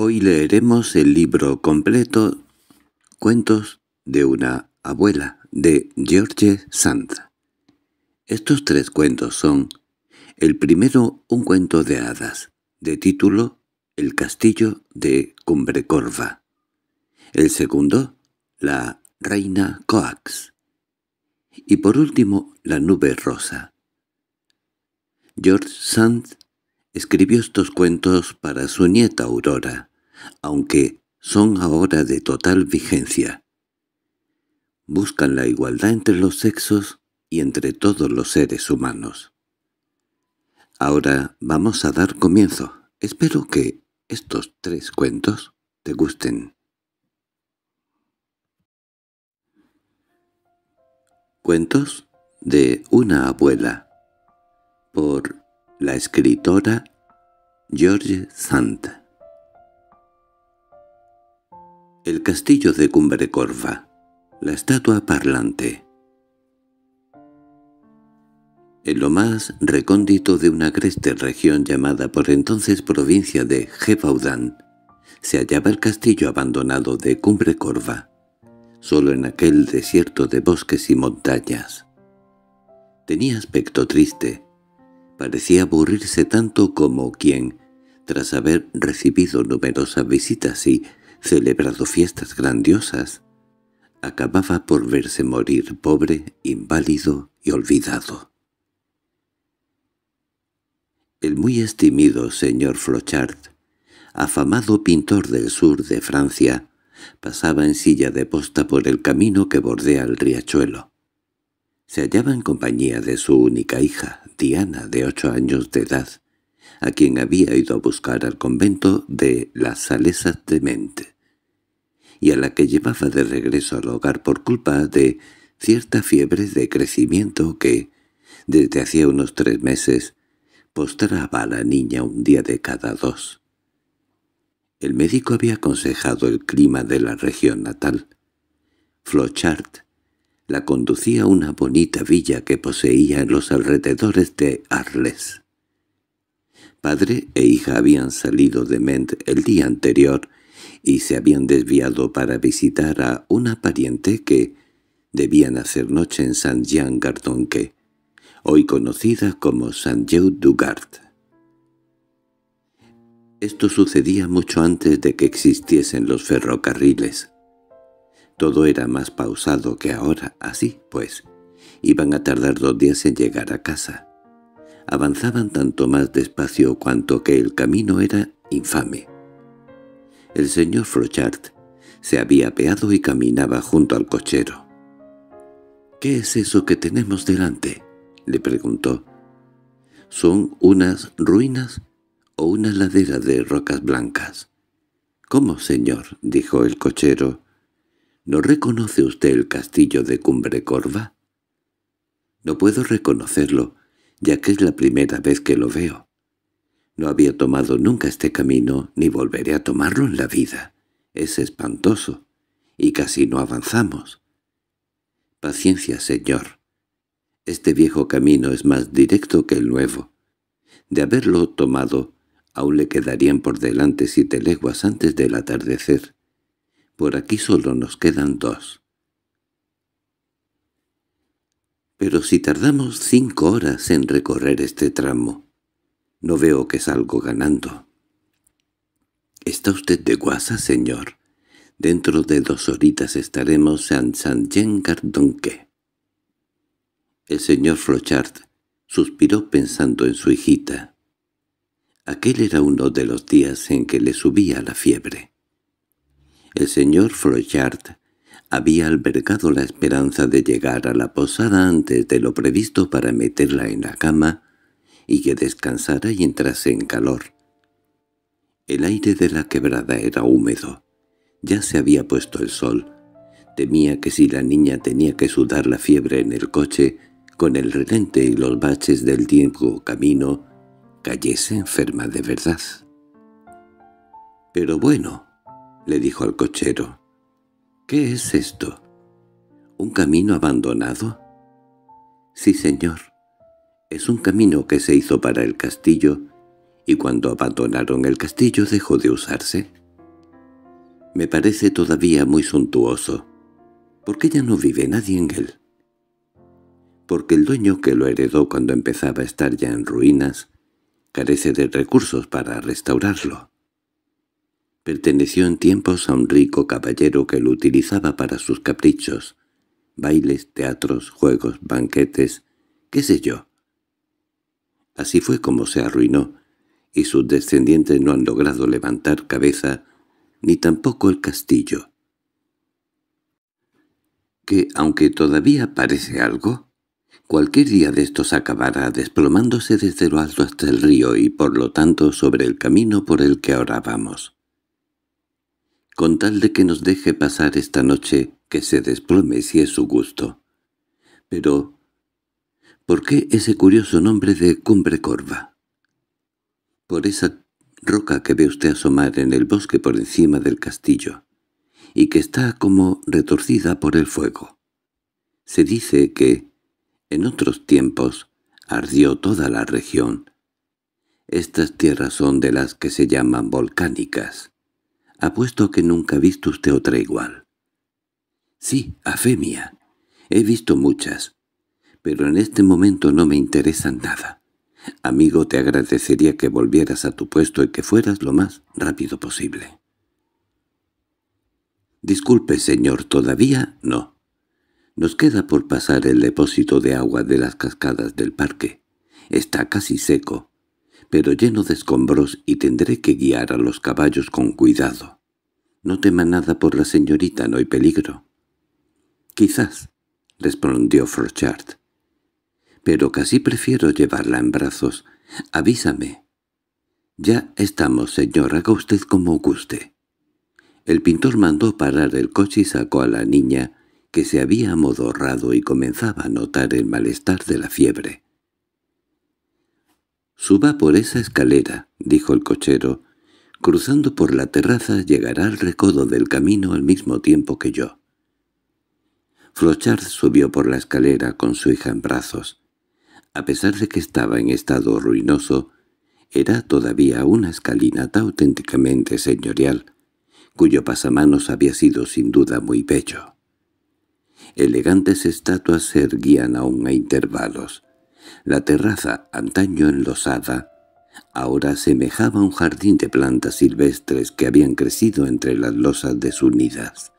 Hoy leeremos el libro completo Cuentos de una abuela de George Sand. Estos tres cuentos son el primero un cuento de hadas, de título El castillo de Cumbrecorva. El segundo, La reina Coax. Y por último, La nube rosa. George Sand escribió estos cuentos para su nieta Aurora, aunque son ahora de total vigencia. Buscan la igualdad entre los sexos y entre todos los seres humanos. Ahora vamos a dar comienzo. Espero que estos tres cuentos te gusten. Cuentos de una abuela por la escritora George Santa. El castillo de Cumbrecorva. La estatua parlante. En lo más recóndito de una creste región llamada por entonces provincia de Jebaudán, se hallaba el castillo abandonado de Cumbrecorva, solo en aquel desierto de bosques y montañas. Tenía aspecto triste, parecía aburrirse tanto como quien, tras haber recibido numerosas visitas y celebrado fiestas grandiosas, acababa por verse morir pobre, inválido y olvidado. El muy estimido señor Flochard, afamado pintor del sur de Francia, pasaba en silla de posta por el camino que bordea el riachuelo. Se hallaba en compañía de su única hija, Diana, de ocho años de edad, a quien había ido a buscar al convento de las Salesas de Mente, y a la que llevaba de regreso al hogar por culpa de cierta fiebre de crecimiento que, desde hacía unos tres meses, postraba a la niña un día de cada dos. El médico había aconsejado el clima de la región natal. Flochart la conducía a una bonita villa que poseía en los alrededores de Arles. Padre e hija habían salido de Ment el día anterior y se habían desviado para visitar a una pariente que debían hacer noche en saint Jean Gardonque, hoy conocida como saint Jean du Esto sucedía mucho antes de que existiesen los ferrocarriles. Todo era más pausado que ahora, así pues. Iban a tardar dos días en llegar a casa avanzaban tanto más despacio cuanto que el camino era infame. El señor Frochard se había apeado y caminaba junto al cochero. —¿Qué es eso que tenemos delante? —le preguntó. —Son unas ruinas o una ladera de rocas blancas. —¿Cómo, señor? —dijo el cochero. —¿No reconoce usted el castillo de Cumbrecorva? —No puedo reconocerlo ya que es la primera vez que lo veo. No había tomado nunca este camino, ni volveré a tomarlo en la vida. Es espantoso, y casi no avanzamos. Paciencia, señor. Este viejo camino es más directo que el nuevo. De haberlo tomado, aún le quedarían por delante siete leguas antes del atardecer. Por aquí solo nos quedan dos. Pero si tardamos cinco horas en recorrer este tramo, no veo que salgo ganando. —¿Está usted de guasa, señor? Dentro de dos horitas estaremos en San Jean El señor Flochard suspiró pensando en su hijita. Aquel era uno de los días en que le subía la fiebre. El señor Flochard había albergado la esperanza de llegar a la posada antes de lo previsto para meterla en la cama y que descansara y entrase en calor. El aire de la quebrada era húmedo. Ya se había puesto el sol. Temía que si la niña tenía que sudar la fiebre en el coche, con el relente y los baches del tiempo camino, cayese enferma de verdad. —Pero bueno —le dijo al cochero—, ¿Qué es esto? ¿Un camino abandonado? Sí, señor. Es un camino que se hizo para el castillo, y cuando abandonaron el castillo dejó de usarse. Me parece todavía muy suntuoso. ¿Por qué ya no vive nadie en él? Porque el dueño que lo heredó cuando empezaba a estar ya en ruinas carece de recursos para restaurarlo. Perteneció en tiempos a un rico caballero que lo utilizaba para sus caprichos, bailes, teatros, juegos, banquetes, qué sé yo. Así fue como se arruinó, y sus descendientes no han logrado levantar cabeza, ni tampoco el castillo. Que, aunque todavía parece algo, cualquier día de estos acabará desplomándose desde lo alto hasta el río y por lo tanto sobre el camino por el que ahora vamos con tal de que nos deje pasar esta noche, que se desplome si es su gusto. Pero, ¿por qué ese curioso nombre de Cumbre Corva? Por esa roca que ve usted asomar en el bosque por encima del castillo, y que está como retorcida por el fuego. Se dice que, en otros tiempos, ardió toda la región. Estas tierras son de las que se llaman volcánicas. Apuesto que nunca ha visto usted otra igual. Sí, a fe mía. He visto muchas, pero en este momento no me interesan nada. Amigo, te agradecería que volvieras a tu puesto y que fueras lo más rápido posible. Disculpe, señor, todavía no. Nos queda por pasar el depósito de agua de las cascadas del parque. Está casi seco pero lleno de escombros y tendré que guiar a los caballos con cuidado. No tema nada por la señorita, no hay peligro. —Quizás —respondió Frochard—, pero casi prefiero llevarla en brazos. Avísame. —Ya estamos, señor, haga usted como guste. El pintor mandó parar el coche y sacó a la niña, que se había amodorrado y comenzaba a notar el malestar de la fiebre. —Suba por esa escalera —dijo el cochero—. Cruzando por la terraza llegará al recodo del camino al mismo tiempo que yo. Flochard subió por la escalera con su hija en brazos. A pesar de que estaba en estado ruinoso, era todavía una escalinata auténticamente señorial, cuyo pasamanos había sido sin duda muy bello. Elegantes estatuas se erguían aún a intervalos. La terraza, antaño enlosada, ahora semejaba un jardín de plantas silvestres que habían crecido entre las losas desunidas,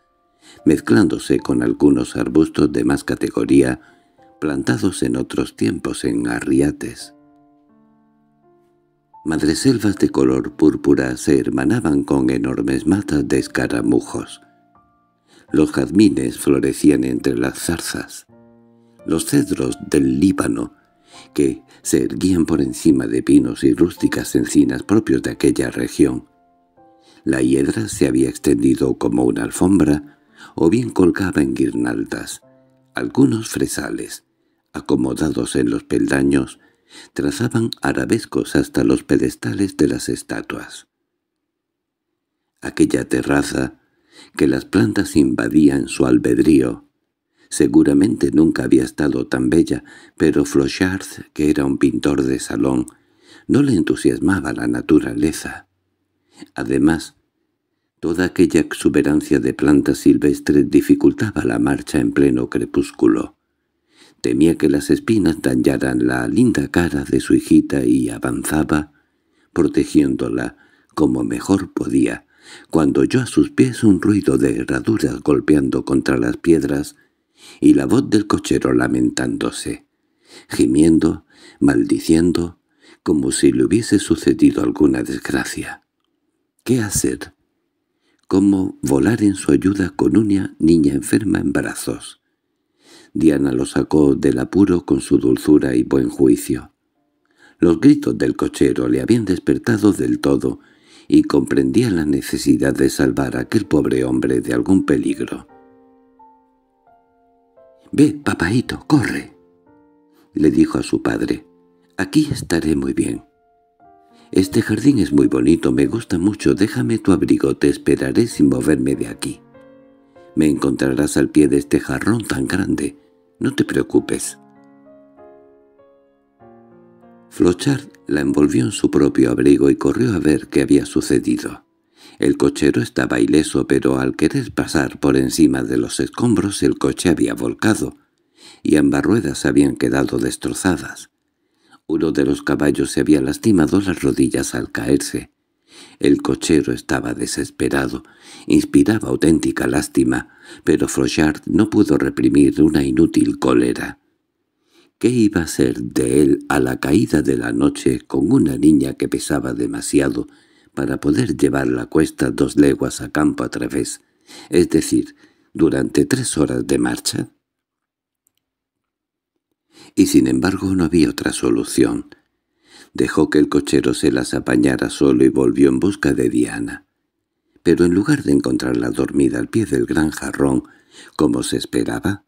mezclándose con algunos arbustos de más categoría, plantados en otros tiempos en arriates. Madreselvas de color púrpura se hermanaban con enormes matas de escaramujos. Los jazmines florecían entre las zarzas. Los cedros del Líbano que se erguían por encima de pinos y rústicas encinas propios de aquella región. La hiedra se había extendido como una alfombra, o bien colgaba en guirnaldas. Algunos fresales, acomodados en los peldaños, trazaban arabescos hasta los pedestales de las estatuas. Aquella terraza, que las plantas invadían su albedrío, Seguramente nunca había estado tan bella, pero Flochard, que era un pintor de salón, no le entusiasmaba la naturaleza. Además, toda aquella exuberancia de plantas silvestres dificultaba la marcha en pleno crepúsculo. Temía que las espinas dañaran la linda cara de su hijita y avanzaba, protegiéndola como mejor podía, cuando oyó a sus pies un ruido de herraduras golpeando contra las piedras y la voz del cochero lamentándose, gimiendo, maldiciendo, como si le hubiese sucedido alguna desgracia. ¿Qué hacer? ¿Cómo volar en su ayuda con una niña enferma en brazos? Diana lo sacó del apuro con su dulzura y buen juicio. Los gritos del cochero le habían despertado del todo y comprendía la necesidad de salvar a aquel pobre hombre de algún peligro. —Ve, papaíto, corre —le dijo a su padre. —Aquí estaré muy bien. —Este jardín es muy bonito, me gusta mucho, déjame tu abrigo, te esperaré sin moverme de aquí. Me encontrarás al pie de este jarrón tan grande, no te preocupes. Flochard la envolvió en su propio abrigo y corrió a ver qué había sucedido. El cochero estaba ileso, pero al querer pasar por encima de los escombros el coche había volcado, y ambas ruedas habían quedado destrozadas. Uno de los caballos se había lastimado las rodillas al caerse. El cochero estaba desesperado, inspiraba auténtica lástima, pero Frochard no pudo reprimir una inútil cólera. ¿Qué iba a ser de él a la caída de la noche con una niña que pesaba demasiado para poder llevar la cuesta dos leguas a campo a través, es decir, durante tres horas de marcha? Y sin embargo no había otra solución. Dejó que el cochero se las apañara solo y volvió en busca de Diana. Pero en lugar de encontrarla dormida al pie del gran jarrón, como se esperaba,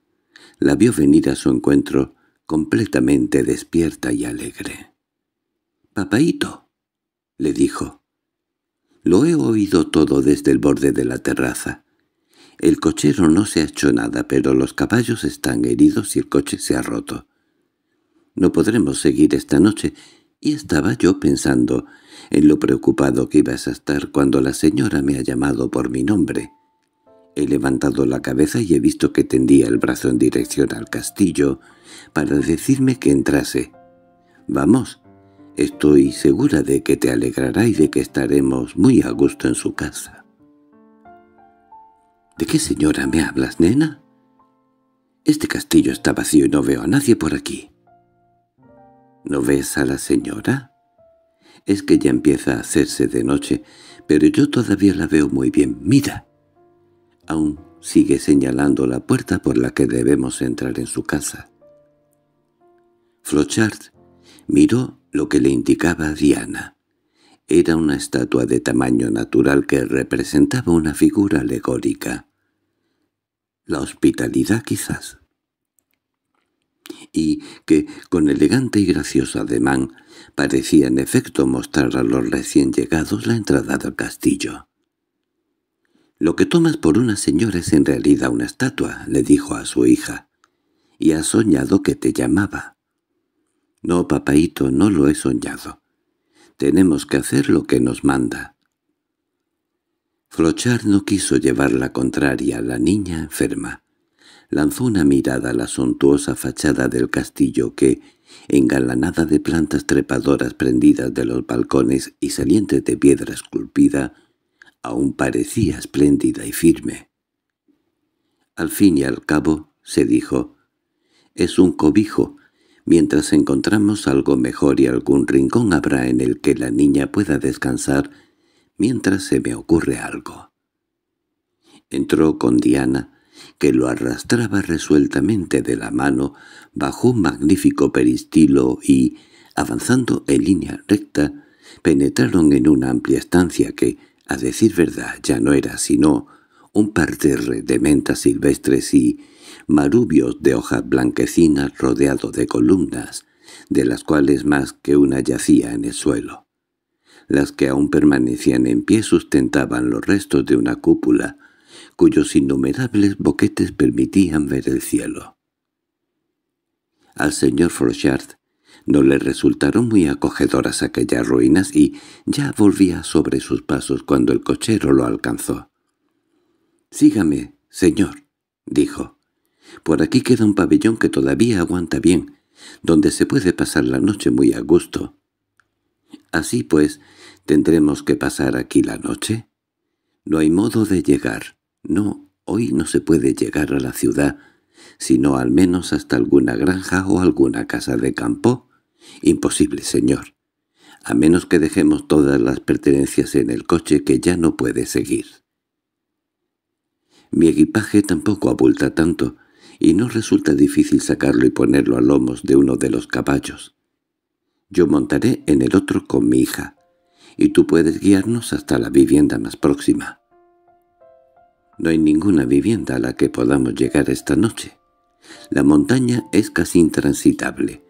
la vio venir a su encuentro completamente despierta y alegre. —Papaito le dijo, lo he oído todo desde el borde de la terraza. El cochero no se ha hecho nada, pero los caballos están heridos y el coche se ha roto. No podremos seguir esta noche, y estaba yo pensando en lo preocupado que ibas a estar cuando la señora me ha llamado por mi nombre. He levantado la cabeza y he visto que tendía el brazo en dirección al castillo para decirme que entrase. «Vamos», Estoy segura de que te alegrará y de que estaremos muy a gusto en su casa. —¿De qué señora me hablas, nena? —Este castillo está vacío y no veo a nadie por aquí. —¿No ves a la señora? —Es que ya empieza a hacerse de noche, pero yo todavía la veo muy bien. —¡Mira! Aún sigue señalando la puerta por la que debemos entrar en su casa. Flochard miró lo que le indicaba Diana. Era una estatua de tamaño natural que representaba una figura alegórica. La hospitalidad quizás. Y que, con elegante y gracioso ademán, parecía en efecto mostrar a los recién llegados la entrada del castillo. «Lo que tomas por una señora es en realidad una estatua», le dijo a su hija. «Y ha soñado que te llamaba». No, papaíto, no lo he soñado. Tenemos que hacer lo que nos manda. Flochard no quiso llevar la contraria a la niña enferma. Lanzó una mirada a la suntuosa fachada del castillo que, engalanada de plantas trepadoras prendidas de los balcones y salientes de piedra esculpida, aún parecía espléndida y firme. Al fin y al cabo, se dijo, es un cobijo, mientras encontramos algo mejor y algún rincón habrá en el que la niña pueda descansar mientras se me ocurre algo. Entró con Diana, que lo arrastraba resueltamente de la mano bajo un magnífico peristilo y, avanzando en línea recta, penetraron en una amplia estancia que, a decir verdad, ya no era sino un parterre de mentas silvestres y marubios de hojas blanquecinas rodeado de columnas, de las cuales más que una yacía en el suelo. Las que aún permanecían en pie sustentaban los restos de una cúpula, cuyos innumerables boquetes permitían ver el cielo. Al señor Frochard no le resultaron muy acogedoras aquellas ruinas y ya volvía sobre sus pasos cuando el cochero lo alcanzó. «Sígame, señor», dijo. Por aquí queda un pabellón que todavía aguanta bien, donde se puede pasar la noche muy a gusto. Así pues, ¿tendremos que pasar aquí la noche? No hay modo de llegar. No, hoy no se puede llegar a la ciudad, sino al menos hasta alguna granja o alguna casa de campo. Imposible, señor. A menos que dejemos todas las pertenencias en el coche que ya no puede seguir. Mi equipaje tampoco abulta tanto, y no resulta difícil sacarlo y ponerlo a lomos de uno de los caballos. Yo montaré en el otro con mi hija, y tú puedes guiarnos hasta la vivienda más próxima. No hay ninguna vivienda a la que podamos llegar esta noche. La montaña es casi intransitable,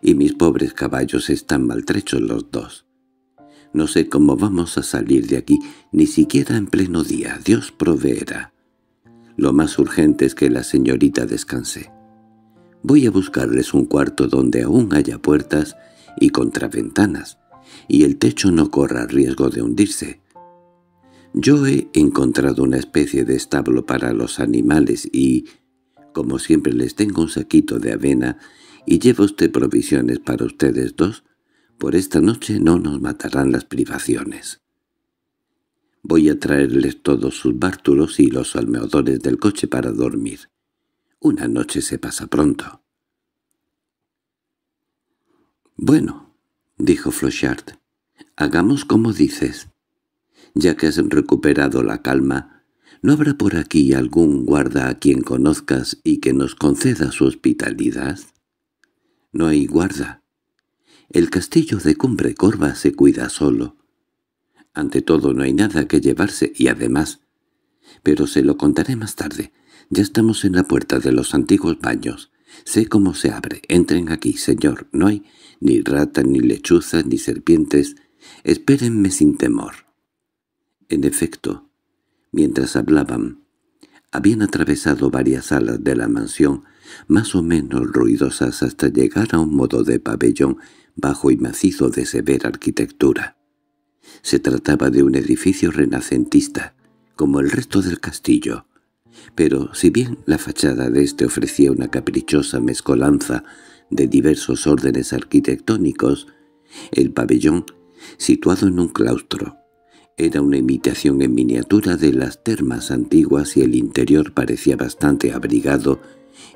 y mis pobres caballos están maltrechos los dos. No sé cómo vamos a salir de aquí, ni siquiera en pleno día, Dios proveerá. Lo más urgente es que la señorita descanse. Voy a buscarles un cuarto donde aún haya puertas y contraventanas, y el techo no corra riesgo de hundirse. Yo he encontrado una especie de establo para los animales y, como siempre les tengo un saquito de avena y llevo usted provisiones para ustedes dos, por esta noche no nos matarán las privaciones. Voy a traerles todos sus bártulos y los almeodores del coche para dormir. Una noche se pasa pronto. —Bueno —dijo Flochard—, hagamos como dices. Ya que has recuperado la calma, ¿no habrá por aquí algún guarda a quien conozcas y que nos conceda su hospitalidad? —No hay guarda. El castillo de Cumbre Corva se cuida solo. Ante todo no hay nada que llevarse y además... Pero se lo contaré más tarde. Ya estamos en la puerta de los antiguos baños. Sé cómo se abre. Entren aquí, señor. No hay ni rata, ni lechuza, ni serpientes. Espérenme sin temor. En efecto, mientras hablaban, habían atravesado varias salas de la mansión, más o menos ruidosas hasta llegar a un modo de pabellón bajo y macizo de severa arquitectura. Se trataba de un edificio renacentista, como el resto del castillo, pero si bien la fachada de este ofrecía una caprichosa mezcolanza de diversos órdenes arquitectónicos, el pabellón, situado en un claustro, era una imitación en miniatura de las termas antiguas y el interior parecía bastante abrigado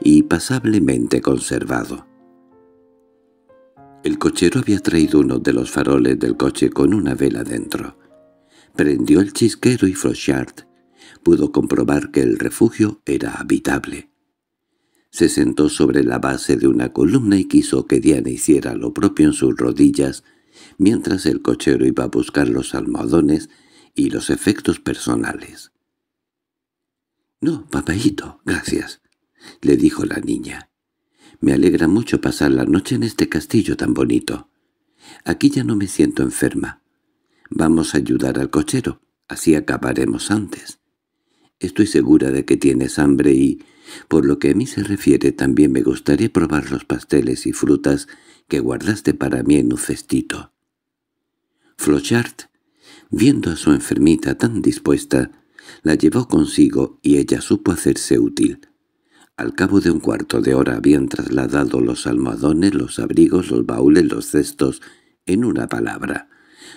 y pasablemente conservado. El cochero había traído uno de los faroles del coche con una vela dentro. Prendió el chisquero y Frochard pudo comprobar que el refugio era habitable. Se sentó sobre la base de una columna y quiso que Diana hiciera lo propio en sus rodillas, mientras el cochero iba a buscar los almohadones y los efectos personales. —No, papayito, gracias —le dijo la niña. Me alegra mucho pasar la noche en este castillo tan bonito. Aquí ya no me siento enferma. Vamos a ayudar al cochero, así acabaremos antes. Estoy segura de que tienes hambre y, por lo que a mí se refiere, también me gustaría probar los pasteles y frutas que guardaste para mí en un cestito. Flochard, viendo a su enfermita tan dispuesta, la llevó consigo y ella supo hacerse útil. Al cabo de un cuarto de hora habían trasladado los almohadones, los abrigos, los baúles, los cestos, en una palabra,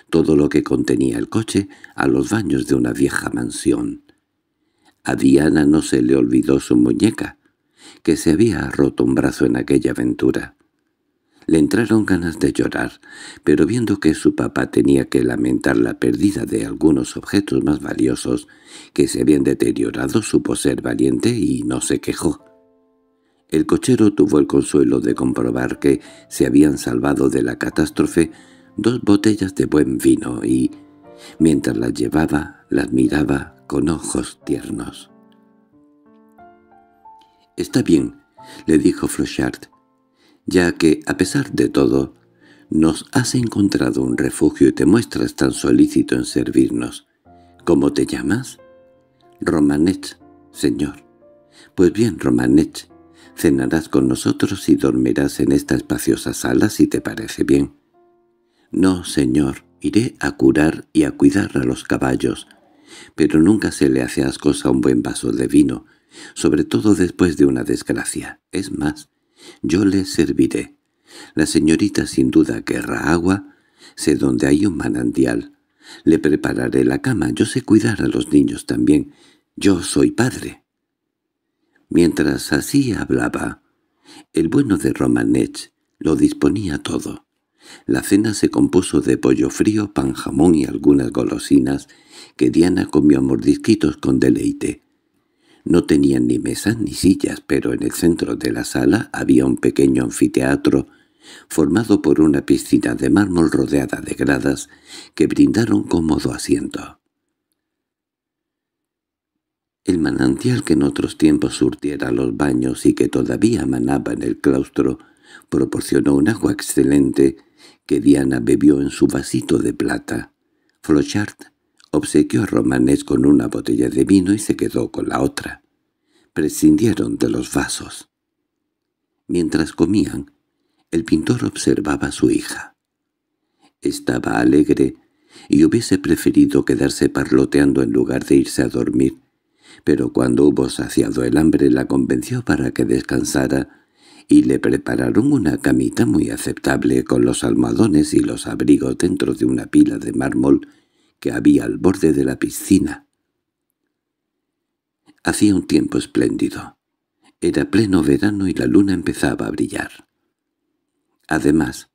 todo lo que contenía el coche a los baños de una vieja mansión. A Diana no se le olvidó su muñeca, que se había roto un brazo en aquella aventura. Le entraron ganas de llorar, pero viendo que su papá tenía que lamentar la pérdida de algunos objetos más valiosos que se habían deteriorado, supo ser valiente y no se quejó. El cochero tuvo el consuelo de comprobar que se habían salvado de la catástrofe dos botellas de buen vino y, mientras las llevaba, las miraba con ojos tiernos. «Está bien», le dijo Flochard, «ya que, a pesar de todo, nos has encontrado un refugio y te muestras tan solícito en servirnos. ¿Cómo te llamas?» «Romanet, señor». «Pues bien, Romanet, Cenarás con nosotros y dormirás en esta espaciosa sala si te parece bien. No, señor, iré a curar y a cuidar a los caballos, pero nunca se le hace ascos a un buen vaso de vino, sobre todo después de una desgracia. Es más, yo le serviré. La señorita sin duda querrá agua, sé donde hay un manantial. Le prepararé la cama, yo sé cuidar a los niños también. Yo soy padre. Mientras así hablaba, el bueno de Romanech lo disponía todo. La cena se compuso de pollo frío, pan jamón y algunas golosinas que Diana comió mordisquitos con deleite. No tenían ni mesas ni sillas, pero en el centro de la sala había un pequeño anfiteatro formado por una piscina de mármol rodeada de gradas que brindaron cómodo asiento. El manantial que en otros tiempos surtiera los baños y que todavía manaba en el claustro proporcionó un agua excelente que Diana bebió en su vasito de plata. Flochard obsequió a Romanés con una botella de vino y se quedó con la otra. Prescindieron de los vasos. Mientras comían, el pintor observaba a su hija. Estaba alegre y hubiese preferido quedarse parloteando en lugar de irse a dormir, pero cuando hubo saciado el hambre la convenció para que descansara y le prepararon una camita muy aceptable con los almohadones y los abrigos dentro de una pila de mármol que había al borde de la piscina. Hacía un tiempo espléndido. Era pleno verano y la luna empezaba a brillar. Además,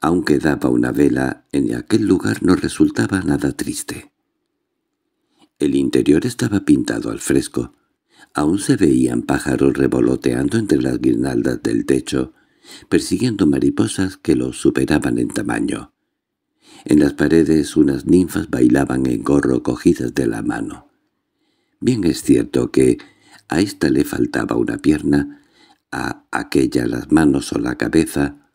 aunque daba una vela, en aquel lugar no resultaba nada triste. El interior estaba pintado al fresco. Aún se veían pájaros revoloteando entre las guirnaldas del techo, persiguiendo mariposas que los superaban en tamaño. En las paredes unas ninfas bailaban en gorro cogidas de la mano. Bien es cierto que a esta le faltaba una pierna, a aquella las manos o la cabeza.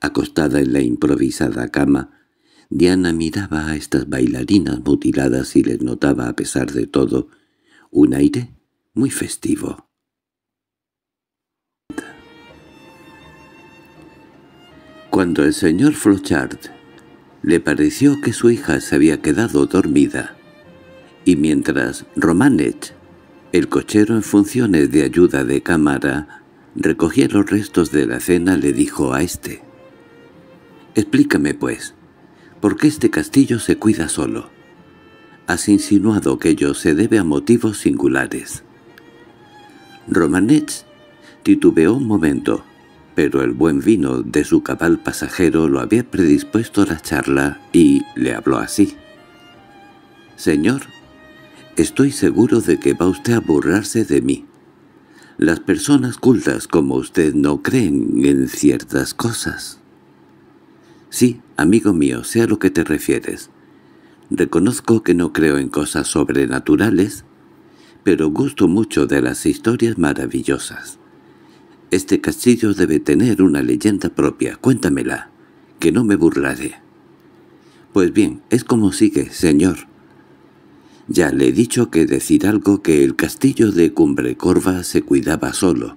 Acostada en la improvisada cama, Diana miraba a estas bailarinas mutiladas y les notaba, a pesar de todo, un aire muy festivo. Cuando el señor Flochard le pareció que su hija se había quedado dormida, y mientras Romanet, el cochero en funciones de ayuda de cámara, recogía los restos de la cena, le dijo a este, «Explícame, pues, porque este castillo se cuida solo. Has insinuado que ello se debe a motivos singulares. Romanets titubeó un momento, pero el buen vino de su cabal pasajero lo había predispuesto a la charla y le habló así. «Señor, estoy seguro de que va usted a burlarse de mí. Las personas cultas como usted no creen en ciertas cosas». Sí, amigo mío, sea lo que te refieres. Reconozco que no creo en cosas sobrenaturales, pero gusto mucho de las historias maravillosas. Este castillo debe tener una leyenda propia, cuéntamela, que no me burlaré. Pues bien, es como sigue, señor. Ya le he dicho que decir algo que el castillo de cumbrecorva se cuidaba solo,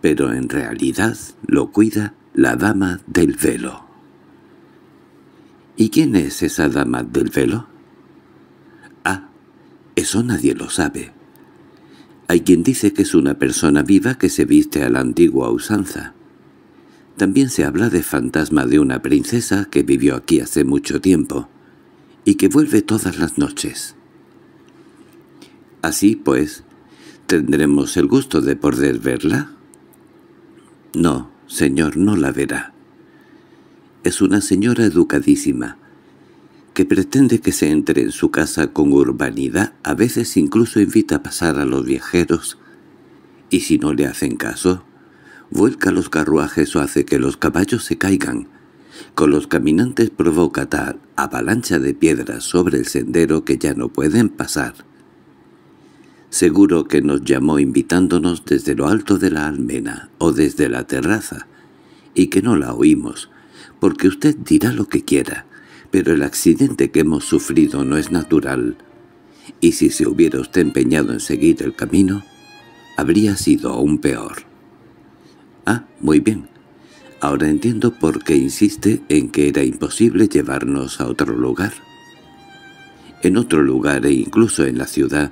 pero en realidad lo cuida la dama del velo. —¿Y quién es esa dama del velo? —Ah, eso nadie lo sabe. Hay quien dice que es una persona viva que se viste a la antigua usanza. También se habla de fantasma de una princesa que vivió aquí hace mucho tiempo y que vuelve todas las noches. Así pues, ¿tendremos el gusto de poder verla? No, señor, no la verá es una señora educadísima, que pretende que se entre en su casa con urbanidad, a veces incluso invita a pasar a los viajeros, y si no le hacen caso, vuelca los carruajes o hace que los caballos se caigan. Con los caminantes provoca tal avalancha de piedras sobre el sendero que ya no pueden pasar. Seguro que nos llamó invitándonos desde lo alto de la almena o desde la terraza, y que no la oímos, porque usted dirá lo que quiera, pero el accidente que hemos sufrido no es natural, y si se hubiera usted empeñado en seguir el camino, habría sido aún peor. Ah, muy bien. Ahora entiendo por qué insiste en que era imposible llevarnos a otro lugar. En otro lugar e incluso en la ciudad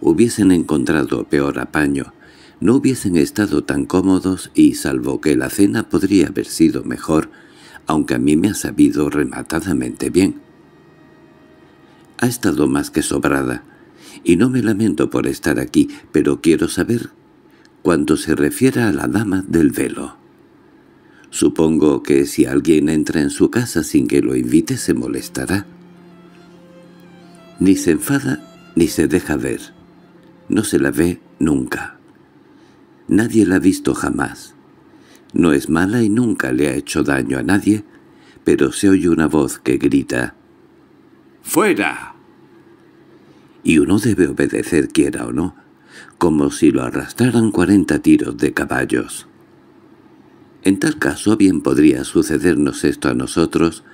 hubiesen encontrado peor apaño, no hubiesen estado tan cómodos y, salvo que la cena podría haber sido mejor, aunque a mí me ha sabido rematadamente bien. Ha estado más que sobrada, y no me lamento por estar aquí, pero quiero saber cuando se refiere a la dama del velo. Supongo que si alguien entra en su casa sin que lo invite se molestará. Ni se enfada ni se deja ver. No se la ve nunca. Nadie la ha visto jamás. No es mala y nunca le ha hecho daño a nadie, pero se oye una voz que grita «¡Fuera!». Y uno debe obedecer quiera o no, como si lo arrastraran cuarenta tiros de caballos. En tal caso bien podría sucedernos esto a nosotros,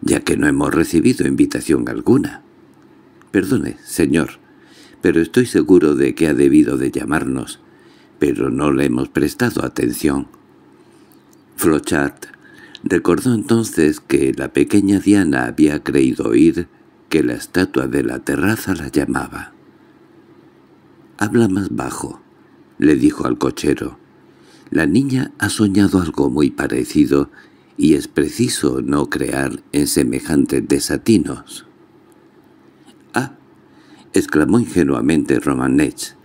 ya que no hemos recibido invitación alguna. Perdone, señor, pero estoy seguro de que ha debido de llamarnos, pero no le hemos prestado atención. Flochat recordó entonces que la pequeña Diana había creído oír que la estatua de la terraza la llamaba. «Habla más bajo», le dijo al cochero. «La niña ha soñado algo muy parecido y es preciso no crear en semejantes desatinos». «¡Ah!» exclamó ingenuamente Romanets.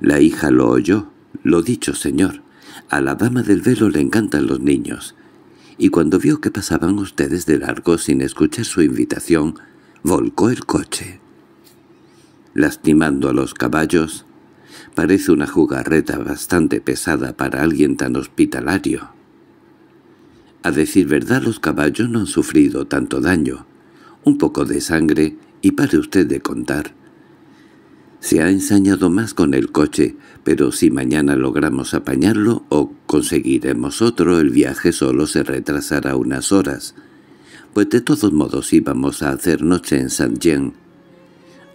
La hija lo oyó. «Lo dicho, señor». A la dama del velo le encantan los niños. Y cuando vio que pasaban ustedes de largo sin escuchar su invitación, volcó el coche. Lastimando a los caballos, parece una jugarreta bastante pesada para alguien tan hospitalario. A decir verdad, los caballos no han sufrido tanto daño. Un poco de sangre, y pare usted de contar, se ha ensañado más con el coche, pero si mañana logramos apañarlo o conseguiremos otro, el viaje solo se retrasará unas horas, pues de todos modos íbamos a hacer noche en San Jean.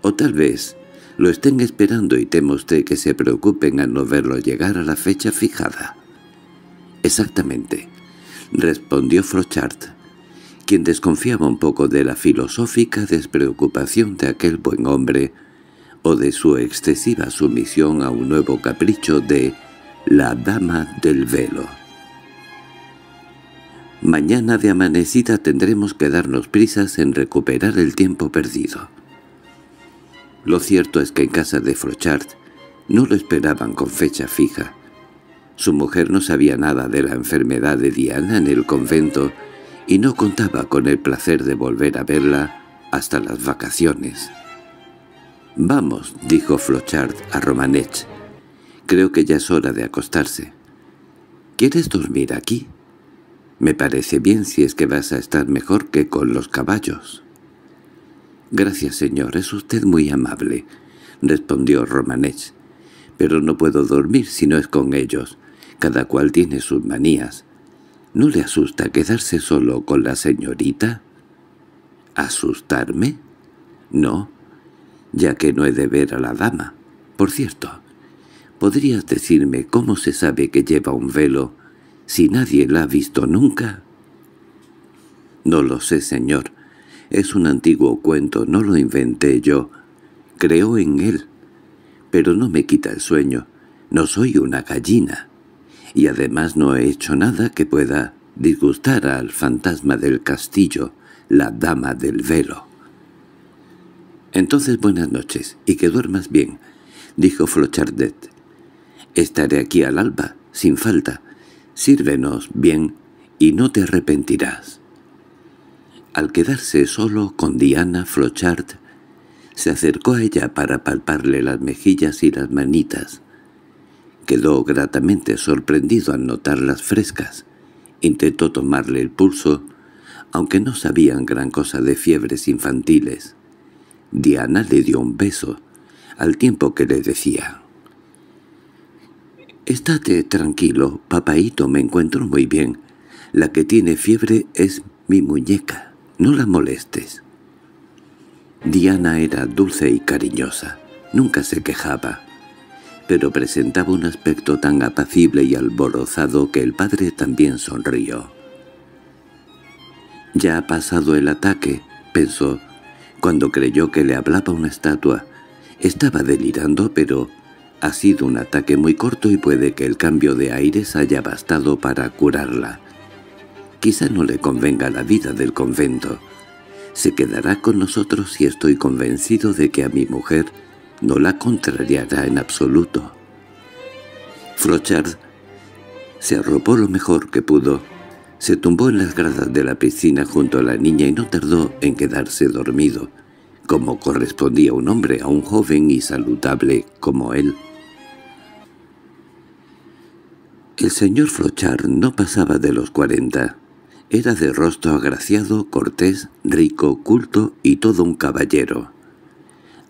O tal vez lo estén esperando y temo usted que se preocupen al no verlo llegar a la fecha fijada. —Exactamente —respondió Frochard, quien desconfiaba un poco de la filosófica despreocupación de aquel buen hombre— o de su excesiva sumisión a un nuevo capricho de la dama del velo. Mañana de amanecida tendremos que darnos prisas en recuperar el tiempo perdido. Lo cierto es que en casa de Frochard no lo esperaban con fecha fija. Su mujer no sabía nada de la enfermedad de Diana en el convento y no contaba con el placer de volver a verla hasta las vacaciones. —Vamos —dijo Flochard a Romanech—, creo que ya es hora de acostarse. —¿Quieres dormir aquí? —Me parece bien si es que vas a estar mejor que con los caballos. —Gracias, señor, es usted muy amable —respondió Romanech—, pero no puedo dormir si no es con ellos. Cada cual tiene sus manías. ¿No le asusta quedarse solo con la señorita? —¿Asustarme? —No ya que no he de ver a la dama. Por cierto, ¿podrías decirme cómo se sabe que lleva un velo si nadie la ha visto nunca? No lo sé, señor. Es un antiguo cuento, no lo inventé yo. Creo en él. Pero no me quita el sueño. No soy una gallina. Y además no he hecho nada que pueda disgustar al fantasma del castillo, la dama del velo. —Entonces buenas noches, y que duermas bien —dijo Flochardet. —Estaré aquí al alba, sin falta. Sírvenos bien y no te arrepentirás. Al quedarse solo con Diana Flochard, se acercó a ella para palparle las mejillas y las manitas. Quedó gratamente sorprendido al notarlas frescas. Intentó tomarle el pulso, aunque no sabían gran cosa de fiebres infantiles. Diana le dio un beso, al tiempo que le decía. «Estate tranquilo, papaíto, me encuentro muy bien. La que tiene fiebre es mi muñeca, no la molestes». Diana era dulce y cariñosa, nunca se quejaba, pero presentaba un aspecto tan apacible y alborozado que el padre también sonrió. «Ya ha pasado el ataque», pensó, cuando creyó que le hablaba una estatua. Estaba delirando, pero ha sido un ataque muy corto y puede que el cambio de aires haya bastado para curarla. Quizá no le convenga la vida del convento. Se quedará con nosotros y estoy convencido de que a mi mujer no la contrariará en absoluto. Frochard se arropó lo mejor que pudo se tumbó en las gradas de la piscina junto a la niña y no tardó en quedarse dormido, como correspondía un hombre a un joven y saludable como él. El señor Flochard no pasaba de los cuarenta. Era de rostro agraciado, cortés, rico, culto y todo un caballero.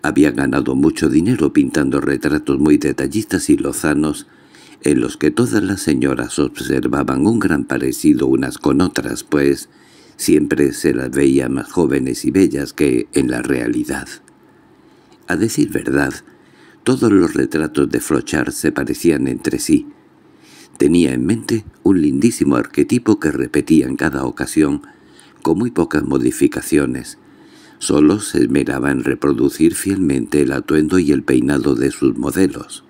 Había ganado mucho dinero pintando retratos muy detallistas y lozanos en los que todas las señoras observaban un gran parecido unas con otras, pues siempre se las veía más jóvenes y bellas que en la realidad. A decir verdad, todos los retratos de Flochard se parecían entre sí. Tenía en mente un lindísimo arquetipo que repetía en cada ocasión, con muy pocas modificaciones. Solo se esmeraba en reproducir fielmente el atuendo y el peinado de sus modelos.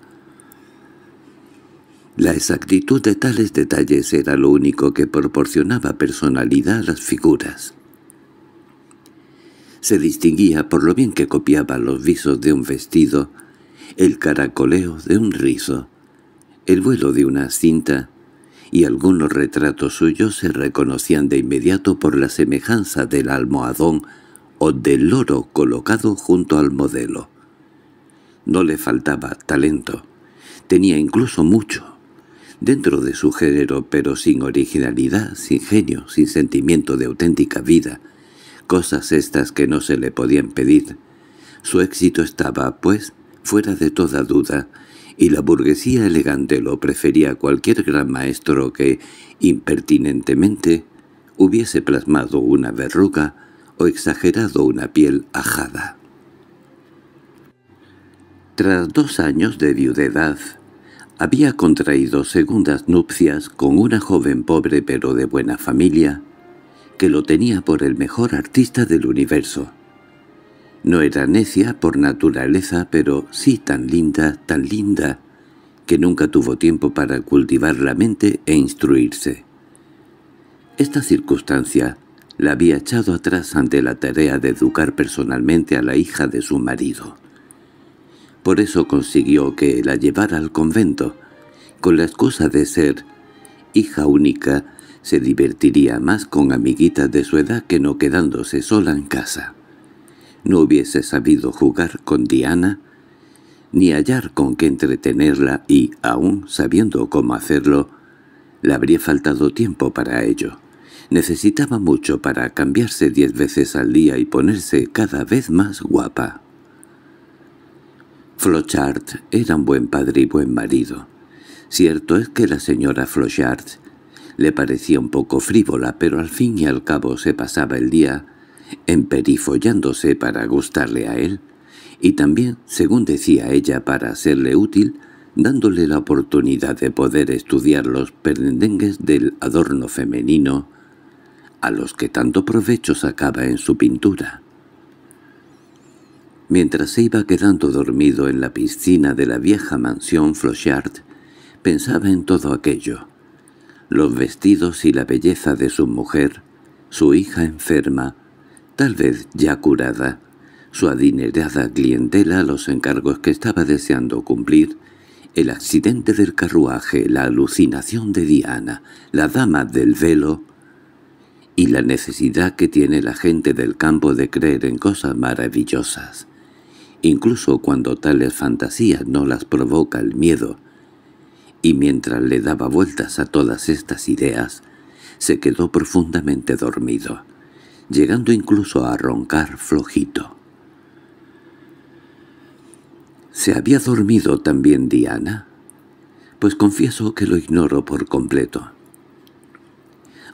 La exactitud de tales detalles era lo único que proporcionaba personalidad a las figuras. Se distinguía por lo bien que copiaba los visos de un vestido, el caracoleo de un rizo, el vuelo de una cinta, y algunos retratos suyos se reconocían de inmediato por la semejanza del almohadón o del loro colocado junto al modelo. No le faltaba talento, tenía incluso mucho, dentro de su género pero sin originalidad, sin genio, sin sentimiento de auténtica vida, cosas estas que no se le podían pedir. Su éxito estaba, pues, fuera de toda duda, y la burguesía elegante lo prefería a cualquier gran maestro que, impertinentemente, hubiese plasmado una verruga o exagerado una piel ajada. Tras dos años de viudedad, había contraído segundas nupcias con una joven pobre pero de buena familia, que lo tenía por el mejor artista del universo. No era necia por naturaleza, pero sí tan linda, tan linda, que nunca tuvo tiempo para cultivar la mente e instruirse. Esta circunstancia la había echado atrás ante la tarea de educar personalmente a la hija de su marido. Por eso consiguió que la llevara al convento. Con la excusa de ser hija única, se divertiría más con amiguitas de su edad que no quedándose sola en casa. No hubiese sabido jugar con Diana, ni hallar con qué entretenerla y, aún sabiendo cómo hacerlo, le habría faltado tiempo para ello. Necesitaba mucho para cambiarse diez veces al día y ponerse cada vez más guapa. Flochard era un buen padre y buen marido. Cierto es que la señora Flochard le parecía un poco frívola, pero al fin y al cabo se pasaba el día emperifollándose para gustarle a él, y también, según decía ella, para hacerle útil, dándole la oportunidad de poder estudiar los perendengues del adorno femenino a los que tanto provecho sacaba en su pintura. Mientras se iba quedando dormido en la piscina de la vieja mansión Flochard, pensaba en todo aquello. Los vestidos y la belleza de su mujer, su hija enferma, tal vez ya curada, su adinerada clientela, los encargos que estaba deseando cumplir, el accidente del carruaje, la alucinación de Diana, la dama del velo y la necesidad que tiene la gente del campo de creer en cosas maravillosas incluso cuando tales fantasías no las provoca el miedo, y mientras le daba vueltas a todas estas ideas, se quedó profundamente dormido, llegando incluso a roncar flojito. ¿Se había dormido también Diana? Pues confieso que lo ignoro por completo.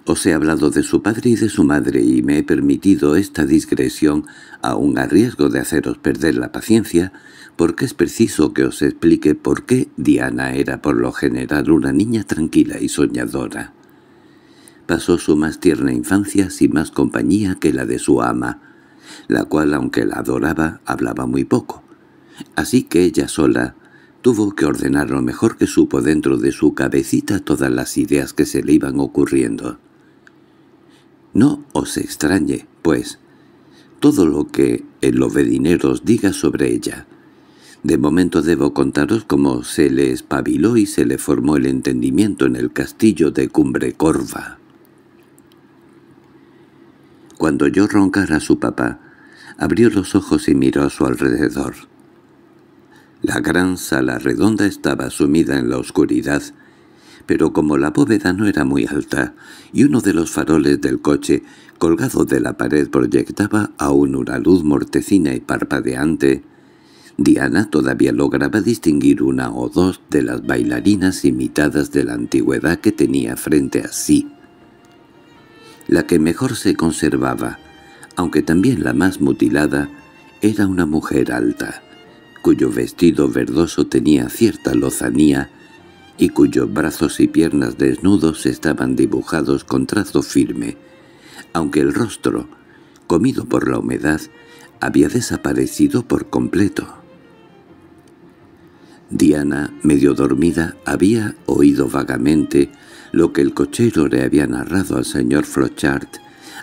Os he hablado de su padre y de su madre y me he permitido esta digresión, aun a riesgo de haceros perder la paciencia, porque es preciso que os explique por qué Diana era por lo general una niña tranquila y soñadora. Pasó su más tierna infancia sin más compañía que la de su ama, la cual, aunque la adoraba, hablaba muy poco. Así que ella sola tuvo que ordenar lo mejor que supo dentro de su cabecita todas las ideas que se le iban ocurriendo. No os extrañe, pues, todo lo que el obedineros os diga sobre ella. De momento debo contaros cómo se le espabiló y se le formó el entendimiento en el castillo de Cumbre Corva. Cuando yo roncar a su papá, abrió los ojos y miró a su alrededor. La gran sala redonda estaba sumida en la oscuridad, pero como la bóveda no era muy alta y uno de los faroles del coche, colgado de la pared, proyectaba aún una luz mortecina y parpadeante, Diana todavía lograba distinguir una o dos de las bailarinas imitadas de la antigüedad que tenía frente a sí. La que mejor se conservaba, aunque también la más mutilada, era una mujer alta, cuyo vestido verdoso tenía cierta lozanía y cuyos brazos y piernas desnudos estaban dibujados con trazo firme, aunque el rostro, comido por la humedad, había desaparecido por completo. Diana, medio dormida, había oído vagamente lo que el cochero le había narrado al señor Flochart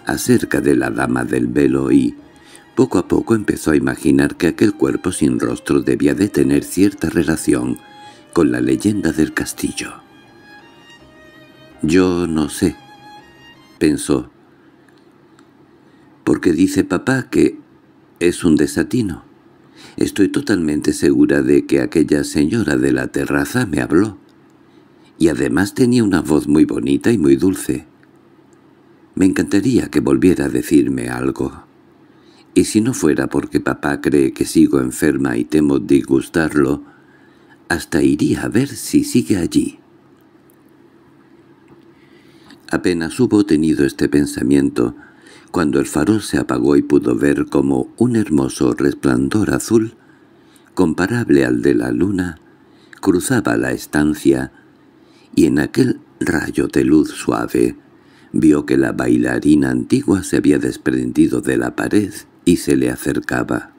acerca de la dama del velo y, poco a poco empezó a imaginar que aquel cuerpo sin rostro debía de tener cierta relación con la leyenda del castillo. «Yo no sé», pensó, «porque dice papá que es un desatino. Estoy totalmente segura de que aquella señora de la terraza me habló, y además tenía una voz muy bonita y muy dulce. Me encantaría que volviera a decirme algo». Y si no fuera porque papá cree que sigo enferma y temo disgustarlo, hasta iría a ver si sigue allí. Apenas hubo tenido este pensamiento, cuando el farol se apagó y pudo ver como un hermoso resplandor azul, comparable al de la luna, cruzaba la estancia, y en aquel rayo de luz suave vio que la bailarina antigua se había desprendido de la pared y se le acercaba.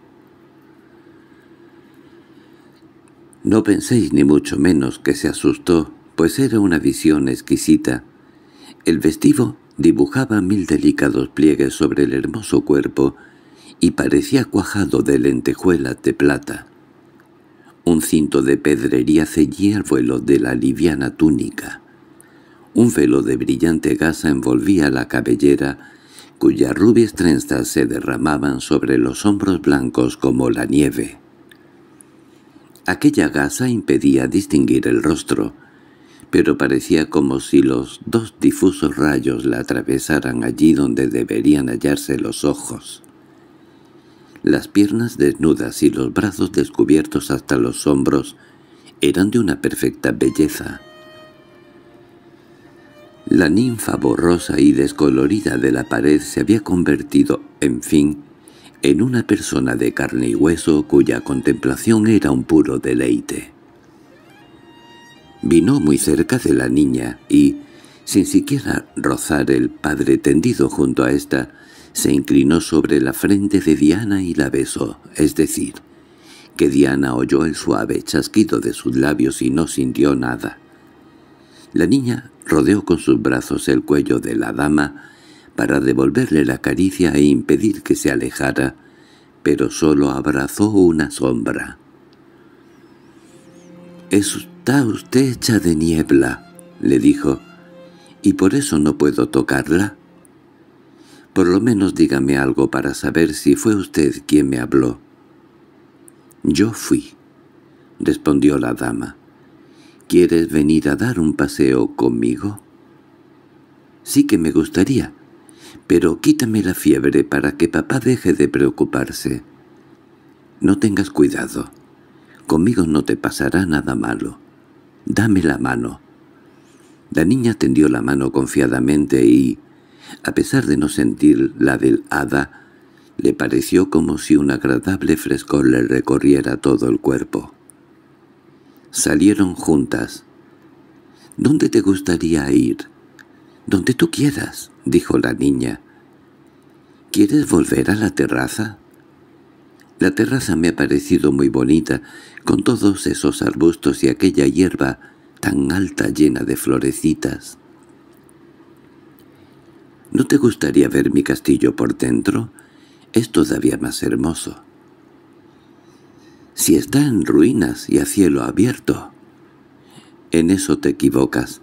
No penséis ni mucho menos que se asustó, pues era una visión exquisita. El vestido dibujaba mil delicados pliegues sobre el hermoso cuerpo y parecía cuajado de lentejuelas de plata. Un cinto de pedrería ceñía el vuelo de la liviana túnica. Un velo de brillante gasa envolvía la cabellera, cuyas rubias trenzas se derramaban sobre los hombros blancos como la nieve. Aquella gasa impedía distinguir el rostro, pero parecía como si los dos difusos rayos la atravesaran allí donde deberían hallarse los ojos. Las piernas desnudas y los brazos descubiertos hasta los hombros eran de una perfecta belleza. La ninfa borrosa y descolorida de la pared se había convertido, en fin, en una persona de carne y hueso cuya contemplación era un puro deleite. Vino muy cerca de la niña y, sin siquiera rozar el padre tendido junto a ésta, se inclinó sobre la frente de Diana y la besó, es decir, que Diana oyó el suave chasquido de sus labios y no sintió nada. La niña rodeó con sus brazos el cuello de la dama para devolverle la caricia e impedir que se alejara, pero solo abrazó una sombra. «Está usted hecha de niebla», le dijo, «y por eso no puedo tocarla». «Por lo menos dígame algo para saber si fue usted quien me habló». «Yo fui», respondió la dama. «¿Quieres venir a dar un paseo conmigo?» «Sí que me gustaría», pero quítame la fiebre para que papá deje de preocuparse. No tengas cuidado. Conmigo no te pasará nada malo. Dame la mano. La niña tendió la mano confiadamente y, a pesar de no sentir la del hada, le pareció como si un agradable frescor le recorriera todo el cuerpo. Salieron juntas. «¿Dónde te gustaría ir?» «Donde tú quieras». —dijo la niña. —¿Quieres volver a la terraza? La terraza me ha parecido muy bonita, con todos esos arbustos y aquella hierba tan alta llena de florecitas. —¿No te gustaría ver mi castillo por dentro? Es todavía más hermoso. —Si está en ruinas y a cielo abierto. —En eso te equivocas.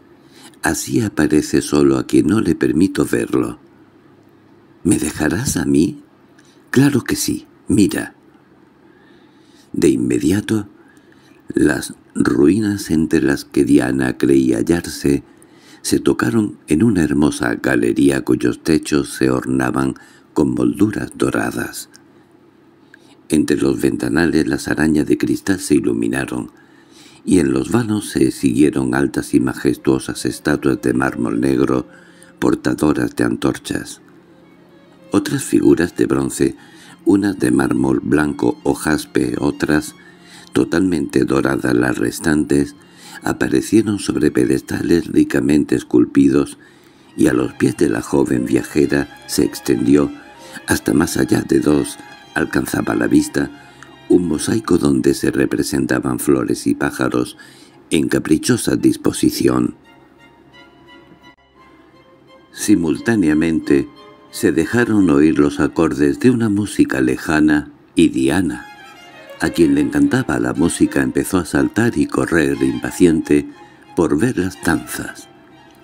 Así aparece solo a quien no le permito verlo. —¿Me dejarás a mí? —Claro que sí, mira. De inmediato, las ruinas entre las que Diana creía hallarse se tocaron en una hermosa galería cuyos techos se ornaban con molduras doradas. Entre los ventanales las arañas de cristal se iluminaron, y en los vanos se siguieron altas y majestuosas estatuas de mármol negro portadoras de antorchas. Otras figuras de bronce, unas de mármol blanco o jaspe, otras, totalmente doradas las restantes, aparecieron sobre pedestales ricamente esculpidos y a los pies de la joven viajera se extendió, hasta más allá de dos, alcanzaba la vista, un mosaico donde se representaban flores y pájaros en caprichosa disposición. Simultáneamente se dejaron oír los acordes de una música lejana y Diana, a quien le encantaba la música, empezó a saltar y correr impaciente por ver las danzas,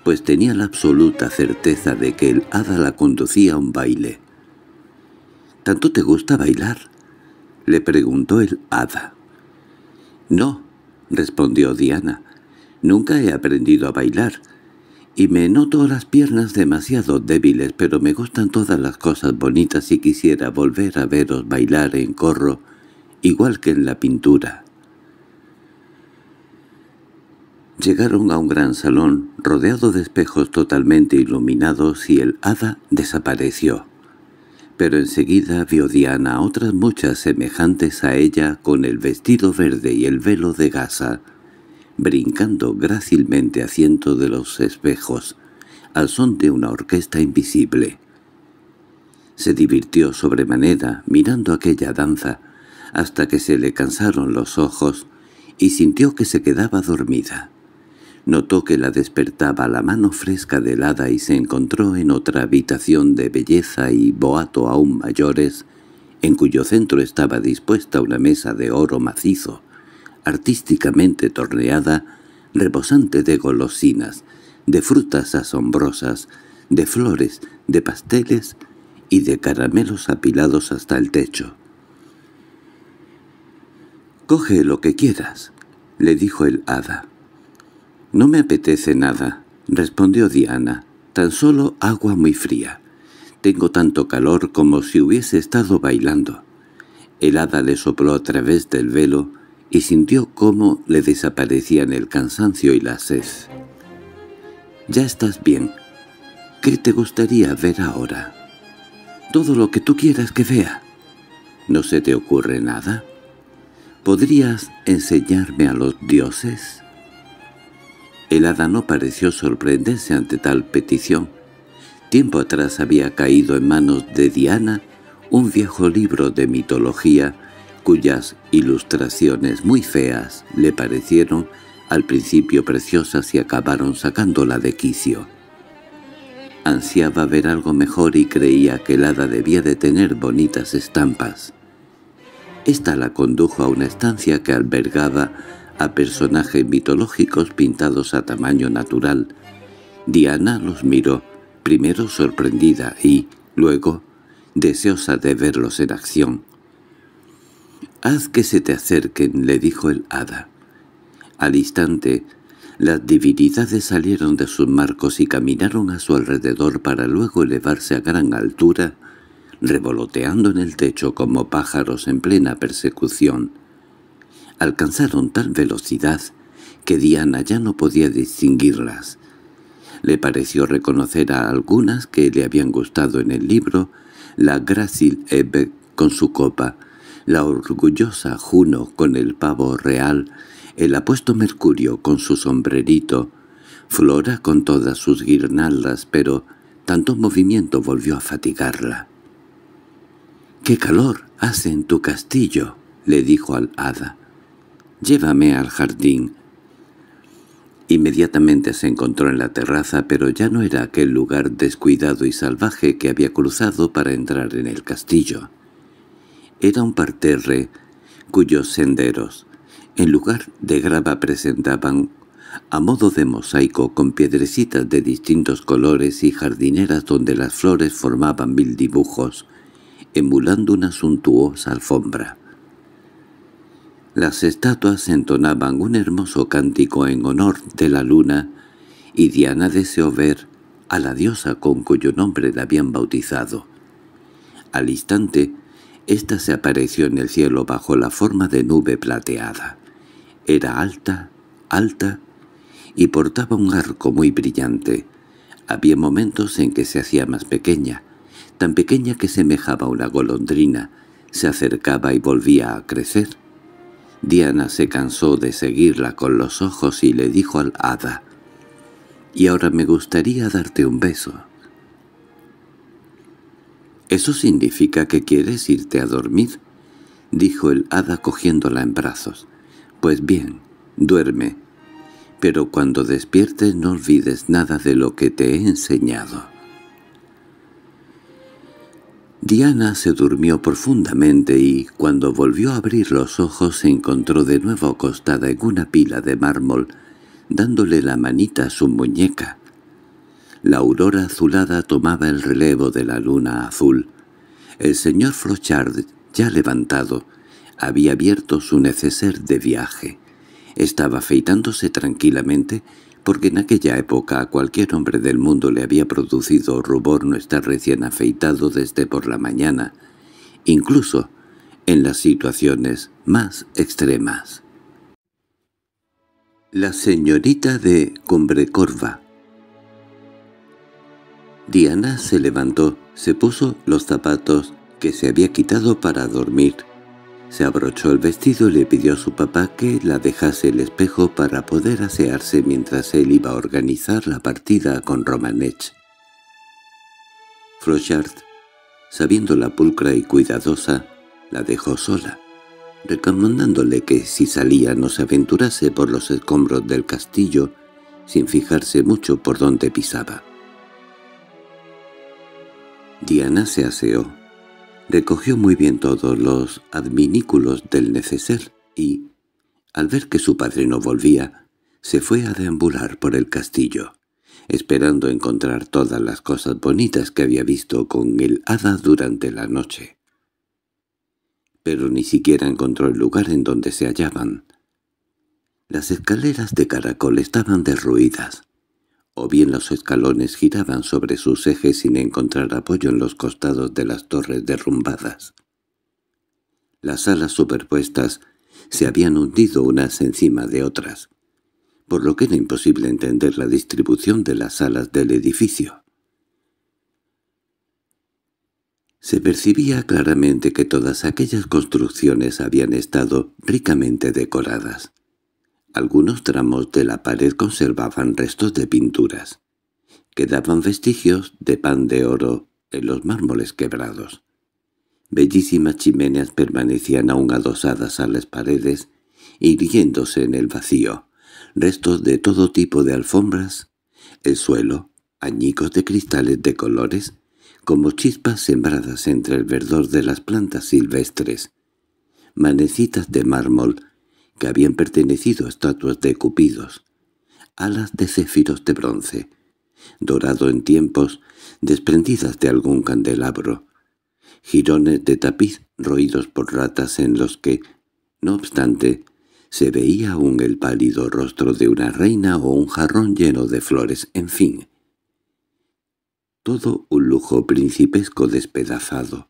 pues tenía la absoluta certeza de que el hada la conducía a un baile. —¿Tanto te gusta bailar? le preguntó el hada. —No —respondió Diana—, nunca he aprendido a bailar, y me noto las piernas demasiado débiles, pero me gustan todas las cosas bonitas y quisiera volver a veros bailar en corro, igual que en la pintura. Llegaron a un gran salón, rodeado de espejos totalmente iluminados, y el hada desapareció pero enseguida vio Diana otras muchas semejantes a ella con el vestido verde y el velo de gasa, brincando grácilmente a ciento de los espejos, al son de una orquesta invisible. Se divirtió sobremanera mirando aquella danza, hasta que se le cansaron los ojos y sintió que se quedaba dormida. Notó que la despertaba la mano fresca del hada y se encontró en otra habitación de belleza y boato aún mayores, en cuyo centro estaba dispuesta una mesa de oro macizo, artísticamente torneada, rebosante de golosinas, de frutas asombrosas, de flores, de pasteles y de caramelos apilados hasta el techo. «Coge lo que quieras», le dijo el hada. —No me apetece nada —respondió Diana—, tan solo agua muy fría. Tengo tanto calor como si hubiese estado bailando. El hada le sopló a través del velo y sintió cómo le desaparecían el cansancio y la sed. —Ya estás bien. ¿Qué te gustaría ver ahora? —Todo lo que tú quieras que vea. —¿No se te ocurre nada? —¿Podrías enseñarme a los dioses? El hada no pareció sorprenderse ante tal petición. Tiempo atrás había caído en manos de Diana un viejo libro de mitología cuyas ilustraciones muy feas le parecieron al principio preciosas y acabaron sacándola de quicio. Ansiaba ver algo mejor y creía que el hada debía de tener bonitas estampas. Esta la condujo a una estancia que albergaba a personajes mitológicos pintados a tamaño natural. Diana los miró, primero sorprendida y, luego, deseosa de verlos en acción. «Haz que se te acerquen», le dijo el hada. Al instante, las divinidades salieron de sus marcos y caminaron a su alrededor para luego elevarse a gran altura, revoloteando en el techo como pájaros en plena persecución alcanzaron tal velocidad que Diana ya no podía distinguirlas. Le pareció reconocer a algunas que le habían gustado en el libro, la grácil Ebe con su copa, la orgullosa Juno con el pavo real, el apuesto Mercurio con su sombrerito, Flora con todas sus guirnaldas, pero tanto movimiento volvió a fatigarla. —¡Qué calor hace en tu castillo! —le dijo al hada llévame al jardín. Inmediatamente se encontró en la terraza, pero ya no era aquel lugar descuidado y salvaje que había cruzado para entrar en el castillo. Era un parterre cuyos senderos, en lugar de grava, presentaban, a modo de mosaico con piedrecitas de distintos colores y jardineras donde las flores formaban mil dibujos, emulando una suntuosa alfombra. Las estatuas entonaban un hermoso cántico en honor de la luna, y Diana deseó ver a la diosa con cuyo nombre la habían bautizado. Al instante, ésta se apareció en el cielo bajo la forma de nube plateada. Era alta, alta, y portaba un arco muy brillante. Había momentos en que se hacía más pequeña, tan pequeña que semejaba una golondrina, se acercaba y volvía a crecer. Diana se cansó de seguirla con los ojos y le dijo al hada, «Y ahora me gustaría darte un beso». —¿Eso significa que quieres irte a dormir? —dijo el hada cogiéndola en brazos. —Pues bien, duerme, pero cuando despiertes no olvides nada de lo que te he enseñado. Diana se durmió profundamente y, cuando volvió a abrir los ojos, se encontró de nuevo acostada en una pila de mármol, dándole la manita a su muñeca. La aurora azulada tomaba el relevo de la luna azul. El señor Flochard, ya levantado, había abierto su neceser de viaje. Estaba afeitándose tranquilamente porque en aquella época a cualquier hombre del mundo le había producido rubor no estar recién afeitado desde por la mañana, incluso en las situaciones más extremas. La señorita de Cumbrecorva Diana se levantó, se puso los zapatos que se había quitado para dormir, se abrochó el vestido y le pidió a su papá que la dejase el espejo para poder asearse mientras él iba a organizar la partida con Romanech. sabiendo la pulcra y cuidadosa, la dejó sola, recomendándole que si salía no se aventurase por los escombros del castillo sin fijarse mucho por dónde pisaba. Diana se aseó, Recogió muy bien todos los adminículos del neceser y, al ver que su padre no volvía, se fue a deambular por el castillo, esperando encontrar todas las cosas bonitas que había visto con el hada durante la noche. Pero ni siquiera encontró el lugar en donde se hallaban. Las escaleras de caracol estaban derruidas, o bien los escalones giraban sobre sus ejes sin encontrar apoyo en los costados de las torres derrumbadas. Las alas superpuestas se habían hundido unas encima de otras, por lo que era imposible entender la distribución de las alas del edificio. Se percibía claramente que todas aquellas construcciones habían estado ricamente decoradas. Algunos tramos de la pared conservaban restos de pinturas. Quedaban vestigios de pan de oro en los mármoles quebrados. Bellísimas chimeneas permanecían aún adosadas a las paredes, irguiéndose en el vacío. Restos de todo tipo de alfombras, el suelo, añicos de cristales de colores, como chispas sembradas entre el verdor de las plantas silvestres, manecitas de mármol que habían pertenecido a estatuas de cupidos, alas de céfiros de bronce, dorado en tiempos, desprendidas de algún candelabro, jirones de tapiz roídos por ratas en los que, no obstante, se veía aún el pálido rostro de una reina o un jarrón lleno de flores, en fin. Todo un lujo principesco despedazado.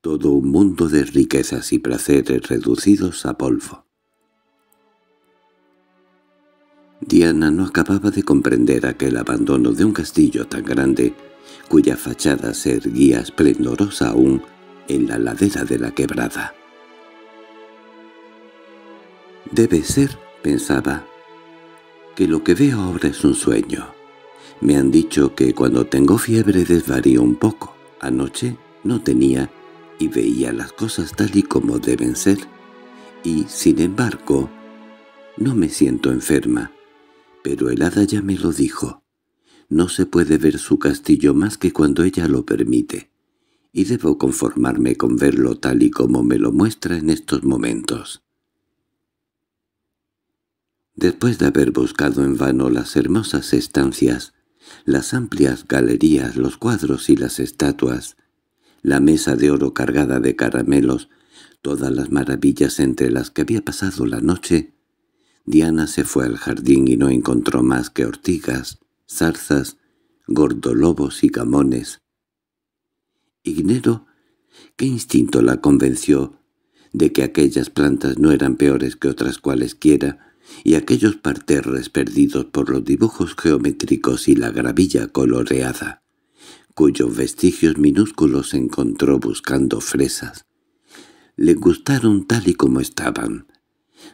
Todo un mundo de riquezas y placeres reducidos a polvo. Diana no acababa de comprender aquel abandono de un castillo tan grande, cuya fachada se erguía esplendorosa aún en la ladera de la quebrada. «Debe ser», pensaba, «que lo que veo ahora es un sueño. Me han dicho que cuando tengo fiebre desvarío un poco. Anoche no tenía y veía las cosas tal y como deben ser. Y, sin embargo, no me siento enferma. Pero el hada ya me lo dijo. No se puede ver su castillo más que cuando ella lo permite, y debo conformarme con verlo tal y como me lo muestra en estos momentos. Después de haber buscado en vano las hermosas estancias, las amplias galerías, los cuadros y las estatuas, la mesa de oro cargada de caramelos, todas las maravillas entre las que había pasado la noche, Diana se fue al jardín y no encontró más que ortigas, zarzas, gordolobos y gamones. Ignero qué instinto la convenció de que aquellas plantas no eran peores que otras cualesquiera, y aquellos parterres perdidos por los dibujos geométricos y la gravilla coloreada, cuyos vestigios minúsculos encontró buscando fresas. Le gustaron tal y como estaban,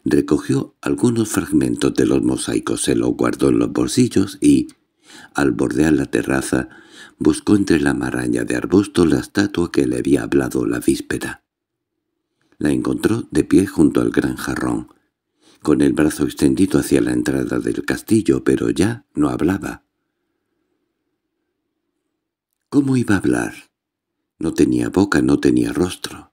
Recogió algunos fragmentos de los mosaicos, se los guardó en los bolsillos y, al bordear la terraza, buscó entre la maraña de arbustos la estatua que le había hablado la víspera. La encontró de pie junto al gran jarrón, con el brazo extendido hacia la entrada del castillo, pero ya no hablaba. ¿Cómo iba a hablar? No tenía boca, no tenía rostro.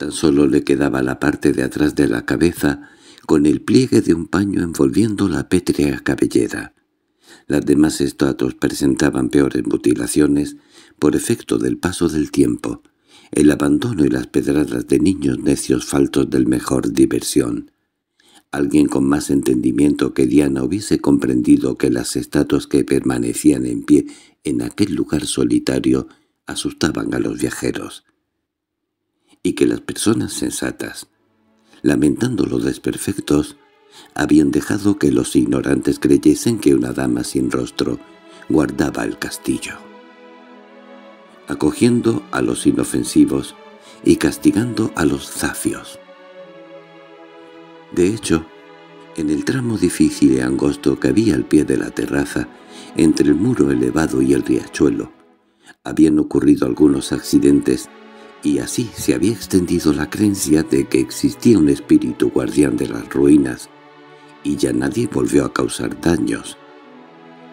Tan solo le quedaba la parte de atrás de la cabeza, con el pliegue de un paño envolviendo la pétrea cabellera. Las demás estatuas presentaban peores mutilaciones por efecto del paso del tiempo, el abandono y las pedradas de niños necios faltos del mejor diversión. Alguien con más entendimiento que Diana hubiese comprendido que las estatuas que permanecían en pie en aquel lugar solitario asustaban a los viajeros y que las personas sensatas, lamentando los desperfectos, habían dejado que los ignorantes creyesen que una dama sin rostro guardaba el castillo. Acogiendo a los inofensivos y castigando a los zafios. De hecho, en el tramo difícil y angosto que había al pie de la terraza, entre el muro elevado y el riachuelo, habían ocurrido algunos accidentes y así se había extendido la creencia de que existía un espíritu guardián de las ruinas, y ya nadie volvió a causar daños.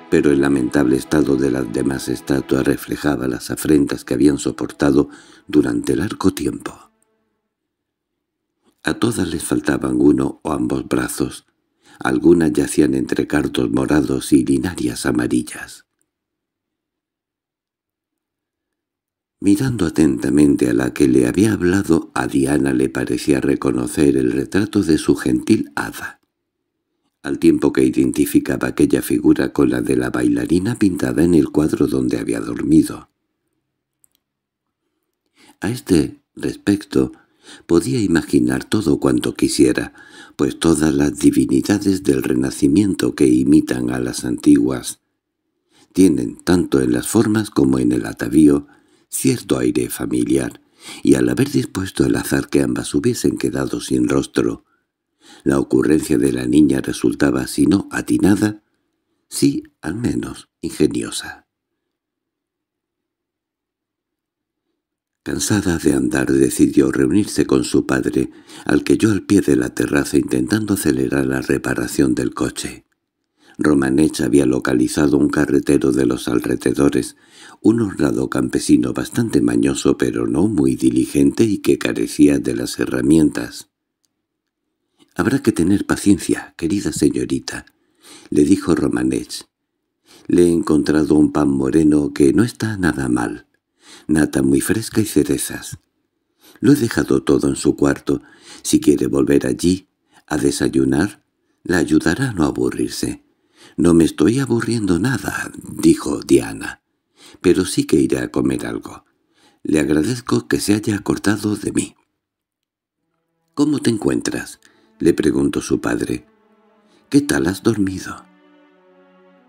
Pero el lamentable estado de las demás estatuas reflejaba las afrentas que habían soportado durante largo tiempo. A todas les faltaban uno o ambos brazos, algunas yacían entre cartos morados y linarias amarillas. Mirando atentamente a la que le había hablado, a Diana le parecía reconocer el retrato de su gentil hada. Al tiempo que identificaba aquella figura con la de la bailarina pintada en el cuadro donde había dormido. A este respecto, podía imaginar todo cuanto quisiera, pues todas las divinidades del Renacimiento que imitan a las antiguas tienen tanto en las formas como en el atavío cierto aire familiar, y al haber dispuesto el azar que ambas hubiesen quedado sin rostro, la ocurrencia de la niña resultaba, si no atinada, sí al menos ingeniosa. Cansada de andar, decidió reunirse con su padre, al que yo al pie de la terraza intentando acelerar la reparación del coche. Romanech había localizado un carretero de los alrededores un honrado campesino bastante mañoso pero no muy diligente y que carecía de las herramientas. —Habrá que tener paciencia, querida señorita —le dijo Romanech. —Le he encontrado un pan moreno que no está nada mal, nata muy fresca y cerezas. Lo he dejado todo en su cuarto. Si quiere volver allí, a desayunar, la ayudará a no aburrirse. —No me estoy aburriendo nada —dijo Diana pero sí que iré a comer algo. Le agradezco que se haya acordado de mí. —¿Cómo te encuentras? —le preguntó su padre. —¿Qué tal has dormido?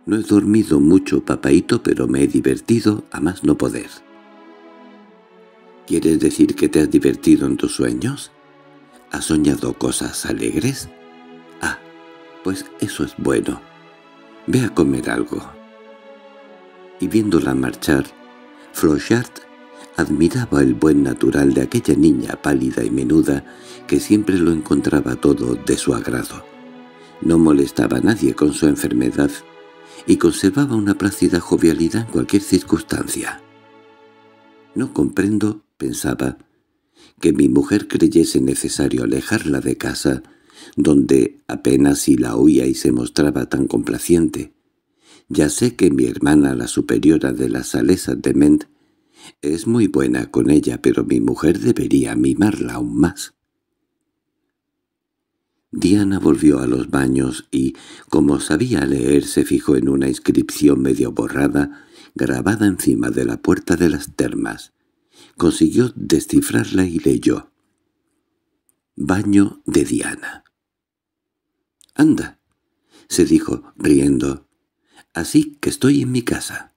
—No he dormido mucho, papaito, pero me he divertido a más no poder. —¿Quieres decir que te has divertido en tus sueños? ¿Has soñado cosas alegres? —Ah, pues eso es bueno. Ve a comer algo y viéndola marchar, Flochard admiraba el buen natural de aquella niña pálida y menuda que siempre lo encontraba todo de su agrado. No molestaba a nadie con su enfermedad y conservaba una plácida jovialidad en cualquier circunstancia. No comprendo, pensaba, que mi mujer creyese necesario alejarla de casa, donde apenas si la oía y se mostraba tan complaciente. Ya sé que mi hermana, la superiora de las salesas de Ment, es muy buena con ella, pero mi mujer debería mimarla aún más. Diana volvió a los baños y, como sabía leer, se fijó en una inscripción medio borrada grabada encima de la puerta de las termas. Consiguió descifrarla y leyó. «Baño de Diana». «Anda», se dijo, riendo, Así que estoy en mi casa,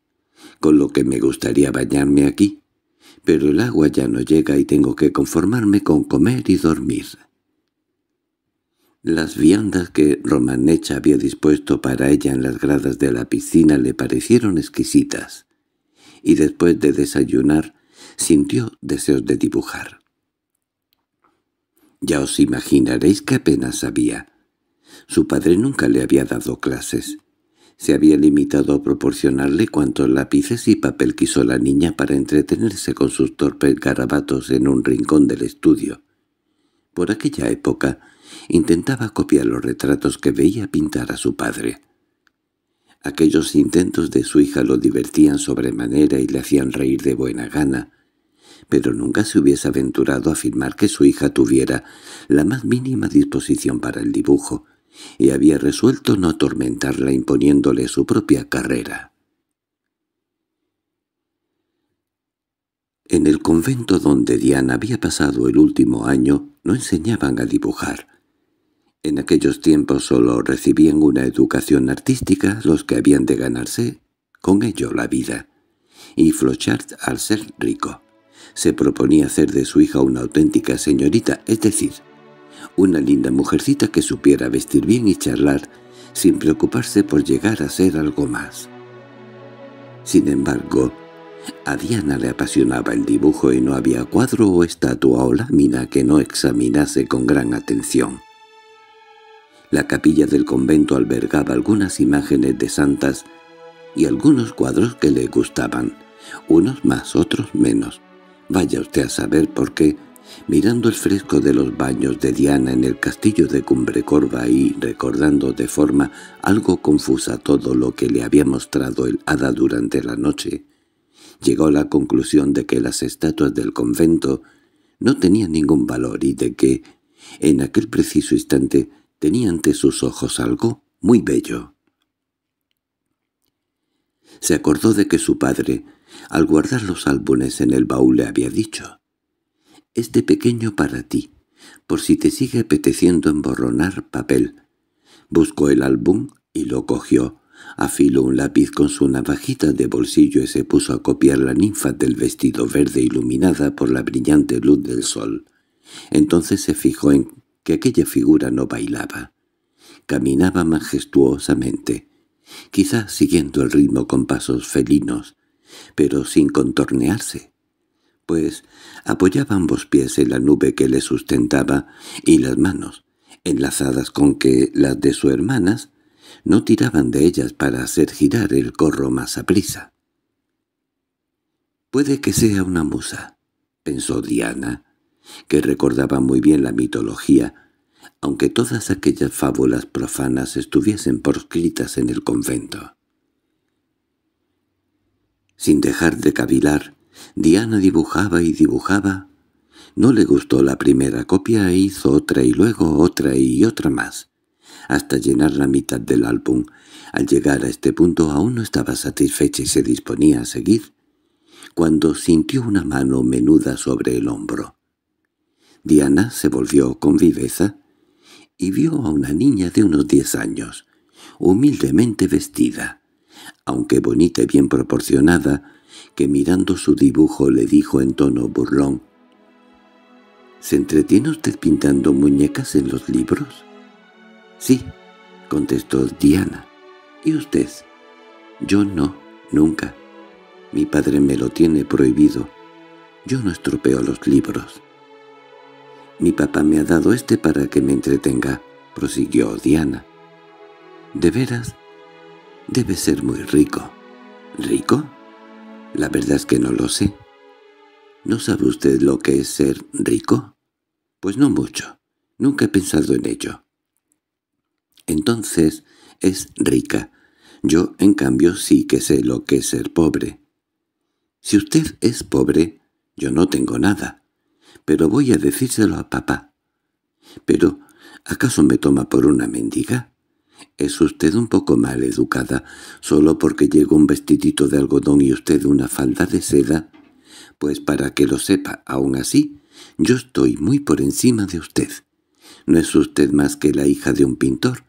con lo que me gustaría bañarme aquí, pero el agua ya no llega y tengo que conformarme con comer y dormir. Las viandas que Romanecha había dispuesto para ella en las gradas de la piscina le parecieron exquisitas, y después de desayunar sintió deseos de dibujar. Ya os imaginaréis que apenas sabía. Su padre nunca le había dado clases, se había limitado a proporcionarle cuantos lápices y papel quiso la niña para entretenerse con sus torpes garabatos en un rincón del estudio. Por aquella época intentaba copiar los retratos que veía pintar a su padre. Aquellos intentos de su hija lo divertían sobremanera y le hacían reír de buena gana, pero nunca se hubiese aventurado a afirmar que su hija tuviera la más mínima disposición para el dibujo, y había resuelto no atormentarla imponiéndole su propia carrera. En el convento donde Diana había pasado el último año no enseñaban a dibujar. En aquellos tiempos solo recibían una educación artística los que habían de ganarse con ello la vida. Y Flochard, al ser rico, se proponía hacer de su hija una auténtica señorita, es decir, una linda mujercita que supiera vestir bien y charlar, sin preocuparse por llegar a ser algo más. Sin embargo, a Diana le apasionaba el dibujo y no había cuadro o estatua o lámina que no examinase con gran atención. La capilla del convento albergaba algunas imágenes de santas y algunos cuadros que le gustaban, unos más, otros menos. Vaya usted a saber por qué, mirando el fresco de los baños de Diana en el castillo de Cumbrecorva y recordando de forma algo confusa todo lo que le había mostrado el hada durante la noche, llegó a la conclusión de que las estatuas del convento no tenían ningún valor y de que, en aquel preciso instante, tenía ante sus ojos algo muy bello. Se acordó de que su padre, al guardar los álbumes en el baúl, le había dicho es de pequeño para ti, por si te sigue apeteciendo emborronar papel. Buscó el álbum y lo cogió, afiló un lápiz con su navajita de bolsillo y se puso a copiar la ninfa del vestido verde iluminada por la brillante luz del sol. Entonces se fijó en que aquella figura no bailaba. Caminaba majestuosamente, quizás siguiendo el ritmo con pasos felinos, pero sin contornearse, pues, apoyaba ambos pies en la nube que le sustentaba y las manos, enlazadas con que las de sus hermanas, no tiraban de ellas para hacer girar el corro más aprisa. «Puede que sea una musa», pensó Diana, que recordaba muy bien la mitología, aunque todas aquellas fábulas profanas estuviesen proscritas en el convento. Sin dejar de cavilar, Diana dibujaba y dibujaba. No le gustó la primera copia e hizo otra y luego otra y otra más, hasta llenar la mitad del álbum. Al llegar a este punto aún no estaba satisfecha y se disponía a seguir, cuando sintió una mano menuda sobre el hombro. Diana se volvió con viveza y vio a una niña de unos diez años, humildemente vestida, aunque bonita y bien proporcionada, mirando su dibujo le dijo en tono burlón, —¿Se entretiene usted pintando muñecas en los libros? —Sí —contestó Diana—. ¿Y usted? —Yo no, nunca. Mi padre me lo tiene prohibido. Yo no estropeo los libros. —Mi papá me ha dado este para que me entretenga —prosiguió Diana—. ¿De veras? Debe ser muy rico. ¿Rico? La verdad es que no lo sé. ¿No sabe usted lo que es ser rico? Pues no mucho. Nunca he pensado en ello. Entonces es rica. Yo, en cambio, sí que sé lo que es ser pobre. Si usted es pobre, yo no tengo nada. Pero voy a decírselo a papá. Pero, ¿acaso me toma por una mendiga? Es usted un poco mal educada, solo porque llegó un vestidito de algodón y usted una falda de seda. Pues para que lo sepa, aún así, yo estoy muy por encima de usted. No es usted más que la hija de un pintor,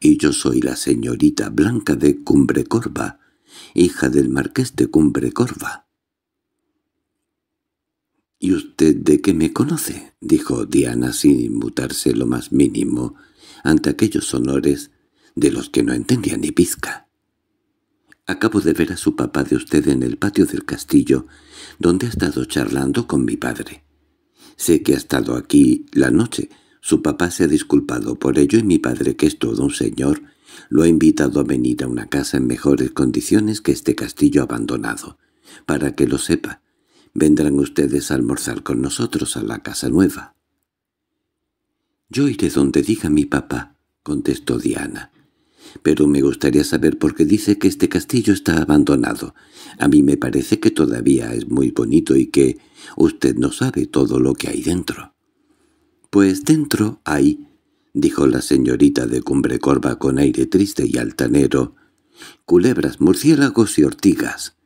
y yo soy la señorita Blanca de Cumbrecorva, hija del marqués de Cumbrecorva. —¿Y usted de qué me conoce? —dijo Diana sin inmutarse lo más mínimo ante aquellos honores de los que no entendía ni pizca. Acabo de ver a su papá de usted en el patio del castillo, donde ha estado charlando con mi padre. Sé que ha estado aquí la noche. Su papá se ha disculpado por ello y mi padre, que es todo un señor, lo ha invitado a venir a una casa en mejores condiciones que este castillo abandonado. Para que lo sepa, vendrán ustedes a almorzar con nosotros a la casa nueva. —Yo iré donde diga mi papá —contestó Diana pero me gustaría saber por qué dice que este castillo está abandonado. A mí me parece que todavía es muy bonito y que usted no sabe todo lo que hay dentro. —Pues dentro hay —dijo la señorita de cumbrecorva con aire triste y altanero—, culebras, murciélagos y ortigas.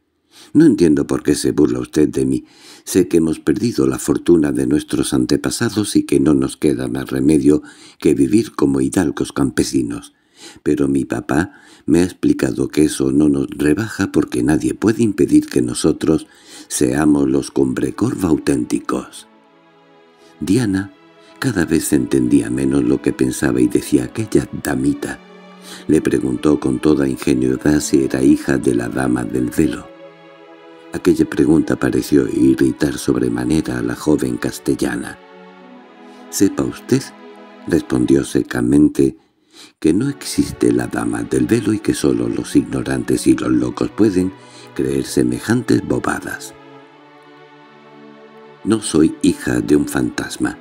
No entiendo por qué se burla usted de mí. Sé que hemos perdido la fortuna de nuestros antepasados y que no nos queda más remedio que vivir como hidalgos campesinos pero mi papá me ha explicado que eso no nos rebaja porque nadie puede impedir que nosotros seamos los cumbrecorva auténticos. Diana cada vez entendía menos lo que pensaba y decía aquella damita. Le preguntó con toda ingenuidad si era hija de la dama del velo. Aquella pregunta pareció irritar sobremanera a la joven castellana. —Sepa usted —respondió secamente que no existe la dama del velo y que solo los ignorantes y los locos pueden creer semejantes bobadas. No soy hija de un fantasma.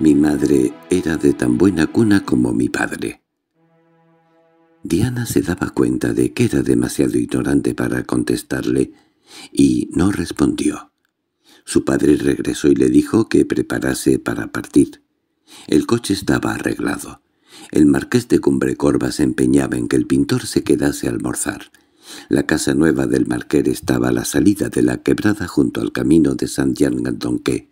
Mi madre era de tan buena cuna como mi padre. Diana se daba cuenta de que era demasiado ignorante para contestarle y no respondió. Su padre regresó y le dijo que preparase para partir. El coche estaba arreglado. El marqués de Cumbrecorva se empeñaba en que el pintor se quedase a almorzar. La casa nueva del marqués estaba a la salida de la quebrada junto al camino de San Gandonqué.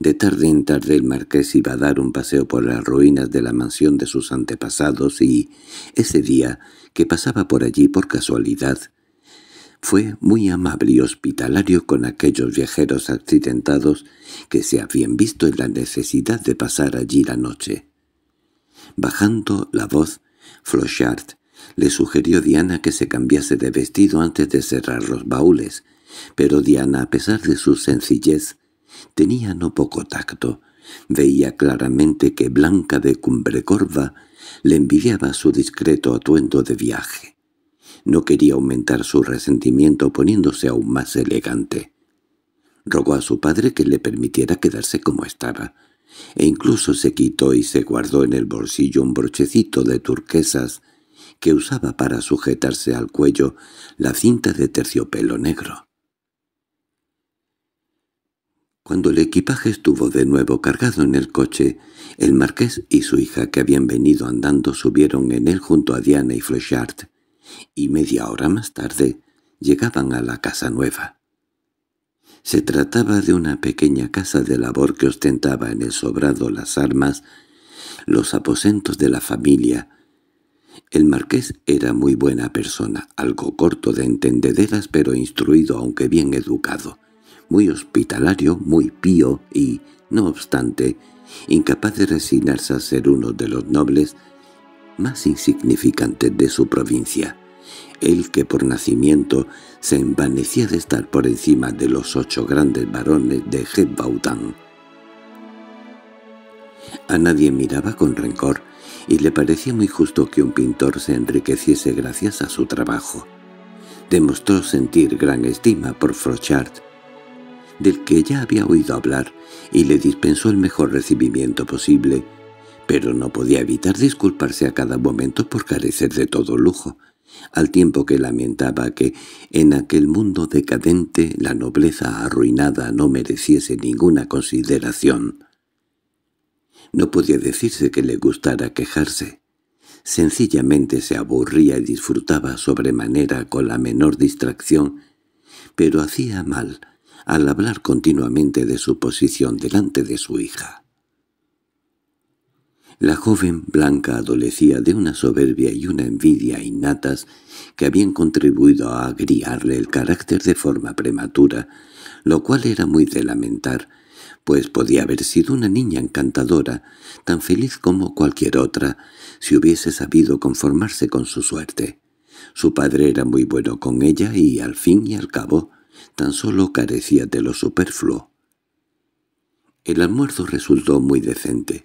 De tarde en tarde el marqués iba a dar un paseo por las ruinas de la mansión de sus antepasados y, ese día, que pasaba por allí por casualidad, fue muy amable y hospitalario con aquellos viajeros accidentados que se habían visto en la necesidad de pasar allí la noche. Bajando la voz, Flochard le sugirió a Diana que se cambiase de vestido antes de cerrar los baúles, pero Diana, a pesar de su sencillez, tenía no poco tacto. Veía claramente que Blanca de Cumbrecorva le envidiaba su discreto atuendo de viaje. No quería aumentar su resentimiento poniéndose aún más elegante. Rogó a su padre que le permitiera quedarse como estaba e incluso se quitó y se guardó en el bolsillo un brochecito de turquesas que usaba para sujetarse al cuello la cinta de terciopelo negro. Cuando el equipaje estuvo de nuevo cargado en el coche, el marqués y su hija que habían venido andando subieron en él junto a Diana y Flechard, y media hora más tarde llegaban a la casa nueva. Se trataba de una pequeña casa de labor que ostentaba en el sobrado las armas, los aposentos de la familia. El marqués era muy buena persona, algo corto de entendederas pero instruido aunque bien educado, muy hospitalario, muy pío y, no obstante, incapaz de resignarse a ser uno de los nobles más insignificantes de su provincia el que por nacimiento se envanecía de estar por encima de los ocho grandes varones de Hebbautan. A nadie miraba con rencor, y le parecía muy justo que un pintor se enriqueciese gracias a su trabajo. Demostró sentir gran estima por Frochard, del que ya había oído hablar, y le dispensó el mejor recibimiento posible, pero no podía evitar disculparse a cada momento por carecer de todo lujo, al tiempo que lamentaba que en aquel mundo decadente la nobleza arruinada no mereciese ninguna consideración. No podía decirse que le gustara quejarse. Sencillamente se aburría y disfrutaba sobremanera con la menor distracción, pero hacía mal al hablar continuamente de su posición delante de su hija. La joven blanca adolecía de una soberbia y una envidia innatas que habían contribuido a agriarle el carácter de forma prematura, lo cual era muy de lamentar, pues podía haber sido una niña encantadora, tan feliz como cualquier otra, si hubiese sabido conformarse con su suerte. Su padre era muy bueno con ella y, al fin y al cabo, tan solo carecía de lo superfluo. El almuerzo resultó muy decente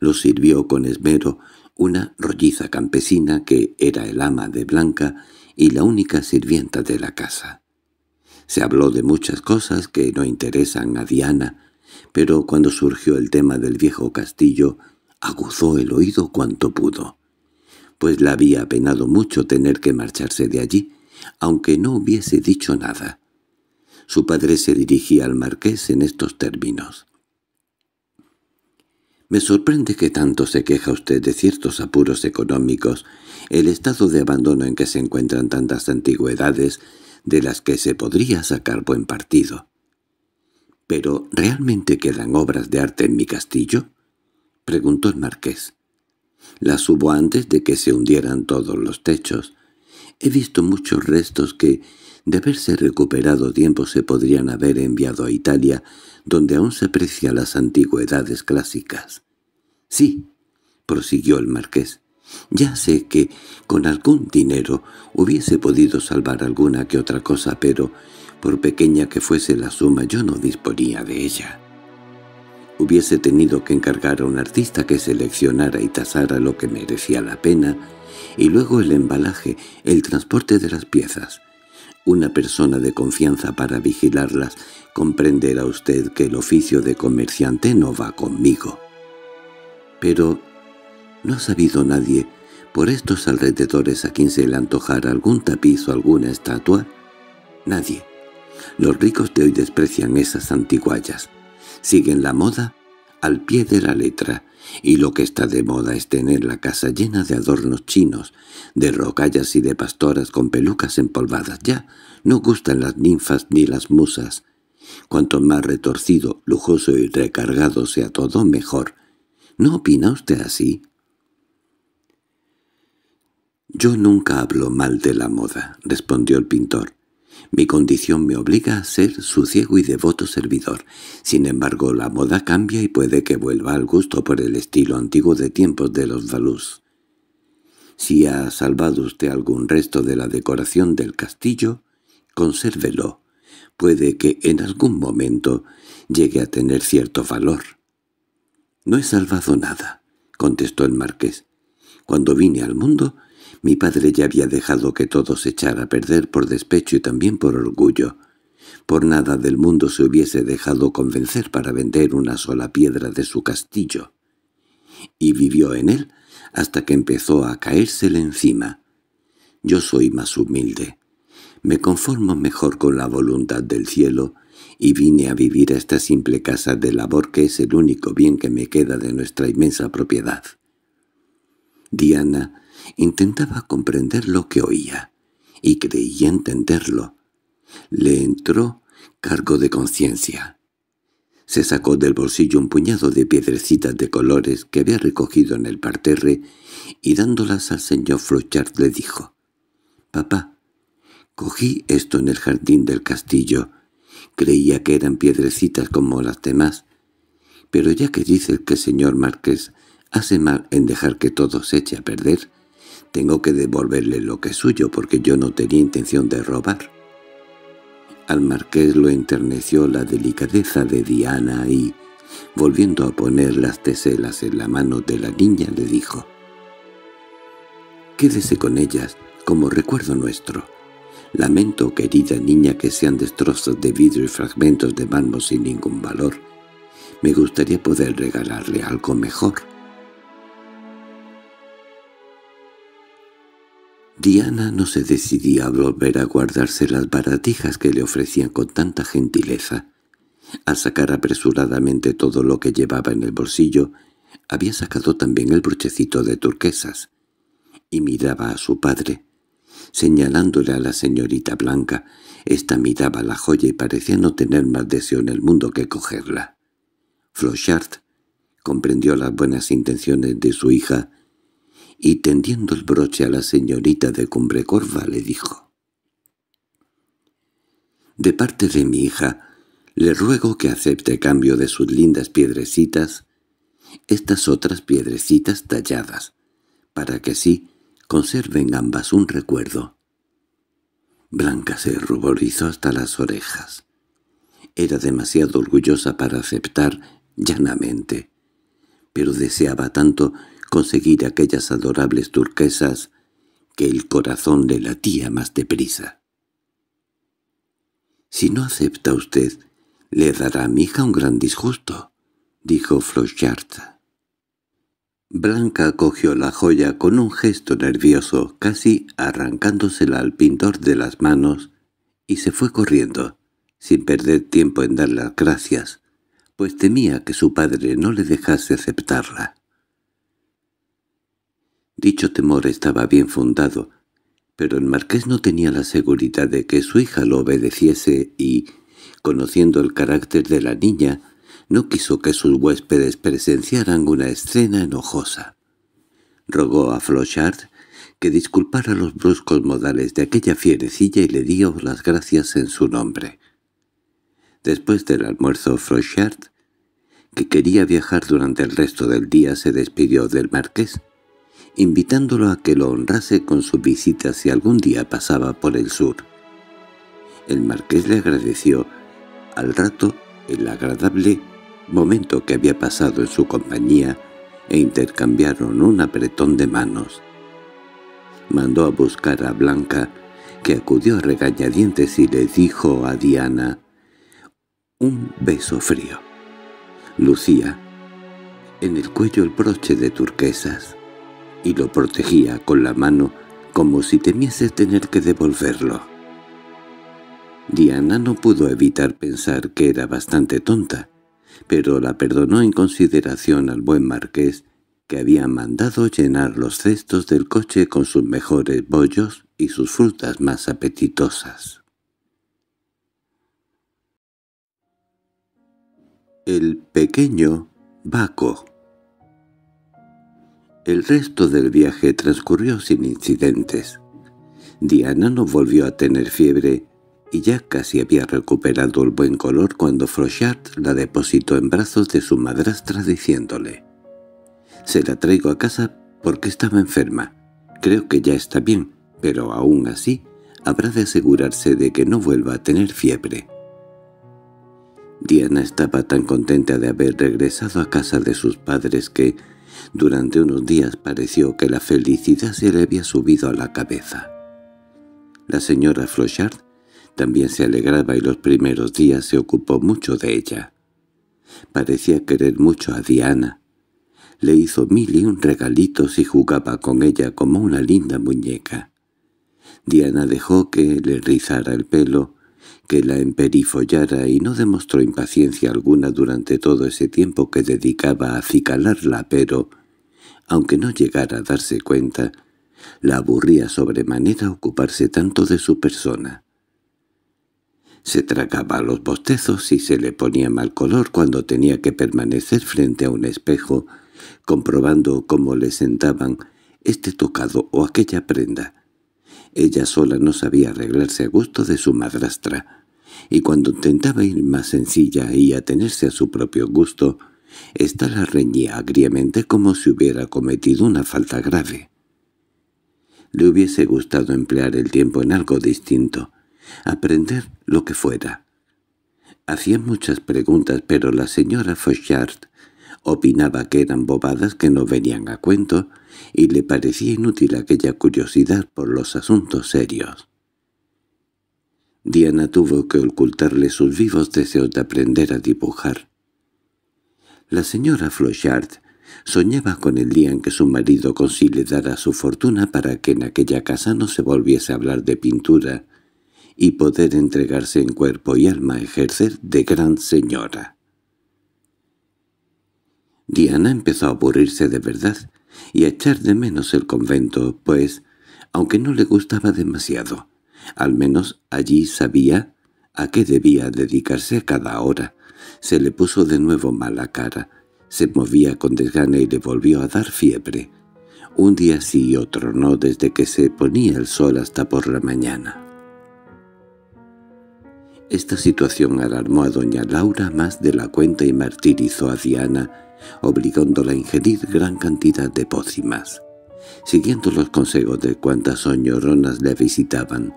lo sirvió con esmero una rolliza campesina que era el ama de Blanca y la única sirvienta de la casa. Se habló de muchas cosas que no interesan a Diana, pero cuando surgió el tema del viejo castillo, aguzó el oído cuanto pudo, pues la había apenado mucho tener que marcharse de allí, aunque no hubiese dicho nada. Su padre se dirigía al marqués en estos términos. Me sorprende que tanto se queja usted de ciertos apuros económicos, el estado de abandono en que se encuentran tantas antigüedades de las que se podría sacar buen partido. —¿Pero realmente quedan obras de arte en mi castillo? —preguntó el marqués. —Las hubo antes de que se hundieran todos los techos. He visto muchos restos que de haberse recuperado tiempo se podrían haber enviado a Italia, donde aún se aprecia las antigüedades clásicas. —Sí —prosiguió el marqués—, ya sé que con algún dinero hubiese podido salvar alguna que otra cosa, pero, por pequeña que fuese la suma, yo no disponía de ella. Hubiese tenido que encargar a un artista que seleccionara y tasara lo que merecía la pena, y luego el embalaje, el transporte de las piezas, una persona de confianza para vigilarlas, comprenderá usted que el oficio de comerciante no va conmigo. Pero no ha sabido nadie por estos alrededores a quien se le antojara algún tapiz o alguna estatua. Nadie. Los ricos de hoy desprecian esas antiguallas. Siguen la moda al pie de la letra, y lo que está de moda es tener la casa llena de adornos chinos, de rocallas y de pastoras con pelucas empolvadas. Ya no gustan las ninfas ni las musas. Cuanto más retorcido, lujoso y recargado sea todo, mejor. ¿No opina usted así? Yo nunca hablo mal de la moda, respondió el pintor. Mi condición me obliga a ser su ciego y devoto servidor. Sin embargo, la moda cambia y puede que vuelva al gusto por el estilo antiguo de tiempos de los Valús. Si ha salvado usted algún resto de la decoración del castillo, consérvelo. Puede que en algún momento llegue a tener cierto valor. —No he salvado nada —contestó el marqués. Cuando vine al mundo mi padre ya había dejado que todo se echara a perder por despecho y también por orgullo. Por nada del mundo se hubiese dejado convencer para vender una sola piedra de su castillo. Y vivió en él hasta que empezó a caérsele encima. Yo soy más humilde. Me conformo mejor con la voluntad del cielo y vine a vivir a esta simple casa de labor que es el único bien que me queda de nuestra inmensa propiedad. Diana Intentaba comprender lo que oía, y creía entenderlo. Le entró cargo de conciencia. Se sacó del bolsillo un puñado de piedrecitas de colores que había recogido en el parterre y dándolas al señor Flochard le dijo, «Papá, cogí esto en el jardín del castillo. Creía que eran piedrecitas como las demás, pero ya que dice que el señor Márquez hace mal en dejar que todo se eche a perder, tengo que devolverle lo que es suyo porque yo no tenía intención de robar. Al marqués lo enterneció la delicadeza de Diana y, volviendo a poner las teselas en la mano de la niña, le dijo «Quédese con ellas como recuerdo nuestro. Lamento, querida niña, que sean destrozos de vidrio y fragmentos de mármol sin ningún valor. Me gustaría poder regalarle algo mejor». Diana no se decidía a volver a guardarse las baratijas que le ofrecían con tanta gentileza. Al sacar apresuradamente todo lo que llevaba en el bolsillo, había sacado también el brochecito de turquesas, y miraba a su padre, señalándole a la señorita Blanca. Esta miraba la joya y parecía no tener más deseo en el mundo que cogerla. Flochard comprendió las buenas intenciones de su hija y tendiendo el broche a la señorita de Cumbrecorva le dijo. «De parte de mi hija, le ruego que acepte cambio de sus lindas piedrecitas estas otras piedrecitas talladas, para que así conserven ambas un recuerdo». Blanca se ruborizó hasta las orejas. Era demasiado orgullosa para aceptar llanamente, pero deseaba tanto conseguir aquellas adorables turquesas que el corazón le latía más deprisa. —Si no acepta usted, le dará a mi hija un gran disgusto —dijo Flochard. Blanca cogió la joya con un gesto nervioso, casi arrancándosela al pintor de las manos, y se fue corriendo, sin perder tiempo en dar las gracias, pues temía que su padre no le dejase aceptarla. Dicho temor estaba bien fundado, pero el marqués no tenía la seguridad de que su hija lo obedeciese y, conociendo el carácter de la niña, no quiso que sus huéspedes presenciaran una escena enojosa. Rogó a Flochard que disculpara los bruscos modales de aquella fierecilla y le dio las gracias en su nombre. Después del almuerzo, Flochard, que quería viajar durante el resto del día, se despidió del marqués, invitándolo a que lo honrase con su visita si algún día pasaba por el sur. El marqués le agradeció, al rato, el agradable momento que había pasado en su compañía e intercambiaron un apretón de manos. Mandó a buscar a Blanca, que acudió a regañadientes y le dijo a Diana un beso frío. Lucía, en el cuello el broche de turquesas y lo protegía con la mano como si temiese tener que devolverlo. Diana no pudo evitar pensar que era bastante tonta, pero la perdonó en consideración al buen marqués que había mandado llenar los cestos del coche con sus mejores bollos y sus frutas más apetitosas. El pequeño Baco el resto del viaje transcurrió sin incidentes. Diana no volvió a tener fiebre y ya casi había recuperado el buen color cuando Frochard la depositó en brazos de su madrastra diciéndole «Se la traigo a casa porque estaba enferma. Creo que ya está bien, pero aún así habrá de asegurarse de que no vuelva a tener fiebre». Diana estaba tan contenta de haber regresado a casa de sus padres que, durante unos días pareció que la felicidad se le había subido a la cabeza. La señora Flochard también se alegraba y los primeros días se ocupó mucho de ella. Parecía querer mucho a Diana. Le hizo mil y un regalitos y jugaba con ella como una linda muñeca. Diana dejó que le rizara el pelo, que la emperifollara y no demostró impaciencia alguna durante todo ese tiempo que dedicaba a acicalarla, pero, aunque no llegara a darse cuenta, la aburría sobremanera ocuparse tanto de su persona. Se tragaba los bostezos y se le ponía mal color cuando tenía que permanecer frente a un espejo, comprobando cómo le sentaban este tocado o aquella prenda. Ella sola no sabía arreglarse a gusto de su madrastra y cuando intentaba ir más sencilla y atenerse a su propio gusto, ésta la reñía agriamente como si hubiera cometido una falta grave. Le hubiese gustado emplear el tiempo en algo distinto, aprender lo que fuera. Hacía muchas preguntas, pero la señora Fochard opinaba que eran bobadas que no venían a cuento y le parecía inútil aquella curiosidad por los asuntos serios. Diana tuvo que ocultarle sus vivos deseos de aprender a dibujar. La señora Flochard soñaba con el día en que su marido conciliara su fortuna para que en aquella casa no se volviese a hablar de pintura y poder entregarse en cuerpo y alma a ejercer de gran señora. Diana empezó a aburrirse de verdad y a echar de menos el convento, pues, aunque no le gustaba demasiado, al menos allí sabía a qué debía dedicarse a cada hora. Se le puso de nuevo mala cara. Se movía con desgana y le volvió a dar fiebre. Un día sí y otro no, desde que se ponía el sol hasta por la mañana. Esta situación alarmó a doña Laura más de la cuenta y martirizó a Diana, obligándola a ingerir gran cantidad de pócimas, siguiendo los consejos de cuantas soñoronas le visitaban.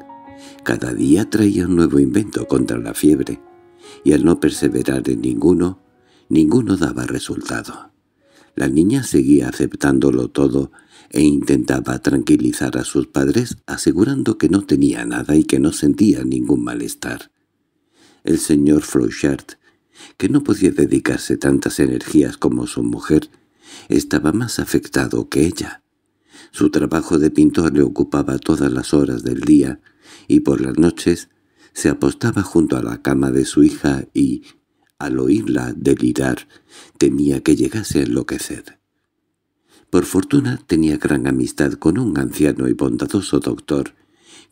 Cada día traía un nuevo invento contra la fiebre, y al no perseverar en ninguno, ninguno daba resultado. La niña seguía aceptándolo todo e intentaba tranquilizar a sus padres asegurando que no tenía nada y que no sentía ningún malestar. El señor Frochard, que no podía dedicarse tantas energías como su mujer, estaba más afectado que ella. Su trabajo de pintor le ocupaba todas las horas del día, y por las noches se apostaba junto a la cama de su hija y, al oírla delirar, temía que llegase a enloquecer. Por fortuna tenía gran amistad con un anciano y bondadoso doctor,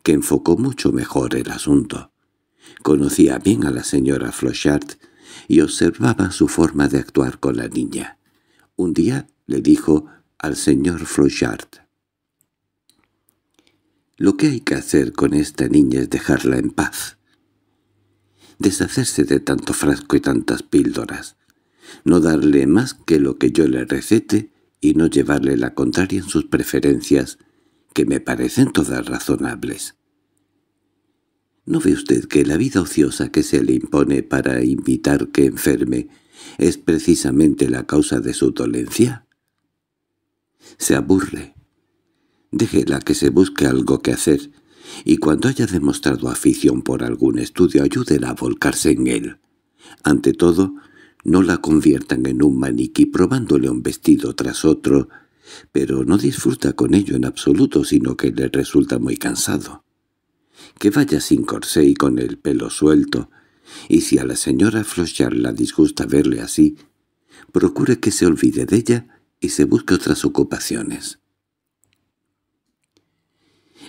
que enfocó mucho mejor el asunto. Conocía bien a la señora Flochard y observaba su forma de actuar con la niña. Un día le dijo al señor Flochard, lo que hay que hacer con esta niña es dejarla en paz. Deshacerse de tanto frasco y tantas píldoras. No darle más que lo que yo le recete y no llevarle la contraria en sus preferencias, que me parecen todas razonables. ¿No ve usted que la vida ociosa que se le impone para invitar que enferme es precisamente la causa de su dolencia? Se aburre, Déjela que se busque algo que hacer, y cuando haya demostrado afición por algún estudio ayúdela a volcarse en él. Ante todo, no la conviertan en un maniquí probándole un vestido tras otro, pero no disfruta con ello en absoluto, sino que le resulta muy cansado. Que vaya sin corsé y con el pelo suelto, y si a la señora Flochard la disgusta verle así, procure que se olvide de ella y se busque otras ocupaciones.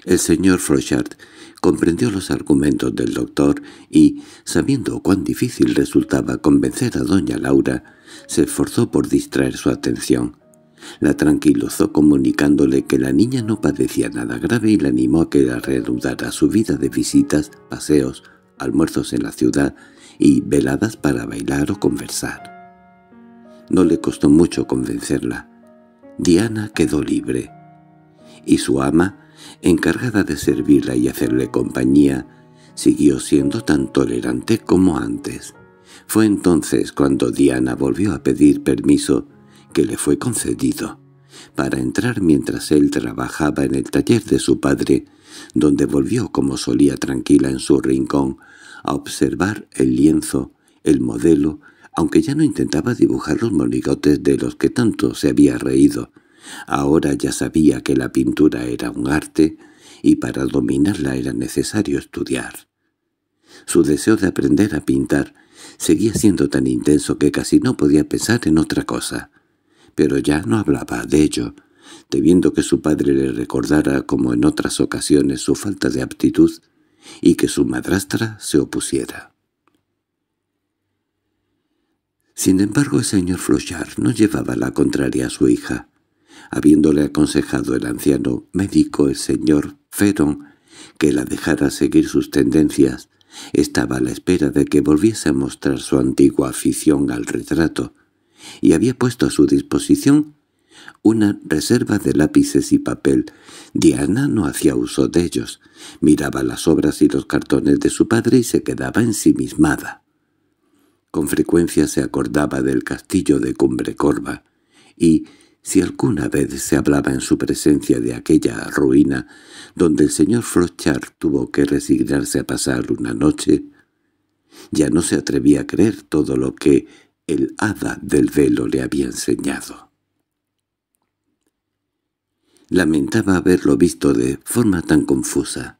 El señor Frochard comprendió los argumentos del doctor y, sabiendo cuán difícil resultaba convencer a doña Laura, se esforzó por distraer su atención. La tranquilizó comunicándole que la niña no padecía nada grave y la animó a que la reanudara su vida de visitas, paseos, almuerzos en la ciudad y veladas para bailar o conversar. No le costó mucho convencerla. Diana quedó libre, y su ama encargada de servirla y hacerle compañía, siguió siendo tan tolerante como antes. Fue entonces cuando Diana volvió a pedir permiso, que le fue concedido, para entrar mientras él trabajaba en el taller de su padre, donde volvió como solía tranquila en su rincón, a observar el lienzo, el modelo, aunque ya no intentaba dibujar los monigotes de los que tanto se había reído, Ahora ya sabía que la pintura era un arte, y para dominarla era necesario estudiar. Su deseo de aprender a pintar seguía siendo tan intenso que casi no podía pensar en otra cosa. Pero ya no hablaba de ello, debiendo que su padre le recordara, como en otras ocasiones, su falta de aptitud y que su madrastra se opusiera. Sin embargo, el señor Flochard no llevaba la contraria a su hija habiéndole aconsejado el anciano médico el señor Ferón que la dejara seguir sus tendencias, estaba a la espera de que volviese a mostrar su antigua afición al retrato, y había puesto a su disposición una reserva de lápices y papel. Diana no hacía uso de ellos, miraba las obras y los cartones de su padre y se quedaba ensimismada. Con frecuencia se acordaba del castillo de Cumbrecorva, y si alguna vez se hablaba en su presencia de aquella ruina donde el señor Frochard tuvo que resignarse a pasar una noche, ya no se atrevía a creer todo lo que el hada del velo le había enseñado. Lamentaba haberlo visto de forma tan confusa,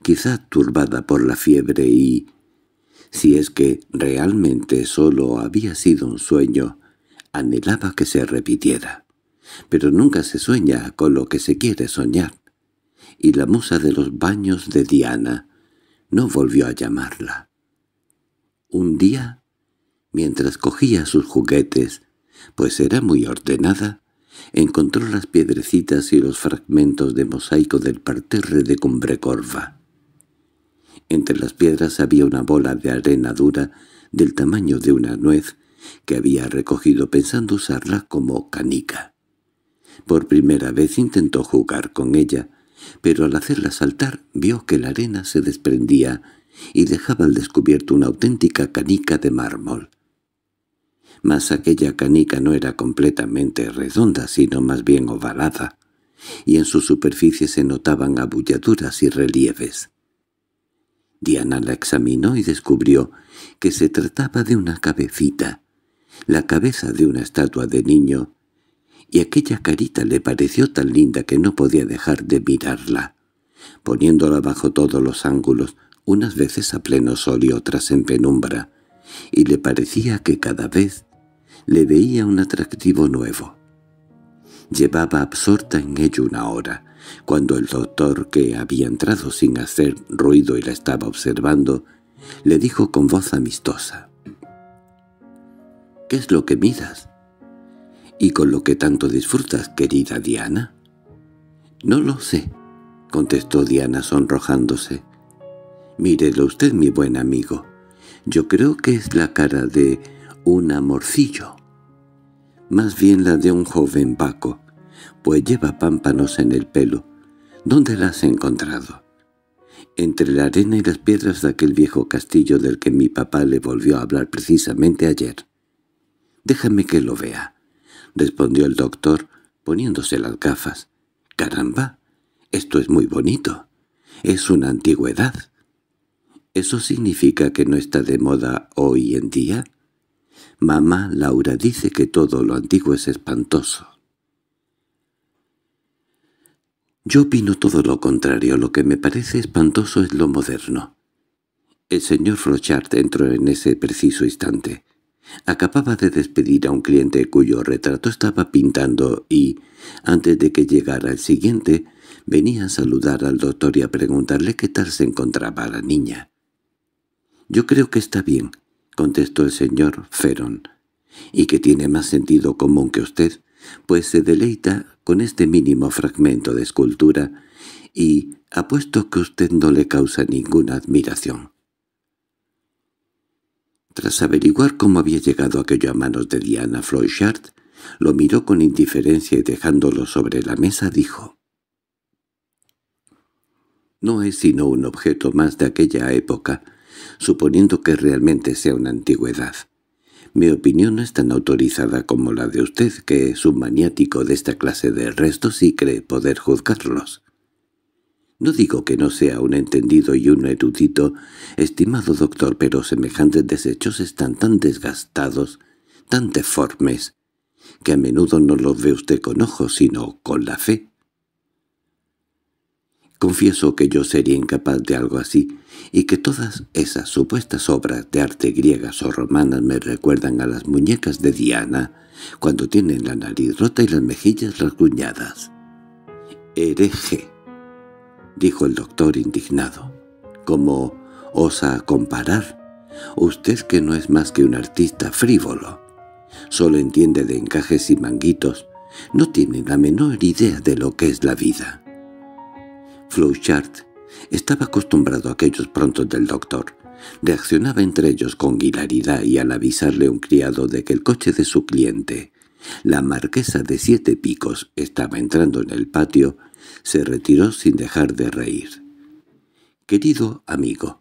quizá turbada por la fiebre y, si es que realmente solo había sido un sueño, anhelaba que se repitiera pero nunca se sueña con lo que se quiere soñar. Y la musa de los baños de Diana no volvió a llamarla. Un día, mientras cogía sus juguetes, pues era muy ordenada, encontró las piedrecitas y los fragmentos de mosaico del parterre de Cumbrecorva. Entre las piedras había una bola de arena dura del tamaño de una nuez que había recogido pensando usarla como canica. Por primera vez intentó jugar con ella, pero al hacerla saltar vio que la arena se desprendía y dejaba al descubierto una auténtica canica de mármol. Mas aquella canica no era completamente redonda, sino más bien ovalada, y en su superficie se notaban abulladuras y relieves. Diana la examinó y descubrió que se trataba de una cabecita, la cabeza de una estatua de niño, y aquella carita le pareció tan linda que no podía dejar de mirarla, poniéndola bajo todos los ángulos, unas veces a pleno sol y otras en penumbra, y le parecía que cada vez le veía un atractivo nuevo. Llevaba absorta en ello una hora, cuando el doctor, que había entrado sin hacer ruido y la estaba observando, le dijo con voz amistosa. —¿Qué es lo que miras? y con lo que tanto disfrutas, querida Diana? —No lo sé —contestó Diana sonrojándose. —Mírelo usted, mi buen amigo. Yo creo que es la cara de un amorcillo. Más bien la de un joven Paco, pues lleva pámpanos en el pelo. ¿Dónde la has encontrado? —Entre la arena y las piedras de aquel viejo castillo del que mi papá le volvió a hablar precisamente ayer. —Déjame que lo vea respondió el doctor, poniéndose las gafas. —¡Caramba! Esto es muy bonito. Es una antigüedad. ¿Eso significa que no está de moda hoy en día? Mamá Laura dice que todo lo antiguo es espantoso. Yo opino todo lo contrario. Lo que me parece espantoso es lo moderno. El señor Rochard entró en ese preciso instante. Acababa de despedir a un cliente cuyo retrato estaba pintando y, antes de que llegara el siguiente, venía a saludar al doctor y a preguntarle qué tal se encontraba la niña. «Yo creo que está bien», contestó el señor Feron, «y que tiene más sentido común que usted, pues se deleita con este mínimo fragmento de escultura y apuesto que usted no le causa ninguna admiración». Tras averiguar cómo había llegado aquello a manos de Diana Floychard, lo miró con indiferencia y dejándolo sobre la mesa dijo «No es sino un objeto más de aquella época, suponiendo que realmente sea una antigüedad. Mi opinión no es tan autorizada como la de usted, que es un maniático de esta clase de restos y cree poder juzgarlos. No digo que no sea un entendido y un erudito, estimado doctor, pero semejantes desechos están tan desgastados, tan deformes, que a menudo no los ve usted con ojos, sino con la fe. Confieso que yo sería incapaz de algo así, y que todas esas supuestas obras de arte griegas o romanas me recuerdan a las muñecas de Diana, cuando tienen la nariz rota y las mejillas rasguñadas. Hereje. —dijo el doctor indignado—, ¿cómo osa comparar? Usted que no es más que un artista frívolo. Solo entiende de encajes y manguitos. No tiene la menor idea de lo que es la vida. Flouchard estaba acostumbrado a aquellos prontos del doctor. Reaccionaba entre ellos con hilaridad y al avisarle un criado de que el coche de su cliente, la marquesa de Siete Picos, estaba entrando en el patio, se retiró sin dejar de reír. «Querido amigo,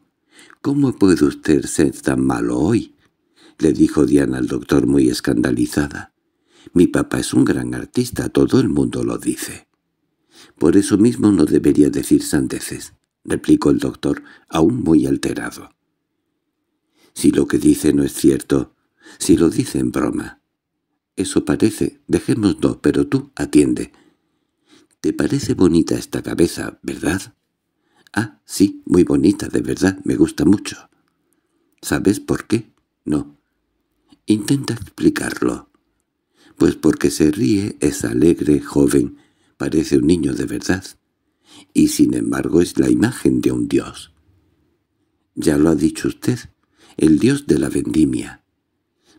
¿cómo puede usted ser tan malo hoy?» le dijo Diana al doctor muy escandalizada. «Mi papá es un gran artista, todo el mundo lo dice». «Por eso mismo no debería decir sandeces», replicó el doctor, aún muy alterado. «Si lo que dice no es cierto, si lo dice en broma». «Eso parece, dejémoslo, pero tú atiende. «Te parece bonita esta cabeza, ¿verdad?» «Ah, sí, muy bonita, de verdad, me gusta mucho». «¿Sabes por qué?» «No». «Intenta explicarlo». «Pues porque se ríe, es alegre, joven, parece un niño de verdad. Y sin embargo es la imagen de un dios». «Ya lo ha dicho usted, el dios de la vendimia».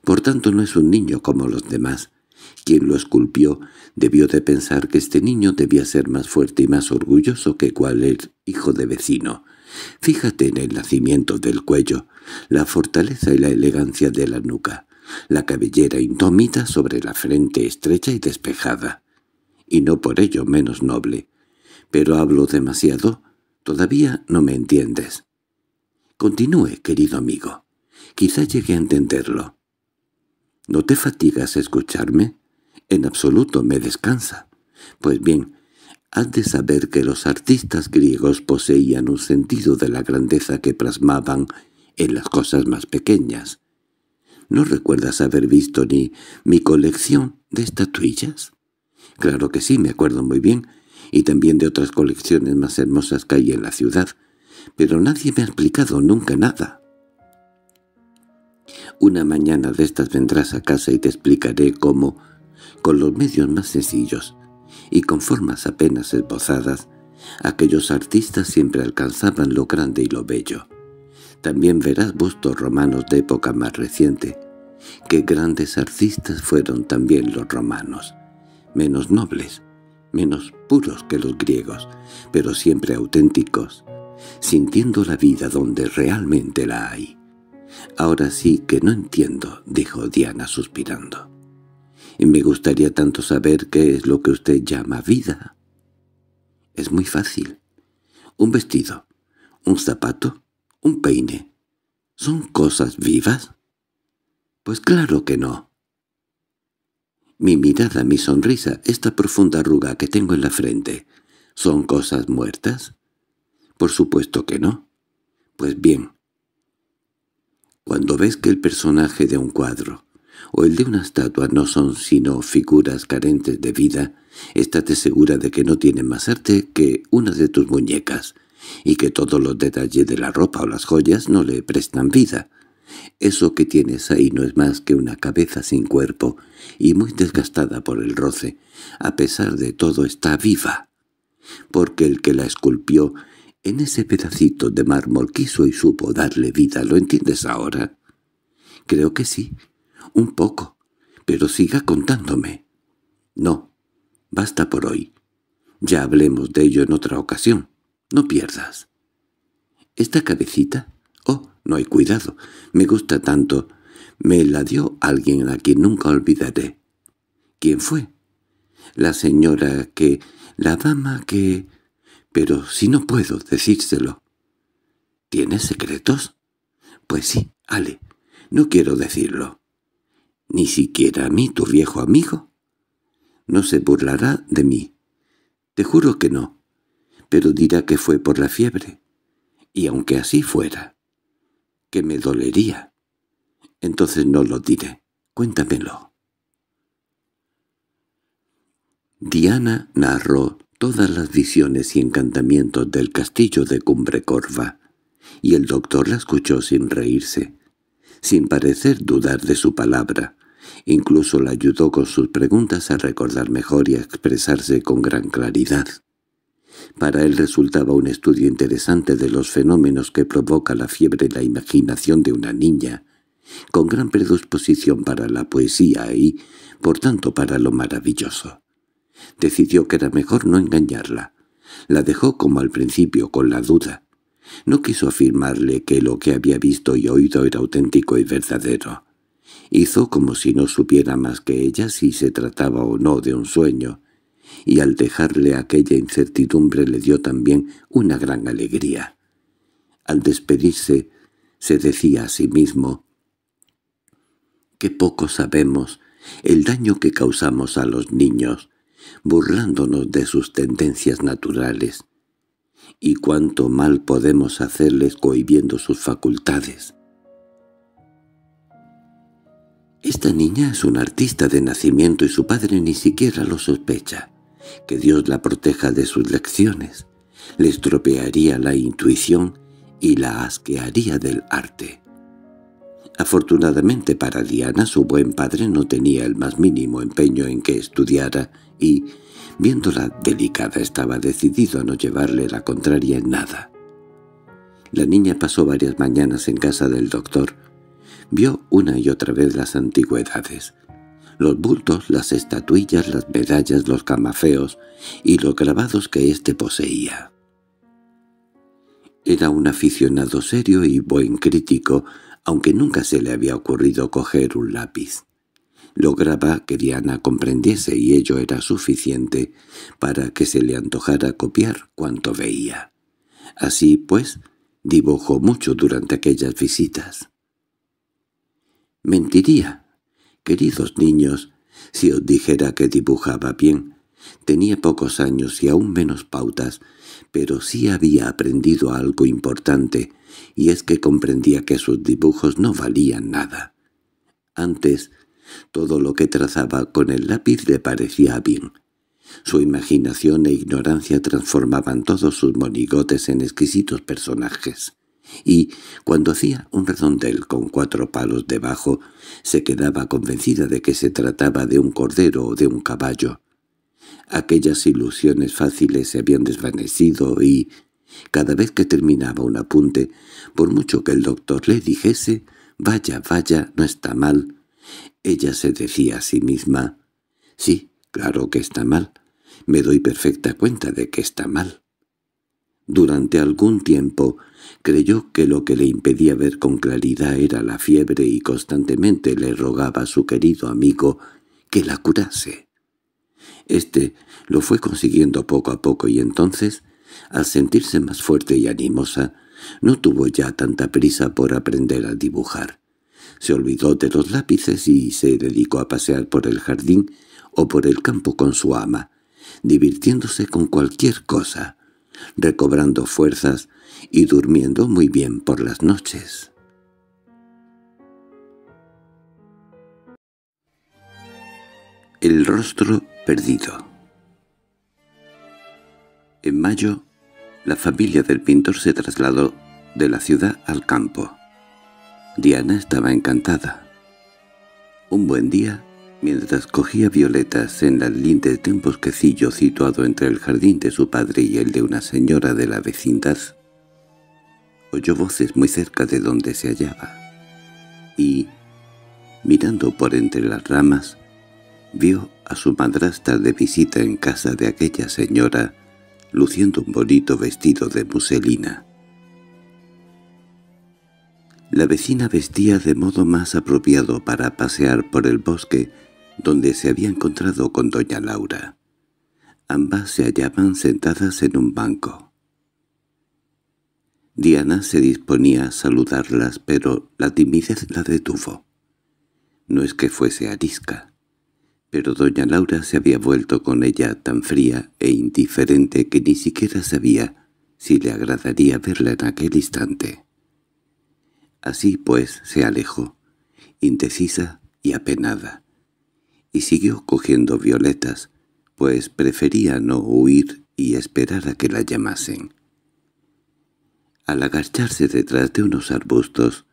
Por tanto no es un niño como los demás, quien lo esculpió debió de pensar que este niño debía ser más fuerte y más orgulloso que cual el hijo de vecino. Fíjate en el nacimiento del cuello, la fortaleza y la elegancia de la nuca, la cabellera indómita sobre la frente estrecha y despejada, y no por ello menos noble. Pero hablo demasiado, todavía no me entiendes. Continúe, querido amigo. Quizá llegue a entenderlo. ¿No te fatigas escucharme? En absoluto me descansa. Pues bien, has de saber que los artistas griegos poseían un sentido de la grandeza que plasmaban en las cosas más pequeñas. ¿No recuerdas haber visto ni mi colección de estatuillas? Claro que sí, me acuerdo muy bien, y también de otras colecciones más hermosas que hay en la ciudad, pero nadie me ha explicado nunca nada. Una mañana de estas vendrás a casa y te explicaré cómo, con los medios más sencillos y con formas apenas esbozadas, aquellos artistas siempre alcanzaban lo grande y lo bello. También verás bustos romanos de época más reciente. Qué grandes artistas fueron también los romanos, menos nobles, menos puros que los griegos, pero siempre auténticos, sintiendo la vida donde realmente la hay. —Ahora sí que no entiendo —dijo Diana suspirando—. Y me gustaría tanto saber qué es lo que usted llama vida. Es muy fácil. Un vestido, un zapato, un peine. ¿Son cosas vivas? Pues claro que no. Mi mirada, mi sonrisa, esta profunda arruga que tengo en la frente, ¿son cosas muertas? Por supuesto que no. Pues bien, cuando ves que el personaje de un cuadro o el de una estatua no son sino figuras carentes de vida, estate segura de que no tienen más arte que una de tus muñecas, y que todos los detalles de la ropa o las joyas no le prestan vida. Eso que tienes ahí no es más que una cabeza sin cuerpo y muy desgastada por el roce. A pesar de todo está viva, porque el que la esculpió en ese pedacito de mármol quiso y supo darle vida, ¿lo entiendes ahora? Creo que sí, un poco, pero siga contándome. No, basta por hoy. Ya hablemos de ello en otra ocasión, no pierdas. ¿Esta cabecita? Oh, no hay cuidado, me gusta tanto. Me la dio alguien a quien nunca olvidaré. ¿Quién fue? La señora que... la dama que... Pero si no puedo decírselo. ¿Tienes secretos? Pues sí, Ale, no quiero decirlo. Ni siquiera a mí, tu viejo amigo. No se burlará de mí. Te juro que no. Pero dirá que fue por la fiebre. Y aunque así fuera, que me dolería. Entonces no lo diré. Cuéntamelo. Diana narró todas las visiones y encantamientos del castillo de Cumbrecorva y el doctor la escuchó sin reírse, sin parecer dudar de su palabra. Incluso la ayudó con sus preguntas a recordar mejor y a expresarse con gran claridad. Para él resultaba un estudio interesante de los fenómenos que provoca la fiebre y la imaginación de una niña, con gran predisposición para la poesía y, por tanto, para lo maravilloso. Decidió que era mejor no engañarla. La dejó como al principio, con la duda. No quiso afirmarle que lo que había visto y oído era auténtico y verdadero. Hizo como si no supiera más que ella si se trataba o no de un sueño, y al dejarle aquella incertidumbre le dio también una gran alegría. Al despedirse, se decía a sí mismo, «Qué poco sabemos el daño que causamos a los niños, burlándonos de sus tendencias naturales. Y cuánto mal podemos hacerles cohibiendo sus facultades. Esta niña es un artista de nacimiento y su padre ni siquiera lo sospecha. Que Dios la proteja de sus lecciones. Le estropearía la intuición y la asquearía del arte. Afortunadamente para Diana su buen padre no tenía el más mínimo empeño en que estudiara y, viéndola delicada, estaba decidido a no llevarle la contraria en nada. La niña pasó varias mañanas en casa del doctor. Vio una y otra vez las antigüedades, los bultos, las estatuillas, las medallas, los camafeos y los grabados que éste poseía. Era un aficionado serio y buen crítico, aunque nunca se le había ocurrido coger un lápiz lograba que Diana comprendiese y ello era suficiente para que se le antojara copiar cuanto veía. Así pues, dibujó mucho durante aquellas visitas. Mentiría, queridos niños, si os dijera que dibujaba bien. Tenía pocos años y aún menos pautas, pero sí había aprendido algo importante, y es que comprendía que sus dibujos no valían nada. Antes todo lo que trazaba con el lápiz le parecía bien. Su imaginación e ignorancia transformaban todos sus monigotes en exquisitos personajes. Y, cuando hacía un redondel con cuatro palos debajo, se quedaba convencida de que se trataba de un cordero o de un caballo. Aquellas ilusiones fáciles se habían desvanecido y, cada vez que terminaba un apunte, por mucho que el doctor le dijese, «Vaya, vaya, no está mal», ella se decía a sí misma, «Sí, claro que está mal. Me doy perfecta cuenta de que está mal». Durante algún tiempo creyó que lo que le impedía ver con claridad era la fiebre y constantemente le rogaba a su querido amigo que la curase. Este lo fue consiguiendo poco a poco y entonces, al sentirse más fuerte y animosa, no tuvo ya tanta prisa por aprender a dibujar se olvidó de los lápices y se dedicó a pasear por el jardín o por el campo con su ama, divirtiéndose con cualquier cosa, recobrando fuerzas y durmiendo muy bien por las noches. El rostro perdido En mayo, la familia del pintor se trasladó de la ciudad al campo. Diana estaba encantada. Un buen día, mientras cogía violetas en las lindes de un bosquecillo situado entre el jardín de su padre y el de una señora de la vecindad, oyó voces muy cerca de donde se hallaba, y, mirando por entre las ramas, vio a su madrastra de visita en casa de aquella señora, luciendo un bonito vestido de muselina. La vecina vestía de modo más apropiado para pasear por el bosque donde se había encontrado con doña Laura. Ambas se hallaban sentadas en un banco. Diana se disponía a saludarlas, pero la timidez la detuvo. No es que fuese arisca, pero doña Laura se había vuelto con ella tan fría e indiferente que ni siquiera sabía si le agradaría verla en aquel instante. Así pues se alejó, indecisa y apenada, y siguió cogiendo violetas, pues prefería no huir y esperar a que la llamasen. Al agacharse detrás de unos arbustos,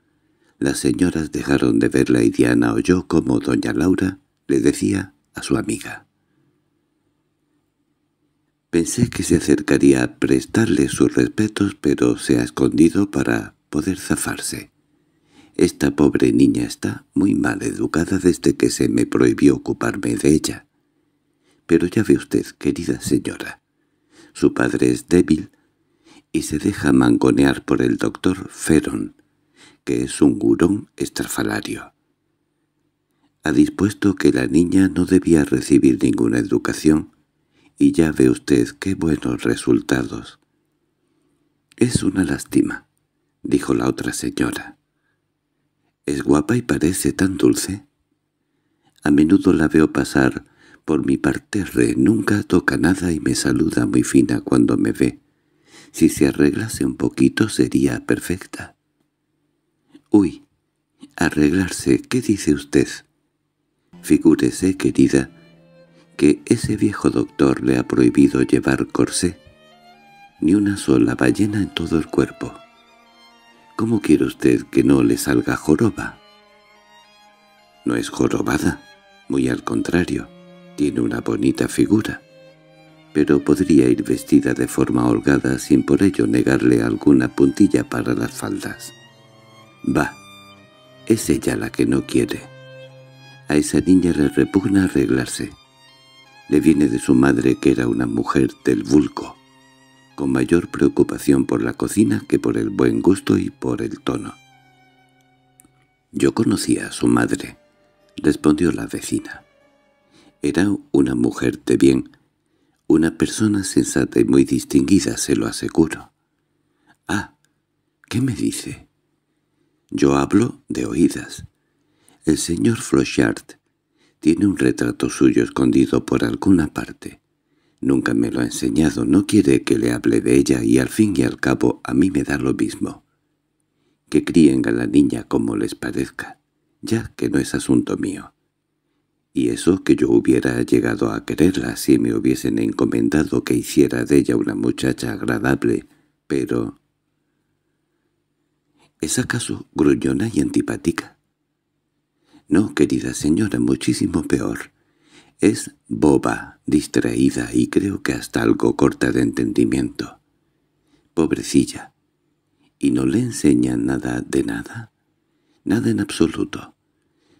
las señoras dejaron de verla y Diana oyó como doña Laura le decía a su amiga. Pensé que se acercaría a prestarle sus respetos, pero se ha escondido para poder zafarse. Esta pobre niña está muy mal educada desde que se me prohibió ocuparme de ella. Pero ya ve usted, querida señora, su padre es débil y se deja mangonear por el doctor Feron, que es un gurón estrafalario. Ha dispuesto que la niña no debía recibir ninguna educación, y ya ve usted qué buenos resultados. —Es una lástima —dijo la otra señora—. Es guapa y parece tan dulce. A menudo la veo pasar por mi parterre, nunca toca nada y me saluda muy fina cuando me ve. Si se arreglase un poquito sería perfecta. —Uy, arreglarse, ¿qué dice usted? —Figúrese, querida, que ese viejo doctor le ha prohibido llevar corsé. Ni una sola ballena en todo el cuerpo. ¿Cómo quiere usted que no le salga joroba? No es jorobada, muy al contrario, tiene una bonita figura. Pero podría ir vestida de forma holgada sin por ello negarle alguna puntilla para las faldas. Va, es ella la que no quiere. A esa niña le repugna arreglarse. Le viene de su madre que era una mujer del vulco con mayor preocupación por la cocina que por el buen gusto y por el tono. «Yo conocía a su madre», respondió la vecina. «Era una mujer de bien, una persona sensata y muy distinguida, se lo aseguro». «Ah, ¿qué me dice?» «Yo hablo de oídas. El señor Flochard tiene un retrato suyo escondido por alguna parte». Nunca me lo ha enseñado, no quiere que le hable de ella y al fin y al cabo a mí me da lo mismo. Que críen a la niña como les parezca, ya que no es asunto mío. Y eso que yo hubiera llegado a quererla si me hubiesen encomendado que hiciera de ella una muchacha agradable, pero... ¿Es acaso gruñona y antipática? No, querida señora, muchísimo peor. Es boba, distraída y creo que hasta algo corta de entendimiento. Pobrecilla. ¿Y no le enseñan nada de nada? Nada en absoluto.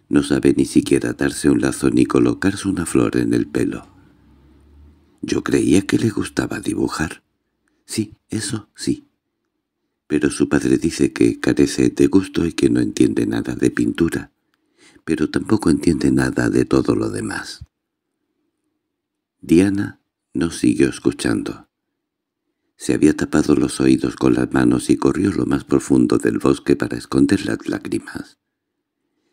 No sabe ni siquiera darse un lazo ni colocarse una flor en el pelo. Yo creía que le gustaba dibujar. Sí, eso sí. Pero su padre dice que carece de gusto y que no entiende nada de pintura, pero tampoco entiende nada de todo lo demás. Diana no siguió escuchando. Se había tapado los oídos con las manos y corrió lo más profundo del bosque para esconder las lágrimas.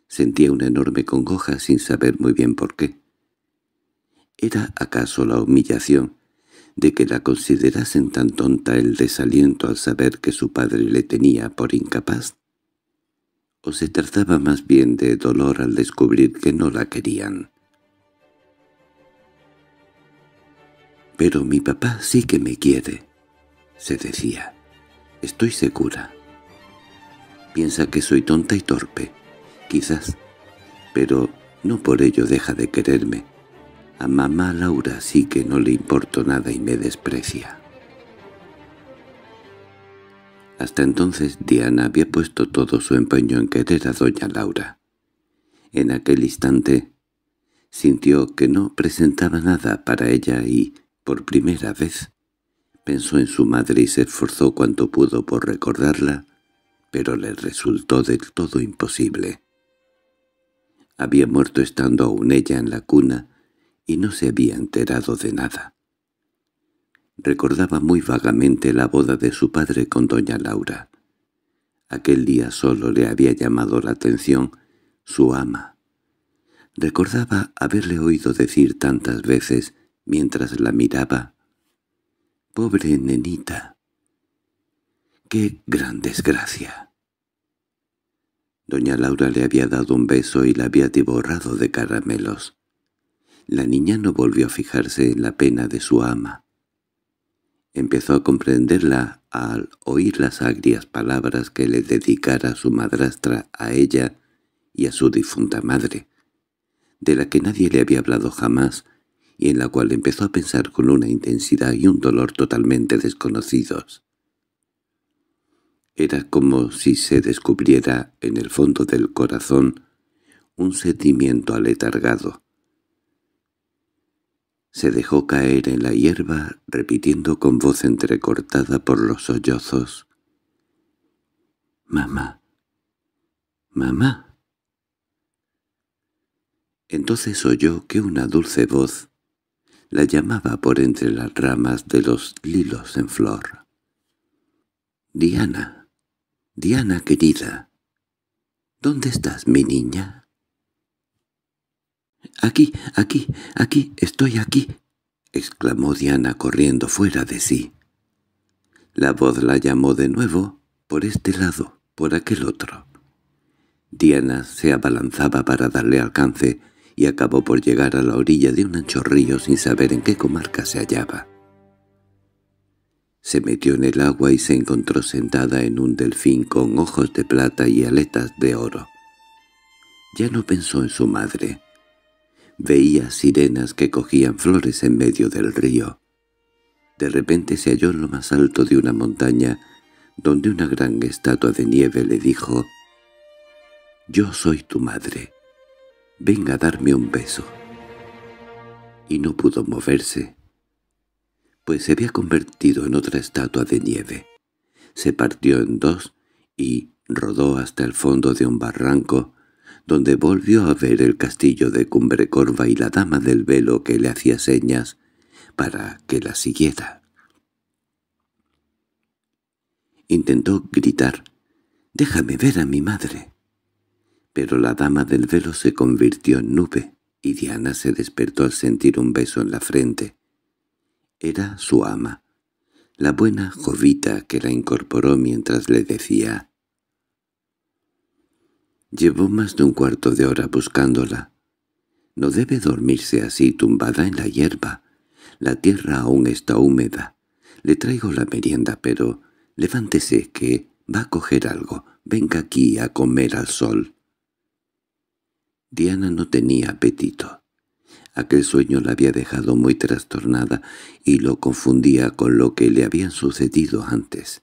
Sentía una enorme congoja sin saber muy bien por qué. ¿Era acaso la humillación de que la considerasen tan tonta el desaliento al saber que su padre le tenía por incapaz? ¿O se trataba más bien de dolor al descubrir que no la querían? «Pero mi papá sí que me quiere», se decía. «Estoy segura». Piensa que soy tonta y torpe, quizás, pero no por ello deja de quererme. A mamá Laura sí que no le importo nada y me desprecia. Hasta entonces Diana había puesto todo su empeño en querer a doña Laura. En aquel instante sintió que no presentaba nada para ella y por primera vez pensó en su madre y se esforzó cuanto pudo por recordarla, pero le resultó del todo imposible. Había muerto estando aún ella en la cuna y no se había enterado de nada. Recordaba muy vagamente la boda de su padre con doña Laura. Aquel día solo le había llamado la atención su ama. Recordaba haberle oído decir tantas veces mientras la miraba. Pobre nenita. ¡Qué gran desgracia! Doña Laura le había dado un beso y la había devorado de caramelos. La niña no volvió a fijarse en la pena de su ama. Empezó a comprenderla al oír las agrias palabras que le dedicara su madrastra a ella y a su difunta madre, de la que nadie le había hablado jamás, y en la cual empezó a pensar con una intensidad y un dolor totalmente desconocidos. Era como si se descubriera en el fondo del corazón un sentimiento aletargado. Se dejó caer en la hierba, repitiendo con voz entrecortada por los sollozos. «Mamá. Mamá». Entonces oyó que una dulce voz la llamaba por entre las ramas de los lilos en flor. «Diana, Diana querida, ¿dónde estás, mi niña?» «Aquí, aquí, aquí, estoy aquí», exclamó Diana corriendo fuera de sí. La voz la llamó de nuevo, por este lado, por aquel otro. Diana se abalanzaba para darle alcance, y acabó por llegar a la orilla de un ancho río sin saber en qué comarca se hallaba. Se metió en el agua y se encontró sentada en un delfín con ojos de plata y aletas de oro. Ya no pensó en su madre. Veía sirenas que cogían flores en medio del río. De repente se halló en lo más alto de una montaña, donde una gran estatua de nieve le dijo «Yo soy tu madre». —Venga a darme un beso». Y no pudo moverse, pues se había convertido en otra estatua de nieve. Se partió en dos y rodó hasta el fondo de un barranco, donde volvió a ver el castillo de Cumbrecorva y la dama del velo que le hacía señas para que la siguiera. Intentó gritar, «¡Déjame ver a mi madre!» Pero la dama del velo se convirtió en nube, y Diana se despertó al sentir un beso en la frente. Era su ama, la buena jovita que la incorporó mientras le decía. Llevó más de un cuarto de hora buscándola. No debe dormirse así tumbada en la hierba. La tierra aún está húmeda. Le traigo la merienda, pero levántese que va a coger algo. Venga aquí a comer al sol. Diana no tenía apetito. Aquel sueño la había dejado muy trastornada y lo confundía con lo que le habían sucedido antes.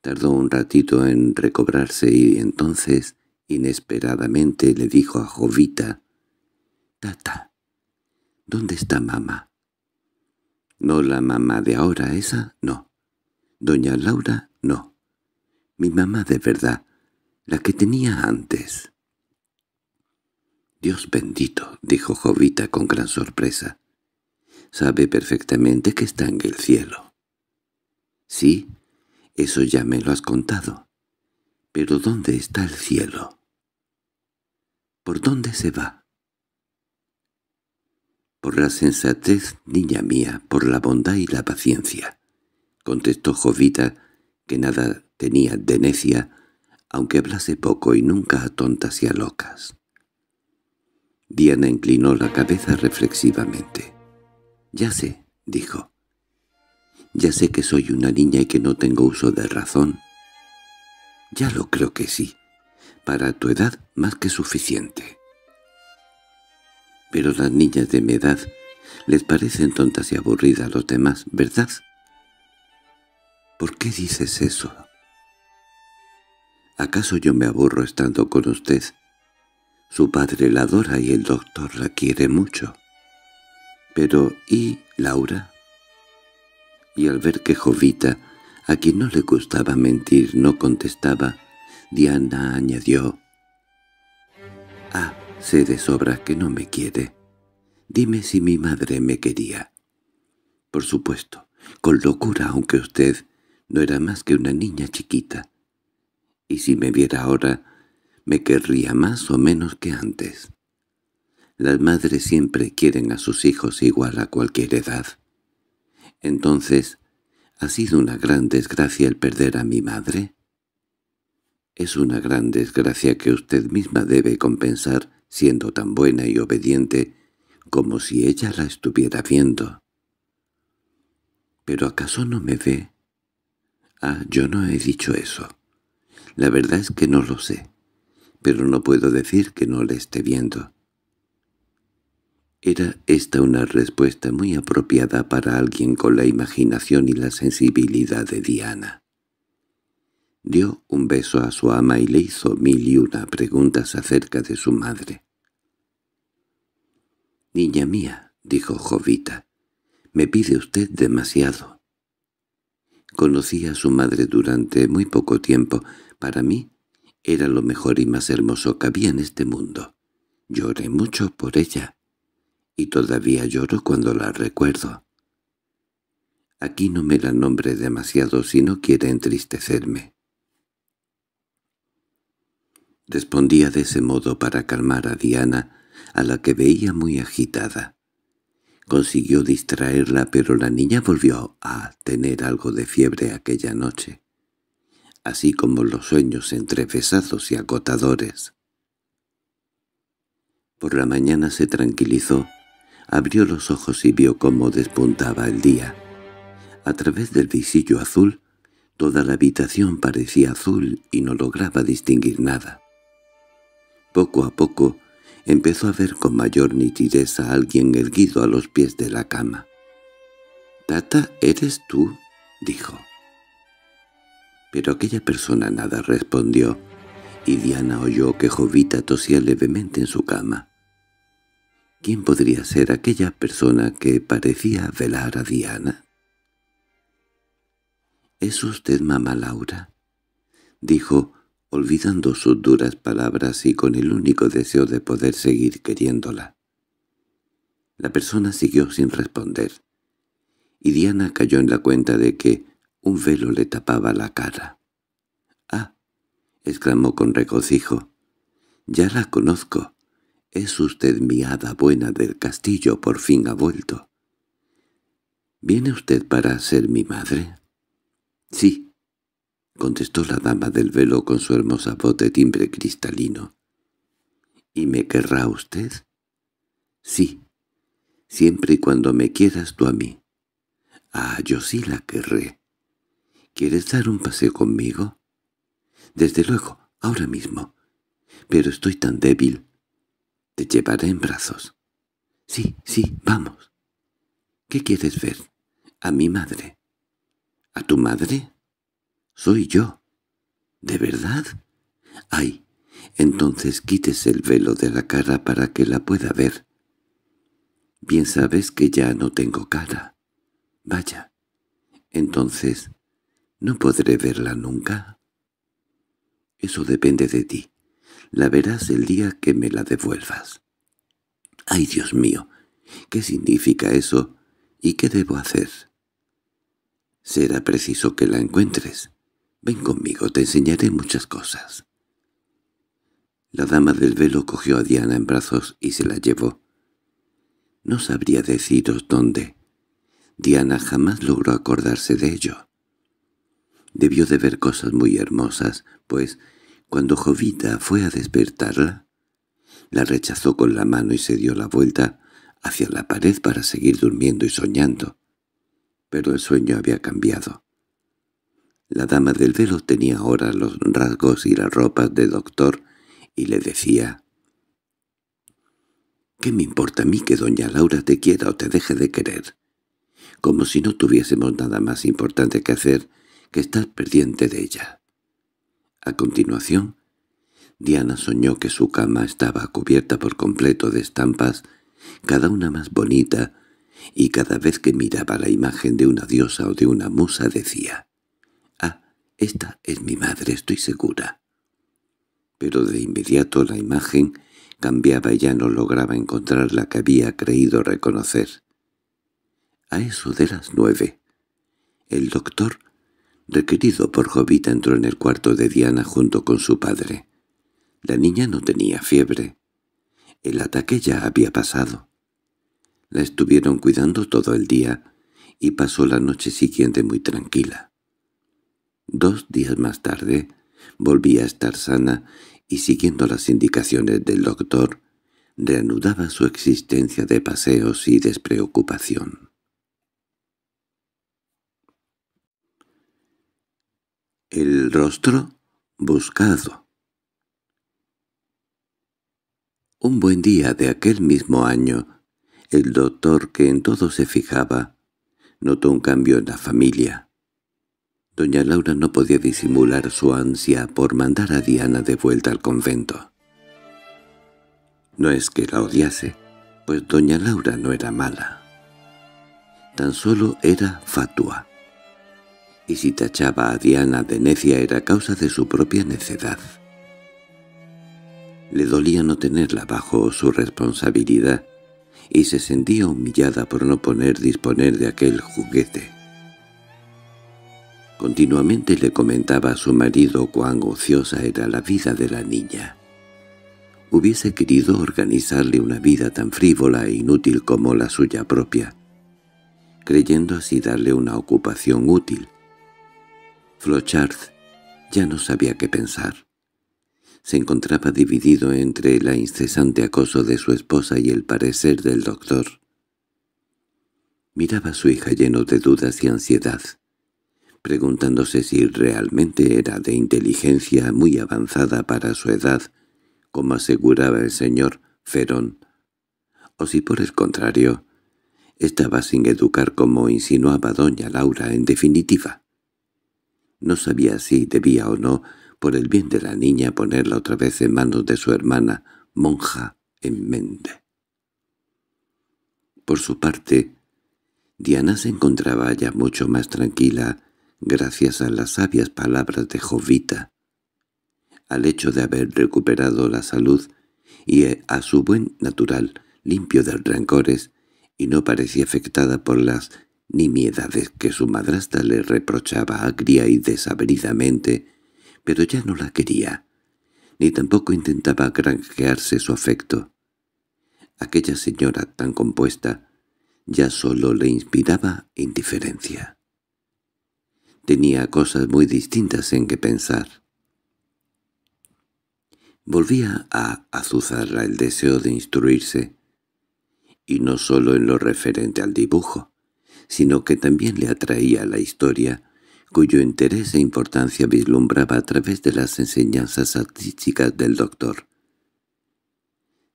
Tardó un ratito en recobrarse y entonces, inesperadamente, le dijo a Jovita, «Tata, ¿dónde está mamá?» «No la mamá de ahora, esa, no. Doña Laura, no. Mi mamá de verdad, la que tenía antes». —Dios bendito —dijo Jovita con gran sorpresa—, sabe perfectamente que está en el cielo. —Sí, eso ya me lo has contado. —¿Pero dónde está el cielo? —¿Por dónde se va? —Por la sensatez, niña mía, por la bondad y la paciencia —contestó Jovita, que nada tenía de necia, aunque hablase poco y nunca a tontas y a locas. Diana inclinó la cabeza reflexivamente. «Ya sé», dijo. «Ya sé que soy una niña y que no tengo uso de razón». «Ya lo creo que sí. Para tu edad, más que suficiente». «Pero las niñas de mi edad les parecen tontas y aburridas a los demás, ¿verdad?» «¿Por qué dices eso?» ¿Acaso yo me aburro estando con usted? Su padre la adora y el doctor la quiere mucho. Pero ¿y Laura? Y al ver que Jovita, a quien no le gustaba mentir, no contestaba, Diana añadió, «Ah, sé de sobra que no me quiere. Dime si mi madre me quería». «Por supuesto, con locura, aunque usted no era más que una niña chiquita. Y si me viera ahora, me querría más o menos que antes. Las madres siempre quieren a sus hijos igual a cualquier edad. Entonces, ¿ha sido una gran desgracia el perder a mi madre? Es una gran desgracia que usted misma debe compensar siendo tan buena y obediente como si ella la estuviera viendo. —¿Pero acaso no me ve? —Ah, yo no he dicho eso. La verdad es que no lo sé pero no puedo decir que no le esté viendo. Era esta una respuesta muy apropiada para alguien con la imaginación y la sensibilidad de Diana. Dio un beso a su ama y le hizo mil y una preguntas acerca de su madre. «Niña mía», dijo Jovita, «me pide usted demasiado». Conocí a su madre durante muy poco tiempo. Para mí era lo mejor y más hermoso que había en este mundo. Lloré mucho por ella, y todavía lloro cuando la recuerdo. Aquí no me la nombre demasiado si no quiere entristecerme. Respondía de ese modo para calmar a Diana, a la que veía muy agitada. Consiguió distraerla, pero la niña volvió a tener algo de fiebre aquella noche así como los sueños entrevesados y agotadores. Por la mañana se tranquilizó, abrió los ojos y vio cómo despuntaba el día. A través del visillo azul, toda la habitación parecía azul y no lograba distinguir nada. Poco a poco, empezó a ver con mayor nitidez a alguien erguido a los pies de la cama. «Tata, ¿eres tú?» dijo. Pero aquella persona nada respondió, y Diana oyó que Jovita tosía levemente en su cama. ¿Quién podría ser aquella persona que parecía velar a Diana? —¿Es usted mamá Laura? —dijo, olvidando sus duras palabras y con el único deseo de poder seguir queriéndola. La persona siguió sin responder, y Diana cayó en la cuenta de que, un velo le tapaba la cara. —¡Ah! —exclamó con regocijo. —Ya la conozco. Es usted mi hada buena del castillo, por fin ha vuelto. —¿Viene usted para ser mi madre? —Sí —contestó la dama del velo con su hermosa voz de timbre cristalino. —¿Y me querrá usted? —Sí, siempre y cuando me quieras tú a mí. —Ah, yo sí la querré ¿Quieres dar un paseo conmigo? Desde luego, ahora mismo. Pero estoy tan débil. Te llevaré en brazos. Sí, sí, vamos. ¿Qué quieres ver? A mi madre. ¿A tu madre? Soy yo. ¿De verdad? Ay, entonces quites el velo de la cara para que la pueda ver. Bien sabes que ya no tengo cara. Vaya. Entonces, ¿No podré verla nunca? Eso depende de ti. La verás el día que me la devuelvas. ¡Ay, Dios mío! ¿Qué significa eso? ¿Y qué debo hacer? Será preciso que la encuentres. Ven conmigo, te enseñaré muchas cosas. La dama del velo cogió a Diana en brazos y se la llevó. No sabría deciros dónde. Diana jamás logró acordarse de ello. Debió de ver cosas muy hermosas, pues cuando Jovita fue a despertarla, la rechazó con la mano y se dio la vuelta hacia la pared para seguir durmiendo y soñando. Pero el sueño había cambiado. La dama del velo tenía ahora los rasgos y las ropas de doctor y le decía «¿Qué me importa a mí que doña Laura te quiera o te deje de querer? Como si no tuviésemos nada más importante que hacer», que estás pendiente de ella. A continuación, Diana soñó que su cama estaba cubierta por completo de estampas, cada una más bonita, y cada vez que miraba la imagen de una diosa o de una musa decía, «Ah, esta es mi madre, estoy segura». Pero de inmediato la imagen cambiaba y ya no lograba encontrar la que había creído reconocer. A eso de las nueve, el doctor requerido por Jovita entró en el cuarto de Diana junto con su padre. La niña no tenía fiebre. El ataque ya había pasado. La estuvieron cuidando todo el día y pasó la noche siguiente muy tranquila. Dos días más tarde volvía a estar sana y siguiendo las indicaciones del doctor reanudaba su existencia de paseos y despreocupación. el rostro buscado. Un buen día de aquel mismo año, el doctor que en todo se fijaba, notó un cambio en la familia. Doña Laura no podía disimular su ansia por mandar a Diana de vuelta al convento. No es que la odiase, pues doña Laura no era mala. Tan solo era fatua y si tachaba a Diana de necia era causa de su propia necedad. Le dolía no tenerla bajo su responsabilidad, y se sentía humillada por no poner disponer de aquel juguete. Continuamente le comentaba a su marido cuán ociosa era la vida de la niña. Hubiese querido organizarle una vida tan frívola e inútil como la suya propia, creyendo así darle una ocupación útil, Flochard ya no sabía qué pensar. Se encontraba dividido entre el incesante acoso de su esposa y el parecer del doctor. Miraba a su hija lleno de dudas y ansiedad, preguntándose si realmente era de inteligencia muy avanzada para su edad, como aseguraba el señor Ferón, o si por el contrario, estaba sin educar como insinuaba doña Laura en definitiva. No sabía si debía o no, por el bien de la niña, ponerla otra vez en manos de su hermana, monja en mente. Por su parte, Diana se encontraba ya mucho más tranquila gracias a las sabias palabras de Jovita, al hecho de haber recuperado la salud y eh, a su buen natural, limpio de rencores, y no parecía afectada por las ni miedades que su madrastra le reprochaba agria y desabridamente, pero ya no la quería, ni tampoco intentaba granjearse su afecto. Aquella señora tan compuesta ya solo le inspiraba indiferencia. Tenía cosas muy distintas en que pensar. Volvía a azuzarla el deseo de instruirse, y no solo en lo referente al dibujo sino que también le atraía la historia, cuyo interés e importancia vislumbraba a través de las enseñanzas artísticas del doctor.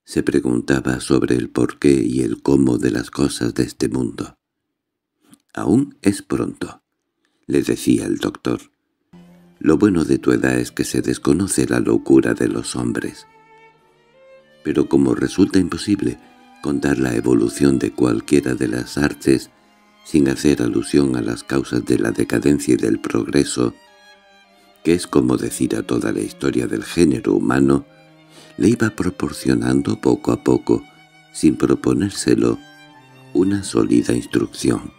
Se preguntaba sobre el porqué y el cómo de las cosas de este mundo. «Aún es pronto», le decía el doctor. «Lo bueno de tu edad es que se desconoce la locura de los hombres. Pero como resulta imposible contar la evolución de cualquiera de las artes, sin hacer alusión a las causas de la decadencia y del progreso, que es como decir a toda la historia del género humano, le iba proporcionando poco a poco, sin proponérselo, una sólida instrucción.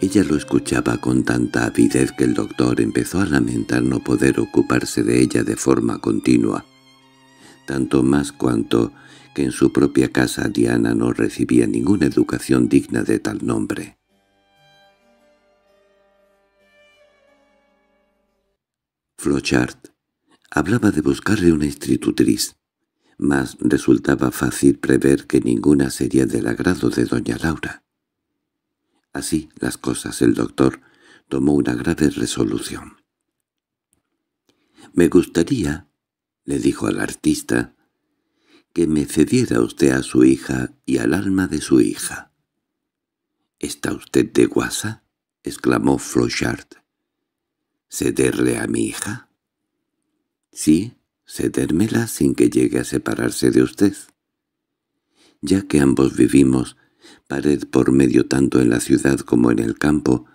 Ella lo escuchaba con tanta avidez que el doctor empezó a lamentar no poder ocuparse de ella de forma continua, tanto más cuanto que en su propia casa Diana no recibía ninguna educación digna de tal nombre. Flochard hablaba de buscarle una institutriz, mas resultaba fácil prever que ninguna sería del agrado de doña Laura. Así las cosas el doctor tomó una grave resolución. «Me gustaría», le dijo al artista, que me cediera usted a su hija y al alma de su hija. —¿Está usted de guasa? —exclamó Flochard. —¿Cederle a mi hija? —Sí, cedérmela sin que llegue a separarse de usted. Ya que ambos vivimos, pared por medio tanto en la ciudad como en el campo,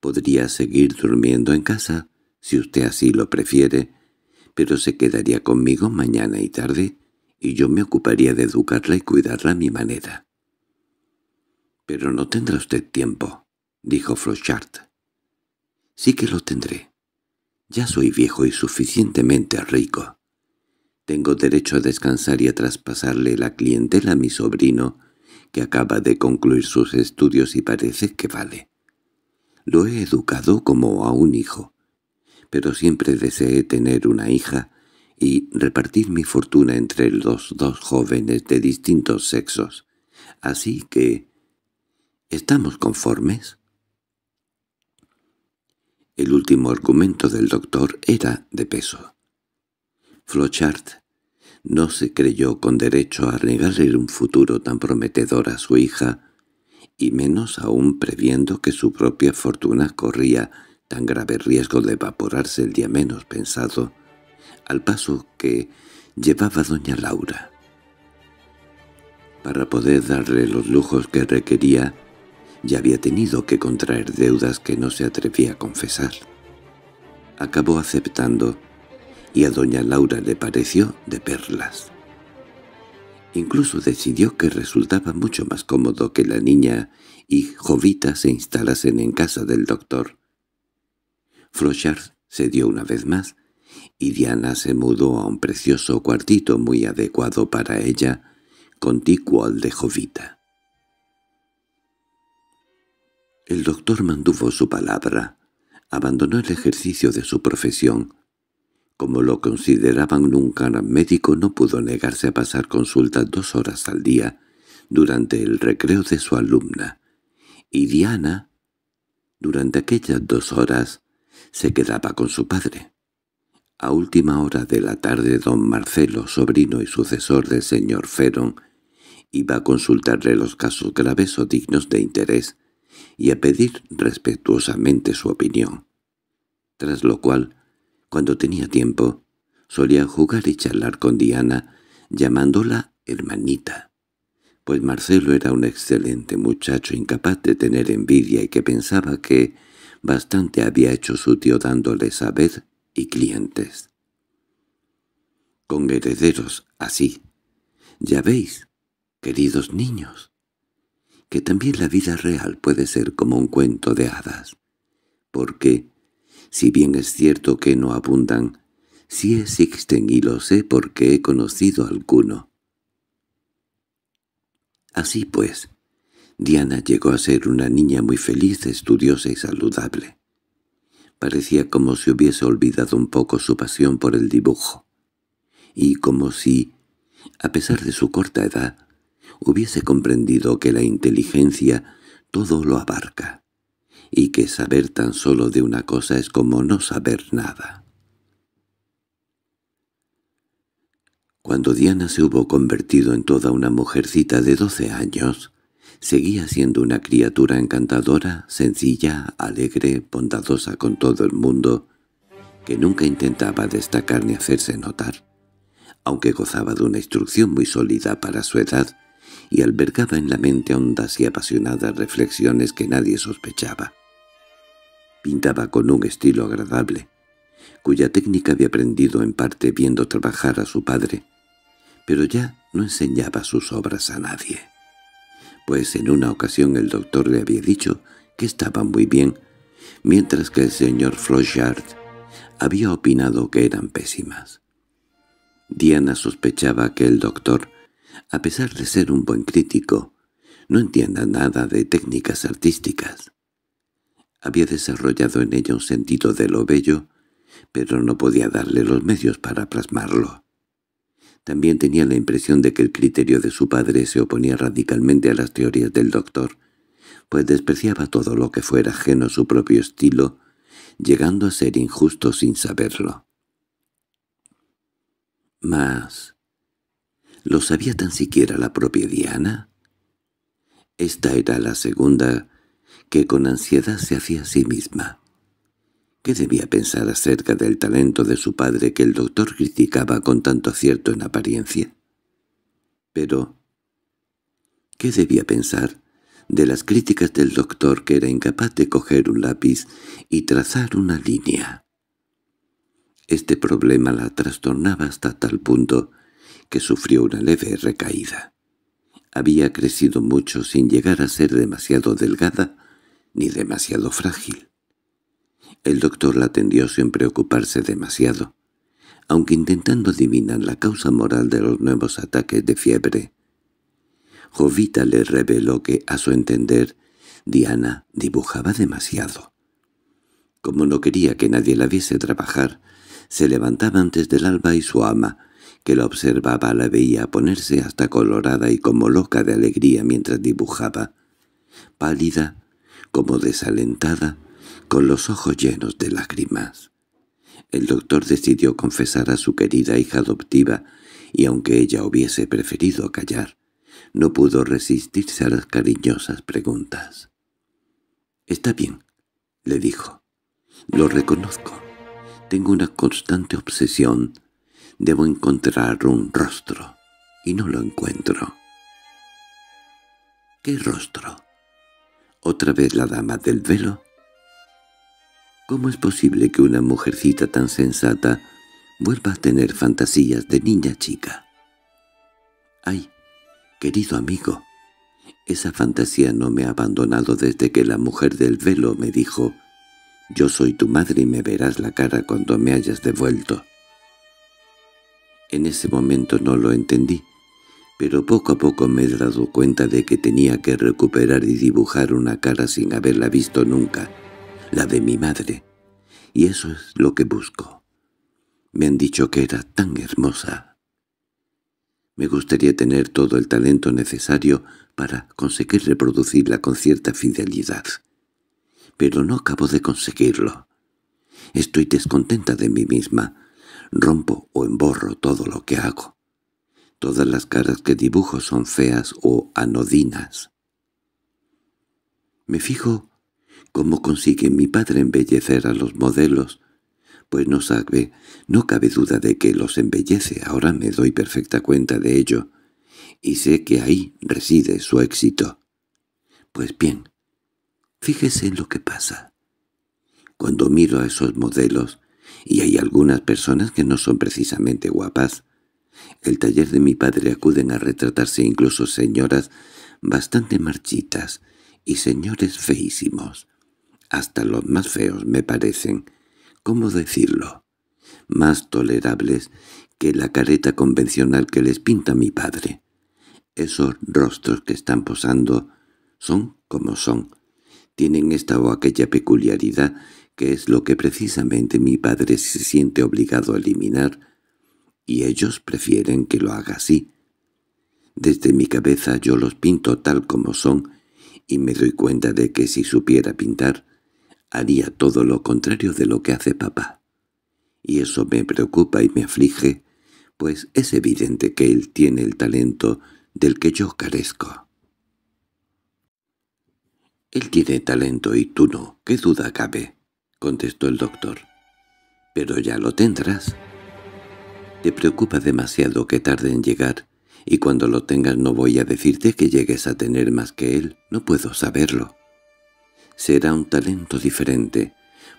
podría seguir durmiendo en casa, si usted así lo prefiere, pero se quedaría conmigo mañana y tarde, y yo me ocuparía de educarla y cuidarla a mi manera. —Pero no tendrá usted tiempo —dijo Flochard. —Sí que lo tendré. Ya soy viejo y suficientemente rico. Tengo derecho a descansar y a traspasarle la clientela a mi sobrino, que acaba de concluir sus estudios y parece que vale. Lo he educado como a un hijo, pero siempre deseé tener una hija, y repartir mi fortuna entre los dos jóvenes de distintos sexos. Así que... ¿Estamos conformes? El último argumento del doctor era de peso. Flochart no se creyó con derecho a negarle un futuro tan prometedor a su hija, y menos aún previendo que su propia fortuna corría tan grave riesgo de evaporarse el día menos pensado, al paso que llevaba doña Laura. Para poder darle los lujos que requería, ya había tenido que contraer deudas que no se atrevía a confesar. Acabó aceptando, y a doña Laura le pareció de perlas. Incluso decidió que resultaba mucho más cómodo que la niña y Jovita se instalasen en casa del doctor. se dio una vez más, y Diana se mudó a un precioso cuartito muy adecuado para ella, contiguo al de Jovita. El doctor mantuvo su palabra, abandonó el ejercicio de su profesión. Como lo consideraban un gran médico, no pudo negarse a pasar consultas dos horas al día durante el recreo de su alumna, y Diana, durante aquellas dos horas, se quedaba con su padre. A última hora de la tarde don Marcelo, sobrino y sucesor del señor Ferón, iba a consultarle los casos graves o dignos de interés y a pedir respetuosamente su opinión. Tras lo cual, cuando tenía tiempo, solía jugar y charlar con Diana, llamándola hermanita, pues Marcelo era un excelente muchacho incapaz de tener envidia y que pensaba que bastante había hecho su tío dándole saber y clientes. Con herederos así. Ya veis, queridos niños, que también la vida real puede ser como un cuento de hadas, porque, si bien es cierto que no abundan, sí existen y lo sé porque he conocido alguno. Así pues, Diana llegó a ser una niña muy feliz, estudiosa y saludable. Parecía como si hubiese olvidado un poco su pasión por el dibujo, y como si, a pesar de su corta edad, hubiese comprendido que la inteligencia todo lo abarca, y que saber tan solo de una cosa es como no saber nada. Cuando Diana se hubo convertido en toda una mujercita de doce años, Seguía siendo una criatura encantadora, sencilla, alegre, bondadosa con todo el mundo, que nunca intentaba destacar ni hacerse notar, aunque gozaba de una instrucción muy sólida para su edad y albergaba en la mente hondas y apasionadas reflexiones que nadie sospechaba. Pintaba con un estilo agradable, cuya técnica había aprendido en parte viendo trabajar a su padre, pero ya no enseñaba sus obras a nadie pues en una ocasión el doctor le había dicho que estaban muy bien, mientras que el señor Flochard había opinado que eran pésimas. Diana sospechaba que el doctor, a pesar de ser un buen crítico, no entienda nada de técnicas artísticas. Había desarrollado en ella un sentido de lo bello, pero no podía darle los medios para plasmarlo. También tenía la impresión de que el criterio de su padre se oponía radicalmente a las teorías del doctor, pues despreciaba todo lo que fuera ajeno a su propio estilo, llegando a ser injusto sin saberlo. Mas, ¿lo sabía tan siquiera la propia Diana? Esta era la segunda que con ansiedad se hacía a sí misma. ¿Qué debía pensar acerca del talento de su padre que el doctor criticaba con tanto acierto en apariencia? Pero, ¿qué debía pensar de las críticas del doctor que era incapaz de coger un lápiz y trazar una línea? Este problema la trastornaba hasta tal punto que sufrió una leve recaída. Había crecido mucho sin llegar a ser demasiado delgada ni demasiado frágil. El doctor la atendió sin preocuparse demasiado, aunque intentando adivinar la causa moral de los nuevos ataques de fiebre. Jovita le reveló que, a su entender, Diana dibujaba demasiado. Como no quería que nadie la viese trabajar, se levantaba antes del alba y su ama, que la observaba la veía ponerse hasta colorada y como loca de alegría mientras dibujaba, pálida, como desalentada, con los ojos llenos de lágrimas. El doctor decidió confesar a su querida hija adoptiva, y aunque ella hubiese preferido callar, no pudo resistirse a las cariñosas preguntas. «Está bien», le dijo. «Lo reconozco. Tengo una constante obsesión. Debo encontrar un rostro, y no lo encuentro». «¿Qué rostro?» Otra vez la dama del velo ¿Cómo es posible que una mujercita tan sensata vuelva a tener fantasías de niña chica? Ay, querido amigo, esa fantasía no me ha abandonado desde que la mujer del velo me dijo «Yo soy tu madre y me verás la cara cuando me hayas devuelto». En ese momento no lo entendí, pero poco a poco me he dado cuenta de que tenía que recuperar y dibujar una cara sin haberla visto nunca, la de mi madre, y eso es lo que busco. Me han dicho que era tan hermosa. Me gustaría tener todo el talento necesario para conseguir reproducirla con cierta fidelidad. Pero no acabo de conseguirlo. Estoy descontenta de mí misma. Rompo o emborro todo lo que hago. Todas las caras que dibujo son feas o anodinas. Me fijo ¿Cómo consigue mi padre embellecer a los modelos? Pues no sabe, no cabe duda de que los embellece, ahora me doy perfecta cuenta de ello, y sé que ahí reside su éxito. Pues bien, fíjese en lo que pasa. Cuando miro a esos modelos, y hay algunas personas que no son precisamente guapas, el taller de mi padre acuden a retratarse incluso señoras bastante marchitas y señores feísimos. Hasta los más feos me parecen, ¿cómo decirlo?, más tolerables que la careta convencional que les pinta mi padre. Esos rostros que están posando son como son. Tienen esta o aquella peculiaridad que es lo que precisamente mi padre se siente obligado a eliminar, y ellos prefieren que lo haga así. Desde mi cabeza yo los pinto tal como son, y me doy cuenta de que si supiera pintar, haría todo lo contrario de lo que hace papá. Y eso me preocupa y me aflige, pues es evidente que él tiene el talento del que yo carezco. —Él tiene talento y tú no, qué duda cabe —contestó el doctor. —Pero ya lo tendrás. Te preocupa demasiado que tarde en llegar, y cuando lo tengas no voy a decirte que llegues a tener más que él, no puedo saberlo. Será un talento diferente,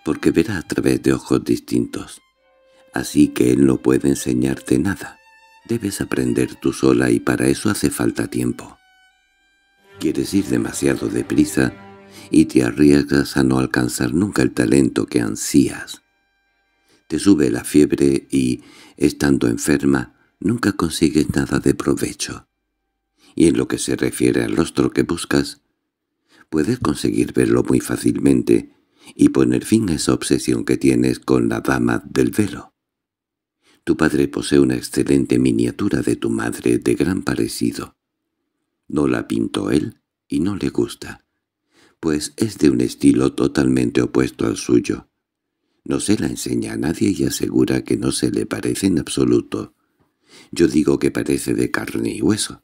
porque verá a través de ojos distintos. Así que él no puede enseñarte nada. Debes aprender tú sola y para eso hace falta tiempo. Quieres ir demasiado deprisa y te arriesgas a no alcanzar nunca el talento que ansías. Te sube la fiebre y, estando enferma, nunca consigues nada de provecho. Y en lo que se refiere al rostro que buscas, Puedes conseguir verlo muy fácilmente y poner fin a esa obsesión que tienes con la dama del velo. Tu padre posee una excelente miniatura de tu madre de gran parecido. No la pintó él y no le gusta, pues es de un estilo totalmente opuesto al suyo. No se la enseña a nadie y asegura que no se le parece en absoluto. Yo digo que parece de carne y hueso,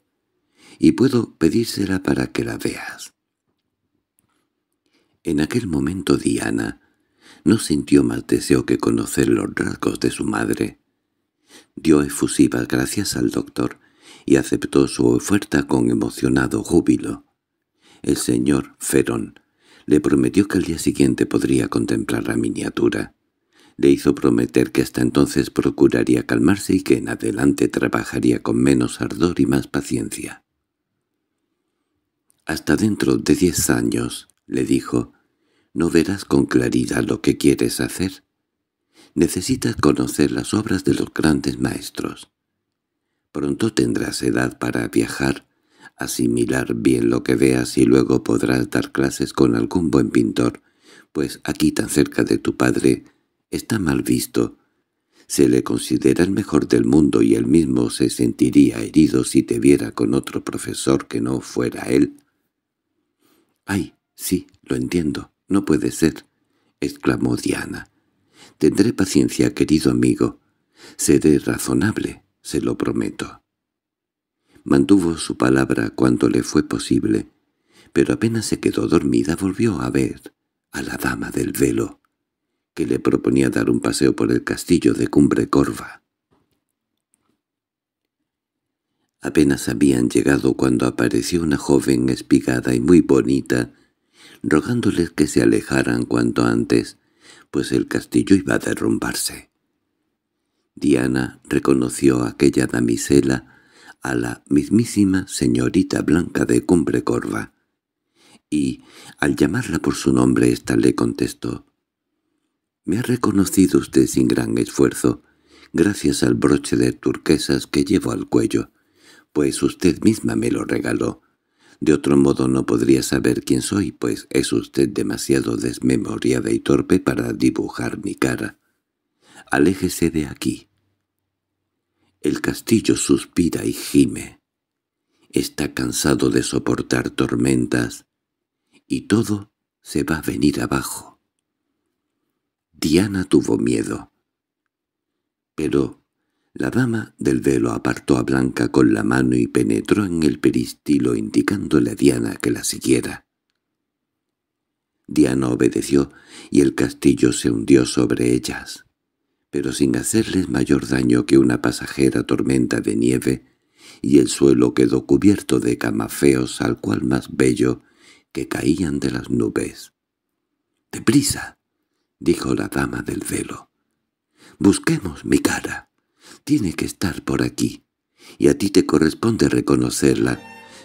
y puedo pedírsela para que la veas. En aquel momento Diana no sintió más deseo que conocer los rasgos de su madre. Dio efusivas gracias al doctor y aceptó su oferta con emocionado júbilo. El señor Ferón le prometió que al día siguiente podría contemplar la miniatura. Le hizo prometer que hasta entonces procuraría calmarse y que en adelante trabajaría con menos ardor y más paciencia. Hasta dentro de diez años, le dijo, no verás con claridad lo que quieres hacer. Necesitas conocer las obras de los grandes maestros. Pronto tendrás edad para viajar, asimilar bien lo que veas y luego podrás dar clases con algún buen pintor, pues aquí tan cerca de tu padre está mal visto. Se le considera el mejor del mundo y él mismo se sentiría herido si te viera con otro profesor que no fuera él. —¡Ay! —Sí, lo entiendo. No puede ser —exclamó Diana. —Tendré paciencia, querido amigo. Seré razonable, se lo prometo. Mantuvo su palabra cuanto le fue posible, pero apenas se quedó dormida volvió a ver a la dama del velo, que le proponía dar un paseo por el castillo de Cumbre Corva. Apenas habían llegado cuando apareció una joven espigada y muy bonita rogándoles que se alejaran cuanto antes, pues el castillo iba a derrumbarse. Diana reconoció a aquella damisela a la mismísima señorita blanca de cumbre corva, y, al llamarla por su nombre, ésta le contestó, «Me ha reconocido usted sin gran esfuerzo, gracias al broche de turquesas que llevo al cuello, pues usted misma me lo regaló. De otro modo no podría saber quién soy, pues es usted demasiado desmemoriada y torpe para dibujar mi cara. Aléjese de aquí. El castillo suspira y gime. Está cansado de soportar tormentas. Y todo se va a venir abajo. Diana tuvo miedo. Pero la dama del velo apartó a Blanca con la mano y penetró en el peristilo indicándole a Diana que la siguiera. Diana obedeció y el castillo se hundió sobre ellas, pero sin hacerles mayor daño que una pasajera tormenta de nieve, y el suelo quedó cubierto de camafeos al cual más bello que caían de las nubes. —¡Deprisa! —dijo la dama del velo. —¡Busquemos mi cara! tiene que estar por aquí, y a ti te corresponde reconocerla.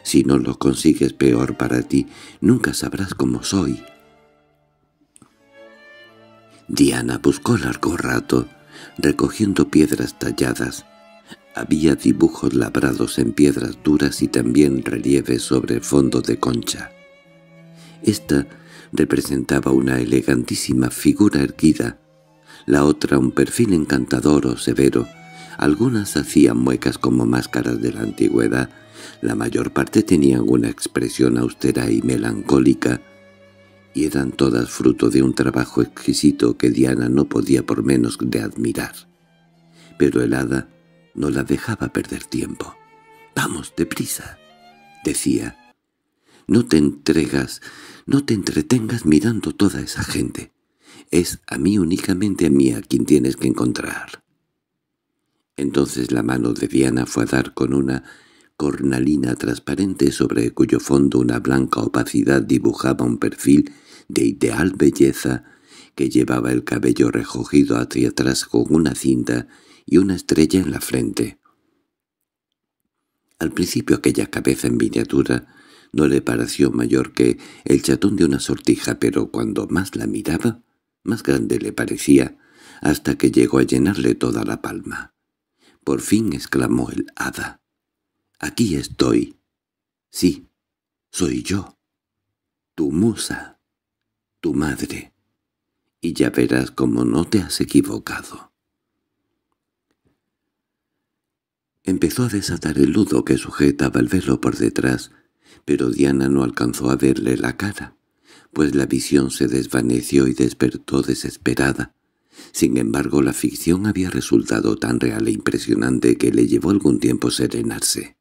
Si no lo consigues peor para ti, nunca sabrás cómo soy. Diana buscó largo rato, recogiendo piedras talladas. Había dibujos labrados en piedras duras y también relieves sobre fondo de concha. Esta representaba una elegantísima figura erguida, la otra un perfil encantador o severo, algunas hacían muecas como máscaras de la antigüedad, la mayor parte tenían una expresión austera y melancólica, y eran todas fruto de un trabajo exquisito que Diana no podía por menos de admirar. Pero el hada no la dejaba perder tiempo. «¡Vamos, deprisa!» decía. «No te entregas, no te entretengas mirando toda esa gente. Es a mí únicamente a mí a quien tienes que encontrar». Entonces la mano de Diana fue a dar con una cornalina transparente sobre cuyo fondo una blanca opacidad dibujaba un perfil de ideal belleza que llevaba el cabello recogido hacia atrás con una cinta y una estrella en la frente. Al principio aquella cabeza en miniatura no le pareció mayor que el chatón de una sortija, pero cuando más la miraba, más grande le parecía, hasta que llegó a llenarle toda la palma. Por fin exclamó el hada. —¡Aquí estoy! —Sí, soy yo, tu musa, tu madre, y ya verás cómo no te has equivocado. Empezó a desatar el ludo que sujetaba el velo por detrás, pero Diana no alcanzó a verle la cara, pues la visión se desvaneció y despertó desesperada, sin embargo, la ficción había resultado tan real e impresionante que le llevó algún tiempo serenarse.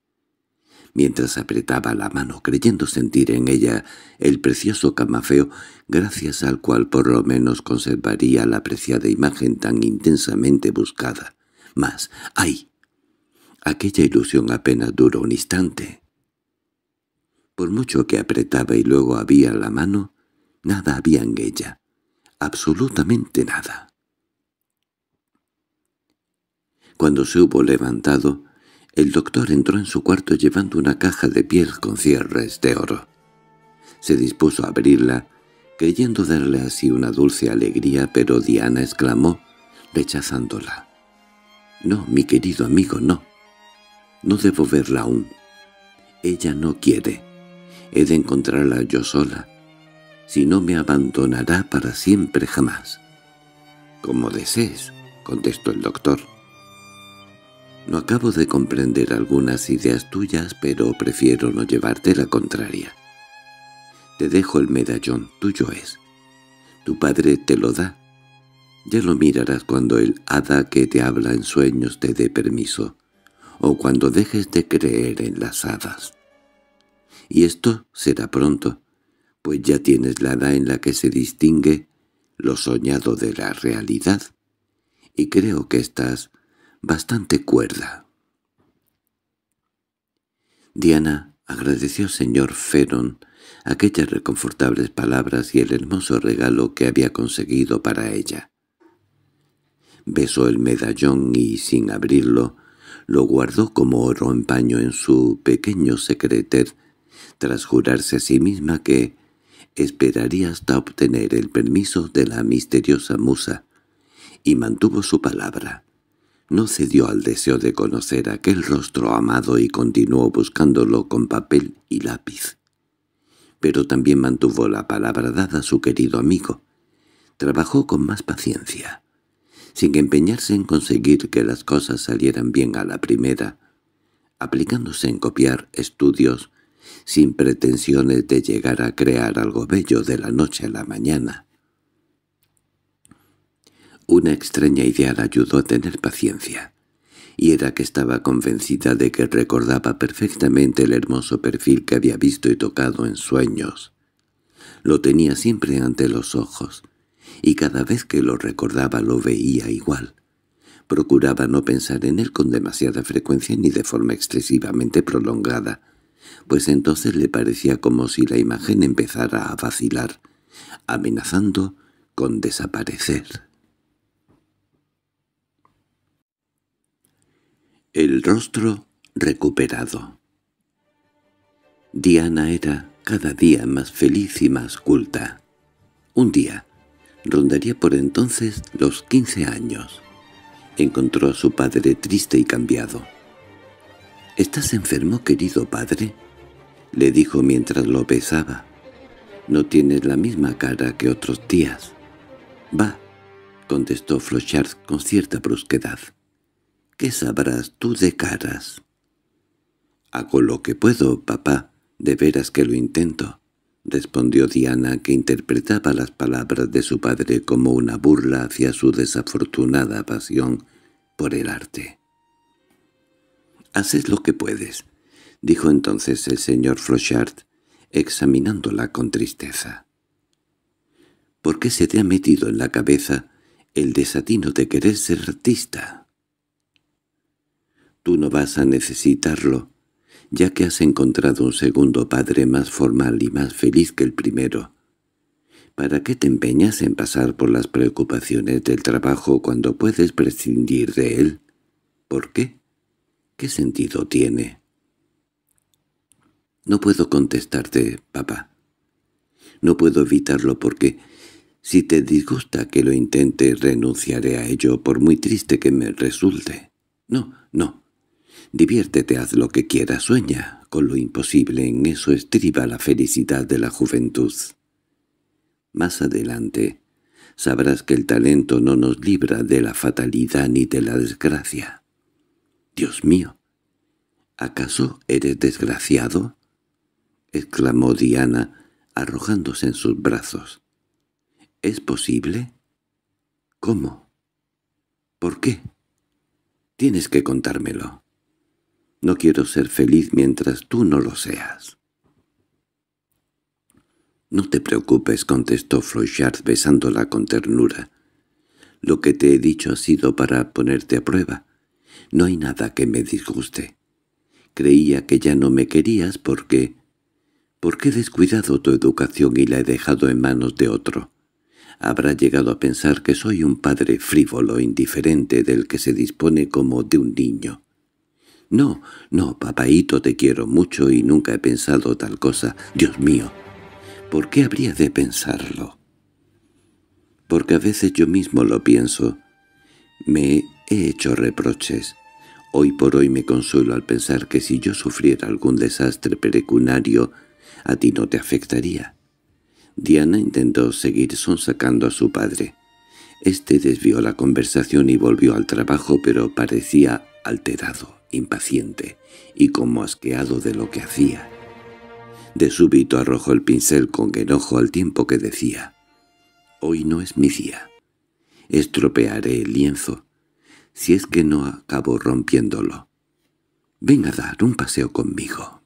Mientras apretaba la mano creyendo sentir en ella el precioso camafeo, gracias al cual por lo menos conservaría la preciada imagen tan intensamente buscada. Mas, ¡ay! Aquella ilusión apenas duró un instante. Por mucho que apretaba y luego había la mano, nada había en ella, absolutamente nada. Cuando se hubo levantado, el doctor entró en su cuarto llevando una caja de piel con cierres de oro. Se dispuso a abrirla, creyendo darle así una dulce alegría, pero Diana exclamó, rechazándola. «No, mi querido amigo, no. No debo verla aún. Ella no quiere. He de encontrarla yo sola. Si no me abandonará para siempre jamás». «Como desees», contestó el doctor. No acabo de comprender algunas ideas tuyas, pero prefiero no llevarte la contraria. Te dejo el medallón, tuyo es. Tu padre te lo da. Ya lo mirarás cuando el hada que te habla en sueños te dé permiso, o cuando dejes de creer en las hadas. Y esto será pronto, pues ya tienes la edad en la que se distingue lo soñado de la realidad, y creo que estás bastante cuerda. Diana agradeció al señor Feron aquellas reconfortables palabras y el hermoso regalo que había conseguido para ella. Besó el medallón y, sin abrirlo, lo guardó como oro en paño en su pequeño secreter, tras jurarse a sí misma que esperaría hasta obtener el permiso de la misteriosa musa, y mantuvo su palabra. No cedió al deseo de conocer aquel rostro amado y continuó buscándolo con papel y lápiz. Pero también mantuvo la palabra dada a su querido amigo. Trabajó con más paciencia, sin empeñarse en conseguir que las cosas salieran bien a la primera, aplicándose en copiar estudios, sin pretensiones de llegar a crear algo bello de la noche a la mañana. Una extraña idea la ayudó a tener paciencia, y era que estaba convencida de que recordaba perfectamente el hermoso perfil que había visto y tocado en sueños. Lo tenía siempre ante los ojos, y cada vez que lo recordaba lo veía igual. Procuraba no pensar en él con demasiada frecuencia ni de forma excesivamente prolongada, pues entonces le parecía como si la imagen empezara a vacilar, amenazando con desaparecer. El rostro recuperado. Diana era cada día más feliz y más culta. Un día, rondaría por entonces los quince años. Encontró a su padre triste y cambiado. —¿Estás enfermo, querido padre? —le dijo mientras lo besaba. —No tienes la misma cara que otros días. —Va —contestó Flochard con cierta brusquedad—. ¿Qué sabrás tú de caras? —Hago lo que puedo, papá. De veras que lo intento —respondió Diana, que interpretaba las palabras de su padre como una burla hacia su desafortunada pasión por el arte. —Haces lo que puedes —dijo entonces el señor Flochard, examinándola con tristeza. —¿Por qué se te ha metido en la cabeza el desatino de querer ser artista? Tú no vas a necesitarlo, ya que has encontrado un segundo padre más formal y más feliz que el primero. ¿Para qué te empeñas en pasar por las preocupaciones del trabajo cuando puedes prescindir de él? ¿Por qué? ¿Qué sentido tiene? No puedo contestarte, papá. No puedo evitarlo porque, si te disgusta que lo intente, renunciaré a ello por muy triste que me resulte. No, no, Diviértete, haz lo que quieras, sueña. Con lo imposible en eso estriba la felicidad de la juventud. Más adelante sabrás que el talento no nos libra de la fatalidad ni de la desgracia. Dios mío, ¿acaso eres desgraciado? exclamó Diana, arrojándose en sus brazos. ¿Es posible? ¿Cómo? ¿Por qué? Tienes que contármelo. No quiero ser feliz mientras tú no lo seas. —No te preocupes —contestó Flochard besándola con ternura. —Lo que te he dicho ha sido para ponerte a prueba. No hay nada que me disguste. Creía que ya no me querías porque... Porque he descuidado tu educación y la he dejado en manos de otro. Habrá llegado a pensar que soy un padre frívolo indiferente del que se dispone como de un niño. No, no, papaíto, te quiero mucho y nunca he pensado tal cosa. Dios mío, ¿por qué habría de pensarlo? Porque a veces yo mismo lo pienso. Me he hecho reproches. Hoy por hoy me consuelo al pensar que si yo sufriera algún desastre perecunario, a ti no te afectaría. Diana intentó seguir sonsacando a su padre. Este desvió la conversación y volvió al trabajo, pero parecía alterado impaciente y como asqueado de lo que hacía. De súbito arrojó el pincel con enojo al tiempo que decía, «Hoy no es mi día. Estropearé el lienzo, si es que no acabo rompiéndolo. Ven a dar un paseo conmigo».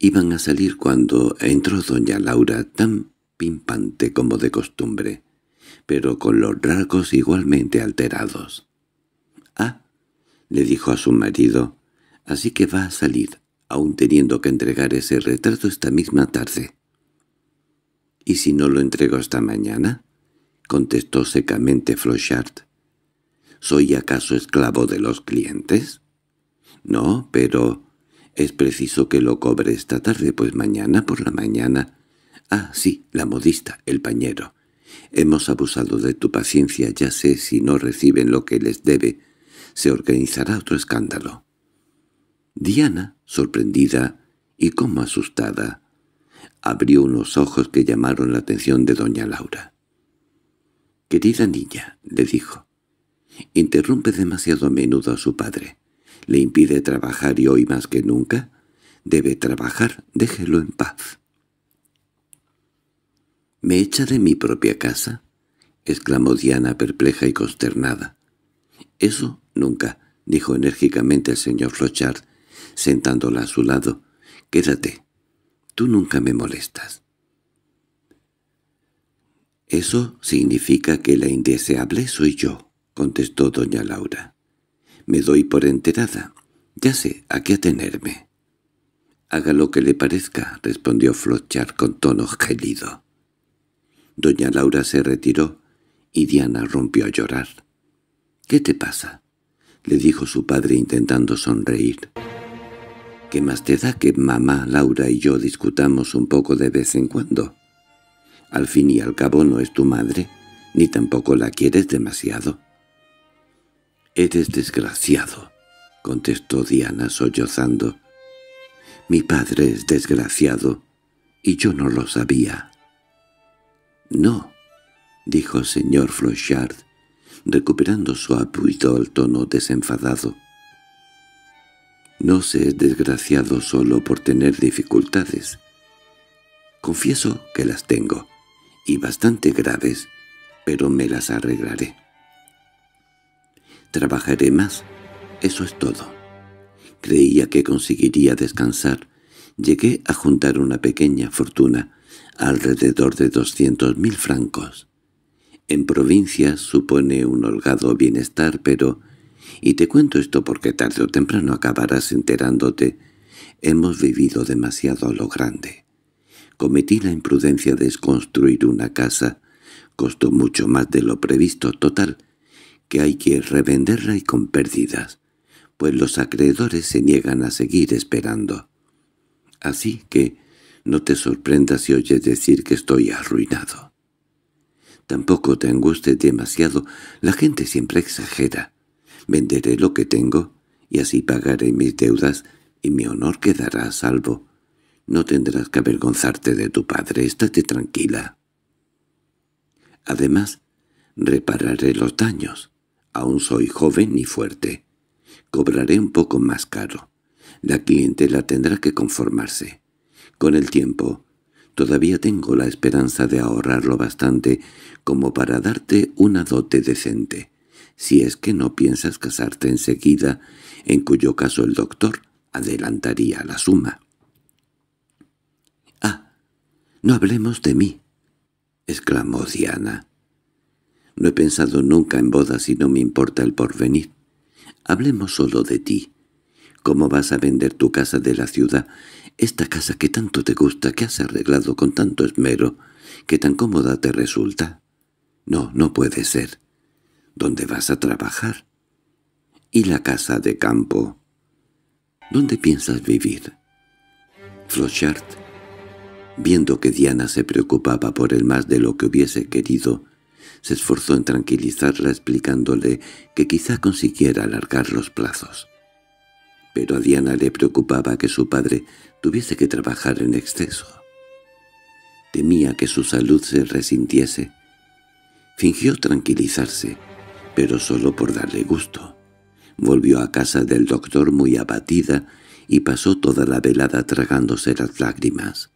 Iban a salir cuando entró doña Laura tan pimpante como de costumbre, pero con los rasgos igualmente alterados. —Ah —le dijo a su marido—, así que va a salir, aún teniendo que entregar ese retrato esta misma tarde. —¿Y si no lo entrego esta mañana? —contestó secamente Flochard. —¿Soy acaso esclavo de los clientes? —No, pero es preciso que lo cobre esta tarde, pues mañana por la mañana... —Ah, sí, la modista, el pañero. Hemos abusado de tu paciencia, ya sé si no reciben lo que les debe, se organizará otro escándalo. Diana, sorprendida y como asustada, abrió unos ojos que llamaron la atención de doña Laura. «Querida niña», le dijo, «interrumpe demasiado a menudo a su padre. ¿Le impide trabajar y hoy más que nunca? Debe trabajar, déjelo en paz». «¿Me echa de mi propia casa?» exclamó Diana perpleja y consternada. «Eso Nunca, dijo enérgicamente el señor Flochard, sentándola a su lado. Quédate. Tú nunca me molestas. «Eso significa que la indeseable soy yo», contestó doña Laura. «Me doy por enterada. Ya sé a qué atenerme». «Haga lo que le parezca», respondió Flochard con tono gelido. Doña Laura se retiró y Diana rompió a llorar. «¿Qué te pasa?» —le dijo su padre intentando sonreír. —¿Qué más te da que mamá, Laura y yo discutamos un poco de vez en cuando? Al fin y al cabo no es tu madre, ni tampoco la quieres demasiado. —Eres desgraciado —contestó Diana sollozando. —Mi padre es desgraciado, y yo no lo sabía. —No —dijo el señor Flochard—, recuperando su habitual al tono desenfadado. No se es desgraciado solo por tener dificultades. Confieso que las tengo, y bastante graves, pero me las arreglaré. Trabajaré más, eso es todo. Creía que conseguiría descansar. Llegué a juntar una pequeña fortuna, alrededor de doscientos mil francos. En provincia supone un holgado bienestar, pero, y te cuento esto porque tarde o temprano acabarás enterándote, hemos vivido demasiado a lo grande. Cometí la imprudencia de desconstruir una casa, costó mucho más de lo previsto total, que hay que revenderla y con pérdidas, pues los acreedores se niegan a seguir esperando. Así que no te sorprendas si oyes decir que estoy arruinado. Tampoco te angustes demasiado, la gente siempre exagera. Venderé lo que tengo, y así pagaré mis deudas, y mi honor quedará a salvo. No tendrás que avergonzarte de tu padre, estate tranquila. Además, repararé los daños. Aún soy joven y fuerte. Cobraré un poco más caro. La clientela tendrá que conformarse. Con el tiempo, Todavía tengo la esperanza de ahorrarlo bastante como para darte una dote decente, si es que no piensas casarte enseguida, en cuyo caso el doctor adelantaría la suma. —¡Ah! No hablemos de mí —exclamó Diana. —No he pensado nunca en bodas y no me importa el porvenir. Hablemos solo de ti. ¿Cómo vas a vender tu casa de la ciudad esta casa que tanto te gusta, que has arreglado con tanto esmero, que tan cómoda te resulta. No, no puede ser. ¿Dónde vas a trabajar? ¿Y la casa de campo? ¿Dónde piensas vivir? Flochard, viendo que Diana se preocupaba por él más de lo que hubiese querido, se esforzó en tranquilizarla explicándole que quizá consiguiera alargar los plazos pero a Diana le preocupaba que su padre tuviese que trabajar en exceso. Temía que su salud se resintiese. Fingió tranquilizarse, pero solo por darle gusto. Volvió a casa del doctor muy abatida y pasó toda la velada tragándose las lágrimas.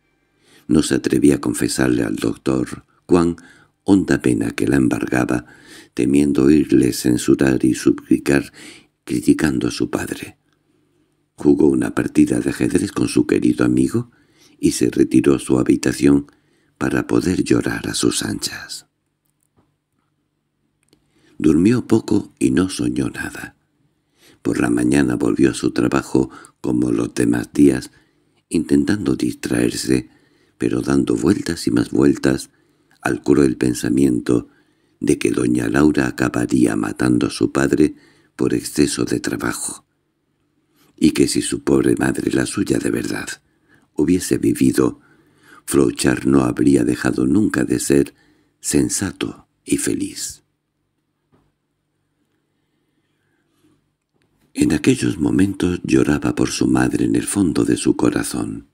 No se atrevía a confesarle al doctor cuán honda pena que la embargaba, temiendo oírle censurar y suplicar, criticando a su padre jugó una partida de ajedrez con su querido amigo y se retiró a su habitación para poder llorar a sus anchas. Durmió poco y no soñó nada. Por la mañana volvió a su trabajo como los demás días, intentando distraerse, pero dando vueltas y más vueltas al cruel pensamiento de que doña Laura acabaría matando a su padre por exceso de trabajo y que si su pobre madre, la suya de verdad, hubiese vivido, Flochar no habría dejado nunca de ser sensato y feliz. En aquellos momentos lloraba por su madre en el fondo de su corazón.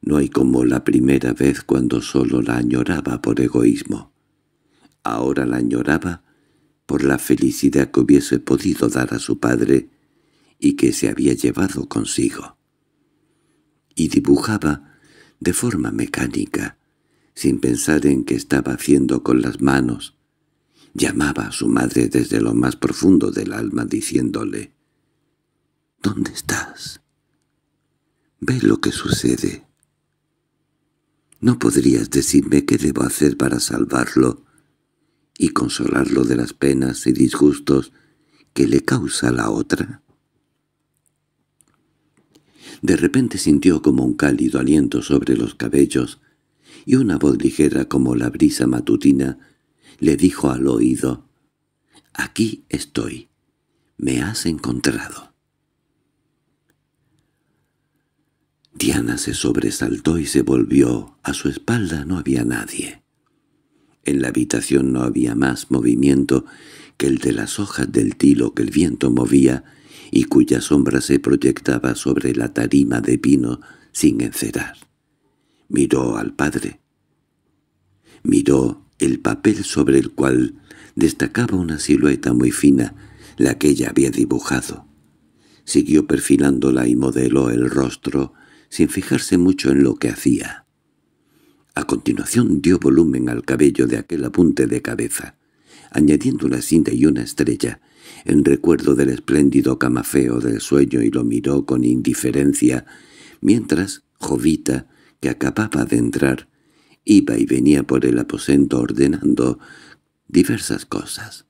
No hay como la primera vez cuando solo la añoraba por egoísmo. Ahora la añoraba por la felicidad que hubiese podido dar a su padre y que se había llevado consigo. Y dibujaba de forma mecánica, sin pensar en qué estaba haciendo con las manos. Llamaba a su madre desde lo más profundo del alma diciéndole, «¿Dónde estás? Ve lo que sucede. ¿No podrías decirme qué debo hacer para salvarlo y consolarlo de las penas y disgustos que le causa la otra?» De repente sintió como un cálido aliento sobre los cabellos, y una voz ligera como la brisa matutina le dijo al oído, «Aquí estoy. Me has encontrado». Diana se sobresaltó y se volvió. A su espalda no había nadie. En la habitación no había más movimiento que el de las hojas del tilo que el viento movía y cuya sombra se proyectaba sobre la tarima de pino sin encerar. Miró al padre. Miró el papel sobre el cual destacaba una silueta muy fina, la que ella había dibujado. Siguió perfilándola y modeló el rostro, sin fijarse mucho en lo que hacía. A continuación dio volumen al cabello de aquel apunte de cabeza, añadiendo una cinta y una estrella, en recuerdo del espléndido camafeo del sueño y lo miró con indiferencia, mientras Jovita, que acababa de entrar, iba y venía por el aposento ordenando diversas cosas.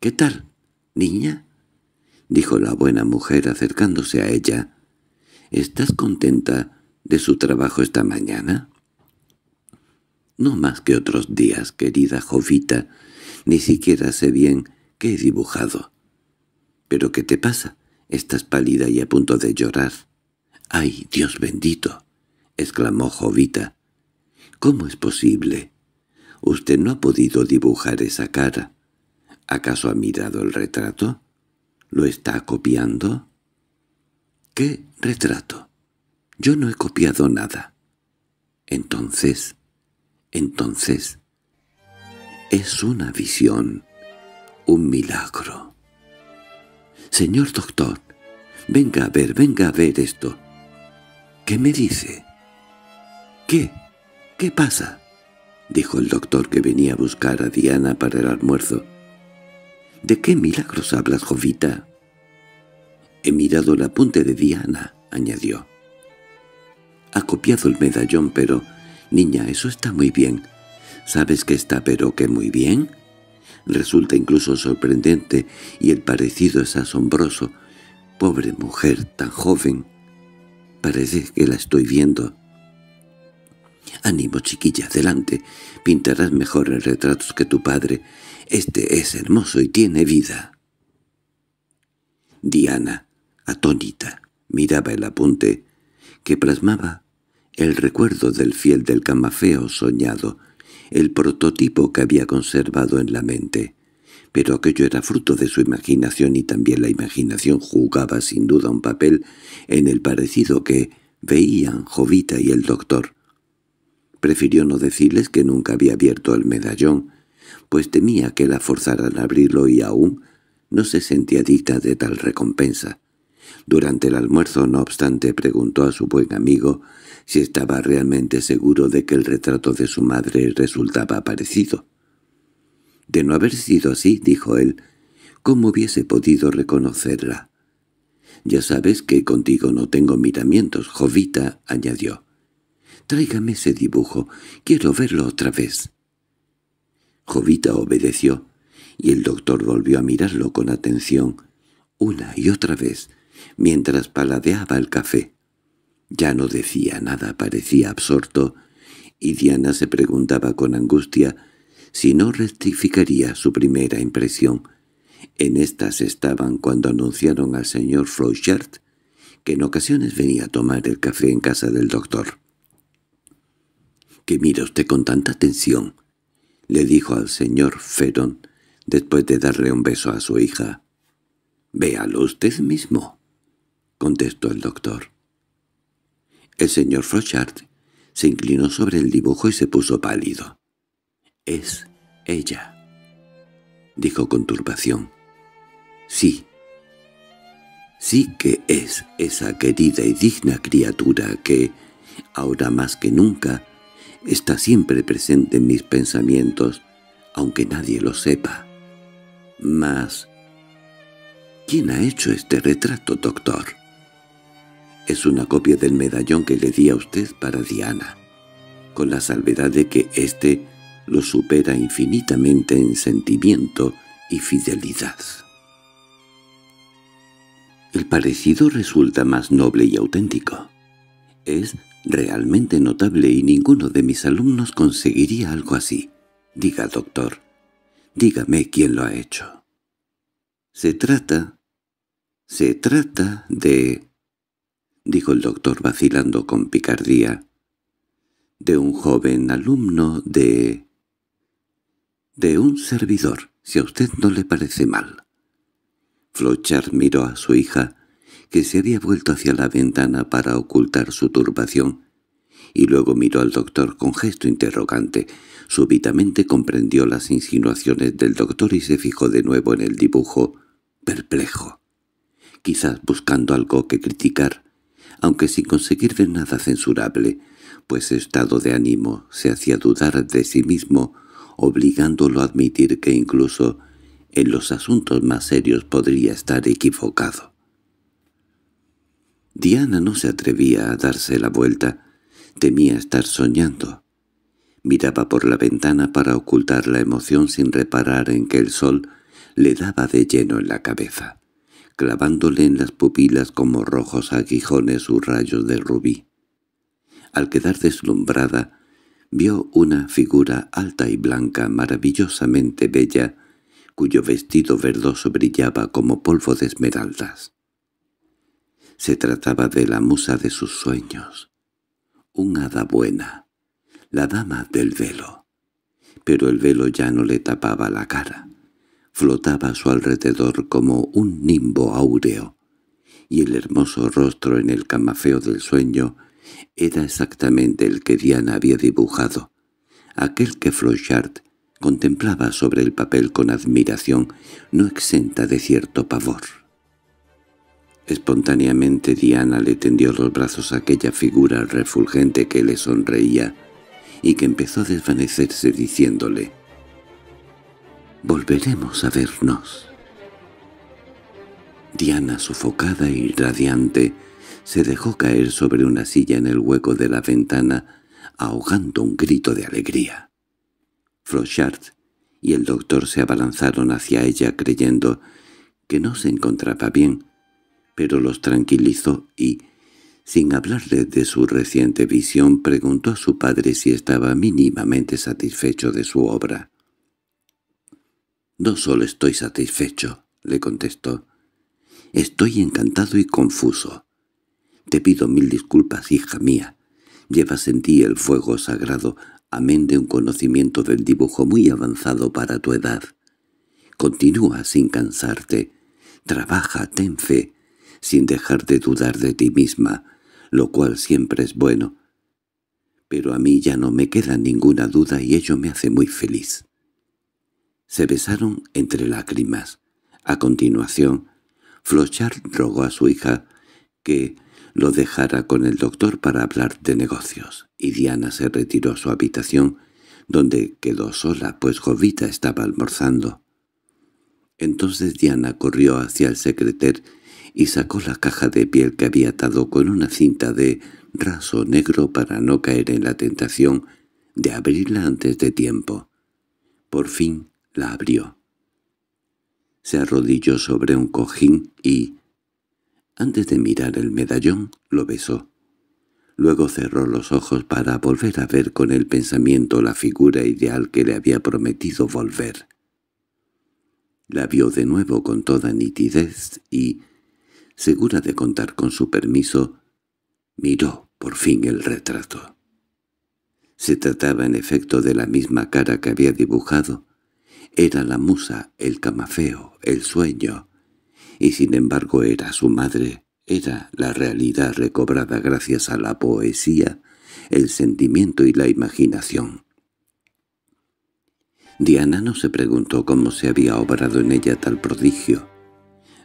—¿Qué tal, niña? —dijo la buena mujer acercándose a ella. —¿Estás contenta de su trabajo esta mañana? —No más que otros días, querida Jovita. Ni siquiera sé bien qué he dibujado. —¿Pero qué te pasa? Estás pálida y a punto de llorar. —¡Ay, Dios bendito! —exclamó Jovita. —¿Cómo es posible? Usted no ha podido dibujar esa cara. ¿Acaso ha mirado el retrato? ¿Lo está copiando? —¿Qué retrato? Yo no he copiado nada. —Entonces, entonces... Es una visión, un milagro. «Señor doctor, venga a ver, venga a ver esto». «¿Qué me dice?» «¿Qué? ¿Qué pasa?» dijo el doctor que venía a buscar a Diana para el almuerzo. «¿De qué milagros hablas, Jovita?» «He mirado el apunte de Diana», añadió. «Ha copiado el medallón, pero... Niña, eso está muy bien. ¿Sabes que está pero que muy bien?» resulta incluso sorprendente y el parecido es asombroso. Pobre mujer tan joven. Parece que la estoy viendo. —Ánimo, chiquilla, adelante. Pintarás mejores retratos que tu padre. Este es hermoso y tiene vida. Diana, atónita, miraba el apunte, que plasmaba el recuerdo del fiel del camafeo soñado, el prototipo que había conservado en la mente. Pero aquello era fruto de su imaginación y también la imaginación jugaba sin duda un papel en el parecido que veían Jovita y el doctor. Prefirió no decirles que nunca había abierto el medallón, pues temía que la forzaran a abrirlo y aún no se sentía dicta de tal recompensa. Durante el almuerzo, no obstante, preguntó a su buen amigo si estaba realmente seguro de que el retrato de su madre resultaba parecido. «De no haber sido así», dijo él, «¿cómo hubiese podido reconocerla?» «Ya sabes que contigo no tengo miramientos, Jovita», añadió. «Tráigame ese dibujo, quiero verlo otra vez». Jovita obedeció, y el doctor volvió a mirarlo con atención, una y otra vez, mientras paladeaba el café. Ya no decía nada, parecía absorto, y Diana se preguntaba con angustia si no rectificaría su primera impresión. En estas estaban cuando anunciaron al señor Frochart que en ocasiones venía a tomar el café en casa del doctor. —¿Qué mira usted con tanta atención? —le dijo al señor Feron después de darle un beso a su hija. —Véalo usted mismo. —contestó el doctor. El señor Frochard se inclinó sobre el dibujo y se puso pálido. —Es ella —dijo con turbación. —Sí. Sí que es esa querida y digna criatura que, ahora más que nunca, está siempre presente en mis pensamientos, aunque nadie lo sepa. Mas... ¿Quién ha hecho este retrato, doctor? Es una copia del medallón que le di a usted para Diana, con la salvedad de que éste lo supera infinitamente en sentimiento y fidelidad. El parecido resulta más noble y auténtico. Es realmente notable y ninguno de mis alumnos conseguiría algo así. Diga, doctor, dígame quién lo ha hecho. Se trata, se trata de —dijo el doctor vacilando con picardía—, de un joven alumno de... de un servidor, si a usted no le parece mal. Flochard miró a su hija, que se había vuelto hacia la ventana para ocultar su turbación, y luego miró al doctor con gesto interrogante. Súbitamente comprendió las insinuaciones del doctor y se fijó de nuevo en el dibujo, perplejo. Quizás buscando algo que criticar, aunque sin conseguir ver nada censurable, pues estado de ánimo se hacía dudar de sí mismo, obligándolo a admitir que incluso en los asuntos más serios podría estar equivocado. Diana no se atrevía a darse la vuelta, temía estar soñando. Miraba por la ventana para ocultar la emoción sin reparar en que el sol le daba de lleno en la cabeza clavándole en las pupilas como rojos aguijones sus rayos de rubí. Al quedar deslumbrada, vio una figura alta y blanca maravillosamente bella, cuyo vestido verdoso brillaba como polvo de esmeraldas. Se trataba de la musa de sus sueños, un hada buena, la dama del velo, pero el velo ya no le tapaba la cara flotaba a su alrededor como un nimbo áureo, y el hermoso rostro en el camafeo del sueño era exactamente el que Diana había dibujado, aquel que Flochard contemplaba sobre el papel con admiración no exenta de cierto pavor. Espontáneamente Diana le tendió los brazos a aquella figura refulgente que le sonreía y que empezó a desvanecerse diciéndole volveremos a vernos. Diana, sofocada y radiante, se dejó caer sobre una silla en el hueco de la ventana, ahogando un grito de alegría. Frochard y el doctor se abalanzaron hacia ella creyendo que no se encontraba bien, pero los tranquilizó y, sin hablarle de su reciente visión, preguntó a su padre si estaba mínimamente satisfecho de su obra. No solo estoy satisfecho, le contestó. Estoy encantado y confuso. Te pido mil disculpas, hija mía. Llevas en ti el fuego sagrado, amén de un conocimiento del dibujo muy avanzado para tu edad. Continúa sin cansarte. Trabaja, ten fe, sin dejar de dudar de ti misma, lo cual siempre es bueno. Pero a mí ya no me queda ninguna duda y ello me hace muy feliz. Se besaron entre lágrimas. A continuación, Flochard rogó a su hija que lo dejara con el doctor para hablar de negocios, y Diana se retiró a su habitación, donde quedó sola, pues Jovita estaba almorzando. Entonces Diana corrió hacia el secreter y sacó la caja de piel que había atado con una cinta de raso negro para no caer en la tentación de abrirla antes de tiempo. Por fin la abrió. Se arrodilló sobre un cojín y, antes de mirar el medallón, lo besó. Luego cerró los ojos para volver a ver con el pensamiento la figura ideal que le había prometido volver. La vio de nuevo con toda nitidez y, segura de contar con su permiso, miró por fin el retrato. Se trataba en efecto de la misma cara que había dibujado, era la musa, el camafeo, el sueño, y sin embargo era su madre, era la realidad recobrada gracias a la poesía, el sentimiento y la imaginación. Diana no se preguntó cómo se había obrado en ella tal prodigio.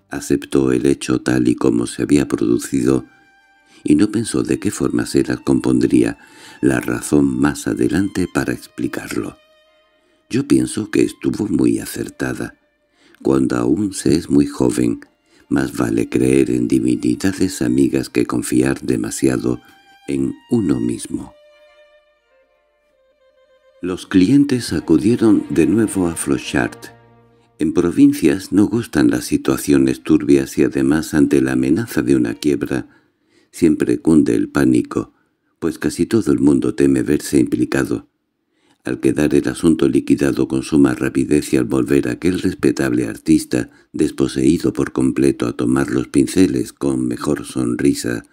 Aceptó el hecho tal y como se había producido y no pensó de qué forma se las compondría la razón más adelante para explicarlo. Yo pienso que estuvo muy acertada. Cuando aún se es muy joven, más vale creer en divinidades amigas que confiar demasiado en uno mismo. Los clientes acudieron de nuevo a Flochart. En provincias no gustan las situaciones turbias y además ante la amenaza de una quiebra siempre cunde el pánico, pues casi todo el mundo teme verse implicado al quedar el asunto liquidado con suma rapidez y al volver aquel respetable artista, desposeído por completo a tomar los pinceles con mejor sonrisa,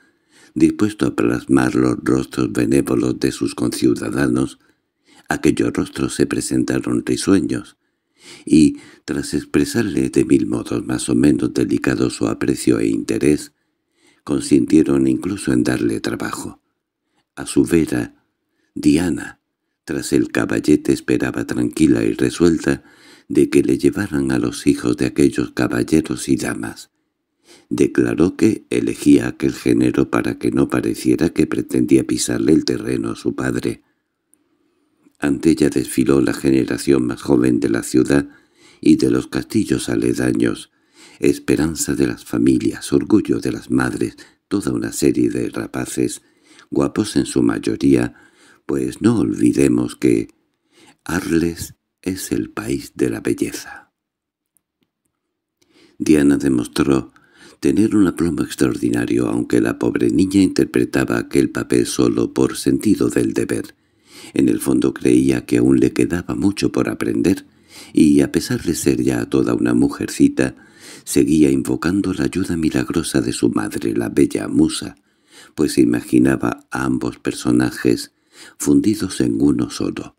dispuesto a plasmar los rostros benévolos de sus conciudadanos, aquellos rostros se presentaron risueños, y, tras expresarle de mil modos más o menos delicados su aprecio e interés, consintieron incluso en darle trabajo. A su vera, Diana, tras el caballete esperaba tranquila y resuelta de que le llevaran a los hijos de aquellos caballeros y damas. Declaró que elegía aquel género para que no pareciera que pretendía pisarle el terreno a su padre. Ante ella desfiló la generación más joven de la ciudad y de los castillos aledaños, esperanza de las familias, orgullo de las madres, toda una serie de rapaces, guapos en su mayoría, pues no olvidemos que Arles es el país de la belleza. Diana demostró tener un aplomo extraordinario, aunque la pobre niña interpretaba aquel papel solo por sentido del deber. En el fondo creía que aún le quedaba mucho por aprender, y a pesar de ser ya toda una mujercita, seguía invocando la ayuda milagrosa de su madre, la bella musa, pues imaginaba a ambos personajes fundidos en uno solo.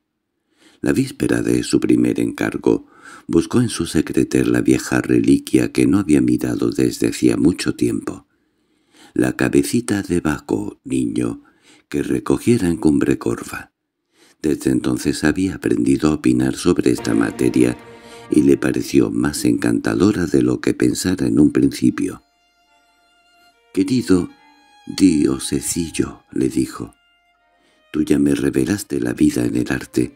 La víspera de su primer encargo, buscó en su secreter la vieja reliquia que no había mirado desde hacía mucho tiempo. La cabecita de Baco, niño, que recogiera en cumbre corva. Desde entonces había aprendido a opinar sobre esta materia y le pareció más encantadora de lo que pensara en un principio. «Querido diosecillo», le dijo, Tú ya me revelaste la vida en el arte.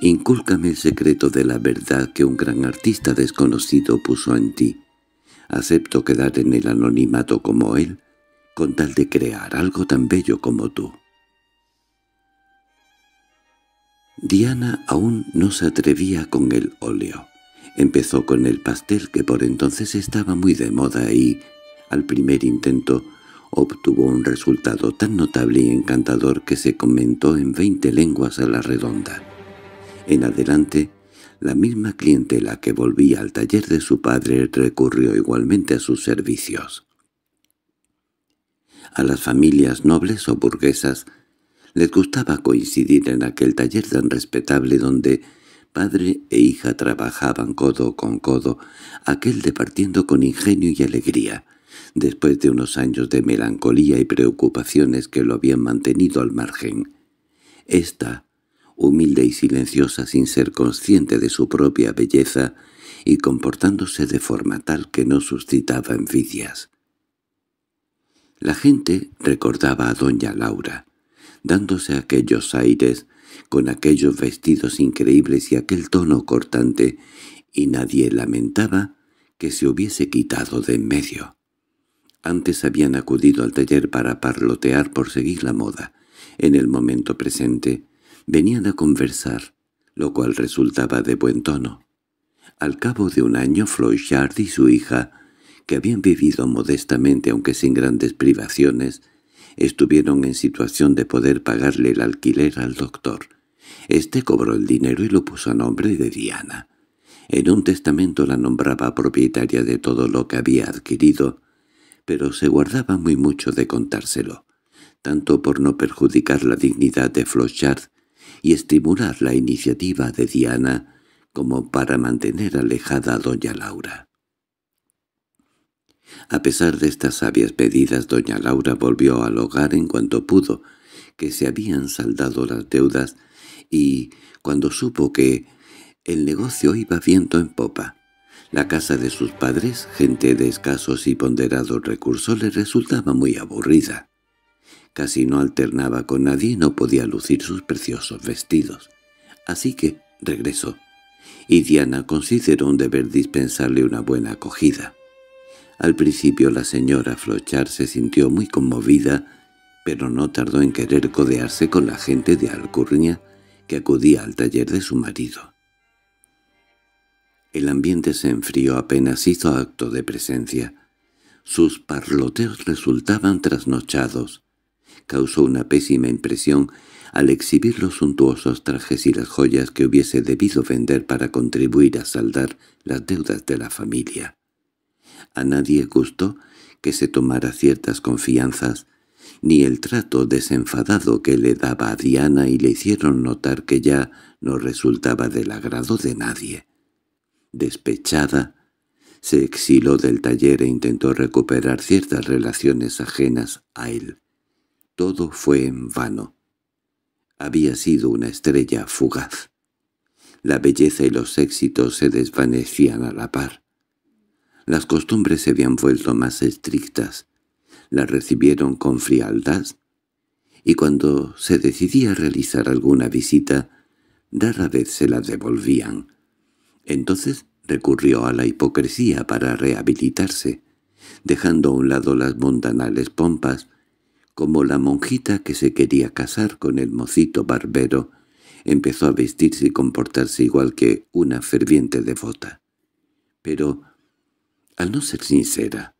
Incúlcame el secreto de la verdad que un gran artista desconocido puso en ti. Acepto quedar en el anonimato como él, con tal de crear algo tan bello como tú. Diana aún no se atrevía con el óleo. Empezó con el pastel que por entonces estaba muy de moda y, al primer intento, obtuvo un resultado tan notable y encantador que se comentó en veinte lenguas a la redonda. En adelante, la misma clientela que volvía al taller de su padre recurrió igualmente a sus servicios. A las familias nobles o burguesas les gustaba coincidir en aquel taller tan respetable donde padre e hija trabajaban codo con codo, aquel departiendo con ingenio y alegría, después de unos años de melancolía y preocupaciones que lo habían mantenido al margen. Esta, humilde y silenciosa sin ser consciente de su propia belleza y comportándose de forma tal que no suscitaba envidias. La gente recordaba a doña Laura, dándose aquellos aires, con aquellos vestidos increíbles y aquel tono cortante, y nadie lamentaba que se hubiese quitado de en medio. Antes habían acudido al taller para parlotear por seguir la moda. En el momento presente, venían a conversar, lo cual resultaba de buen tono. Al cabo de un año, Flochard y su hija, que habían vivido modestamente aunque sin grandes privaciones, estuvieron en situación de poder pagarle el alquiler al doctor. Este cobró el dinero y lo puso a nombre de Diana. En un testamento la nombraba propietaria de todo lo que había adquirido, pero se guardaba muy mucho de contárselo, tanto por no perjudicar la dignidad de Flochard y estimular la iniciativa de Diana como para mantener alejada a doña Laura. A pesar de estas sabias pedidas, doña Laura volvió al hogar en cuanto pudo, que se habían saldado las deudas, y cuando supo que el negocio iba viento en popa, la casa de sus padres, gente de escasos y ponderados recursos, le resultaba muy aburrida. Casi no alternaba con nadie y no podía lucir sus preciosos vestidos. Así que regresó, y Diana consideró un deber dispensarle una buena acogida. Al principio la señora Flochar se sintió muy conmovida, pero no tardó en querer codearse con la gente de Alcurnia que acudía al taller de su marido. El ambiente se enfrió apenas hizo acto de presencia. Sus parloteos resultaban trasnochados. Causó una pésima impresión al exhibir los suntuosos trajes y las joyas que hubiese debido vender para contribuir a saldar las deudas de la familia. A nadie gustó que se tomara ciertas confianzas, ni el trato desenfadado que le daba a Diana y le hicieron notar que ya no resultaba del agrado de nadie despechada, se exiló del taller e intentó recuperar ciertas relaciones ajenas a él. Todo fue en vano. Había sido una estrella fugaz. La belleza y los éxitos se desvanecían a la par. Las costumbres se habían vuelto más estrictas. La recibieron con frialdad y cuando se decidía realizar alguna visita, rara vez se la devolvían entonces recurrió a la hipocresía para rehabilitarse, dejando a un lado las mundanales pompas, como la monjita que se quería casar con el mocito barbero, empezó a vestirse y comportarse igual que una ferviente devota. Pero, al no ser sincera,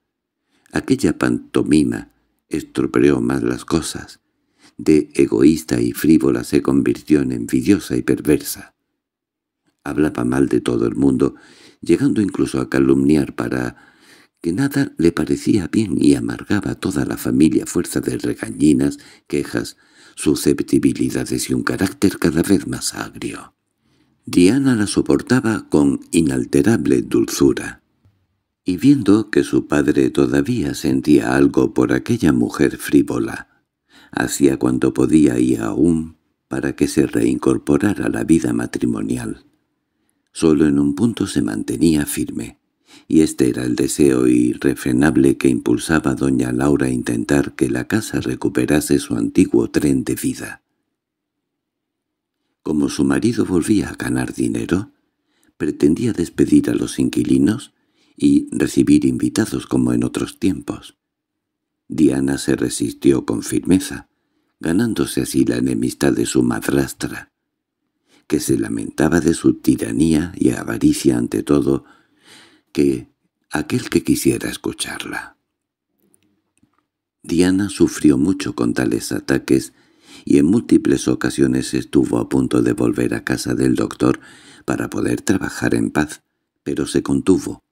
aquella pantomima estropeó más las cosas. De egoísta y frívola se convirtió en envidiosa y perversa. Hablaba mal de todo el mundo, llegando incluso a calumniar para que nada le parecía bien y amargaba a toda la familia fuerza de regañinas, quejas, susceptibilidades y un carácter cada vez más agrio. Diana la soportaba con inalterable dulzura. Y viendo que su padre todavía sentía algo por aquella mujer frívola, hacía cuanto podía y aún para que se reincorporara a la vida matrimonial. Solo en un punto se mantenía firme, y este era el deseo irrefrenable que impulsaba a doña Laura a intentar que la casa recuperase su antiguo tren de vida. Como su marido volvía a ganar dinero, pretendía despedir a los inquilinos y recibir invitados como en otros tiempos. Diana se resistió con firmeza, ganándose así la enemistad de su madrastra, que se lamentaba de su tiranía y avaricia ante todo, que aquel que quisiera escucharla. Diana sufrió mucho con tales ataques y en múltiples ocasiones estuvo a punto de volver a casa del doctor para poder trabajar en paz, pero se contuvo,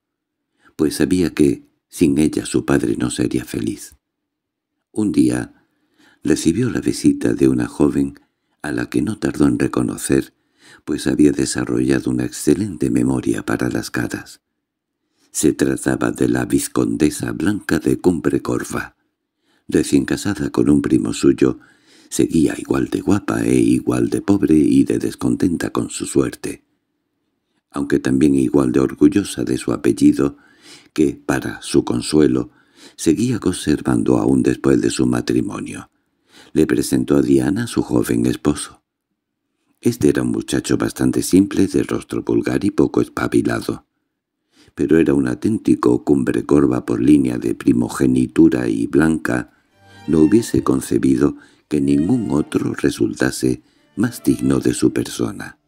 pues sabía que sin ella su padre no sería feliz. Un día recibió la visita de una joven a la que no tardó en reconocer pues había desarrollado una excelente memoria para las caras. Se trataba de la vizcondesa blanca de Cumbrecorva, Recién casada con un primo suyo, seguía igual de guapa e igual de pobre y de descontenta con su suerte, aunque también igual de orgullosa de su apellido, que, para su consuelo, seguía conservando aún después de su matrimonio. Le presentó a Diana su joven esposo. Este era un muchacho bastante simple, de rostro vulgar y poco espabilado. Pero era un auténtico cumbre por línea de primogenitura y blanca. No hubiese concebido que ningún otro resultase más digno de su persona.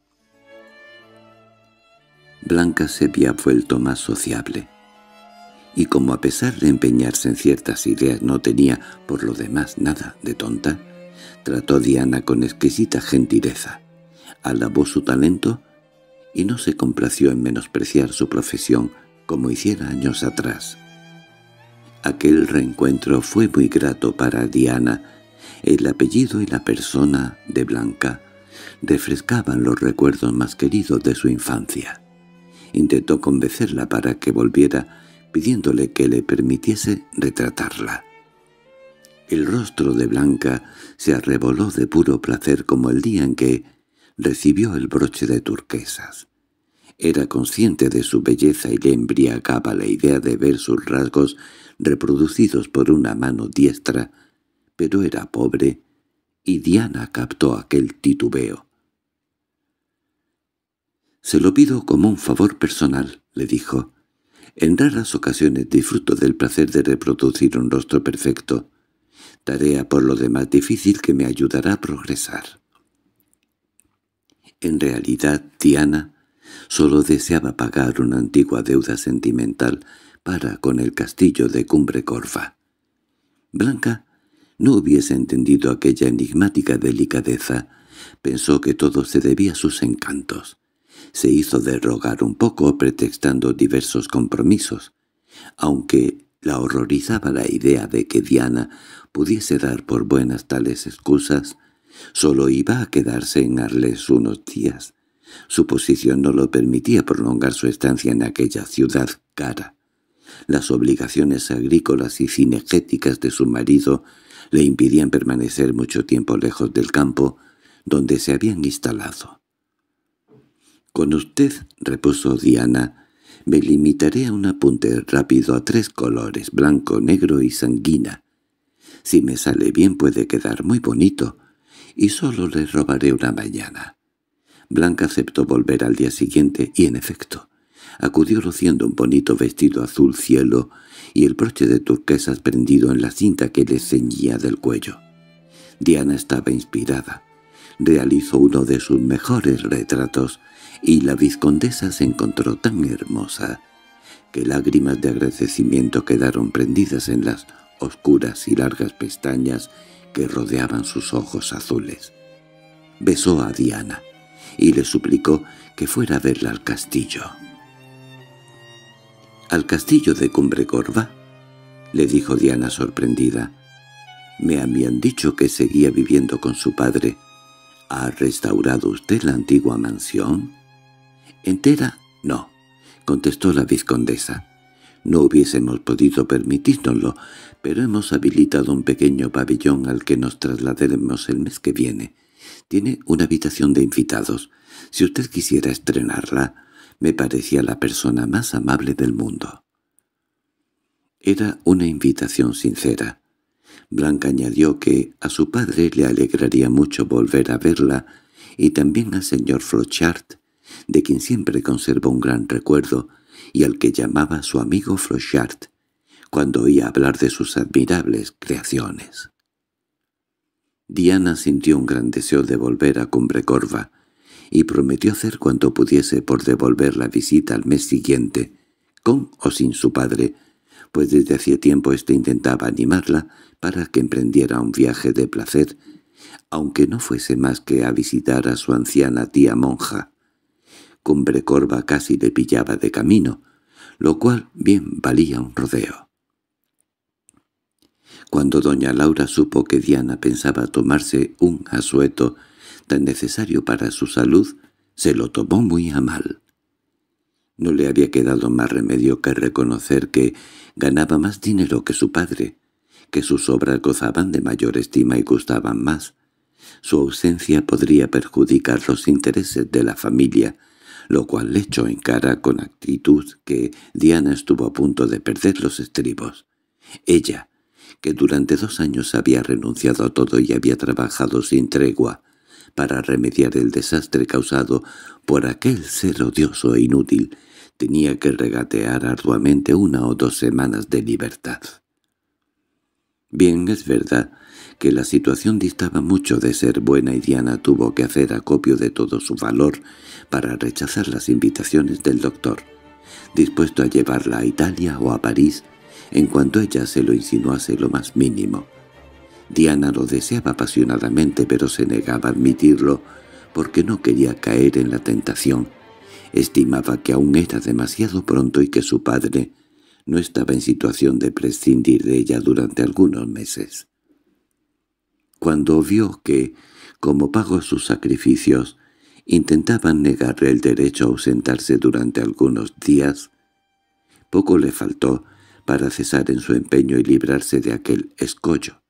Blanca se había vuelto más sociable, y como a pesar de empeñarse en ciertas ideas no tenía por lo demás nada de tonta, trató Diana con exquisita gentileza alabó su talento y no se complació en menospreciar su profesión como hiciera años atrás. Aquel reencuentro fue muy grato para Diana. El apellido y la persona de Blanca refrescaban los recuerdos más queridos de su infancia. Intentó convencerla para que volviera, pidiéndole que le permitiese retratarla. El rostro de Blanca se arreboló de puro placer como el día en que recibió el broche de turquesas. Era consciente de su belleza y le embriagaba la idea de ver sus rasgos reproducidos por una mano diestra, pero era pobre, y Diana captó aquel titubeo. «Se lo pido como un favor personal», le dijo. «En raras ocasiones disfruto del placer de reproducir un rostro perfecto, tarea por lo demás difícil que me ayudará a progresar». En realidad, Diana solo deseaba pagar una antigua deuda sentimental para con el castillo de Cumbre Corfa. Blanca no hubiese entendido aquella enigmática delicadeza. Pensó que todo se debía a sus encantos. Se hizo derrogar un poco pretextando diversos compromisos, aunque la horrorizaba la idea de que Diana pudiese dar por buenas tales excusas Solo iba a quedarse en Arles unos días. Su posición no lo permitía prolongar su estancia en aquella ciudad cara. Las obligaciones agrícolas y cinegéticas de su marido le impidían permanecer mucho tiempo lejos del campo donde se habían instalado. «Con usted», repuso Diana, «me limitaré a un apunte rápido a tres colores, blanco, negro y sanguina. Si me sale bien puede quedar muy bonito» y solo le robaré una mañana. Blanca aceptó volver al día siguiente y, en efecto, acudió luciendo un bonito vestido azul cielo y el broche de turquesas prendido en la cinta que le ceñía del cuello. Diana estaba inspirada. Realizó uno de sus mejores retratos y la vizcondesa se encontró tan hermosa que lágrimas de agradecimiento quedaron prendidas en las oscuras y largas pestañas que rodeaban sus ojos azules. Besó a Diana y le suplicó que fuera a verla al castillo. —¿Al castillo de Cumbrecorva? —le dijo Diana sorprendida. —Me habían dicho que seguía viviendo con su padre. —¿Ha restaurado usted la antigua mansión? —¿Entera? No —contestó la vizcondesa—. No hubiésemos podido permitírnoslo, pero hemos habilitado un pequeño pabellón al que nos trasladaremos el mes que viene. Tiene una habitación de invitados. Si usted quisiera estrenarla, me parecía la persona más amable del mundo. Era una invitación sincera. Blanca añadió que a su padre le alegraría mucho volver a verla y también al señor Flochart, de quien siempre conservó un gran recuerdo, y al que llamaba su amigo Frochard, cuando oía hablar de sus admirables creaciones. Diana sintió un gran deseo de volver a Cumbrecorva y prometió hacer cuanto pudiese por devolver la visita al mes siguiente, con o sin su padre, pues desde hacía tiempo éste intentaba animarla para que emprendiera un viaje de placer, aunque no fuese más que a visitar a su anciana tía monja cumbre corva casi le pillaba de camino, lo cual bien valía un rodeo. Cuando doña Laura supo que Diana pensaba tomarse un asueto tan necesario para su salud, se lo tomó muy a mal. No le había quedado más remedio que reconocer que ganaba más dinero que su padre, que sus obras gozaban de mayor estima y gustaban más. Su ausencia podría perjudicar los intereses de la familia, lo cual le echó en cara con actitud que Diana estuvo a punto de perder los estribos. Ella, que durante dos años había renunciado a todo y había trabajado sin tregua para remediar el desastre causado por aquel ser odioso e inútil, tenía que regatear arduamente una o dos semanas de libertad. Bien, es verdad que la situación distaba mucho de ser buena y Diana tuvo que hacer acopio de todo su valor para rechazar las invitaciones del doctor, dispuesto a llevarla a Italia o a París en cuanto ella se lo insinuase lo más mínimo. Diana lo deseaba apasionadamente pero se negaba a admitirlo porque no quería caer en la tentación. Estimaba que aún era demasiado pronto y que su padre no estaba en situación de prescindir de ella durante algunos meses cuando vio que, como pago a sus sacrificios, intentaban negarle el derecho a ausentarse durante algunos días, poco le faltó para cesar en su empeño y librarse de aquel escollo.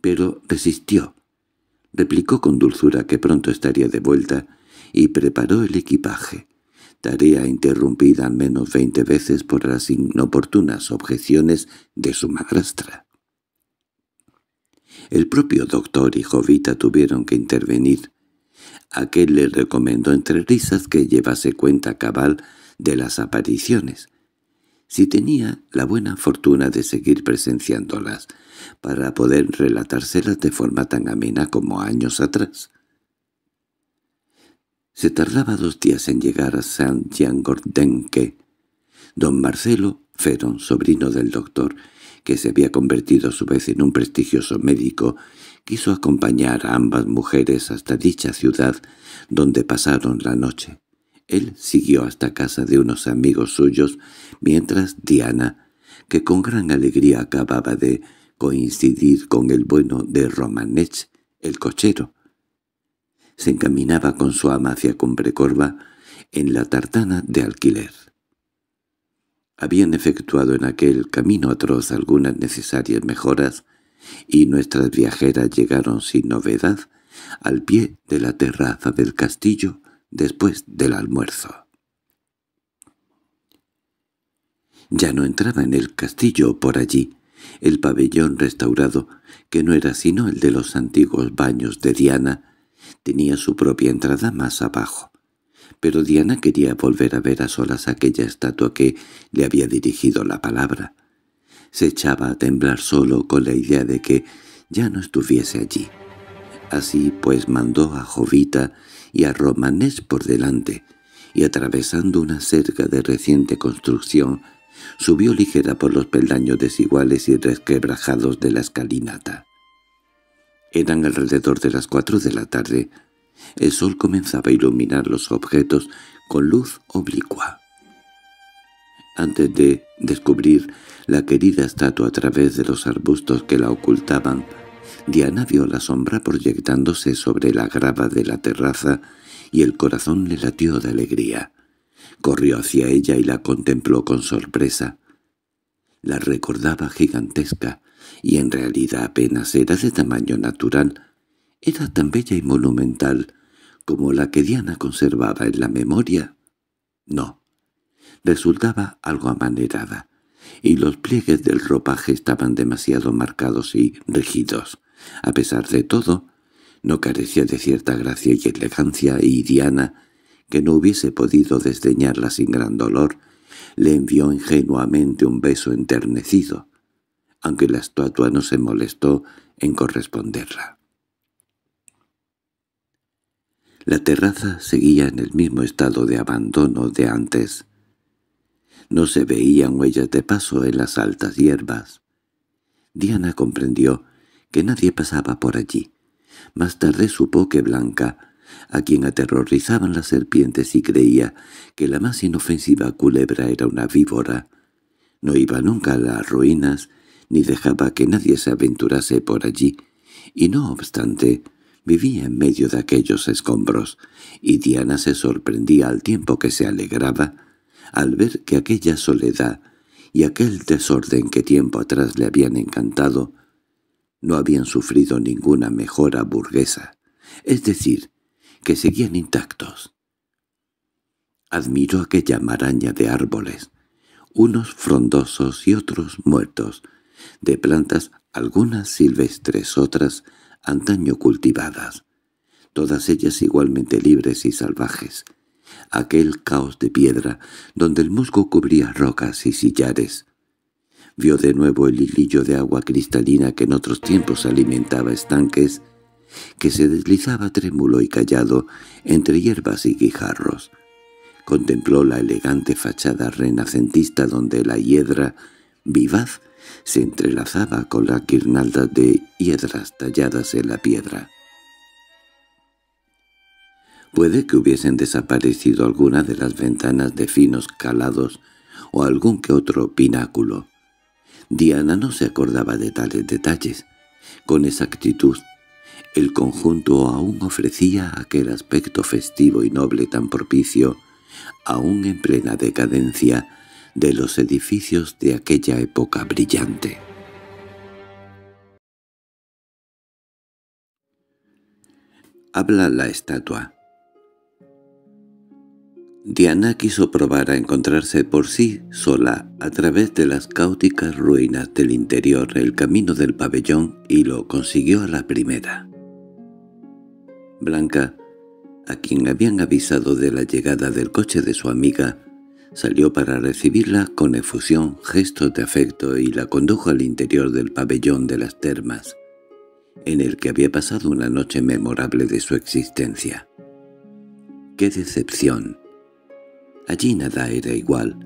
Pero resistió, replicó con dulzura que pronto estaría de vuelta y preparó el equipaje, tarea interrumpida al menos veinte veces por las inoportunas objeciones de su madrastra. El propio doctor y Jovita tuvieron que intervenir. Aquel le recomendó entre risas que llevase cuenta cabal de las apariciones, si tenía la buena fortuna de seguir presenciándolas, para poder relatárselas de forma tan amena como años atrás. Se tardaba dos días en llegar a San Giangordenque. Don Marcelo Ferón, sobrino del doctor, que se había convertido a su vez en un prestigioso médico, quiso acompañar a ambas mujeres hasta dicha ciudad donde pasaron la noche. Él siguió hasta casa de unos amigos suyos, mientras Diana, que con gran alegría acababa de coincidir con el bueno de Romanech, el cochero, se encaminaba con su ama hacia en la tartana de alquiler habían efectuado en aquel camino atroz algunas necesarias mejoras, y nuestras viajeras llegaron sin novedad al pie de la terraza del castillo después del almuerzo. Ya no entraba en el castillo por allí, el pabellón restaurado, que no era sino el de los antiguos baños de Diana, tenía su propia entrada más abajo, pero Diana quería volver a ver a solas aquella estatua que le había dirigido la palabra. Se echaba a temblar solo con la idea de que ya no estuviese allí. Así pues mandó a Jovita y a Romanés por delante, y atravesando una cerca de reciente construcción, subió ligera por los peldaños desiguales y resquebrajados de la escalinata. Eran alrededor de las cuatro de la tarde, el sol comenzaba a iluminar los objetos con luz oblicua. Antes de descubrir la querida estatua a través de los arbustos que la ocultaban, Diana vio la sombra proyectándose sobre la grava de la terraza y el corazón le latió de alegría. Corrió hacia ella y la contempló con sorpresa. La recordaba gigantesca, y en realidad apenas era de tamaño natural, era tan bella y monumental como la que Diana conservaba en la memoria. No, resultaba algo amanerada, y los pliegues del ropaje estaban demasiado marcados y rígidos. A pesar de todo, no carecía de cierta gracia y elegancia, y Diana, que no hubiese podido desdeñarla sin gran dolor, le envió ingenuamente un beso enternecido, aunque la estatua no se molestó en corresponderla. La terraza seguía en el mismo estado de abandono de antes. No se veían huellas de paso en las altas hierbas. Diana comprendió que nadie pasaba por allí. Más tarde supo que Blanca, a quien aterrorizaban las serpientes y creía que la más inofensiva culebra era una víbora, no iba nunca a las ruinas ni dejaba que nadie se aventurase por allí, y no obstante, vivía en medio de aquellos escombros, y Diana se sorprendía al tiempo que se alegraba al ver que aquella soledad y aquel desorden que tiempo atrás le habían encantado no habían sufrido ninguna mejora burguesa, es decir, que seguían intactos. Admiró aquella maraña de árboles, unos frondosos y otros muertos, de plantas algunas silvestres, otras antaño cultivadas, todas ellas igualmente libres y salvajes, aquel caos de piedra donde el musgo cubría rocas y sillares. Vio de nuevo el hilillo de agua cristalina que en otros tiempos alimentaba estanques, que se deslizaba trémulo y callado entre hierbas y guijarros. Contempló la elegante fachada renacentista donde la hiedra, vivaz, se entrelazaba con la guirnalda de hiedras talladas en la piedra. Puede que hubiesen desaparecido alguna de las ventanas de finos calados o algún que otro pináculo. Diana no se acordaba de tales detalles. Con exactitud, el conjunto aún ofrecía aquel aspecto festivo y noble tan propicio, aún en plena decadencia, de los edificios de aquella época brillante. Habla la estatua. Diana quiso probar a encontrarse por sí sola a través de las caóticas ruinas del interior el camino del pabellón y lo consiguió a la primera. Blanca, a quien habían avisado de la llegada del coche de su amiga, salió para recibirla con efusión, gestos de afecto y la condujo al interior del pabellón de las termas, en el que había pasado una noche memorable de su existencia. ¡Qué decepción! Allí nada era igual.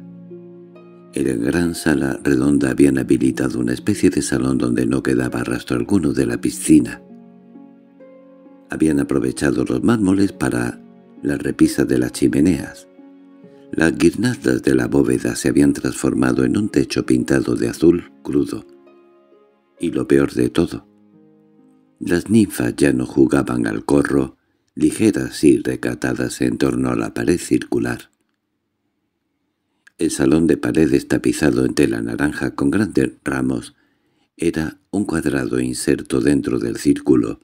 En la gran sala redonda habían habilitado una especie de salón donde no quedaba rastro alguno de la piscina. Habían aprovechado los mármoles para la repisa de las chimeneas, las guirnaldas de la bóveda se habían transformado en un techo pintado de azul crudo. Y lo peor de todo, las ninfas ya no jugaban al corro, ligeras y recatadas en torno a la pared circular. El salón de paredes tapizado en tela naranja con grandes ramos era un cuadrado inserto dentro del círculo,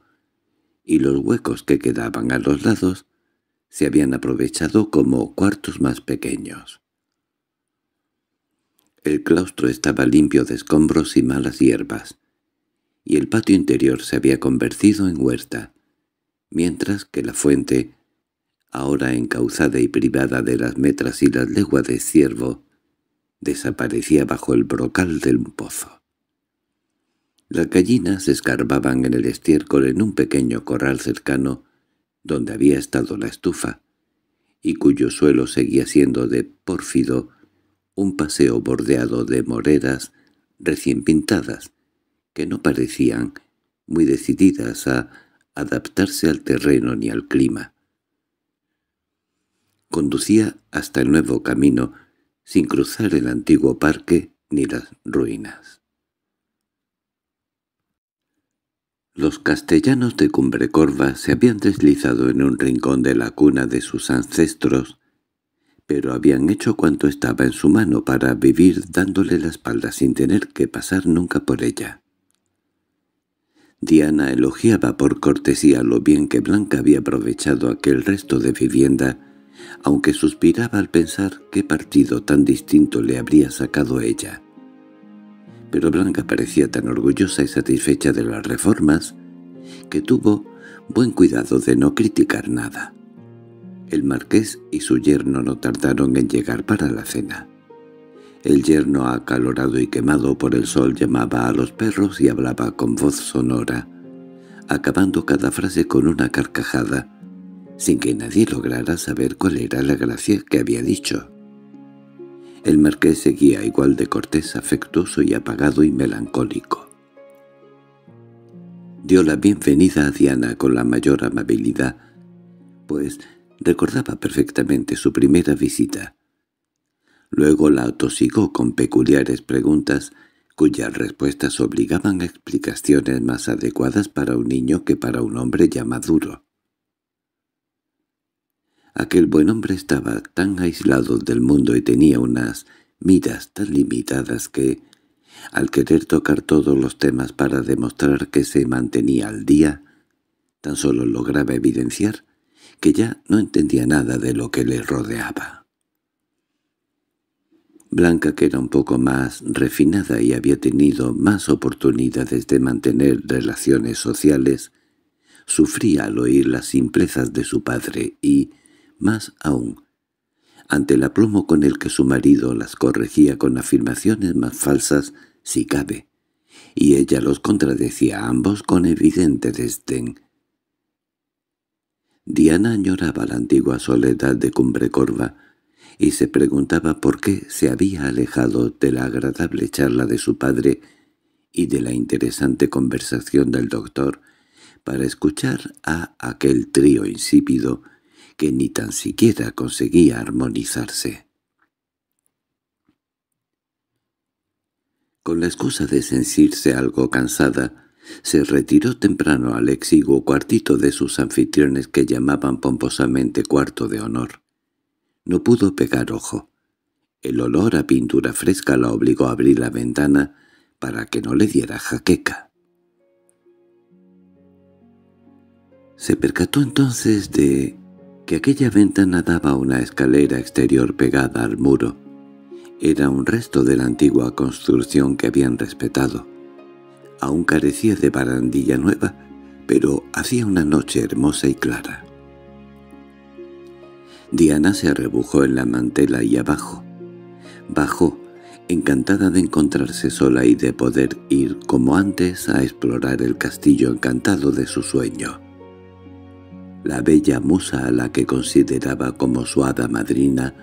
y los huecos que quedaban a los lados se habían aprovechado como cuartos más pequeños. El claustro estaba limpio de escombros y malas hierbas, y el patio interior se había convertido en huerta, mientras que la fuente, ahora encauzada y privada de las metras y las leguas de ciervo, desaparecía bajo el brocal del pozo. Las gallinas escarbaban en el estiércol en un pequeño corral cercano donde había estado la estufa, y cuyo suelo seguía siendo de pórfido, un paseo bordeado de moreras recién pintadas, que no parecían muy decididas a adaptarse al terreno ni al clima. Conducía hasta el nuevo camino, sin cruzar el antiguo parque ni las ruinas. Los castellanos de Cumbrecorva se habían deslizado en un rincón de la cuna de sus ancestros, pero habían hecho cuanto estaba en su mano para vivir dándole la espalda sin tener que pasar nunca por ella. Diana elogiaba por cortesía lo bien que Blanca había aprovechado aquel resto de vivienda, aunque suspiraba al pensar qué partido tan distinto le habría sacado ella pero Blanca parecía tan orgullosa y satisfecha de las reformas que tuvo buen cuidado de no criticar nada. El marqués y su yerno no tardaron en llegar para la cena. El yerno acalorado y quemado por el sol llamaba a los perros y hablaba con voz sonora, acabando cada frase con una carcajada, sin que nadie lograra saber cuál era la gracia que había dicho. El marqués seguía igual de cortés, afectuoso y apagado y melancólico. Dio la bienvenida a Diana con la mayor amabilidad, pues recordaba perfectamente su primera visita. Luego la atosigó con peculiares preguntas cuyas respuestas obligaban a explicaciones más adecuadas para un niño que para un hombre ya maduro. Aquel buen hombre estaba tan aislado del mundo y tenía unas miras tan limitadas que, al querer tocar todos los temas para demostrar que se mantenía al día, tan solo lograba evidenciar que ya no entendía nada de lo que le rodeaba. Blanca, que era un poco más refinada y había tenido más oportunidades de mantener relaciones sociales, sufría al oír las simplezas de su padre y, más aún. Ante el aplomo con el que su marido las corregía con afirmaciones más falsas, si cabe, y ella los contradecía a ambos con evidente desdén. Diana añoraba la antigua soledad de Cumbrecorva y se preguntaba por qué se había alejado de la agradable charla de su padre y de la interesante conversación del doctor para escuchar a aquel trío insípido que ni tan siquiera conseguía armonizarse. Con la excusa de sentirse algo cansada, se retiró temprano al exiguo cuartito de sus anfitriones que llamaban pomposamente cuarto de honor. No pudo pegar ojo. El olor a pintura fresca la obligó a abrir la ventana para que no le diera jaqueca. Se percató entonces de que aquella ventana daba una escalera exterior pegada al muro. Era un resto de la antigua construcción que habían respetado. Aún carecía de barandilla nueva, pero hacía una noche hermosa y clara. Diana se arrebujó en la mantela y abajo. Bajó, encantada de encontrarse sola y de poder ir, como antes, a explorar el castillo encantado de su sueño. La bella musa a la que consideraba como su hada madrina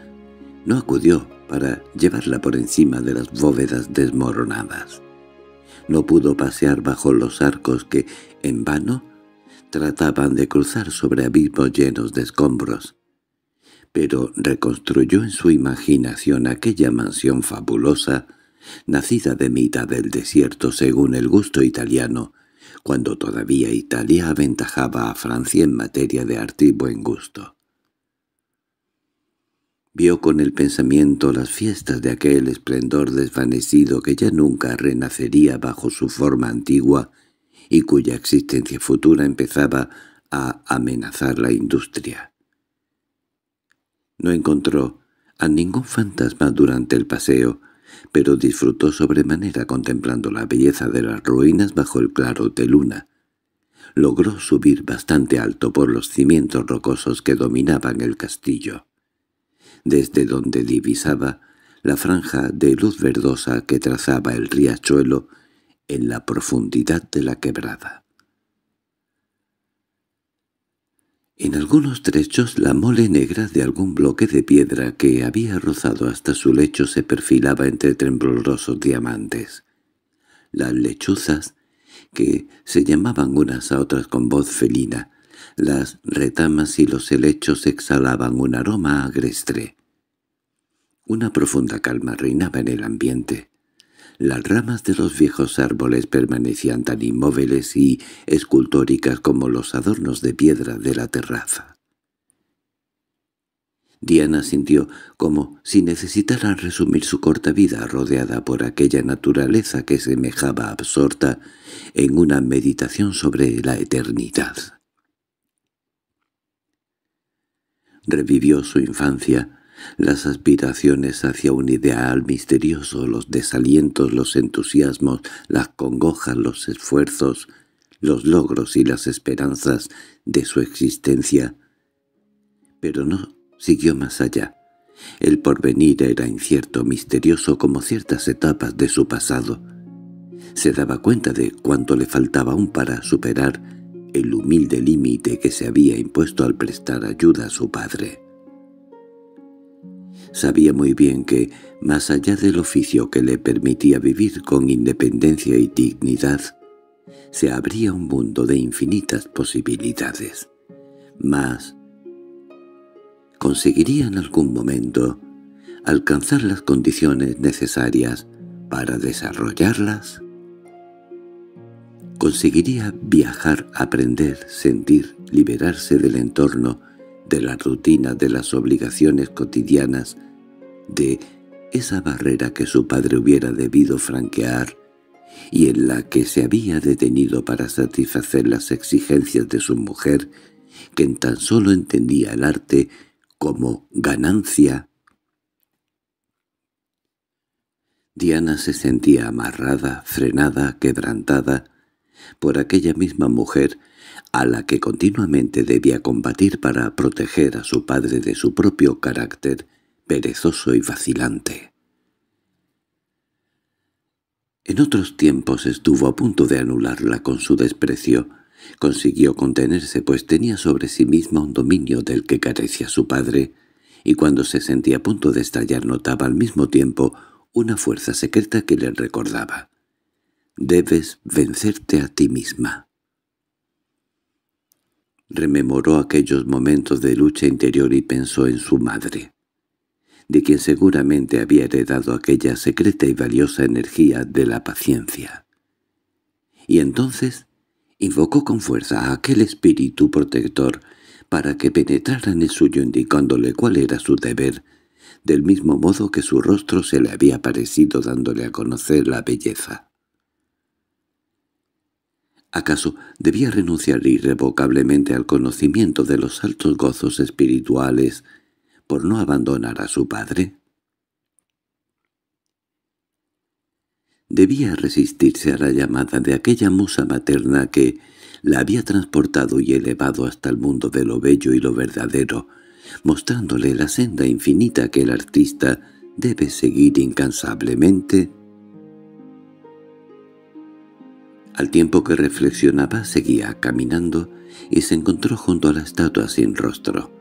no acudió para llevarla por encima de las bóvedas desmoronadas. No pudo pasear bajo los arcos que, en vano, trataban de cruzar sobre abismos llenos de escombros. Pero reconstruyó en su imaginación aquella mansión fabulosa, nacida de mitad del desierto según el gusto italiano, cuando todavía Italia aventajaba a Francia en materia de arte y buen gusto. Vio con el pensamiento las fiestas de aquel esplendor desvanecido que ya nunca renacería bajo su forma antigua y cuya existencia futura empezaba a amenazar la industria. No encontró a ningún fantasma durante el paseo, pero disfrutó sobremanera contemplando la belleza de las ruinas bajo el claro de luna. Logró subir bastante alto por los cimientos rocosos que dominaban el castillo, desde donde divisaba la franja de luz verdosa que trazaba el riachuelo en la profundidad de la quebrada. En algunos trechos la mole negra de algún bloque de piedra que había rozado hasta su lecho se perfilaba entre temblorosos diamantes. Las lechuzas, que se llamaban unas a otras con voz felina, las retamas y los helechos exhalaban un aroma agrestre. Una profunda calma reinaba en el ambiente. Las ramas de los viejos árboles permanecían tan inmóviles y escultóricas como los adornos de piedra de la terraza. Diana sintió como si necesitara resumir su corta vida rodeada por aquella naturaleza que semejaba absorta en una meditación sobre la eternidad. Revivió su infancia, las aspiraciones hacia un ideal misterioso, los desalientos, los entusiasmos, las congojas, los esfuerzos, los logros y las esperanzas de su existencia. Pero no siguió más allá. El porvenir era incierto, misterioso como ciertas etapas de su pasado. Se daba cuenta de cuánto le faltaba aún para superar el humilde límite que se había impuesto al prestar ayuda a su padre. Sabía muy bien que, más allá del oficio que le permitía vivir con independencia y dignidad, se abría un mundo de infinitas posibilidades. Mas, conseguiría en algún momento alcanzar las condiciones necesarias para desarrollarlas? ¿Conseguiría viajar, aprender, sentir, liberarse del entorno de la rutina, de las obligaciones cotidianas, de esa barrera que su padre hubiera debido franquear y en la que se había detenido para satisfacer las exigencias de su mujer, que tan solo entendía el arte como ganancia. Diana se sentía amarrada, frenada, quebrantada, por aquella misma mujer a la que continuamente debía combatir para proteger a su padre de su propio carácter perezoso y vacilante. En otros tiempos estuvo a punto de anularla con su desprecio. Consiguió contenerse, pues tenía sobre sí misma un dominio del que carecía su padre, y cuando se sentía a punto de estallar notaba al mismo tiempo una fuerza secreta que le recordaba. «Debes vencerte a ti misma». Rememoró aquellos momentos de lucha interior y pensó en su madre, de quien seguramente había heredado aquella secreta y valiosa energía de la paciencia. Y entonces invocó con fuerza a aquel espíritu protector para que penetrara en el suyo indicándole cuál era su deber, del mismo modo que su rostro se le había parecido dándole a conocer la belleza. ¿Acaso debía renunciar irrevocablemente al conocimiento de los altos gozos espirituales por no abandonar a su padre? Debía resistirse a la llamada de aquella musa materna que la había transportado y elevado hasta el mundo de lo bello y lo verdadero, mostrándole la senda infinita que el artista debe seguir incansablemente Al tiempo que reflexionaba seguía caminando y se encontró junto a la estatua sin rostro,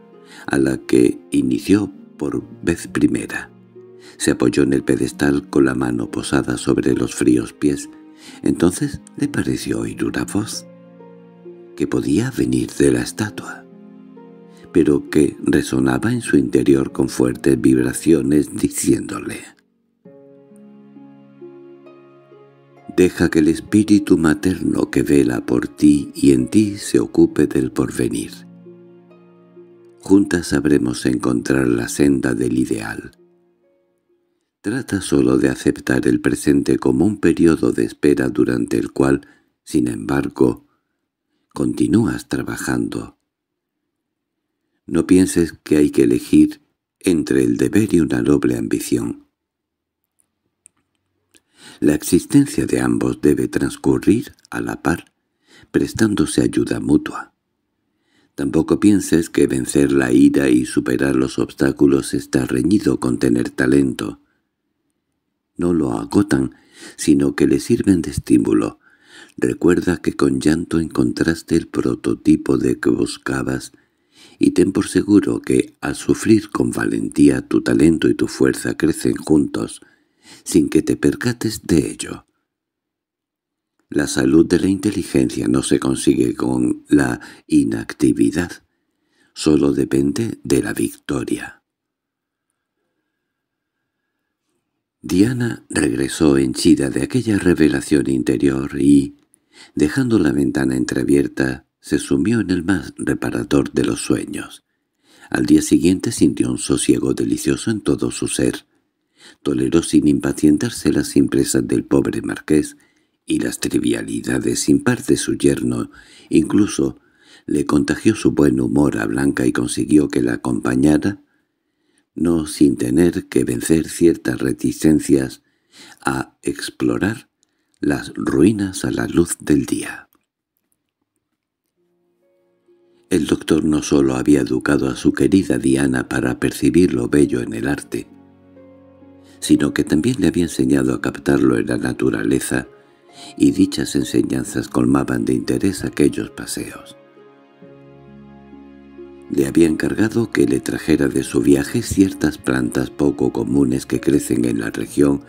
a la que inició por vez primera. Se apoyó en el pedestal con la mano posada sobre los fríos pies. Entonces le pareció oír una voz que podía venir de la estatua, pero que resonaba en su interior con fuertes vibraciones diciéndole Deja que el espíritu materno que vela por ti y en ti se ocupe del porvenir. Juntas sabremos encontrar la senda del ideal. Trata solo de aceptar el presente como un periodo de espera durante el cual, sin embargo, continúas trabajando. No pienses que hay que elegir entre el deber y una noble ambición. La existencia de ambos debe transcurrir a la par, prestándose ayuda mutua. Tampoco pienses que vencer la ira y superar los obstáculos está reñido con tener talento. No lo agotan, sino que le sirven de estímulo. Recuerda que con llanto encontraste el prototipo de que buscabas, y ten por seguro que, al sufrir con valentía, tu talento y tu fuerza crecen juntos, sin que te percates de ello. La salud de la inteligencia no se consigue con la inactividad, solo depende de la victoria. Diana regresó henchida de aquella revelación interior y, dejando la ventana entreabierta, se sumió en el más reparador de los sueños. Al día siguiente sintió un sosiego delicioso en todo su ser toleró sin impacientarse las impresas del pobre marqués y las trivialidades sin par de su yerno, incluso le contagió su buen humor a Blanca y consiguió que la acompañara, no sin tener que vencer ciertas reticencias a explorar las ruinas a la luz del día. El doctor no solo había educado a su querida Diana para percibir lo bello en el arte, sino que también le había enseñado a captarlo en la naturaleza, y dichas enseñanzas colmaban de interés aquellos paseos. Le había encargado que le trajera de su viaje ciertas plantas poco comunes que crecen en la región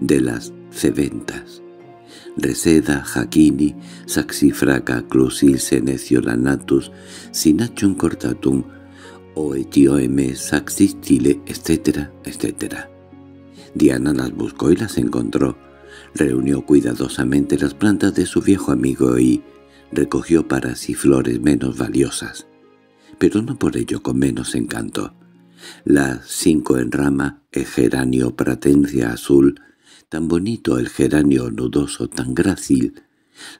de las Ceventas. Reseda, jaquini, saxifraca, clusil, Lanatus, sinachum cortatum, o saxistile, etcétera, etcétera. Diana las buscó y las encontró. Reunió cuidadosamente las plantas de su viejo amigo y recogió para sí flores menos valiosas, pero no por ello con menos encanto. Las cinco en rama, el geranio pratencia azul, tan bonito el geranio nudoso, tan grácil,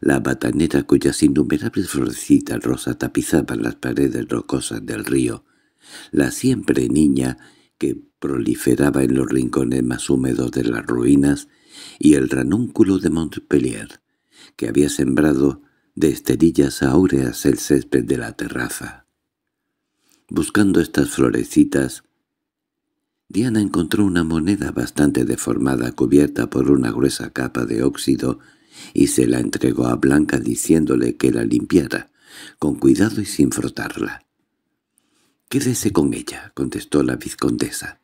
la batanera cuyas innumerables florecitas rosas tapizaban las paredes rocosas del río, la siempre niña que proliferaba en los rincones más húmedos de las ruinas y el ranúnculo de Montpellier, que había sembrado de esterillas áureas el césped de la terraza. Buscando estas florecitas, Diana encontró una moneda bastante deformada cubierta por una gruesa capa de óxido y se la entregó a Blanca diciéndole que la limpiara, con cuidado y sin frotarla. «Quédese con ella», contestó la vizcondesa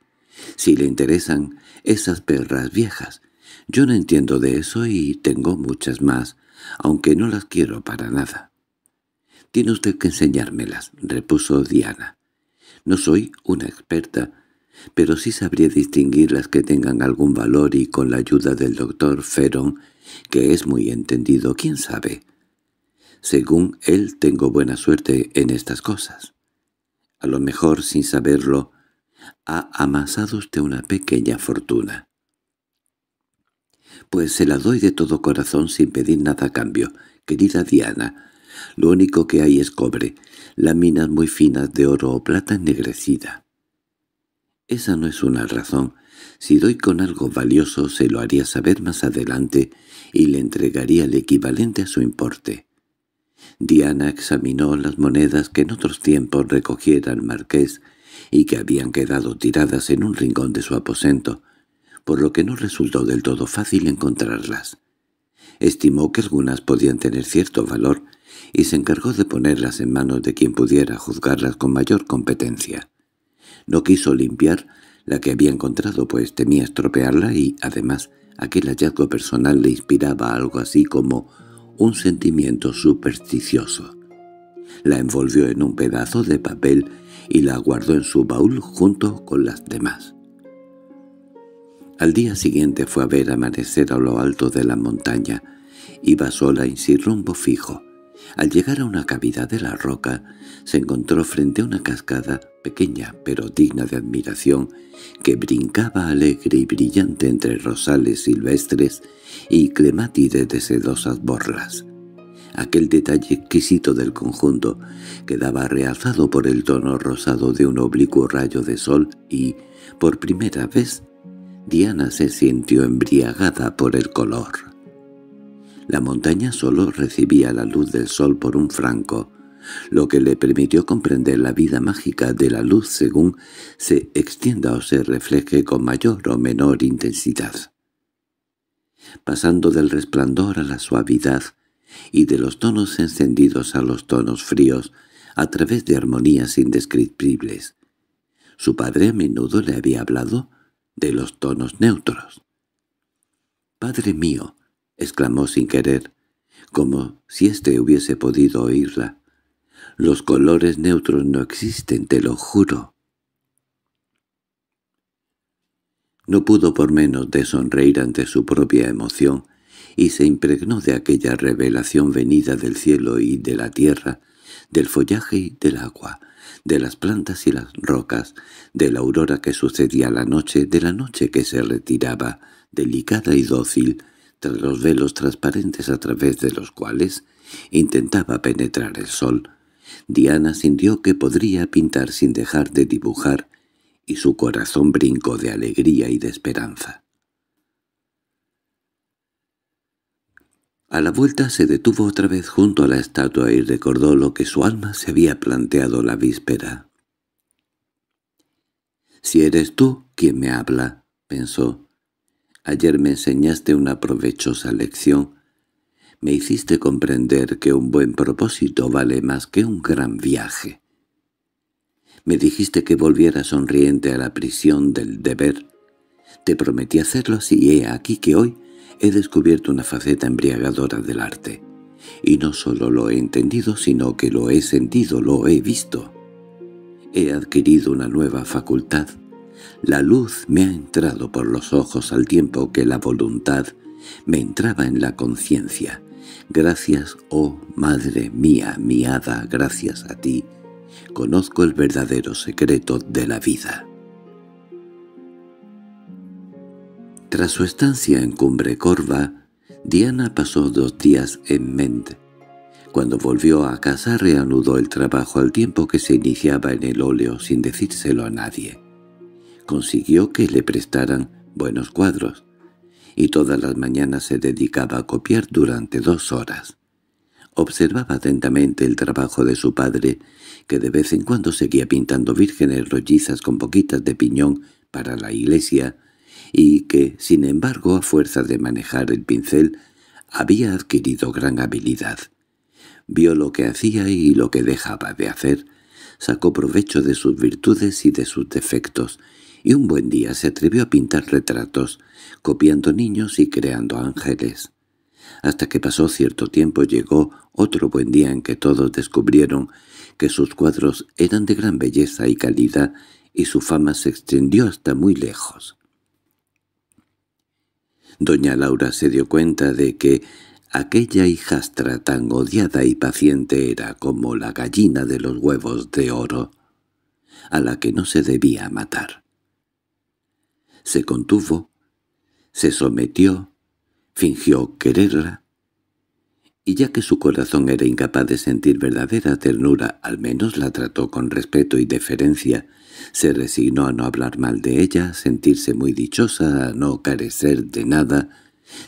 si le interesan esas perras viejas. Yo no entiendo de eso y tengo muchas más, aunque no las quiero para nada. —Tiene usted que enseñármelas —repuso Diana. —No soy una experta, pero sí sabría distinguir las que tengan algún valor y con la ayuda del doctor Ferón, que es muy entendido, quién sabe. Según él tengo buena suerte en estas cosas. A lo mejor, sin saberlo, ha amasado usted una pequeña fortuna. Pues se la doy de todo corazón sin pedir nada a cambio, querida Diana. Lo único que hay es cobre, láminas muy finas de oro o plata ennegrecida. Esa no es una razón. Si doy con algo valioso se lo haría saber más adelante y le entregaría el equivalente a su importe. Diana examinó las monedas que en otros tiempos recogiera el marqués y que habían quedado tiradas en un rincón de su aposento, por lo que no resultó del todo fácil encontrarlas. Estimó que algunas podían tener cierto valor y se encargó de ponerlas en manos de quien pudiera juzgarlas con mayor competencia. No quiso limpiar la que había encontrado pues temía estropearla y, además, aquel hallazgo personal le inspiraba algo así como un sentimiento supersticioso. La envolvió en un pedazo de papel y la guardó en su baúl junto con las demás. Al día siguiente fue a ver amanecer a lo alto de la montaña. Iba sola y sin rumbo fijo. Al llegar a una cavidad de la roca, se encontró frente a una cascada, pequeña pero digna de admiración, que brincaba alegre y brillante entre rosales silvestres y clemátides de sedosas borlas aquel detalle exquisito del conjunto quedaba realzado por el tono rosado de un oblicuo rayo de sol y, por primera vez, Diana se sintió embriagada por el color. La montaña solo recibía la luz del sol por un franco, lo que le permitió comprender la vida mágica de la luz según se extienda o se refleje con mayor o menor intensidad. Pasando del resplandor a la suavidad, y de los tonos encendidos a los tonos fríos, a través de armonías indescriptibles. Su padre a menudo le había hablado de los tonos neutros. «Padre mío», exclamó sin querer, como si éste hubiese podido oírla. «Los colores neutros no existen, te lo juro». No pudo por menos de sonreír ante su propia emoción, y se impregnó de aquella revelación venida del cielo y de la tierra, del follaje y del agua, de las plantas y las rocas, de la aurora que sucedía a la noche, de la noche que se retiraba, delicada y dócil, tras los velos transparentes a través de los cuales intentaba penetrar el sol. Diana sintió que podría pintar sin dejar de dibujar, y su corazón brincó de alegría y de esperanza. A la vuelta se detuvo otra vez junto a la estatua y recordó lo que su alma se había planteado la víspera. «Si eres tú quien me habla», pensó. «Ayer me enseñaste una provechosa lección. Me hiciste comprender que un buen propósito vale más que un gran viaje. Me dijiste que volviera sonriente a la prisión del deber. Te prometí hacerlo así y he aquí que hoy» he descubierto una faceta embriagadora del arte, y no solo lo he entendido, sino que lo he sentido, lo he visto. He adquirido una nueva facultad. La luz me ha entrado por los ojos al tiempo que la voluntad me entraba en la conciencia. Gracias, oh Madre mía, mi hada, gracias a ti, conozco el verdadero secreto de la vida. Tras su estancia en Cumbre Corva, Diana pasó dos días en Mend. Cuando volvió a casa reanudó el trabajo al tiempo que se iniciaba en el óleo sin decírselo a nadie. Consiguió que le prestaran buenos cuadros, y todas las mañanas se dedicaba a copiar durante dos horas. Observaba atentamente el trabajo de su padre, que de vez en cuando seguía pintando vírgenes rollizas con poquitas de piñón para la iglesia, y que, sin embargo, a fuerza de manejar el pincel, había adquirido gran habilidad. Vio lo que hacía y lo que dejaba de hacer, sacó provecho de sus virtudes y de sus defectos, y un buen día se atrevió a pintar retratos, copiando niños y creando ángeles. Hasta que pasó cierto tiempo llegó otro buen día en que todos descubrieron que sus cuadros eran de gran belleza y calidad y su fama se extendió hasta muy lejos. Doña Laura se dio cuenta de que aquella hijastra tan odiada y paciente era como la gallina de los huevos de oro, a la que no se debía matar. Se contuvo, se sometió, fingió quererla, y ya que su corazón era incapaz de sentir verdadera ternura, al menos la trató con respeto y deferencia, se resignó a no hablar mal de ella, a sentirse muy dichosa, a no carecer de nada,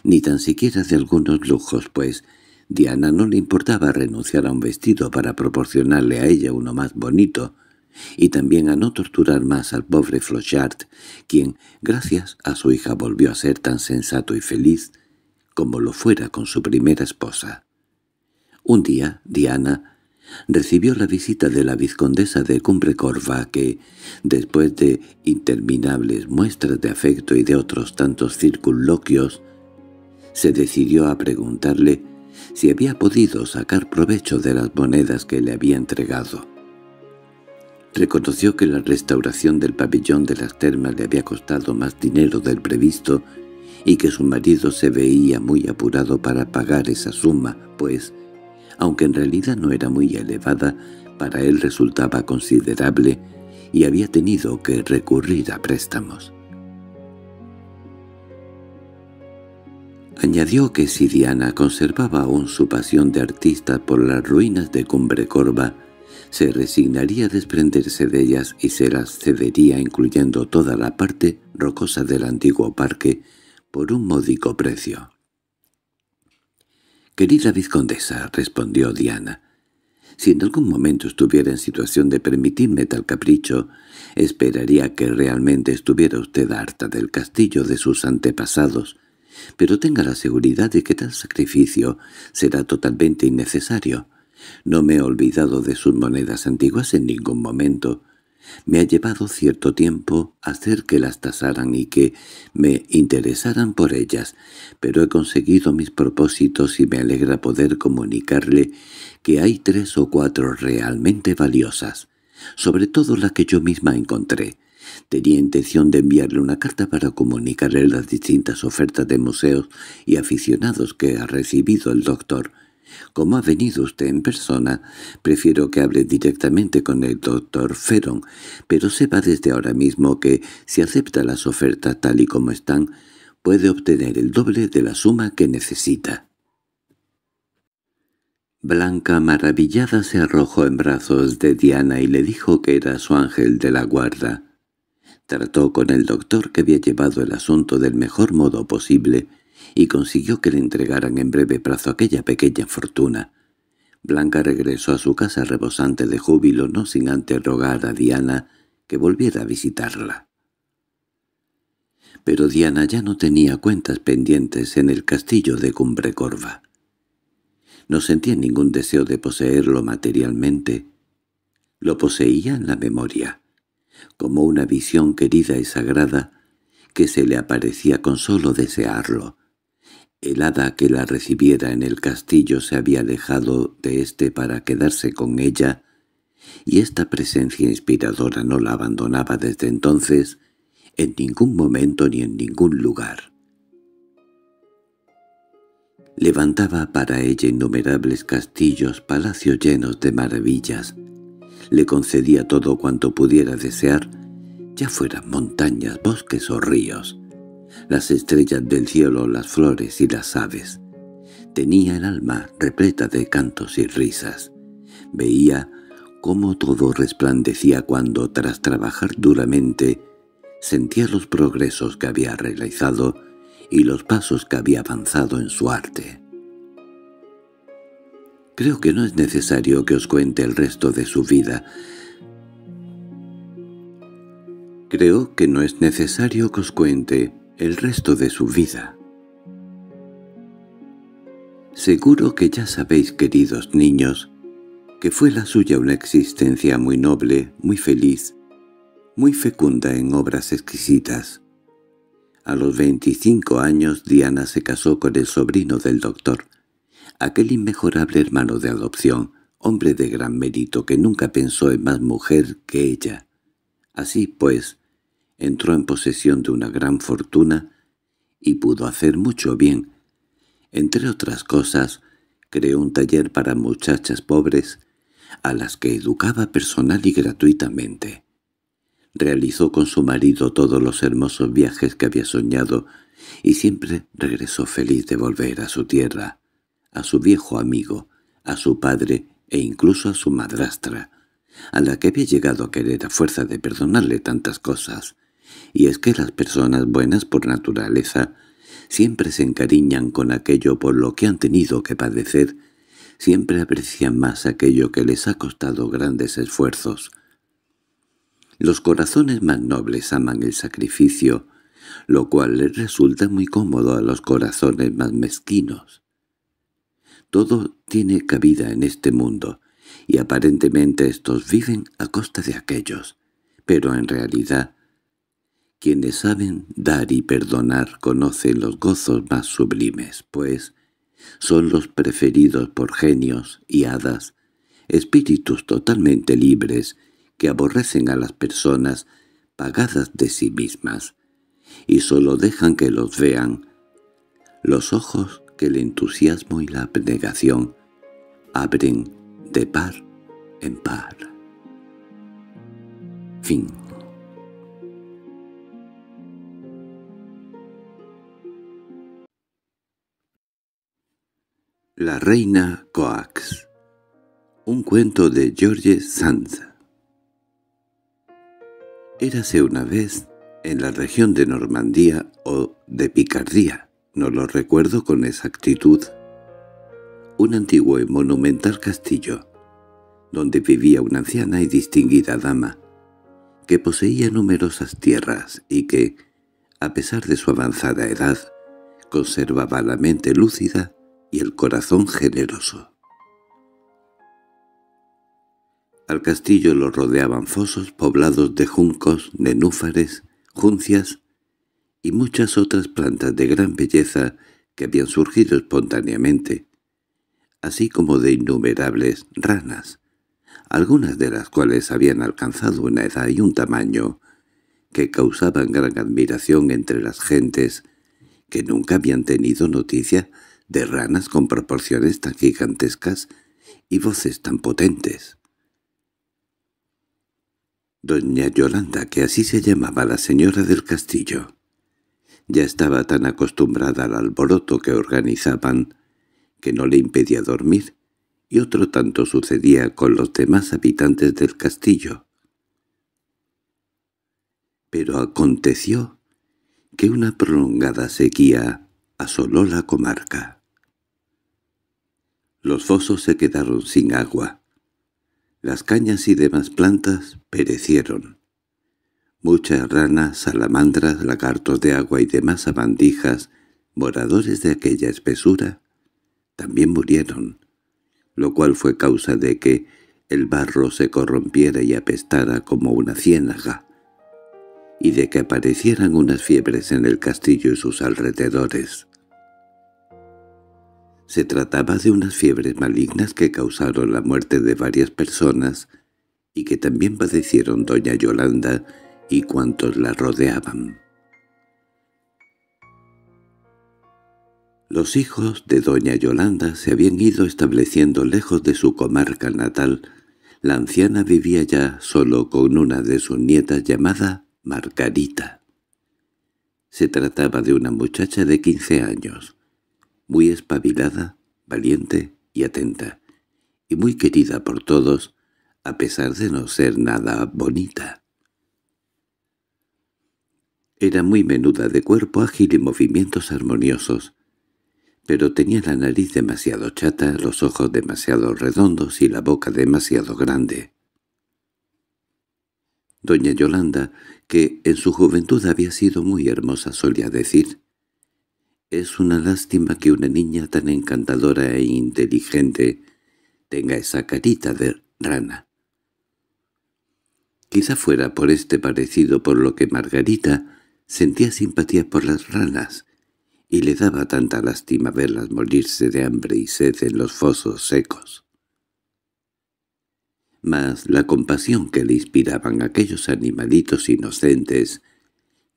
ni tan siquiera de algunos lujos, pues Diana no le importaba renunciar a un vestido para proporcionarle a ella uno más bonito, y también a no torturar más al pobre Flochard, quien, gracias a su hija, volvió a ser tan sensato y feliz como lo fuera con su primera esposa. Un día, Diana recibió la visita de la vizcondesa de Cumbrecorva que, después de interminables muestras de afecto y de otros tantos circunloquios, se decidió a preguntarle si había podido sacar provecho de las monedas que le había entregado. Reconoció que la restauración del pabellón de las termas le había costado más dinero del previsto y que su marido se veía muy apurado para pagar esa suma, pues aunque en realidad no era muy elevada, para él resultaba considerable y había tenido que recurrir a préstamos. Añadió que si Diana conservaba aún su pasión de artista por las ruinas de Cumbre Corva, se resignaría a desprenderse de ellas y se las cedería incluyendo toda la parte rocosa del antiguo parque por un módico precio. —Querida vizcondesa —respondió Diana—, si en algún momento estuviera en situación de permitirme tal capricho, esperaría que realmente estuviera usted harta del castillo de sus antepasados, pero tenga la seguridad de que tal sacrificio será totalmente innecesario. No me he olvidado de sus monedas antiguas en ningún momento, me ha llevado cierto tiempo hacer que las tasaran y que me interesaran por ellas, pero he conseguido mis propósitos y me alegra poder comunicarle que hay tres o cuatro realmente valiosas, sobre todo la que yo misma encontré. Tenía intención de enviarle una carta para comunicarle las distintas ofertas de museos y aficionados que ha recibido el doctor, como ha venido usted en persona, prefiero que hable directamente con el doctor Ferron, pero sepa desde ahora mismo que, si acepta las ofertas tal y como están, puede obtener el doble de la suma que necesita. Blanca maravillada se arrojó en brazos de Diana y le dijo que era su ángel de la guarda. Trató con el doctor que había llevado el asunto del mejor modo posible y consiguió que le entregaran en breve plazo aquella pequeña fortuna. Blanca regresó a su casa rebosante de júbilo, no sin antes rogar a Diana que volviera a visitarla. Pero Diana ya no tenía cuentas pendientes en el castillo de Cumbrecorva. No sentía ningún deseo de poseerlo materialmente. Lo poseía en la memoria, como una visión querida y sagrada que se le aparecía con solo desearlo. El hada que la recibiera en el castillo se había alejado de éste para quedarse con ella, y esta presencia inspiradora no la abandonaba desde entonces en ningún momento ni en ningún lugar. Levantaba para ella innumerables castillos, palacios llenos de maravillas. Le concedía todo cuanto pudiera desear, ya fueran montañas, bosques o ríos las estrellas del cielo, las flores y las aves. Tenía el alma repleta de cantos y risas. Veía cómo todo resplandecía cuando, tras trabajar duramente, sentía los progresos que había realizado y los pasos que había avanzado en su arte. Creo que no es necesario que os cuente el resto de su vida. Creo que no es necesario que os cuente el resto de su vida. Seguro que ya sabéis, queridos niños, que fue la suya una existencia muy noble, muy feliz, muy fecunda en obras exquisitas. A los 25 años Diana se casó con el sobrino del doctor, aquel inmejorable hermano de adopción, hombre de gran mérito que nunca pensó en más mujer que ella. Así pues, entró en posesión de una gran fortuna y pudo hacer mucho bien. Entre otras cosas, creó un taller para muchachas pobres a las que educaba personal y gratuitamente. Realizó con su marido todos los hermosos viajes que había soñado y siempre regresó feliz de volver a su tierra, a su viejo amigo, a su padre e incluso a su madrastra, a la que había llegado a querer a fuerza de perdonarle tantas cosas y es que las personas buenas por naturaleza siempre se encariñan con aquello por lo que han tenido que padecer, siempre aprecian más aquello que les ha costado grandes esfuerzos. Los corazones más nobles aman el sacrificio, lo cual les resulta muy cómodo a los corazones más mezquinos. Todo tiene cabida en este mundo, y aparentemente estos viven a costa de aquellos, pero en realidad quienes saben dar y perdonar conocen los gozos más sublimes, pues son los preferidos por genios y hadas, espíritus totalmente libres que aborrecen a las personas pagadas de sí mismas, y solo dejan que los vean los ojos que el entusiasmo y la abnegación abren de par en par. Fin La reina Coax Un cuento de George Sand Érase una vez, en la región de Normandía o de Picardía, no lo recuerdo con exactitud, un antiguo y monumental castillo, donde vivía una anciana y distinguida dama, que poseía numerosas tierras y que, a pesar de su avanzada edad, conservaba la mente lúcida y el corazón generoso. Al castillo lo rodeaban fosos poblados de juncos, nenúfares, juncias y muchas otras plantas de gran belleza que habían surgido espontáneamente, así como de innumerables ranas, algunas de las cuales habían alcanzado una edad y un tamaño que causaban gran admiración entre las gentes que nunca habían tenido noticia de ranas con proporciones tan gigantescas y voces tan potentes. Doña Yolanda, que así se llamaba la señora del castillo, ya estaba tan acostumbrada al alboroto que organizaban que no le impedía dormir, y otro tanto sucedía con los demás habitantes del castillo. Pero aconteció que una prolongada sequía asoló la comarca. Los fosos se quedaron sin agua. Las cañas y demás plantas perecieron. Muchas ranas, salamandras, lagartos de agua y demás abandijas, moradores de aquella espesura, también murieron, lo cual fue causa de que el barro se corrompiera y apestara como una ciénaga, y de que aparecieran unas fiebres en el castillo y sus alrededores. Se trataba de unas fiebres malignas que causaron la muerte de varias personas y que también padecieron doña Yolanda y cuantos la rodeaban. Los hijos de doña Yolanda se habían ido estableciendo lejos de su comarca natal. La anciana vivía ya solo con una de sus nietas llamada Margarita. Se trataba de una muchacha de quince años, muy espabilada, valiente y atenta, y muy querida por todos, a pesar de no ser nada bonita. Era muy menuda de cuerpo ágil y movimientos armoniosos, pero tenía la nariz demasiado chata, los ojos demasiado redondos y la boca demasiado grande. Doña Yolanda, que en su juventud había sido muy hermosa, solía decir, es una lástima que una niña tan encantadora e inteligente tenga esa carita de rana. Quizá fuera por este parecido por lo que Margarita sentía simpatía por las ranas, y le daba tanta lástima verlas morirse de hambre y sed en los fosos secos. Mas la compasión que le inspiraban aquellos animalitos inocentes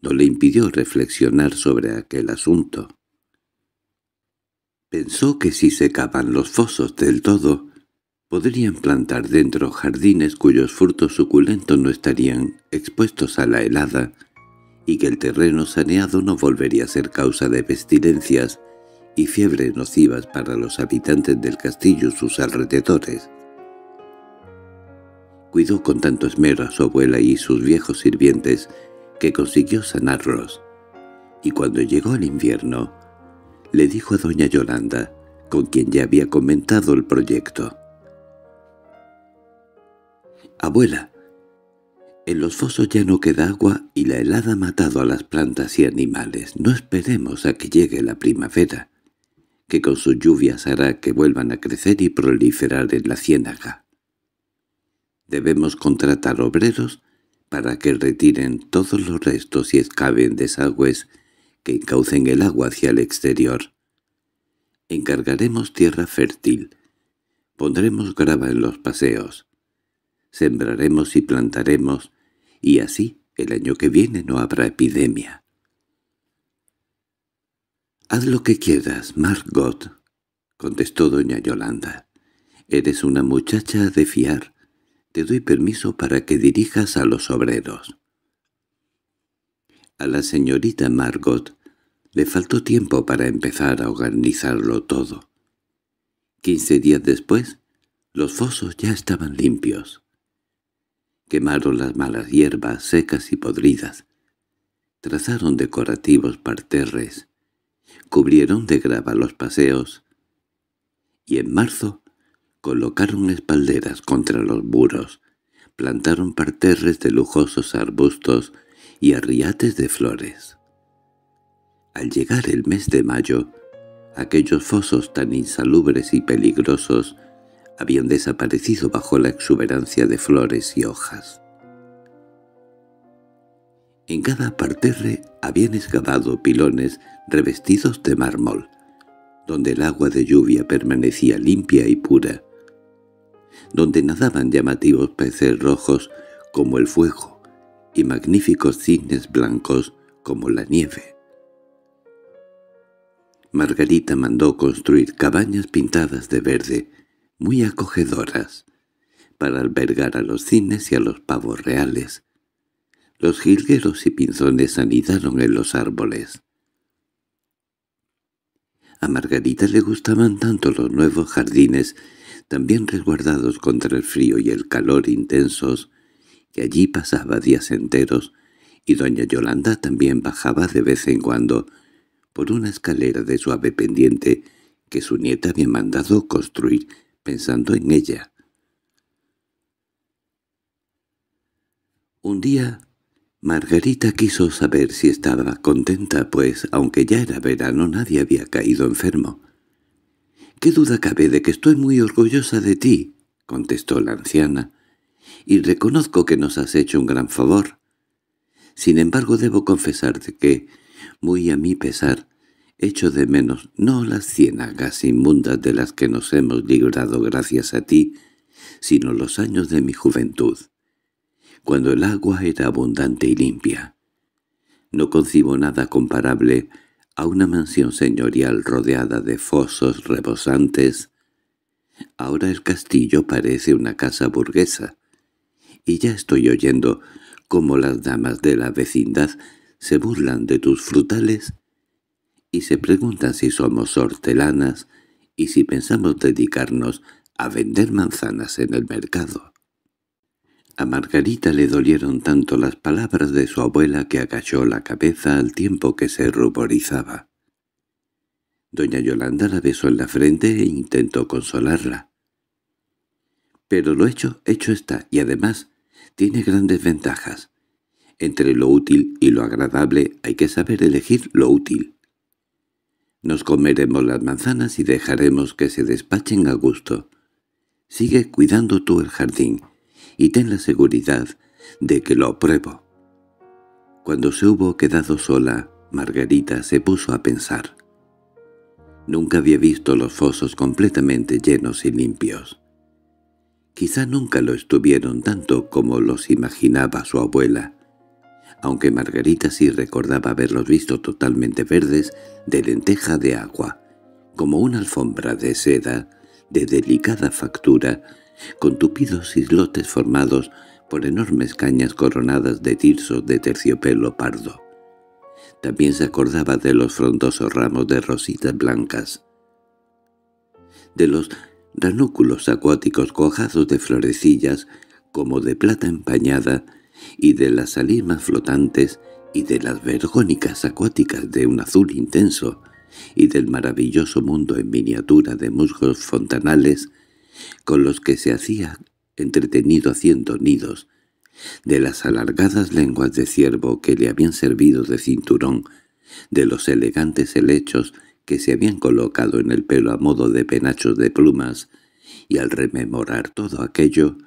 no le impidió reflexionar sobre aquel asunto. Pensó que si secaban los fosos del todo, podrían plantar dentro jardines cuyos frutos suculentos no estarían expuestos a la helada, y que el terreno saneado no volvería a ser causa de pestilencias y fiebres nocivas para los habitantes del castillo y sus alrededores. Cuidó con tanto esmero a su abuela y sus viejos sirvientes que consiguió sanarlos, y cuando llegó el invierno, le dijo a doña Yolanda, con quien ya había comentado el proyecto. «Abuela, en los fosos ya no queda agua y la helada ha matado a las plantas y animales. No esperemos a que llegue la primavera, que con sus lluvias hará que vuelvan a crecer y proliferar en la ciénaga. Debemos contratar obreros para que retiren todos los restos y excaven desagües que encaucen el agua hacia el exterior. Encargaremos tierra fértil. Pondremos grava en los paseos. Sembraremos y plantaremos, y así el año que viene no habrá epidemia. —Haz lo que quieras, Margot —contestó doña Yolanda—. Eres una muchacha de fiar. Te doy permiso para que dirijas a los obreros. A la señorita Margot le faltó tiempo para empezar a organizarlo todo. Quince días después, los fosos ya estaban limpios. Quemaron las malas hierbas secas y podridas. Trazaron decorativos parterres. Cubrieron de grava los paseos. Y en marzo colocaron espalderas contra los muros. Plantaron parterres de lujosos arbustos y arriates de flores. Al llegar el mes de mayo, aquellos fosos tan insalubres y peligrosos habían desaparecido bajo la exuberancia de flores y hojas. En cada parterre habían excavado pilones revestidos de mármol, donde el agua de lluvia permanecía limpia y pura, donde nadaban llamativos peces rojos como el fuego, y magníficos cines blancos como la nieve. Margarita mandó construir cabañas pintadas de verde, muy acogedoras, para albergar a los cines y a los pavos reales. Los jilgueros y pinzones anidaron en los árboles. A Margarita le gustaban tanto los nuevos jardines, también resguardados contra el frío y el calor intensos, que allí pasaba días enteros, y doña Yolanda también bajaba de vez en cuando por una escalera de suave pendiente que su nieta había mandado construir pensando en ella. Un día Margarita quiso saber si estaba contenta, pues aunque ya era verano nadie había caído enfermo. «¿Qué duda cabe de que estoy muy orgullosa de ti?» contestó la anciana y reconozco que nos has hecho un gran favor. Sin embargo, debo confesarte que, muy a mi pesar, echo de menos no las ciénagas inmundas de las que nos hemos librado gracias a ti, sino los años de mi juventud, cuando el agua era abundante y limpia. No concibo nada comparable a una mansión señorial rodeada de fosos rebosantes. Ahora el castillo parece una casa burguesa, y ya estoy oyendo cómo las damas de la vecindad se burlan de tus frutales y se preguntan si somos hortelanas y si pensamos dedicarnos a vender manzanas en el mercado. A Margarita le dolieron tanto las palabras de su abuela que agachó la cabeza al tiempo que se ruborizaba. Doña Yolanda la besó en la frente e intentó consolarla. «Pero lo hecho, hecho está, y además tiene grandes ventajas. Entre lo útil y lo agradable hay que saber elegir lo útil. Nos comeremos las manzanas y dejaremos que se despachen a gusto. Sigue cuidando tú el jardín y ten la seguridad de que lo apruebo. Cuando se hubo quedado sola, Margarita se puso a pensar. Nunca había visto los fosos completamente llenos y limpios. Quizá nunca lo estuvieron tanto como los imaginaba su abuela, aunque Margarita sí recordaba haberlos visto totalmente verdes de lenteja de agua, como una alfombra de seda de delicada factura, con tupidos islotes formados por enormes cañas coronadas de tirso de terciopelo pardo. También se acordaba de los frondosos ramos de rositas blancas, de los ranúculos acuáticos cojados de florecillas, como de plata empañada, y de las alimas flotantes, y de las vergónicas acuáticas de un azul intenso, y del maravilloso mundo en miniatura de musgos fontanales, con los que se hacía entretenido haciendo nidos, de las alargadas lenguas de ciervo que le habían servido de cinturón, de los elegantes helechos que se habían colocado en el pelo a modo de penachos de plumas, y al rememorar todo aquello,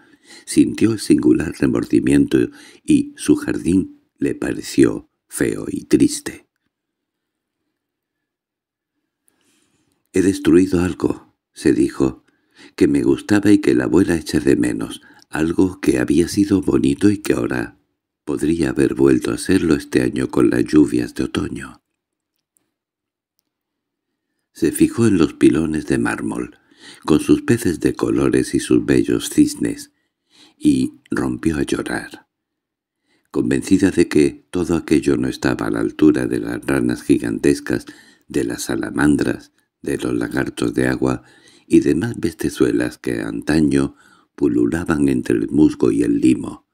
sintió el singular remordimiento y su jardín le pareció feo y triste. «He destruido algo», se dijo, «que me gustaba y que la abuela echa de menos, algo que había sido bonito y que ahora podría haber vuelto a serlo este año con las lluvias de otoño. Se fijó en los pilones de mármol, con sus peces de colores y sus bellos cisnes, y rompió a llorar. Convencida de que todo aquello no estaba a la altura de las ranas gigantescas, de las salamandras, de los lagartos de agua y demás bestezuelas que antaño pululaban entre el musgo y el limo.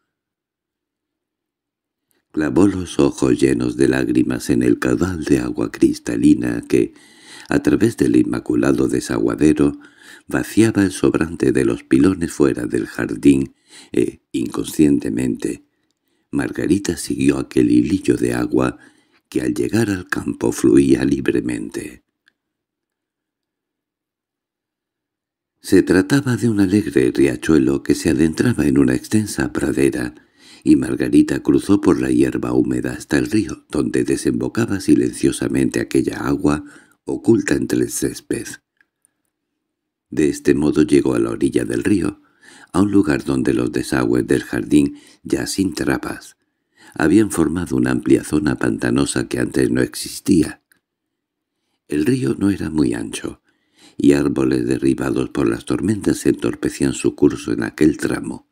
Clavó los ojos llenos de lágrimas en el caudal de agua cristalina que, a través del inmaculado desaguadero, vaciaba el sobrante de los pilones fuera del jardín e, inconscientemente, Margarita siguió aquel hilillo de agua que al llegar al campo fluía libremente. Se trataba de un alegre riachuelo que se adentraba en una extensa pradera, y Margarita cruzó por la hierba húmeda hasta el río, donde desembocaba silenciosamente aquella agua oculta entre el césped. De este modo llegó a la orilla del río, a un lugar donde los desagües del jardín, ya sin trapas, habían formado una amplia zona pantanosa que antes no existía. El río no era muy ancho, y árboles derribados por las tormentas entorpecían su curso en aquel tramo.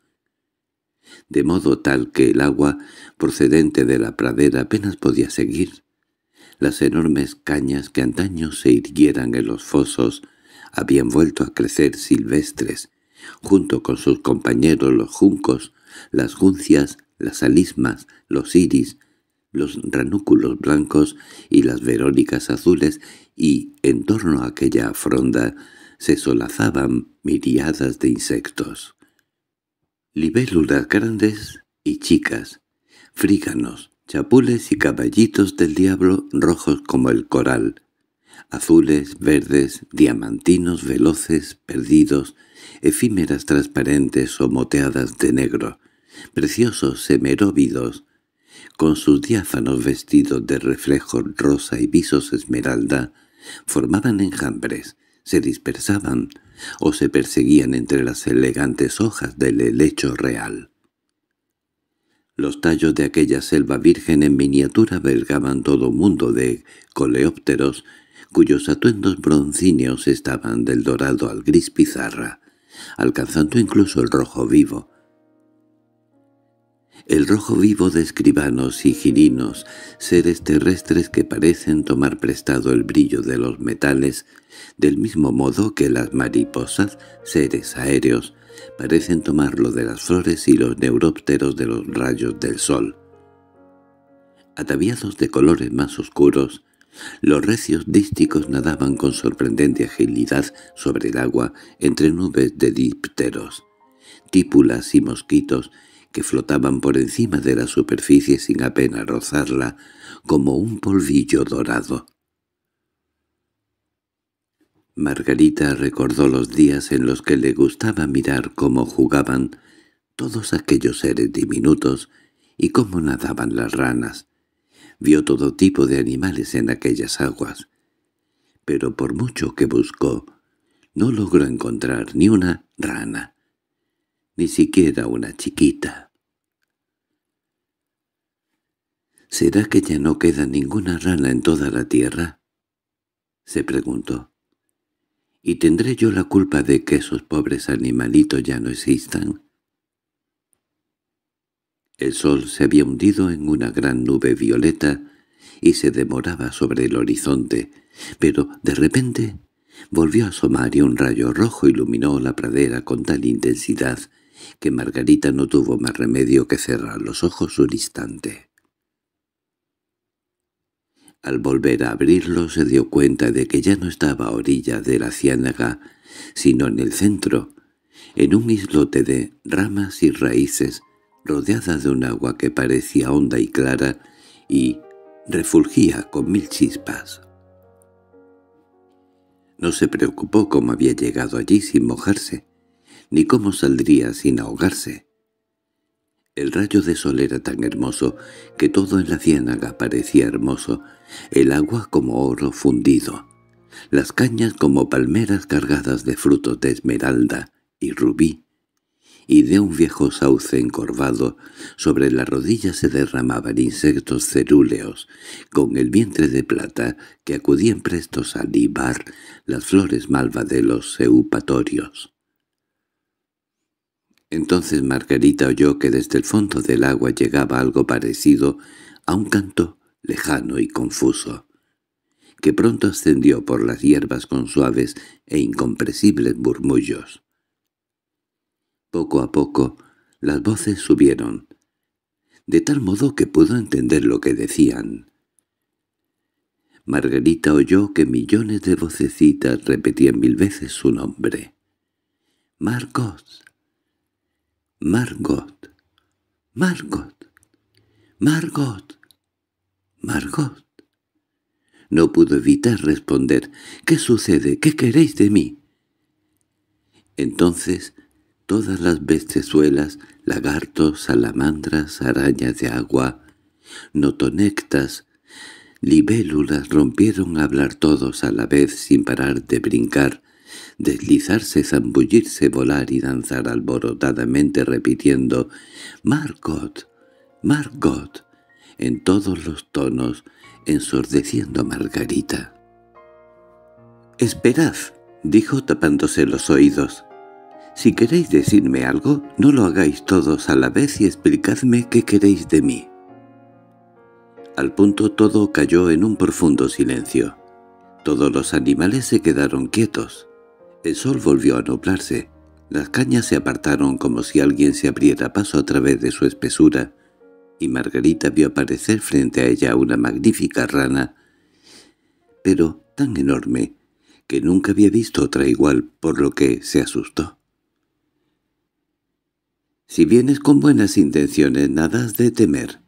De modo tal que el agua procedente de la pradera apenas podía seguir las enormes cañas que antaño se irguieran en los fosos habían vuelto a crecer silvestres, junto con sus compañeros los juncos, las juncias, las alismas, los iris, los ranúculos blancos y las verónicas azules, y en torno a aquella fronda se solazaban miriadas de insectos. Libélulas grandes y chicas, fríganos, chapules y caballitos del diablo rojos como el coral, azules, verdes, diamantinos, veloces, perdidos, efímeras transparentes o moteadas de negro, preciosos semeróvidos, con sus diáfanos vestidos de reflejos rosa y visos esmeralda, formaban enjambres, se dispersaban o se perseguían entre las elegantes hojas del helecho real. Los tallos de aquella selva virgen en miniatura belgaban todo mundo de coleópteros, cuyos atuendos broncíneos estaban del dorado al gris pizarra, alcanzando incluso el rojo vivo. El rojo vivo de escribanos y girinos, seres terrestres que parecen tomar prestado el brillo de los metales, del mismo modo que las mariposas, seres aéreos, parecen tomarlo de las flores y los neurópteros de los rayos del sol. Ataviados de colores más oscuros, los recios dísticos nadaban con sorprendente agilidad sobre el agua entre nubes de dípteros, típulas y mosquitos que flotaban por encima de la superficie sin apenas rozarla como un polvillo dorado. Margarita recordó los días en los que le gustaba mirar cómo jugaban todos aquellos seres diminutos y cómo nadaban las ranas. Vio todo tipo de animales en aquellas aguas. Pero por mucho que buscó, no logró encontrar ni una rana, ni siquiera una chiquita. —¿Será que ya no queda ninguna rana en toda la tierra? —se preguntó. ¿Y tendré yo la culpa de que esos pobres animalitos ya no existan? El sol se había hundido en una gran nube violeta y se demoraba sobre el horizonte, pero de repente volvió a asomar y un rayo rojo iluminó la pradera con tal intensidad que Margarita no tuvo más remedio que cerrar los ojos un instante. Al volver a abrirlo se dio cuenta de que ya no estaba a orilla de la ciénaga, sino en el centro, en un islote de ramas y raíces, rodeada de un agua que parecía honda y clara y refulgía con mil chispas. No se preocupó cómo había llegado allí sin mojarse, ni cómo saldría sin ahogarse. El rayo de sol era tan hermoso que todo en la ciénaga parecía hermoso, el agua como oro fundido, las cañas como palmeras cargadas de frutos de esmeralda y rubí, y de un viejo sauce encorvado sobre la rodilla se derramaban insectos cerúleos, con el vientre de plata que acudían prestos a libar las flores malva de los eupatorios. Entonces Margarita oyó que desde el fondo del agua llegaba algo parecido a un canto lejano y confuso, que pronto ascendió por las hierbas con suaves e incomprensibles murmullos. Poco a poco las voces subieron, de tal modo que pudo entender lo que decían. Margarita oyó que millones de vocecitas repetían mil veces su nombre. —¡Marcos! Margot, Margot, Margot, Margot. No pudo evitar responder, «¿Qué sucede? ¿Qué queréis de mí?» Entonces todas las bestezuelas, lagartos, salamandras, arañas de agua, notonectas, libélulas rompieron a hablar todos a la vez sin parar de brincar, deslizarse, zambullirse, volar y danzar alborotadamente repitiendo «Margot, Margot» en todos los tonos, ensordeciendo a Margarita. «Esperad», dijo tapándose los oídos. «Si queréis decirme algo, no lo hagáis todos a la vez y explicadme qué queréis de mí». Al punto todo cayó en un profundo silencio. Todos los animales se quedaron quietos. El sol volvió a nublarse. Las cañas se apartaron como si alguien se abriera paso a través de su espesura, y Margarita vio aparecer frente a ella una magnífica rana, pero tan enorme que nunca había visto otra igual, por lo que se asustó. «Si vienes con buenas intenciones, nada has de temer»,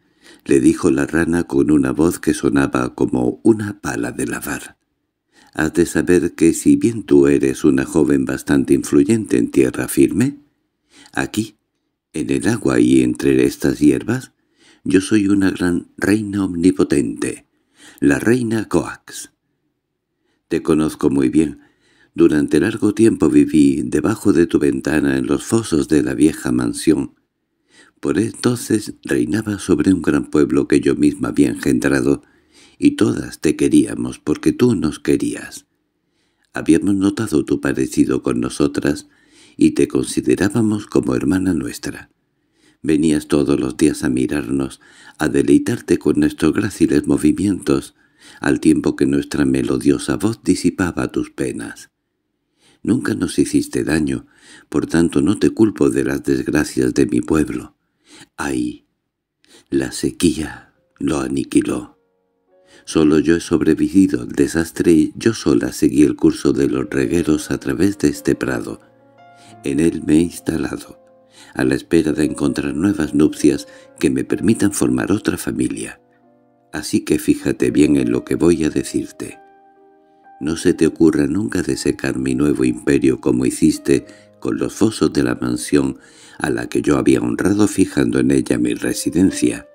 le dijo la rana con una voz que sonaba como una pala de lavar has de saber que si bien tú eres una joven bastante influyente en tierra firme, aquí, en el agua y entre estas hierbas, yo soy una gran reina omnipotente, la reina Coax. Te conozco muy bien. Durante largo tiempo viví debajo de tu ventana en los fosos de la vieja mansión. Por entonces reinaba sobre un gran pueblo que yo misma había engendrado, y todas te queríamos porque tú nos querías. Habíamos notado tu parecido con nosotras y te considerábamos como hermana nuestra. Venías todos los días a mirarnos, a deleitarte con nuestros gráciles movimientos, al tiempo que nuestra melodiosa voz disipaba tus penas. Nunca nos hiciste daño, por tanto no te culpo de las desgracias de mi pueblo. Ahí, la sequía lo aniquiló. Solo yo he sobrevivido al desastre y yo sola seguí el curso de los regueros a través de este prado. En él me he instalado, a la espera de encontrar nuevas nupcias que me permitan formar otra familia. Así que fíjate bien en lo que voy a decirte. No se te ocurra nunca desecar mi nuevo imperio como hiciste con los fosos de la mansión a la que yo había honrado fijando en ella mi residencia.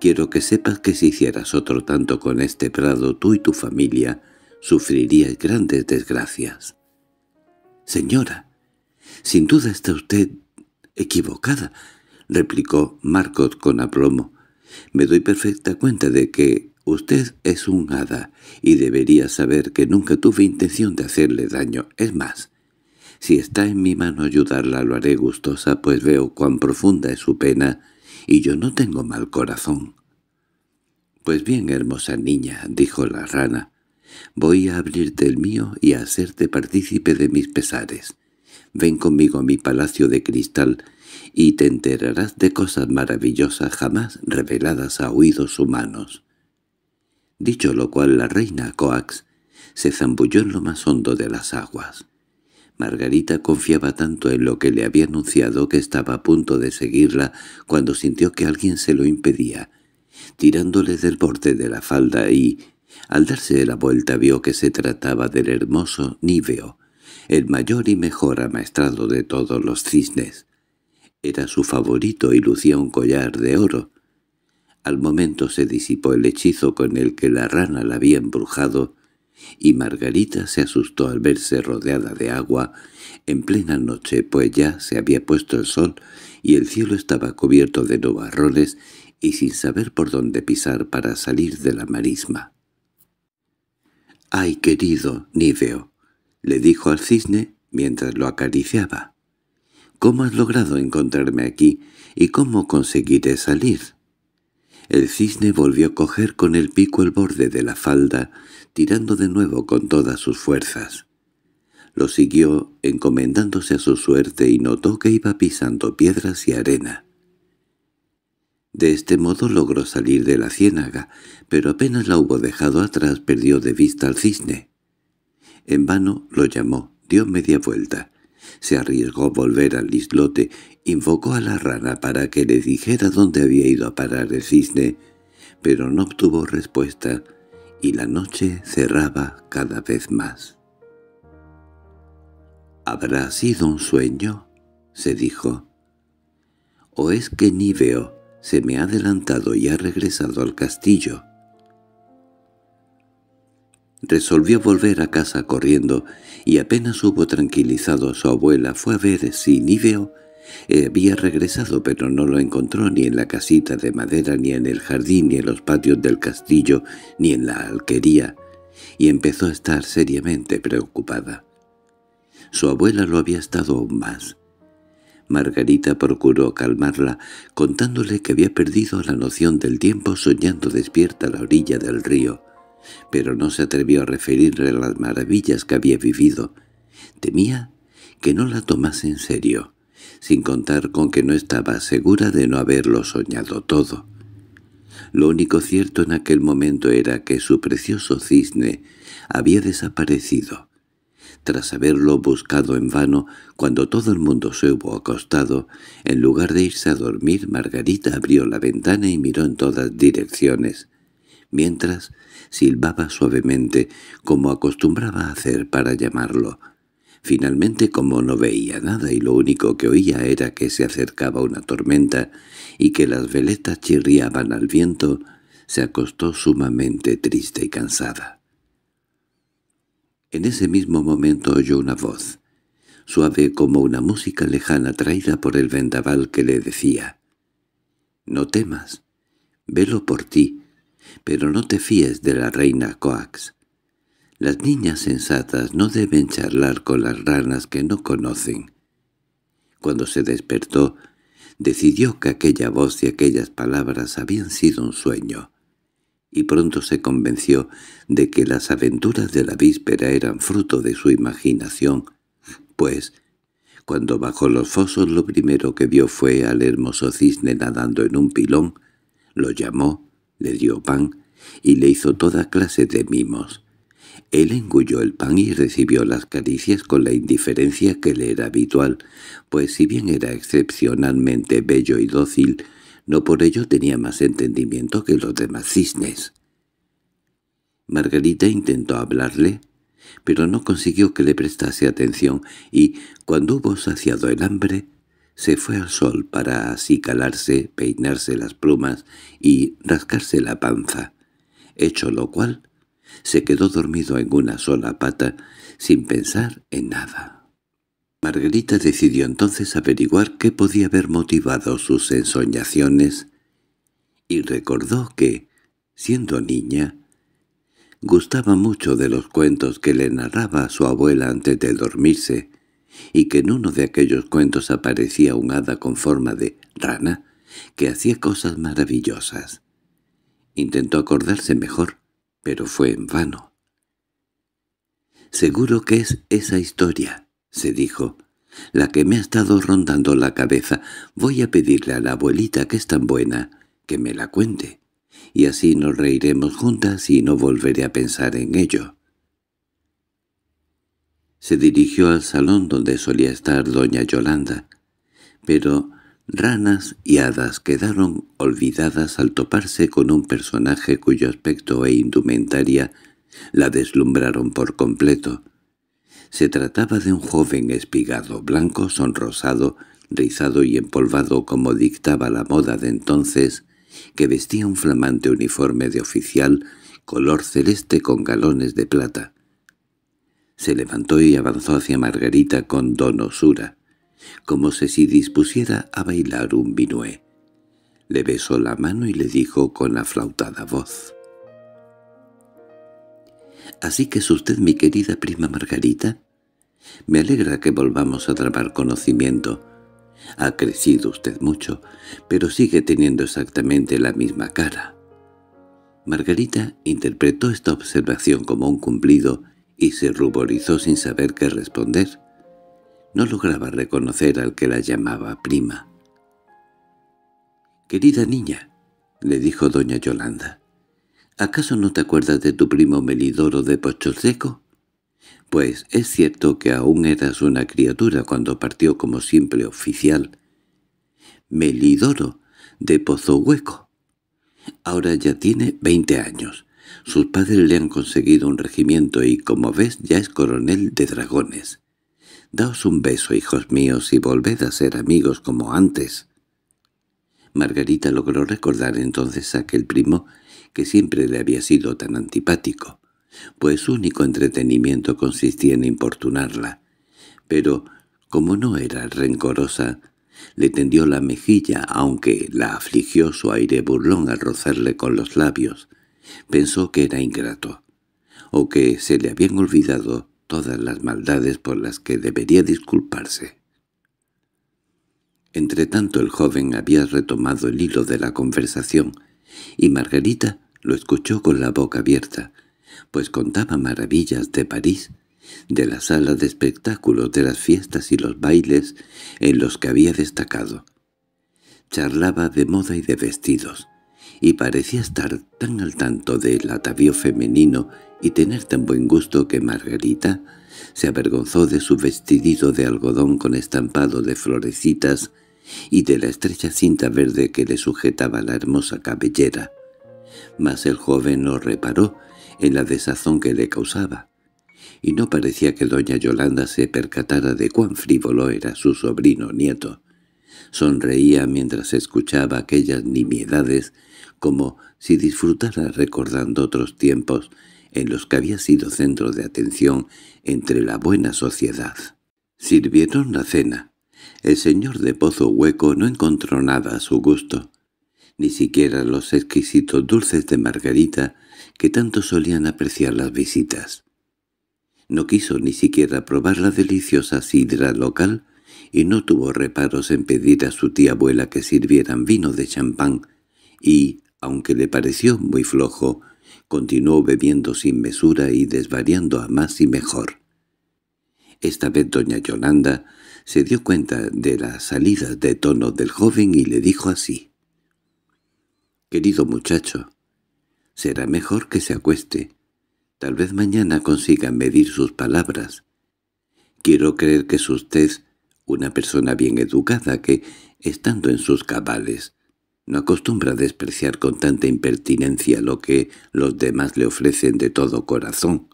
Quiero que sepas que si hicieras otro tanto con este prado tú y tu familia sufrirías grandes desgracias. —Señora, sin duda está usted equivocada —replicó Marcos con aplomo. —Me doy perfecta cuenta de que Usted es un hada y debería saber que nunca tuve intención de hacerle daño. Es más, si está en mi mano ayudarla lo haré gustosa, pues veo cuán profunda es su pena y yo no tengo mal corazón. —Pues bien, hermosa niña —dijo la rana—, voy a abrirte el mío y a hacerte partícipe de mis pesares. Ven conmigo a mi palacio de cristal y te enterarás de cosas maravillosas jamás reveladas a oídos humanos. Dicho lo cual la reina Coax se zambulló en lo más hondo de las aguas. Margarita confiaba tanto en lo que le había anunciado que estaba a punto de seguirla cuando sintió que alguien se lo impedía, tirándole del borde de la falda y, al darse la vuelta, vio que se trataba del hermoso Níveo, el mayor y mejor amaestrado de todos los cisnes. Era su favorito y lucía un collar de oro. Al momento se disipó el hechizo con el que la rana la había embrujado y Margarita se asustó al verse rodeada de agua en plena noche, pues ya se había puesto el sol y el cielo estaba cubierto de nubarrones y sin saber por dónde pisar para salir de la marisma. —¡Ay, querido Níveo! —le dijo al cisne mientras lo acariciaba. —¿Cómo has logrado encontrarme aquí y cómo conseguiré salir? El cisne volvió a coger con el pico el borde de la falda, tirando de nuevo con todas sus fuerzas. Lo siguió encomendándose a su suerte y notó que iba pisando piedras y arena. De este modo logró salir de la ciénaga, pero apenas la hubo dejado atrás perdió de vista al cisne. En vano lo llamó, dio media vuelta. Se arriesgó a volver al islote, invocó a la rana para que le dijera dónde había ido a parar el cisne, pero no obtuvo respuesta y la noche cerraba cada vez más. —¿Habrá sido un sueño? —se dijo. —¿O es que Niveo se me ha adelantado y ha regresado al castillo? Resolvió volver a casa corriendo, y apenas hubo tranquilizado a su abuela fue a ver si Niveo eh, había regresado pero no lo encontró ni en la casita de madera, ni en el jardín, ni en los patios del castillo, ni en la alquería, y empezó a estar seriamente preocupada. Su abuela lo había estado aún más. Margarita procuró calmarla, contándole que había perdido la noción del tiempo soñando despierta a la orilla del río, pero no se atrevió a referirle las maravillas que había vivido. Temía que no la tomase en serio sin contar con que no estaba segura de no haberlo soñado todo. Lo único cierto en aquel momento era que su precioso cisne había desaparecido. Tras haberlo buscado en vano, cuando todo el mundo se hubo acostado, en lugar de irse a dormir, Margarita abrió la ventana y miró en todas direcciones, mientras silbaba suavemente, como acostumbraba a hacer para llamarlo. Finalmente, como no veía nada y lo único que oía era que se acercaba una tormenta y que las veletas chirriaban al viento, se acostó sumamente triste y cansada. En ese mismo momento oyó una voz, suave como una música lejana traída por el vendaval que le decía, «No temas, velo por ti, pero no te fíes de la reina Coax. Las niñas sensatas no deben charlar con las ranas que no conocen. Cuando se despertó, decidió que aquella voz y aquellas palabras habían sido un sueño, y pronto se convenció de que las aventuras de la víspera eran fruto de su imaginación, pues, cuando bajó los fosos lo primero que vio fue al hermoso cisne nadando en un pilón, lo llamó, le dio pan y le hizo toda clase de mimos. Él engulló el pan y recibió las caricias con la indiferencia que le era habitual, pues si bien era excepcionalmente bello y dócil, no por ello tenía más entendimiento que los demás cisnes. Margarita intentó hablarle, pero no consiguió que le prestase atención y, cuando hubo saciado el hambre, se fue al sol para así peinarse las plumas y rascarse la panza, hecho lo cual se quedó dormido en una sola pata, sin pensar en nada. Margarita decidió entonces averiguar qué podía haber motivado sus ensoñaciones y recordó que, siendo niña, gustaba mucho de los cuentos que le narraba su abuela antes de dormirse, y que en uno de aquellos cuentos aparecía un hada con forma de rana que hacía cosas maravillosas. Intentó acordarse mejor, pero fue en vano. «Seguro que es esa historia», se dijo, «la que me ha estado rondando la cabeza. Voy a pedirle a la abuelita, que es tan buena, que me la cuente, y así nos reiremos juntas y no volveré a pensar en ello». Se dirigió al salón donde solía estar doña Yolanda, pero Ranas y hadas quedaron olvidadas al toparse con un personaje cuyo aspecto e indumentaria la deslumbraron por completo. Se trataba de un joven espigado, blanco, sonrosado, rizado y empolvado como dictaba la moda de entonces, que vestía un flamante uniforme de oficial color celeste con galones de plata. Se levantó y avanzó hacia Margarita con donosura como si se dispusiera a bailar un binué. Le besó la mano y le dijo con aflautada voz. —Así que es usted mi querida prima Margarita. Me alegra que volvamos a trabar conocimiento. Ha crecido usted mucho, pero sigue teniendo exactamente la misma cara. Margarita interpretó esta observación como un cumplido y se ruborizó sin saber qué responder. No lograba reconocer al que la llamaba prima. «Querida niña», le dijo doña Yolanda, «¿acaso no te acuerdas de tu primo Melidoro de Pochoseco? Pues es cierto que aún eras una criatura cuando partió como simple oficial. Melidoro, de Pozo Hueco. Ahora ya tiene veinte años. Sus padres le han conseguido un regimiento y, como ves, ya es coronel de dragones. Daos un beso, hijos míos, y volved a ser amigos como antes. Margarita logró recordar entonces a aquel primo que siempre le había sido tan antipático, pues su único entretenimiento consistía en importunarla. Pero, como no era rencorosa, le tendió la mejilla, aunque la afligió su aire burlón al rozarle con los labios. Pensó que era ingrato, o que se le habían olvidado todas las maldades por las que debería disculparse. Entretanto el joven había retomado el hilo de la conversación, y Margarita lo escuchó con la boca abierta, pues contaba maravillas de París, de la sala de espectáculos, de las fiestas y los bailes en los que había destacado. Charlaba de moda y de vestidos, y parecía estar tan al tanto del atavío femenino y tener tan buen gusto que Margarita se avergonzó de su vestidito de algodón con estampado de florecitas y de la estrecha cinta verde que le sujetaba la hermosa cabellera. Mas el joven no reparó en la desazón que le causaba, y no parecía que doña Yolanda se percatara de cuán frívolo era su sobrino nieto. Sonreía mientras escuchaba aquellas nimiedades, como si disfrutara recordando otros tiempos, en los que había sido centro de atención entre la buena sociedad. Sirvieron la cena. El señor de Pozo Hueco no encontró nada a su gusto, ni siquiera los exquisitos dulces de margarita que tanto solían apreciar las visitas. No quiso ni siquiera probar la deliciosa sidra local y no tuvo reparos en pedir a su tía abuela que sirvieran vino de champán y, aunque le pareció muy flojo, Continuó bebiendo sin mesura y desvariando a más y mejor. Esta vez doña Yolanda se dio cuenta de las salidas de tono del joven y le dijo así. «Querido muchacho, será mejor que se acueste. Tal vez mañana consiga medir sus palabras. Quiero creer que es usted una persona bien educada que, estando en sus cabales, no acostumbra despreciar con tanta impertinencia lo que los demás le ofrecen de todo corazón.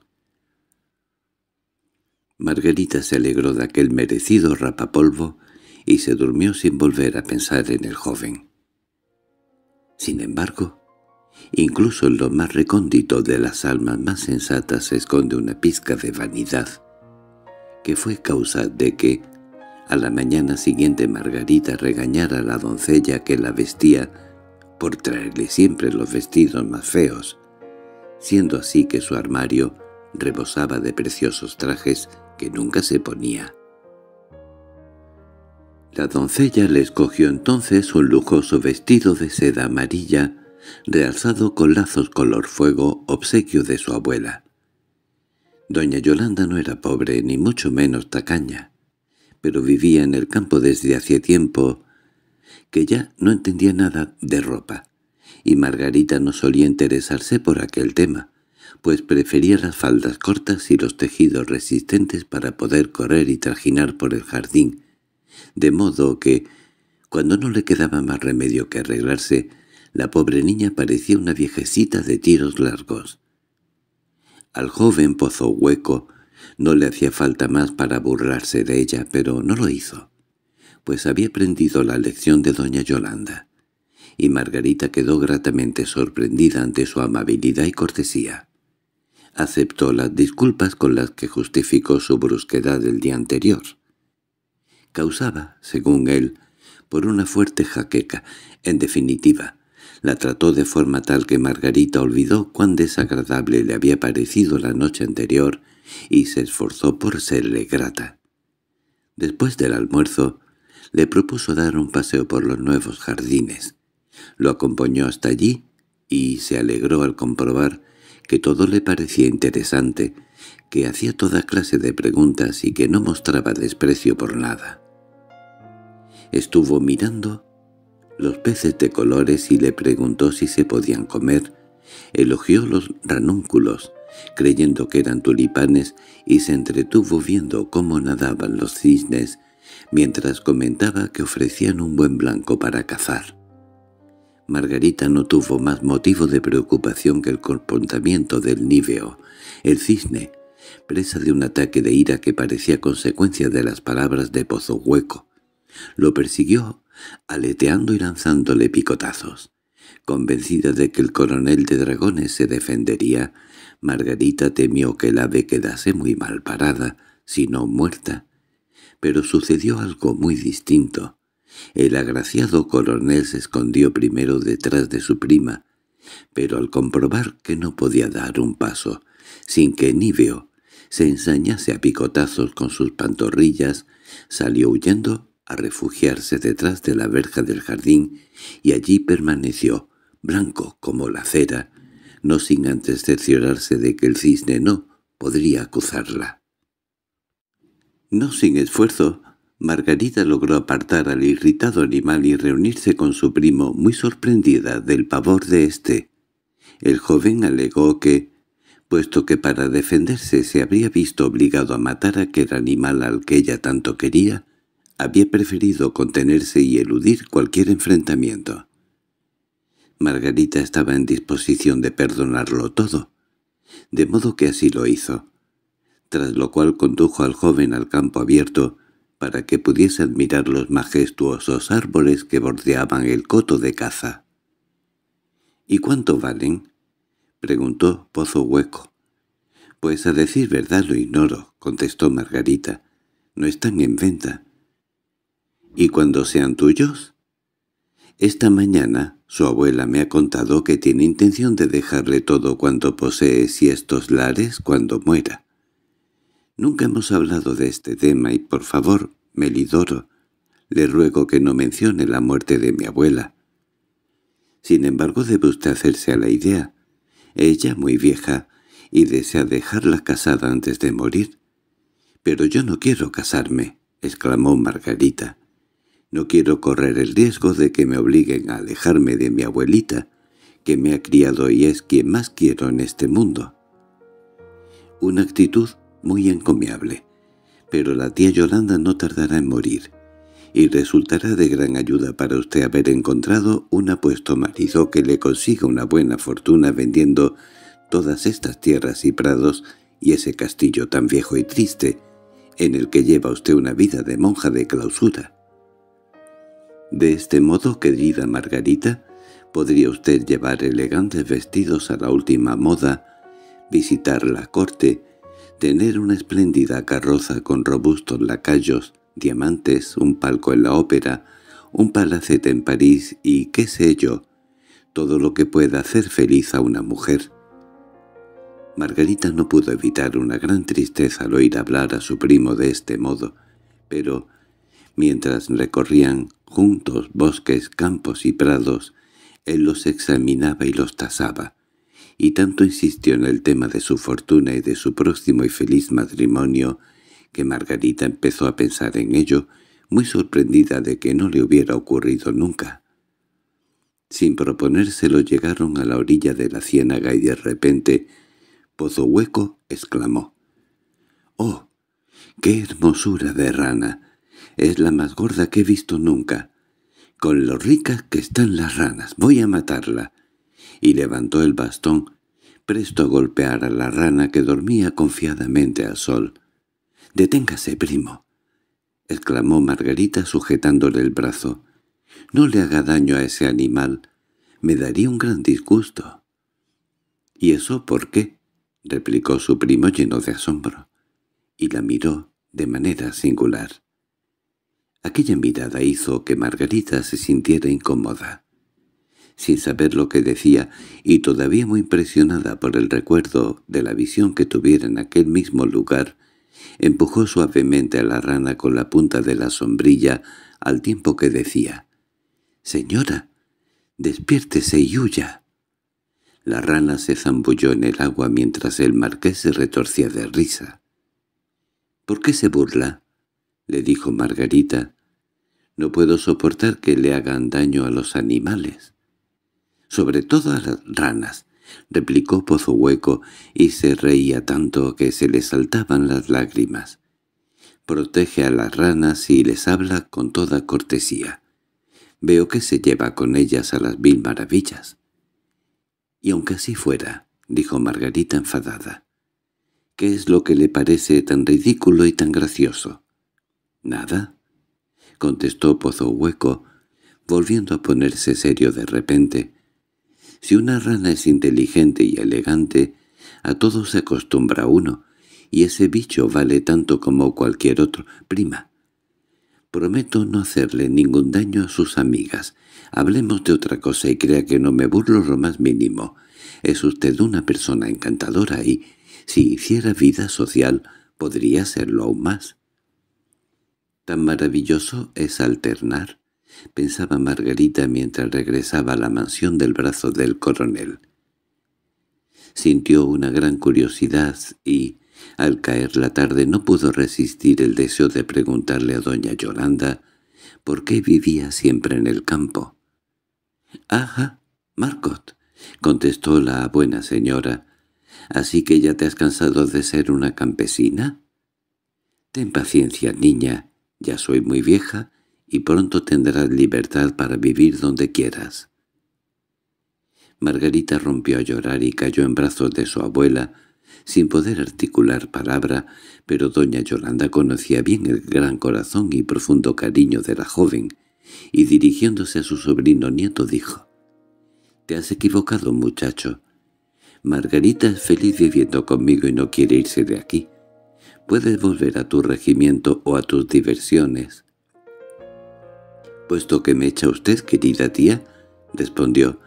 Margarita se alegró de aquel merecido rapapolvo y se durmió sin volver a pensar en el joven. Sin embargo, incluso en lo más recóndito de las almas más sensatas se esconde una pizca de vanidad, que fue causa de que, a la mañana siguiente Margarita regañara a la doncella que la vestía por traerle siempre los vestidos más feos, siendo así que su armario rebosaba de preciosos trajes que nunca se ponía. La doncella le escogió entonces un lujoso vestido de seda amarilla, realzado con lazos color fuego, obsequio de su abuela. Doña Yolanda no era pobre, ni mucho menos tacaña pero vivía en el campo desde hacía tiempo, que ya no entendía nada de ropa, y Margarita no solía interesarse por aquel tema, pues prefería las faldas cortas y los tejidos resistentes para poder correr y trajinar por el jardín, de modo que, cuando no le quedaba más remedio que arreglarse, la pobre niña parecía una viejecita de tiros largos. Al joven pozo hueco no le hacía falta más para burlarse de ella, pero no lo hizo, pues había aprendido la lección de doña Yolanda, y Margarita quedó gratamente sorprendida ante su amabilidad y cortesía. Aceptó las disculpas con las que justificó su brusquedad el día anterior. Causaba, según él, por una fuerte jaqueca. En definitiva, la trató de forma tal que Margarita olvidó cuán desagradable le había parecido la noche anterior y se esforzó por serle grata. Después del almuerzo, le propuso dar un paseo por los nuevos jardines. Lo acompañó hasta allí y se alegró al comprobar que todo le parecía interesante, que hacía toda clase de preguntas y que no mostraba desprecio por nada. Estuvo mirando los peces de colores y le preguntó si se podían comer, elogió los ranúnculos, creyendo que eran tulipanes, y se entretuvo viendo cómo nadaban los cisnes, mientras comentaba que ofrecían un buen blanco para cazar. Margarita no tuvo más motivo de preocupación que el comportamiento del níveo, el cisne, presa de un ataque de ira que parecía consecuencia de las palabras de Pozo Hueco. Lo persiguió, aleteando y lanzándole picotazos. Convencida de que el coronel de dragones se defendería, Margarita temió que el ave quedase muy mal parada, si no muerta. Pero sucedió algo muy distinto. El agraciado coronel se escondió primero detrás de su prima, pero al comprobar que no podía dar un paso, sin que Niveo se ensañase a picotazos con sus pantorrillas, salió huyendo a refugiarse detrás de la verja del jardín y allí permaneció, blanco como la cera, no sin antes cerciorarse de que el cisne no podría acusarla. No sin esfuerzo, Margarita logró apartar al irritado animal y reunirse con su primo, muy sorprendida del pavor de éste. El joven alegó que, puesto que para defenderse se habría visto obligado a matar a aquel animal al que ella tanto quería, había preferido contenerse y eludir cualquier enfrentamiento. Margarita estaba en disposición de perdonarlo todo, de modo que así lo hizo, tras lo cual condujo al joven al campo abierto para que pudiese admirar los majestuosos árboles que bordeaban el coto de caza. —¿Y cuánto valen? —preguntó Pozo Hueco. —Pues a decir verdad lo ignoro —contestó Margarita—, no están en venta. —¿Y cuando sean tuyos? —Esta mañana su abuela me ha contado que tiene intención de dejarle todo cuanto posee si estos lares cuando muera. Nunca hemos hablado de este tema y, por favor, Melidoro, le ruego que no mencione la muerte de mi abuela. Sin embargo, debe usted hacerse a la idea. Ella, muy vieja, y desea dejarla casada antes de morir. —Pero yo no quiero casarme —exclamó Margarita. No quiero correr el riesgo de que me obliguen a alejarme de mi abuelita, que me ha criado y es quien más quiero en este mundo. Una actitud muy encomiable, pero la tía Yolanda no tardará en morir, y resultará de gran ayuda para usted haber encontrado un apuesto marido que le consiga una buena fortuna vendiendo todas estas tierras y prados y ese castillo tan viejo y triste, en el que lleva usted una vida de monja de clausura. De este modo, querida Margarita, podría usted llevar elegantes vestidos a la última moda, visitar la corte, tener una espléndida carroza con robustos lacayos, diamantes, un palco en la ópera, un palacete en París y qué sé yo, todo lo que pueda hacer feliz a una mujer. Margarita no pudo evitar una gran tristeza al oír hablar a su primo de este modo, pero, mientras recorrían juntos bosques, campos y prados, él los examinaba y los tasaba, y tanto insistió en el tema de su fortuna y de su próximo y feliz matrimonio, que Margarita empezó a pensar en ello, muy sorprendida de que no le hubiera ocurrido nunca. Sin proponérselo llegaron a la orilla de la ciénaga y de repente Pozo Hueco exclamó. —¡Oh, qué hermosura de rana! Es la más gorda que he visto nunca. Con lo ricas que están las ranas, voy a matarla. Y levantó el bastón, presto a golpear a la rana que dormía confiadamente al sol. —¡Deténgase, primo! —exclamó Margarita sujetándole el brazo. —No le haga daño a ese animal. Me daría un gran disgusto. —¿Y eso por qué? —replicó su primo lleno de asombro. Y la miró de manera singular. Aquella mirada hizo que Margarita se sintiera incómoda. Sin saber lo que decía, y todavía muy impresionada por el recuerdo de la visión que tuviera en aquel mismo lugar, empujó suavemente a la rana con la punta de la sombrilla al tiempo que decía «Señora, despiértese y huya». La rana se zambulló en el agua mientras el marqués se retorcía de risa. «¿Por qué se burla?» —le dijo Margarita—, no puedo soportar que le hagan daño a los animales. —Sobre todo a las ranas —replicó Pozo Hueco, y se reía tanto que se le saltaban las lágrimas. Protege a las ranas y les habla con toda cortesía. Veo que se lleva con ellas a las mil maravillas. —Y aunque así fuera —dijo Margarita enfadada—, ¿qué es lo que le parece tan ridículo y tan gracioso? —¿Nada? —contestó Pozo Hueco, volviendo a ponerse serio de repente. Si una rana es inteligente y elegante, a todo se acostumbra uno, y ese bicho vale tanto como cualquier otro. Prima, prometo no hacerle ningún daño a sus amigas. Hablemos de otra cosa y crea que no me burlo lo más mínimo. Es usted una persona encantadora y, si hiciera vida social, podría serlo aún más. Tan maravilloso es alternar, pensaba Margarita mientras regresaba a la mansión del brazo del coronel. Sintió una gran curiosidad y, al caer la tarde, no pudo resistir el deseo de preguntarle a doña Yolanda por qué vivía siempre en el campo. —¡Ajá, Marcot! —contestó la buena señora. —¿Así que ya te has cansado de ser una campesina? —Ten paciencia, niña ya soy muy vieja y pronto tendrás libertad para vivir donde quieras. Margarita rompió a llorar y cayó en brazos de su abuela, sin poder articular palabra, pero doña Yolanda conocía bien el gran corazón y profundo cariño de la joven, y dirigiéndose a su sobrino nieto dijo, «Te has equivocado, muchacho. Margarita es feliz viviendo conmigo y no quiere irse de aquí puedes volver a tu regimiento o a tus diversiones. —Puesto que me echa usted, querida tía —respondió—,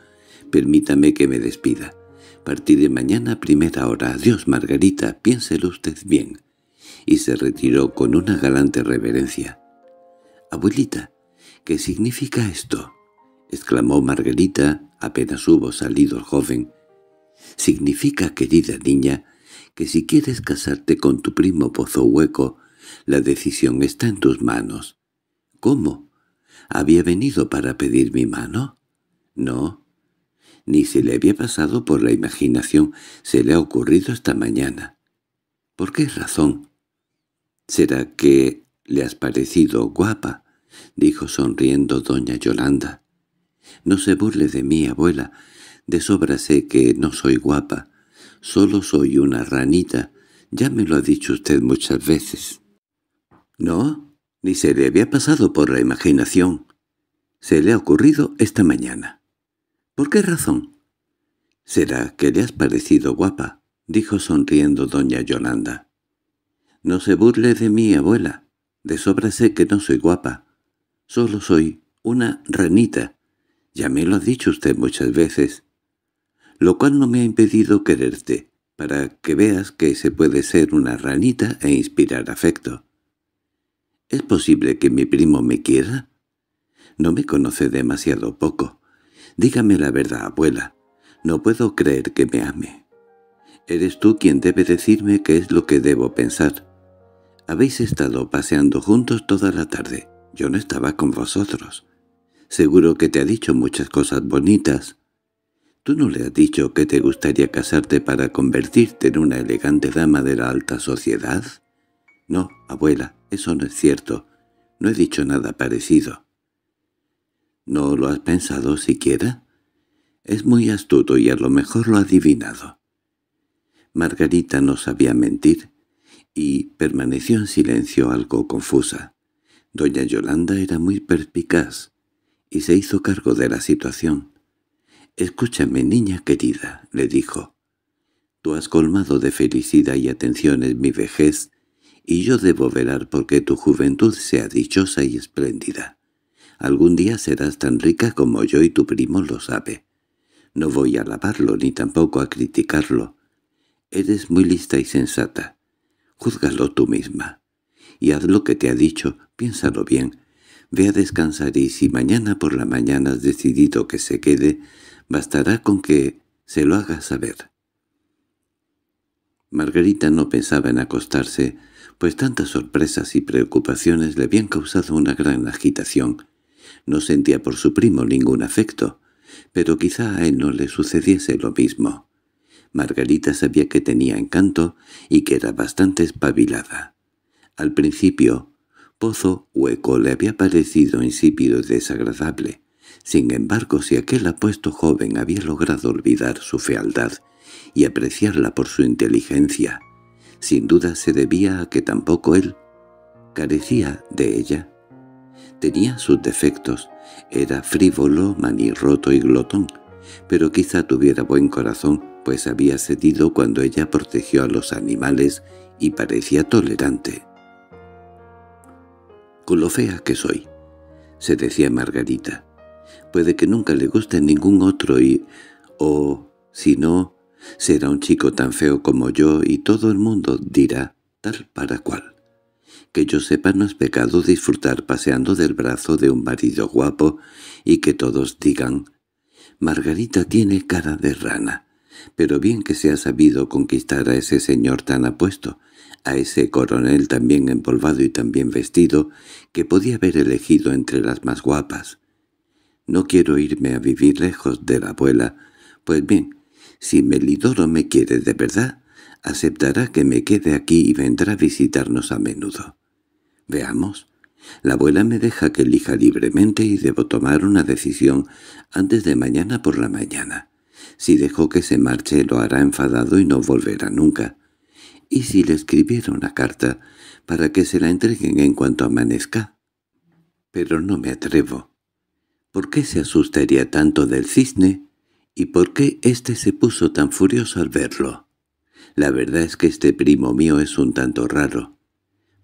permítame que me despida. Partiré mañana a primera hora. Adiós, Margarita, piénselo usted bien. Y se retiró con una galante reverencia. —Abuelita, ¿qué significa esto? —exclamó Margarita apenas hubo salido el joven. —Significa, querida niña, que si quieres casarte con tu primo Pozo Hueco, la decisión está en tus manos. ¿Cómo? ¿Había venido para pedir mi mano? No. Ni se le había pasado por la imaginación, se le ha ocurrido esta mañana. ¿Por qué razón? —¿Será que le has parecido guapa? —dijo sonriendo doña Yolanda. —No se burle de mí, abuela. De sobra sé que no soy guapa. Solo soy una ranita. Ya me lo ha dicho usted muchas veces. No, ni se le había pasado por la imaginación. Se le ha ocurrido esta mañana. ¿Por qué razón? Será que le has parecido guapa, dijo sonriendo doña Yolanda. No se burle de mí, abuela. De sobra sé que no soy guapa. Solo soy una ranita. Ya me lo ha dicho usted muchas veces lo cual no me ha impedido quererte, para que veas que se puede ser una ranita e inspirar afecto. ¿Es posible que mi primo me quiera? No me conoce demasiado poco. Dígame la verdad, abuela. No puedo creer que me ame. Eres tú quien debe decirme qué es lo que debo pensar. Habéis estado paseando juntos toda la tarde. Yo no estaba con vosotros. Seguro que te ha dicho muchas cosas bonitas. ¿Tú no le has dicho que te gustaría casarte para convertirte en una elegante dama de la alta sociedad? No, abuela, eso no es cierto. No he dicho nada parecido. ¿No lo has pensado siquiera? Es muy astuto y a lo mejor lo ha adivinado. Margarita no sabía mentir y permaneció en silencio algo confusa. Doña Yolanda era muy perspicaz y se hizo cargo de la situación. —Escúchame, niña querida —le dijo—. Tú has colmado de felicidad y atenciones mi vejez, y yo debo velar porque tu juventud sea dichosa y espléndida. Algún día serás tan rica como yo y tu primo lo sabe. No voy a alabarlo ni tampoco a criticarlo. Eres muy lista y sensata. Júzgalo tú misma. Y haz lo que te ha dicho, piénsalo bien. Ve a descansar y si mañana por la mañana has decidido que se quede, Bastará con que se lo haga saber. Margarita no pensaba en acostarse, pues tantas sorpresas y preocupaciones le habían causado una gran agitación. No sentía por su primo ningún afecto, pero quizá a él no le sucediese lo mismo. Margarita sabía que tenía encanto y que era bastante espabilada. Al principio, Pozo Hueco le había parecido insípido y desagradable, sin embargo, si aquel apuesto joven había logrado olvidar su fealdad y apreciarla por su inteligencia, sin duda se debía a que tampoco él carecía de ella. Tenía sus defectos, era frívolo, manirroto y glotón, pero quizá tuviera buen corazón, pues había cedido cuando ella protegió a los animales y parecía tolerante. —Con lo fea que soy —se decía Margarita— puede que nunca le guste ningún otro y... o, oh, si no, será un chico tan feo como yo y todo el mundo dirá tal para cual. Que yo sepa no es pecado disfrutar paseando del brazo de un marido guapo y que todos digan «Margarita tiene cara de rana, pero bien que se ha sabido conquistar a ese señor tan apuesto, a ese coronel tan bien empolvado y tan bien vestido, que podía haber elegido entre las más guapas, no quiero irme a vivir lejos de la abuela. Pues bien, si Melidoro me quiere de verdad, aceptará que me quede aquí y vendrá a visitarnos a menudo. Veamos. La abuela me deja que elija libremente y debo tomar una decisión antes de mañana por la mañana. Si dejo que se marche lo hará enfadado y no volverá nunca. ¿Y si le escribiera una carta para que se la entreguen en cuanto amanezca? Pero no me atrevo. ¿Por qué se asustaría tanto del cisne? ¿Y por qué éste se puso tan furioso al verlo? La verdad es que este primo mío es un tanto raro.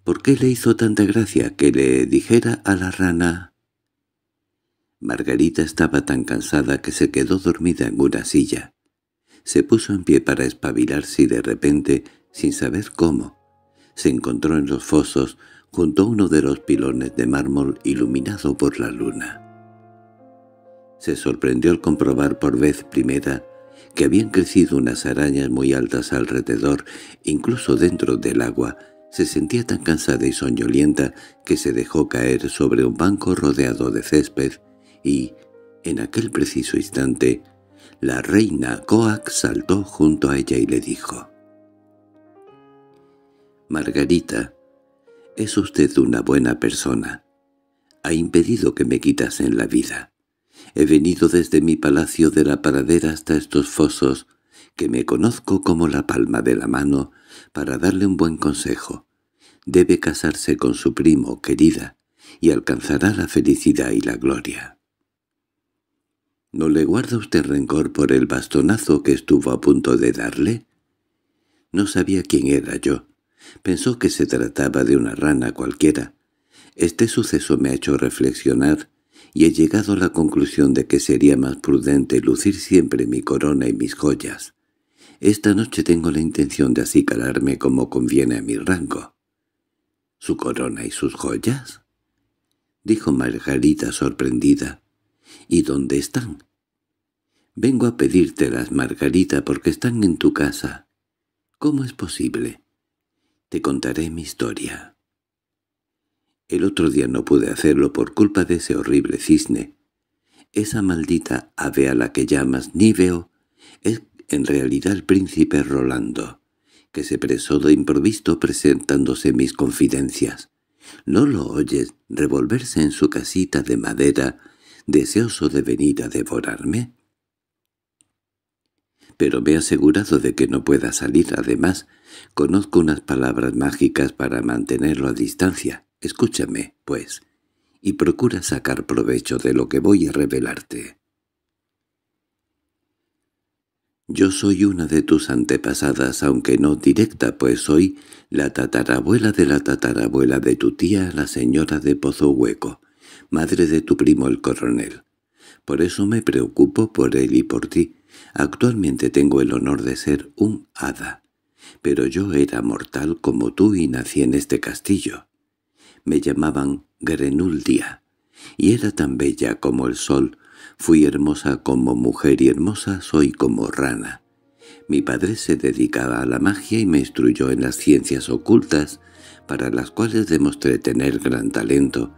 ¿Por qué le hizo tanta gracia que le dijera a la rana? Margarita estaba tan cansada que se quedó dormida en una silla. Se puso en pie para espabilarse y de repente, sin saber cómo, se encontró en los fosos junto a uno de los pilones de mármol iluminado por la luna se sorprendió al comprobar por vez primera que habían crecido unas arañas muy altas alrededor, incluso dentro del agua. Se sentía tan cansada y soñolienta que se dejó caer sobre un banco rodeado de césped y, en aquel preciso instante, la reina Coax saltó junto a ella y le dijo «Margarita, es usted una buena persona. Ha impedido que me quitasen la vida. He venido desde mi palacio de la paradera hasta estos fosos, que me conozco como la palma de la mano, para darle un buen consejo. Debe casarse con su primo, querida, y alcanzará la felicidad y la gloria. ¿No le guarda usted rencor por el bastonazo que estuvo a punto de darle? No sabía quién era yo. Pensó que se trataba de una rana cualquiera. Este suceso me ha hecho reflexionar y he llegado a la conclusión de que sería más prudente lucir siempre mi corona y mis joyas. Esta noche tengo la intención de acicalarme como conviene a mi rango. —¿Su corona y sus joyas? —dijo Margarita sorprendida. —¿Y dónde están? —Vengo a pedírtelas, Margarita, porque están en tu casa. —¿Cómo es posible? —Te contaré mi historia. El otro día no pude hacerlo por culpa de ese horrible cisne. Esa maldita ave a la que llamas Niveo es en realidad el príncipe Rolando, que se presó de improviso presentándose mis confidencias. ¿No lo oyes revolverse en su casita de madera, deseoso de venir a devorarme? Pero me he asegurado de que no pueda salir. Además, conozco unas palabras mágicas para mantenerlo a distancia. Escúchame, pues, y procura sacar provecho de lo que voy a revelarte. Yo soy una de tus antepasadas, aunque no directa, pues soy la tatarabuela de la tatarabuela de tu tía, la señora de Pozo Hueco, madre de tu primo el coronel. Por eso me preocupo por él y por ti. Actualmente tengo el honor de ser un hada, pero yo era mortal como tú y nací en este castillo me llamaban Grenuldia, y era tan bella como el sol, fui hermosa como mujer y hermosa soy como rana. Mi padre se dedicaba a la magia y me instruyó en las ciencias ocultas, para las cuales demostré tener gran talento,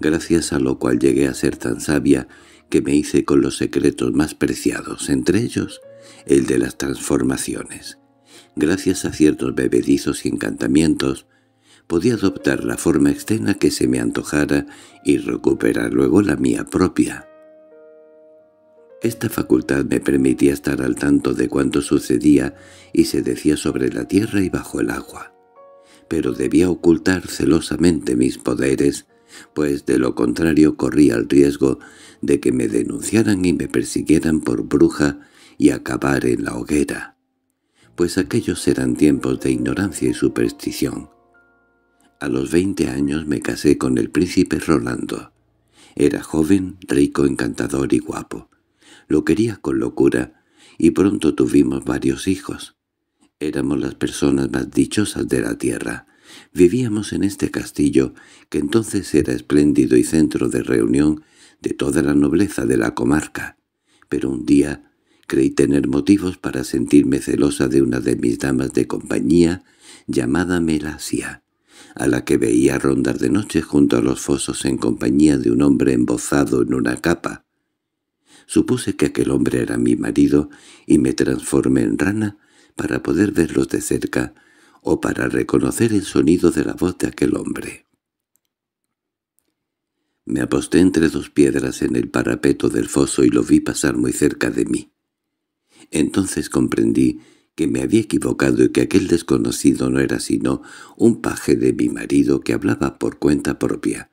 gracias a lo cual llegué a ser tan sabia que me hice con los secretos más preciados, entre ellos el de las transformaciones. Gracias a ciertos bebedizos y encantamientos, podía adoptar la forma externa que se me antojara y recuperar luego la mía propia. Esta facultad me permitía estar al tanto de cuanto sucedía y se decía sobre la tierra y bajo el agua. Pero debía ocultar celosamente mis poderes, pues de lo contrario corría el riesgo de que me denunciaran y me persiguieran por bruja y acabar en la hoguera. Pues aquellos eran tiempos de ignorancia y superstición. A los 20 años me casé con el príncipe Rolando. Era joven, rico, encantador y guapo. Lo quería con locura, y pronto tuvimos varios hijos. Éramos las personas más dichosas de la tierra. Vivíamos en este castillo, que entonces era espléndido y centro de reunión de toda la nobleza de la comarca. Pero un día creí tener motivos para sentirme celosa de una de mis damas de compañía, llamada Melasia a la que veía rondar de noche junto a los fosos en compañía de un hombre embozado en una capa. Supuse que aquel hombre era mi marido y me transformé en rana para poder verlos de cerca o para reconocer el sonido de la voz de aquel hombre. Me aposté entre dos piedras en el parapeto del foso y lo vi pasar muy cerca de mí. Entonces comprendí que me había equivocado y que aquel desconocido no era sino un paje de mi marido que hablaba por cuenta propia.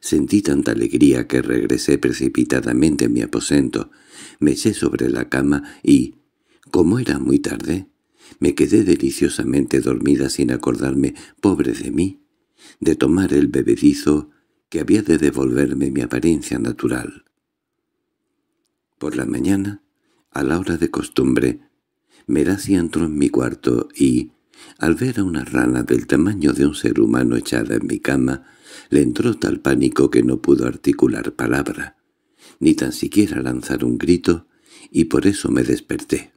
Sentí tanta alegría que regresé precipitadamente a mi aposento, me eché sobre la cama y, como era muy tarde, me quedé deliciosamente dormida sin acordarme, pobre de mí, de tomar el bebedizo que había de devolverme mi apariencia natural. Por la mañana, a la hora de costumbre, Merasi entró en mi cuarto y, al ver a una rana del tamaño de un ser humano echada en mi cama, le entró tal pánico que no pudo articular palabra, ni tan siquiera lanzar un grito, y por eso me desperté.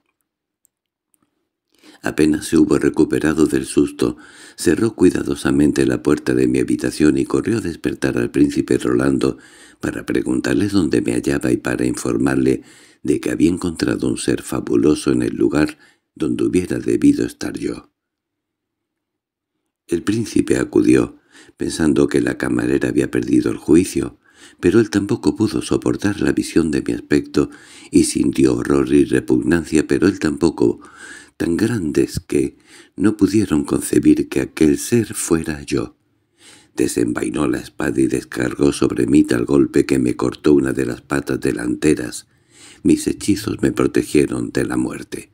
Apenas se hubo recuperado del susto, cerró cuidadosamente la puerta de mi habitación y corrió a despertar al príncipe Rolando para preguntarle dónde me hallaba y para informarle de que había encontrado un ser fabuloso en el lugar donde hubiera debido estar yo. El príncipe acudió, pensando que la camarera había perdido el juicio, pero él tampoco pudo soportar la visión de mi aspecto y sintió horror y repugnancia, pero él tampoco tan grandes que no pudieron concebir que aquel ser fuera yo. Desenvainó la espada y descargó sobre mí tal golpe que me cortó una de las patas delanteras. Mis hechizos me protegieron de la muerte.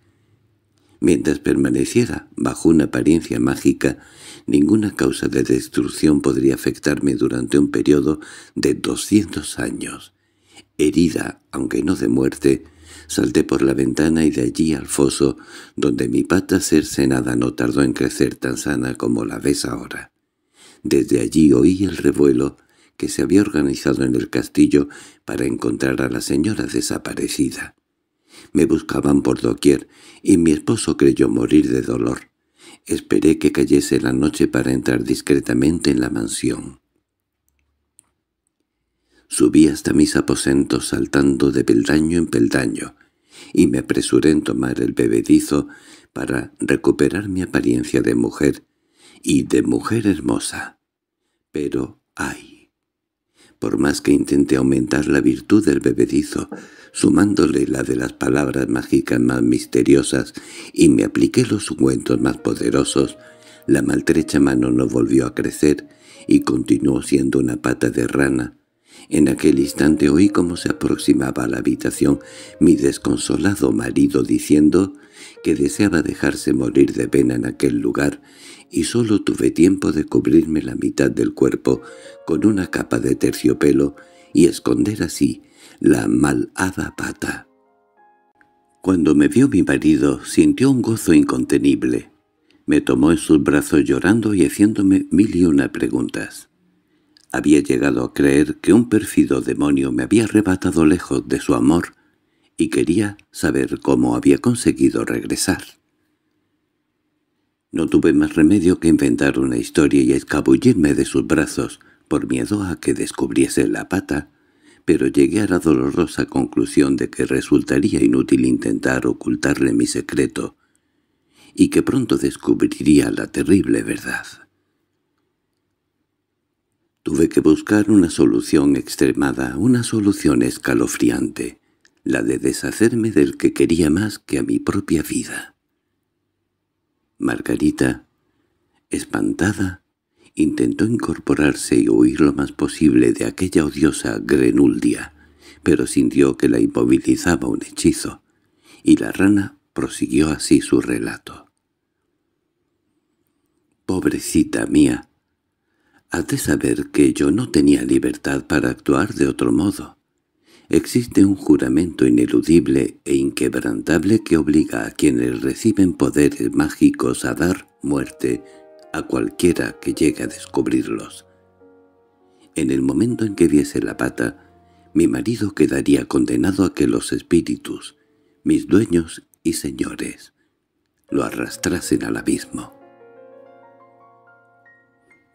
Mientras permaneciera bajo una apariencia mágica, ninguna causa de destrucción podría afectarme durante un periodo de doscientos años. Herida, aunque no de muerte, Salté por la ventana y de allí al foso, donde mi pata cercenada no tardó en crecer tan sana como la ves ahora. Desde allí oí el revuelo que se había organizado en el castillo para encontrar a la señora desaparecida. Me buscaban por doquier, y mi esposo creyó morir de dolor. Esperé que cayese la noche para entrar discretamente en la mansión. Subí hasta mis aposentos saltando de peldaño en peldaño, y me apresuré en tomar el bebedizo para recuperar mi apariencia de mujer, y de mujer hermosa. Pero, ay, por más que intenté aumentar la virtud del bebedizo, sumándole la de las palabras mágicas más misteriosas y me apliqué los ungüentos más poderosos, la maltrecha mano no volvió a crecer y continuó siendo una pata de rana, en aquel instante oí cómo se aproximaba a la habitación mi desconsolado marido diciendo que deseaba dejarse morir de pena en aquel lugar y solo tuve tiempo de cubrirme la mitad del cuerpo con una capa de terciopelo y esconder así la malhada pata. Cuando me vio mi marido sintió un gozo incontenible. Me tomó en sus brazos llorando y haciéndome mil y una preguntas. Había llegado a creer que un pérfido demonio me había arrebatado lejos de su amor y quería saber cómo había conseguido regresar. No tuve más remedio que inventar una historia y escabullirme de sus brazos por miedo a que descubriese la pata, pero llegué a la dolorosa conclusión de que resultaría inútil intentar ocultarle mi secreto y que pronto descubriría la terrible verdad. Tuve que buscar una solución extremada, una solución escalofriante, la de deshacerme del que quería más que a mi propia vida. Margarita, espantada, intentó incorporarse y huir lo más posible de aquella odiosa grenuldia, pero sintió que la inmovilizaba un hechizo, y la rana prosiguió así su relato. «Pobrecita mía», Haz de saber que yo no tenía libertad para actuar de otro modo. Existe un juramento ineludible e inquebrantable que obliga a quienes reciben poderes mágicos a dar muerte a cualquiera que llegue a descubrirlos. En el momento en que viese la pata, mi marido quedaría condenado a que los espíritus, mis dueños y señores, lo arrastrasen al abismo.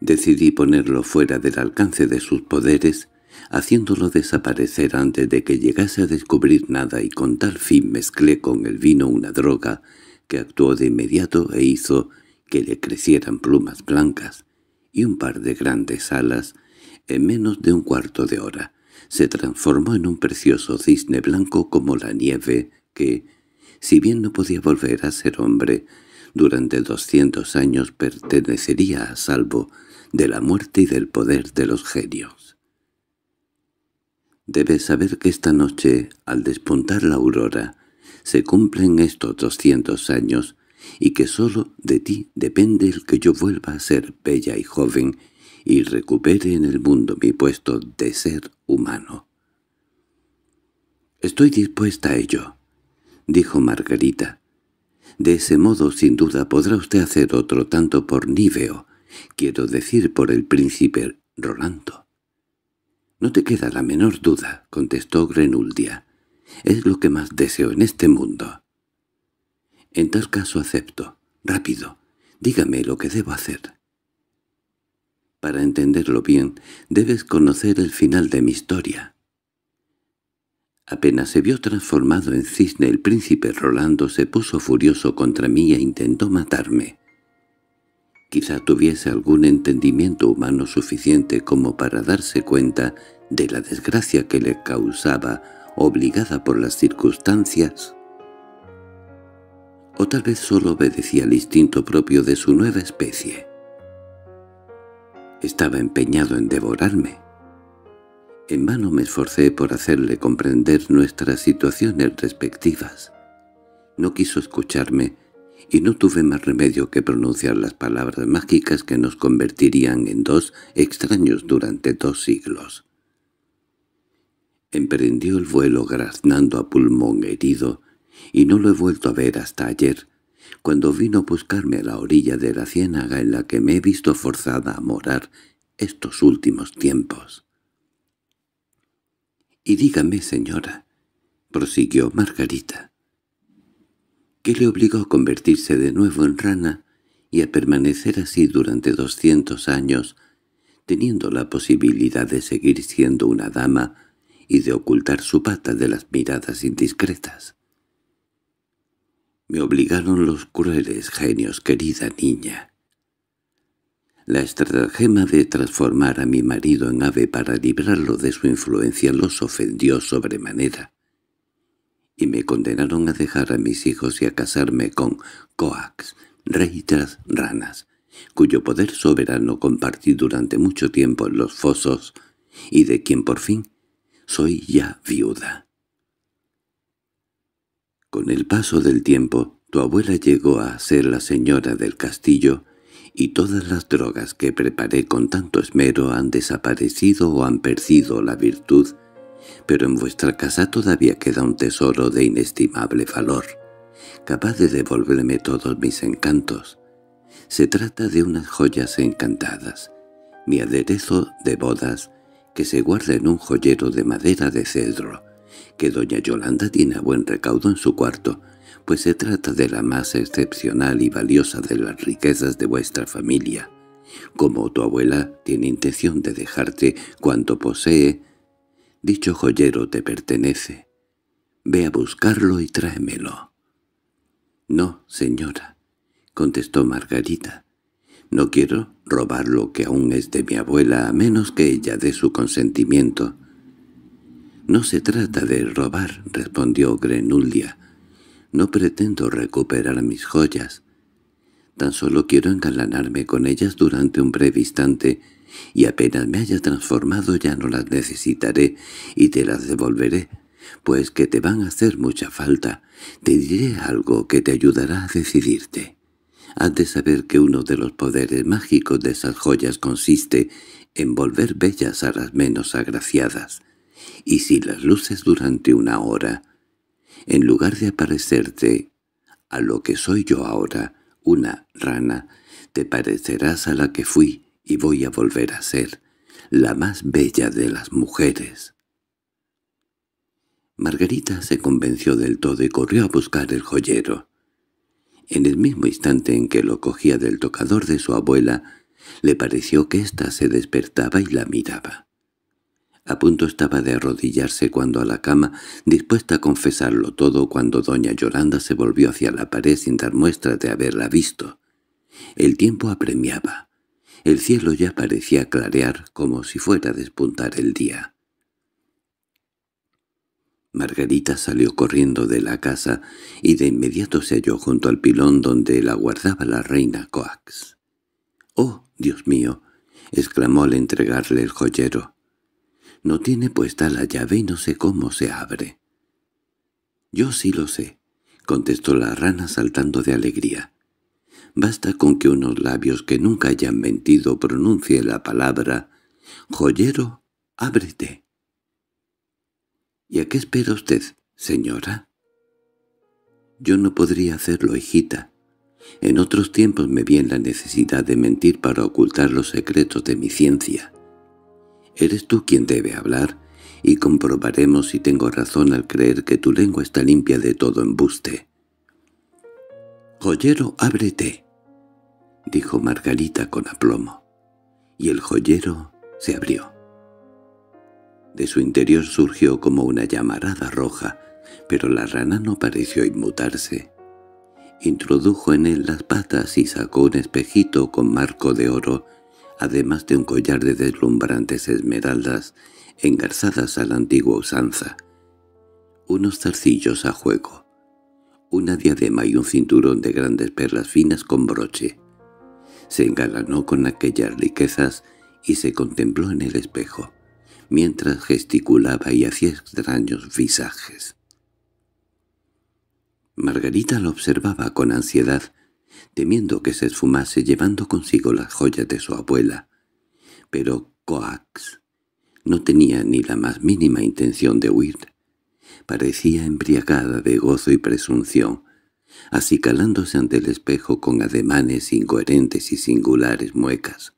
Decidí ponerlo fuera del alcance de sus poderes, haciéndolo desaparecer antes de que llegase a descubrir nada y con tal fin mezclé con el vino una droga que actuó de inmediato e hizo que le crecieran plumas blancas y un par de grandes alas en menos de un cuarto de hora. Se transformó en un precioso cisne blanco como la nieve que, si bien no podía volver a ser hombre, durante doscientos años pertenecería a salvo de la muerte y del poder de los genios. Debes saber que esta noche, al despuntar la aurora, se cumplen estos doscientos años, y que sólo de ti depende el que yo vuelva a ser bella y joven y recupere en el mundo mi puesto de ser humano. —Estoy dispuesta a ello —dijo Margarita. —De ese modo sin duda podrá usted hacer otro tanto por Níveo, quiero decir por el príncipe Rolando. —No te queda la menor duda —contestó Grenuldia—. Es lo que más deseo en este mundo. —En tal caso acepto. Rápido, dígame lo que debo hacer. Para entenderlo bien, debes conocer el final de mi historia. Apenas se vio transformado en cisne, el príncipe Rolando se puso furioso contra mí e intentó matarme quizá tuviese algún entendimiento humano suficiente como para darse cuenta de la desgracia que le causaba, obligada por las circunstancias. O tal vez solo obedecía al instinto propio de su nueva especie. Estaba empeñado en devorarme. En vano me esforcé por hacerle comprender nuestras situaciones respectivas. No quiso escucharme, y no tuve más remedio que pronunciar las palabras mágicas que nos convertirían en dos extraños durante dos siglos. Emprendió el vuelo graznando a pulmón herido, y no lo he vuelto a ver hasta ayer, cuando vino a buscarme a la orilla de la ciénaga en la que me he visto forzada a morar estos últimos tiempos. —Y dígame, señora —prosiguió Margarita— que le obligó a convertirse de nuevo en rana y a permanecer así durante doscientos años, teniendo la posibilidad de seguir siendo una dama y de ocultar su pata de las miradas indiscretas. Me obligaron los crueles genios, querida niña. La estratagema de transformar a mi marido en ave para librarlo de su influencia los ofendió sobremanera y me condenaron a dejar a mis hijos y a casarme con Coax, rey tras ranas, cuyo poder soberano compartí durante mucho tiempo en los fosos, y de quien por fin soy ya viuda. Con el paso del tiempo, tu abuela llegó a ser la señora del castillo, y todas las drogas que preparé con tanto esmero han desaparecido o han perdido la virtud pero en vuestra casa todavía queda un tesoro de inestimable valor, capaz de devolverme todos mis encantos. Se trata de unas joyas encantadas, mi aderezo de bodas, que se guarda en un joyero de madera de cedro, que doña Yolanda tiene a buen recaudo en su cuarto, pues se trata de la más excepcional y valiosa de las riquezas de vuestra familia. Como tu abuela tiene intención de dejarte cuanto posee, Dicho joyero te pertenece. Ve a buscarlo y tráemelo. —No, señora —contestó Margarita—, no quiero robar lo que aún es de mi abuela a menos que ella dé su consentimiento. —No se trata de robar —respondió Grenuldia—, no pretendo recuperar mis joyas. Tan solo quiero engalanarme con ellas durante un breve instante y apenas me haya transformado ya no las necesitaré y te las devolveré, pues que te van a hacer mucha falta. Te diré algo que te ayudará a decidirte. Has de saber que uno de los poderes mágicos de esas joyas consiste en volver bellas a las menos agraciadas, y si las luces durante una hora, en lugar de aparecerte a lo que soy yo ahora, una rana, te parecerás a la que fui, y voy a volver a ser la más bella de las mujeres. Margarita se convenció del todo y corrió a buscar el joyero. En el mismo instante en que lo cogía del tocador de su abuela, le pareció que ésta se despertaba y la miraba. A punto estaba de arrodillarse cuando a la cama, dispuesta a confesarlo todo cuando doña Lloranda se volvió hacia la pared sin dar muestra de haberla visto. El tiempo apremiaba. El cielo ya parecía clarear como si fuera a despuntar el día. Margarita salió corriendo de la casa y de inmediato se halló junto al pilón donde la guardaba la reina Coax. —¡Oh, Dios mío! —exclamó al entregarle el joyero. —No tiene puesta la llave y no sé cómo se abre. —Yo sí lo sé —contestó la rana saltando de alegría. Basta con que unos labios que nunca hayan mentido pronuncie la palabra «Joyero, ábrete». ¿Y a qué espera usted, señora? Yo no podría hacerlo, hijita. En otros tiempos me vi en la necesidad de mentir para ocultar los secretos de mi ciencia. Eres tú quien debe hablar, y comprobaremos si tengo razón al creer que tu lengua está limpia de todo embuste. —Joyero, ábrete —dijo Margarita con aplomo. Y el joyero se abrió. De su interior surgió como una llamarada roja, pero la rana no pareció inmutarse. Introdujo en él las patas y sacó un espejito con marco de oro, además de un collar de deslumbrantes esmeraldas engarzadas a la antigua usanza, unos zarcillos a juego, una diadema y un cinturón de grandes perlas finas con broche. Se engalanó con aquellas riquezas y se contempló en el espejo, mientras gesticulaba y hacía extraños visajes. Margarita lo observaba con ansiedad, temiendo que se esfumase llevando consigo las joyas de su abuela. Pero Coax no tenía ni la más mínima intención de huir parecía embriagada de gozo y presunción, acicalándose ante el espejo con ademanes incoherentes y singulares muecas.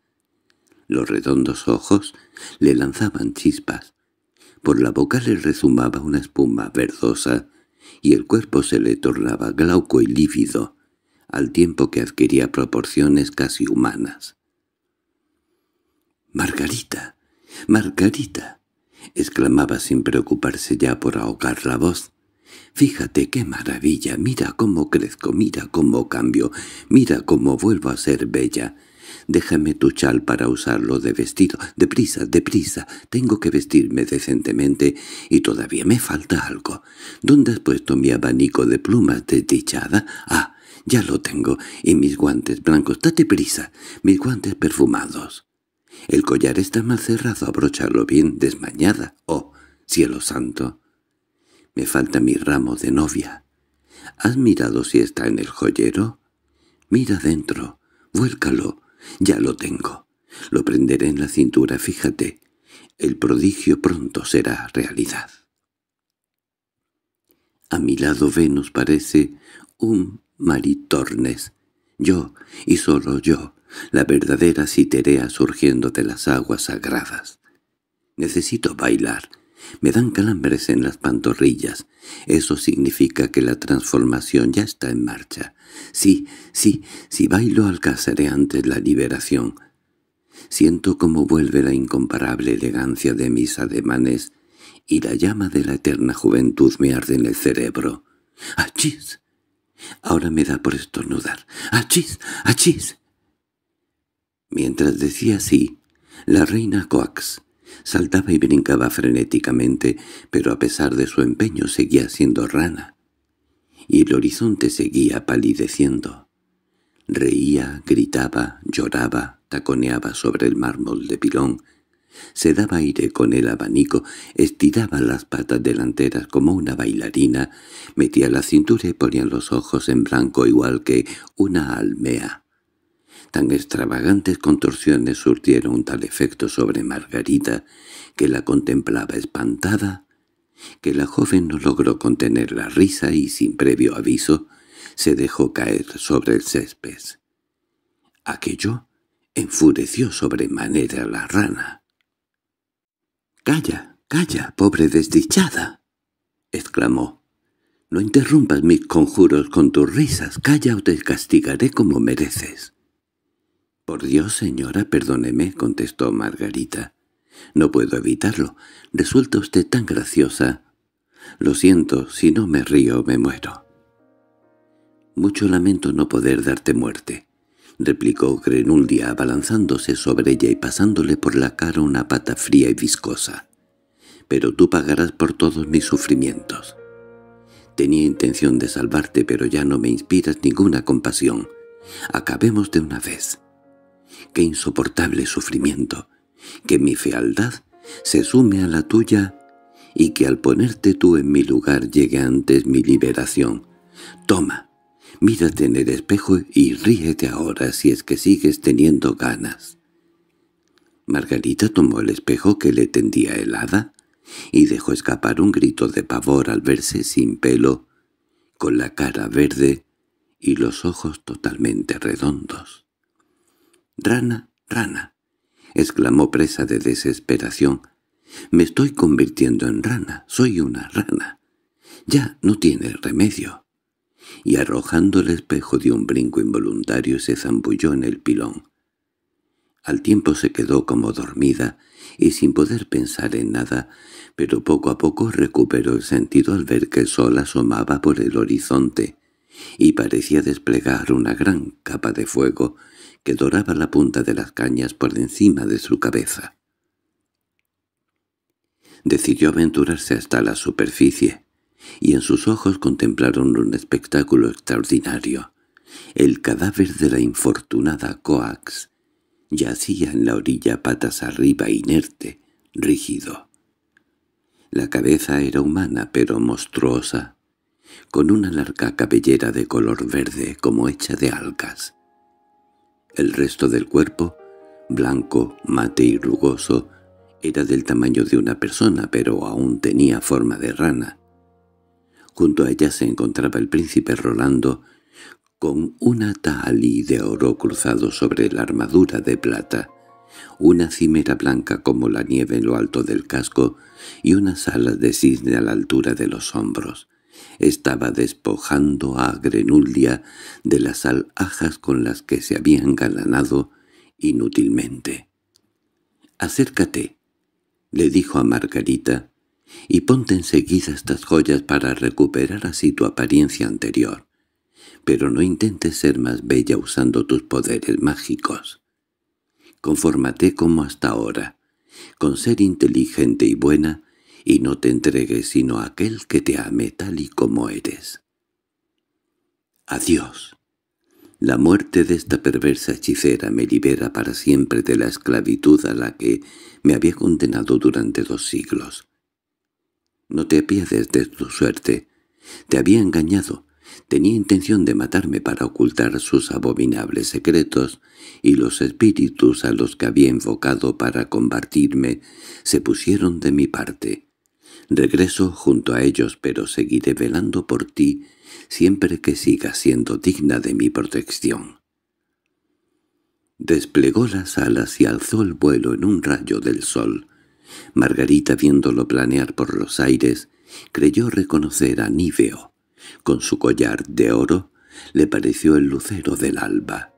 Los redondos ojos le lanzaban chispas, por la boca le rezumaba una espuma verdosa y el cuerpo se le tornaba glauco y lívido, al tiempo que adquiría proporciones casi humanas. —¡Margarita! ¡Margarita! exclamaba sin preocuparse ya por ahogar la voz. «Fíjate qué maravilla, mira cómo crezco, mira cómo cambio, mira cómo vuelvo a ser bella. Déjame tu chal para usarlo de vestido, deprisa, deprisa, tengo que vestirme decentemente y todavía me falta algo. ¿Dónde has puesto mi abanico de plumas desdichada? Ah, ya lo tengo, y mis guantes blancos, date prisa, mis guantes perfumados». El collar está mal cerrado, abróchalo bien, desmañada. ¡Oh, cielo santo! Me falta mi ramo de novia. ¿Has mirado si está en el joyero? Mira dentro, vuélcalo, ya lo tengo. Lo prenderé en la cintura, fíjate. El prodigio pronto será realidad. A mi lado Venus parece un maritornes. Yo, y solo yo, la verdadera citerea surgiendo de las aguas sagradas. Necesito bailar. Me dan calambres en las pantorrillas. Eso significa que la transformación ya está en marcha. Sí, sí, si bailo alcanzaré antes la liberación. Siento cómo vuelve la incomparable elegancia de mis ademanes y la llama de la eterna juventud me arde en el cerebro. ¡Achis! Ahora me da por estornudar. ¡Achis! ¡Achis! Mientras decía así, la reina Coax saltaba y brincaba frenéticamente, pero a pesar de su empeño seguía siendo rana, y el horizonte seguía palideciendo. Reía, gritaba, lloraba, taconeaba sobre el mármol de pilón, se daba aire con el abanico, estiraba las patas delanteras como una bailarina, metía la cintura y ponía los ojos en blanco igual que una almea. Tan extravagantes contorsiones surtieron tal efecto sobre Margarita que la contemplaba espantada, que la joven no logró contener la risa y, sin previo aviso, se dejó caer sobre el césped. Aquello enfureció sobremanera a la rana. —¡Calla, calla, pobre desdichada! —exclamó. —No interrumpas mis conjuros con tus risas, calla o te castigaré como mereces. —Por Dios, señora, perdóneme —contestó Margarita—. No puedo evitarlo. Resulta usted tan graciosa. Lo siento, si no me río me muero. —Mucho lamento no poder darte muerte —replicó Grenuldia abalanzándose sobre ella y pasándole por la cara una pata fría y viscosa—, pero tú pagarás por todos mis sufrimientos. Tenía intención de salvarte, pero ya no me inspiras ninguna compasión. Acabemos de una vez qué insoportable sufrimiento, que mi fealdad se sume a la tuya y que al ponerte tú en mi lugar llegue antes mi liberación. Toma, mírate en el espejo y ríete ahora si es que sigues teniendo ganas. Margarita tomó el espejo que le tendía el hada y dejó escapar un grito de pavor al verse sin pelo, con la cara verde y los ojos totalmente redondos. «Rana, rana», exclamó presa de desesperación. «Me estoy convirtiendo en rana, soy una rana. Ya no tiene remedio». Y arrojando el espejo de un brinco involuntario se zambulló en el pilón. Al tiempo se quedó como dormida y sin poder pensar en nada, pero poco a poco recuperó el sentido al ver que el sol asomaba por el horizonte y parecía desplegar una gran capa de fuego que doraba la punta de las cañas por encima de su cabeza. Decidió aventurarse hasta la superficie, y en sus ojos contemplaron un espectáculo extraordinario. El cadáver de la infortunada Coax yacía en la orilla patas arriba inerte, rígido. La cabeza era humana pero monstruosa, con una larga cabellera de color verde como hecha de algas. El resto del cuerpo, blanco, mate y rugoso, era del tamaño de una persona, pero aún tenía forma de rana. Junto a ella se encontraba el príncipe Rolando, con una tahalí de oro cruzado sobre la armadura de plata, una cimera blanca como la nieve en lo alto del casco y unas alas de cisne a la altura de los hombros. Estaba despojando a Grenuldia de las alhajas con las que se habían galanado inútilmente. «Acércate», le dijo a Margarita, «y ponte enseguida estas joyas para recuperar así tu apariencia anterior. Pero no intentes ser más bella usando tus poderes mágicos. Confórmate como hasta ahora. Con ser inteligente y buena, y no te entregues sino a aquel que te ame tal y como eres. Adiós. La muerte de esta perversa hechicera me libera para siempre de la esclavitud a la que me había condenado durante dos siglos. No te apiades de tu suerte. Te había engañado. Tenía intención de matarme para ocultar sus abominables secretos, y los espíritus a los que había invocado para combatirme se pusieron de mi parte. Regreso junto a ellos, pero seguiré velando por ti siempre que sigas siendo digna de mi protección. Desplegó las alas y alzó el vuelo en un rayo del sol. Margarita, viéndolo planear por los aires, creyó reconocer a Níveo. Con su collar de oro le pareció el lucero del alba.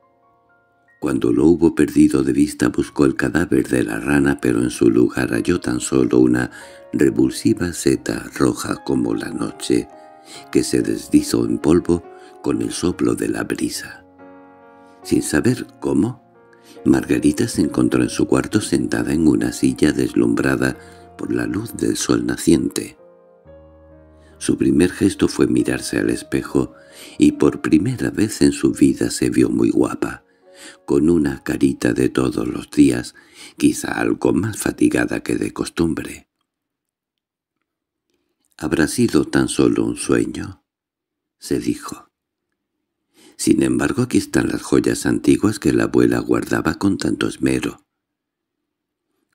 Cuando lo hubo perdido de vista buscó el cadáver de la rana pero en su lugar halló tan solo una revulsiva seta roja como la noche que se deslizó en polvo con el soplo de la brisa. Sin saber cómo, Margarita se encontró en su cuarto sentada en una silla deslumbrada por la luz del sol naciente. Su primer gesto fue mirarse al espejo y por primera vez en su vida se vio muy guapa con una carita de todos los días, quizá algo más fatigada que de costumbre. «Habrá sido tan solo un sueño», se dijo. «Sin embargo aquí están las joyas antiguas que la abuela guardaba con tanto esmero.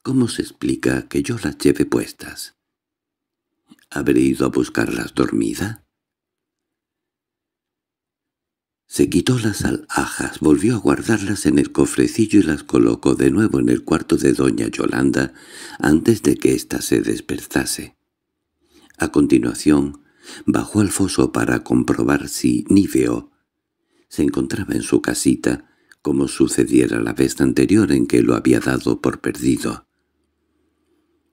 ¿Cómo se explica que yo las lleve puestas? ¿Habré ido a buscarlas dormida?» Se quitó las alhajas, volvió a guardarlas en el cofrecillo y las colocó de nuevo en el cuarto de doña Yolanda antes de que ésta se despertase. A continuación, bajó al foso para comprobar si Niveo se encontraba en su casita, como sucediera la vez anterior en que lo había dado por perdido.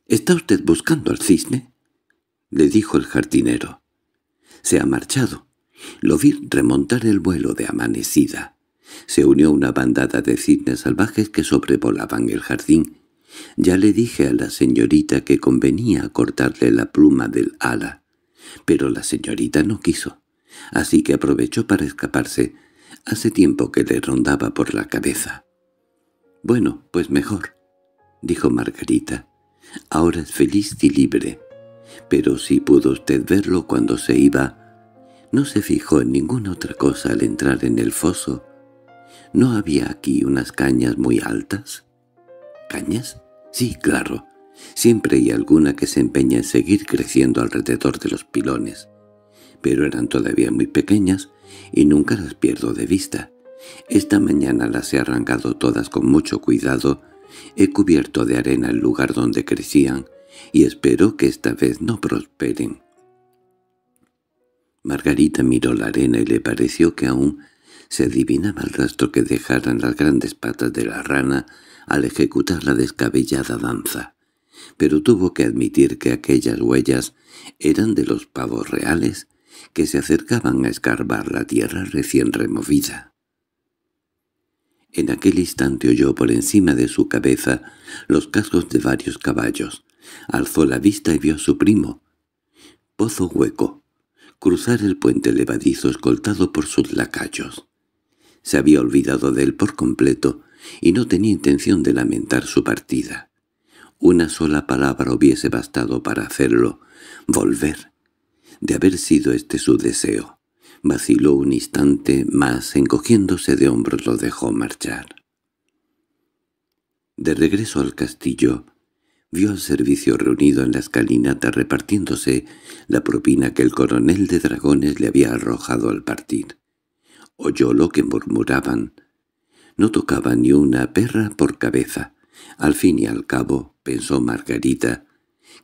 —¿Está usted buscando al cisne? —le dijo el jardinero. —Se ha marchado lo vi remontar el vuelo de amanecida. Se unió una bandada de cisnes salvajes que sobrevolaban el jardín. Ya le dije a la señorita que convenía cortarle la pluma del ala, pero la señorita no quiso, así que aprovechó para escaparse. Hace tiempo que le rondaba por la cabeza. «Bueno, pues mejor», dijo Margarita. «Ahora es feliz y libre. Pero si pudo usted verlo cuando se iba, no se fijó en ninguna otra cosa al entrar en el foso. ¿No había aquí unas cañas muy altas? ¿Cañas? Sí, claro. Siempre hay alguna que se empeña en seguir creciendo alrededor de los pilones. Pero eran todavía muy pequeñas y nunca las pierdo de vista. Esta mañana las he arrancado todas con mucho cuidado. He cubierto de arena el lugar donde crecían y espero que esta vez no prosperen. Margarita miró la arena y le pareció que aún se adivinaba el rastro que dejaran las grandes patas de la rana al ejecutar la descabellada danza. Pero tuvo que admitir que aquellas huellas eran de los pavos reales que se acercaban a escarbar la tierra recién removida. En aquel instante oyó por encima de su cabeza los cascos de varios caballos. Alzó la vista y vio a su primo. Pozo hueco, cruzar el puente levadizo escoltado por sus lacayos. Se había olvidado de él por completo y no tenía intención de lamentar su partida. Una sola palabra hubiese bastado para hacerlo, volver. De haber sido este su deseo, vaciló un instante, más, encogiéndose de hombros lo dejó marchar. De regreso al castillo, vio al servicio reunido en la escalinata repartiéndose la propina que el coronel de dragones le había arrojado al partir. Oyó lo que murmuraban. No tocaba ni una perra por cabeza. Al fin y al cabo, pensó Margarita,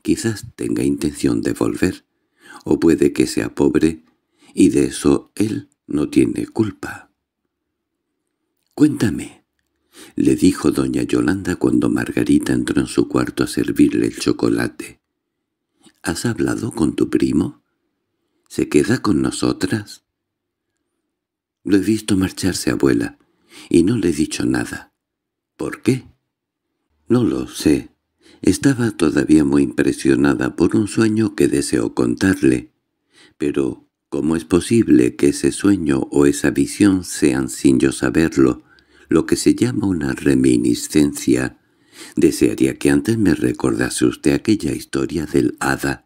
quizás tenga intención de volver, o puede que sea pobre, y de eso él no tiene culpa. «Cuéntame», le dijo doña Yolanda cuando Margarita entró en su cuarto a servirle el chocolate. —¿Has hablado con tu primo? ¿Se queda con nosotras? —Lo he visto marcharse, abuela, y no le he dicho nada. —¿Por qué? —No lo sé. Estaba todavía muy impresionada por un sueño que deseo contarle. Pero, ¿cómo es posible que ese sueño o esa visión sean sin yo saberlo? lo que se llama una reminiscencia. Desearía que antes me recordase usted aquella historia del hada,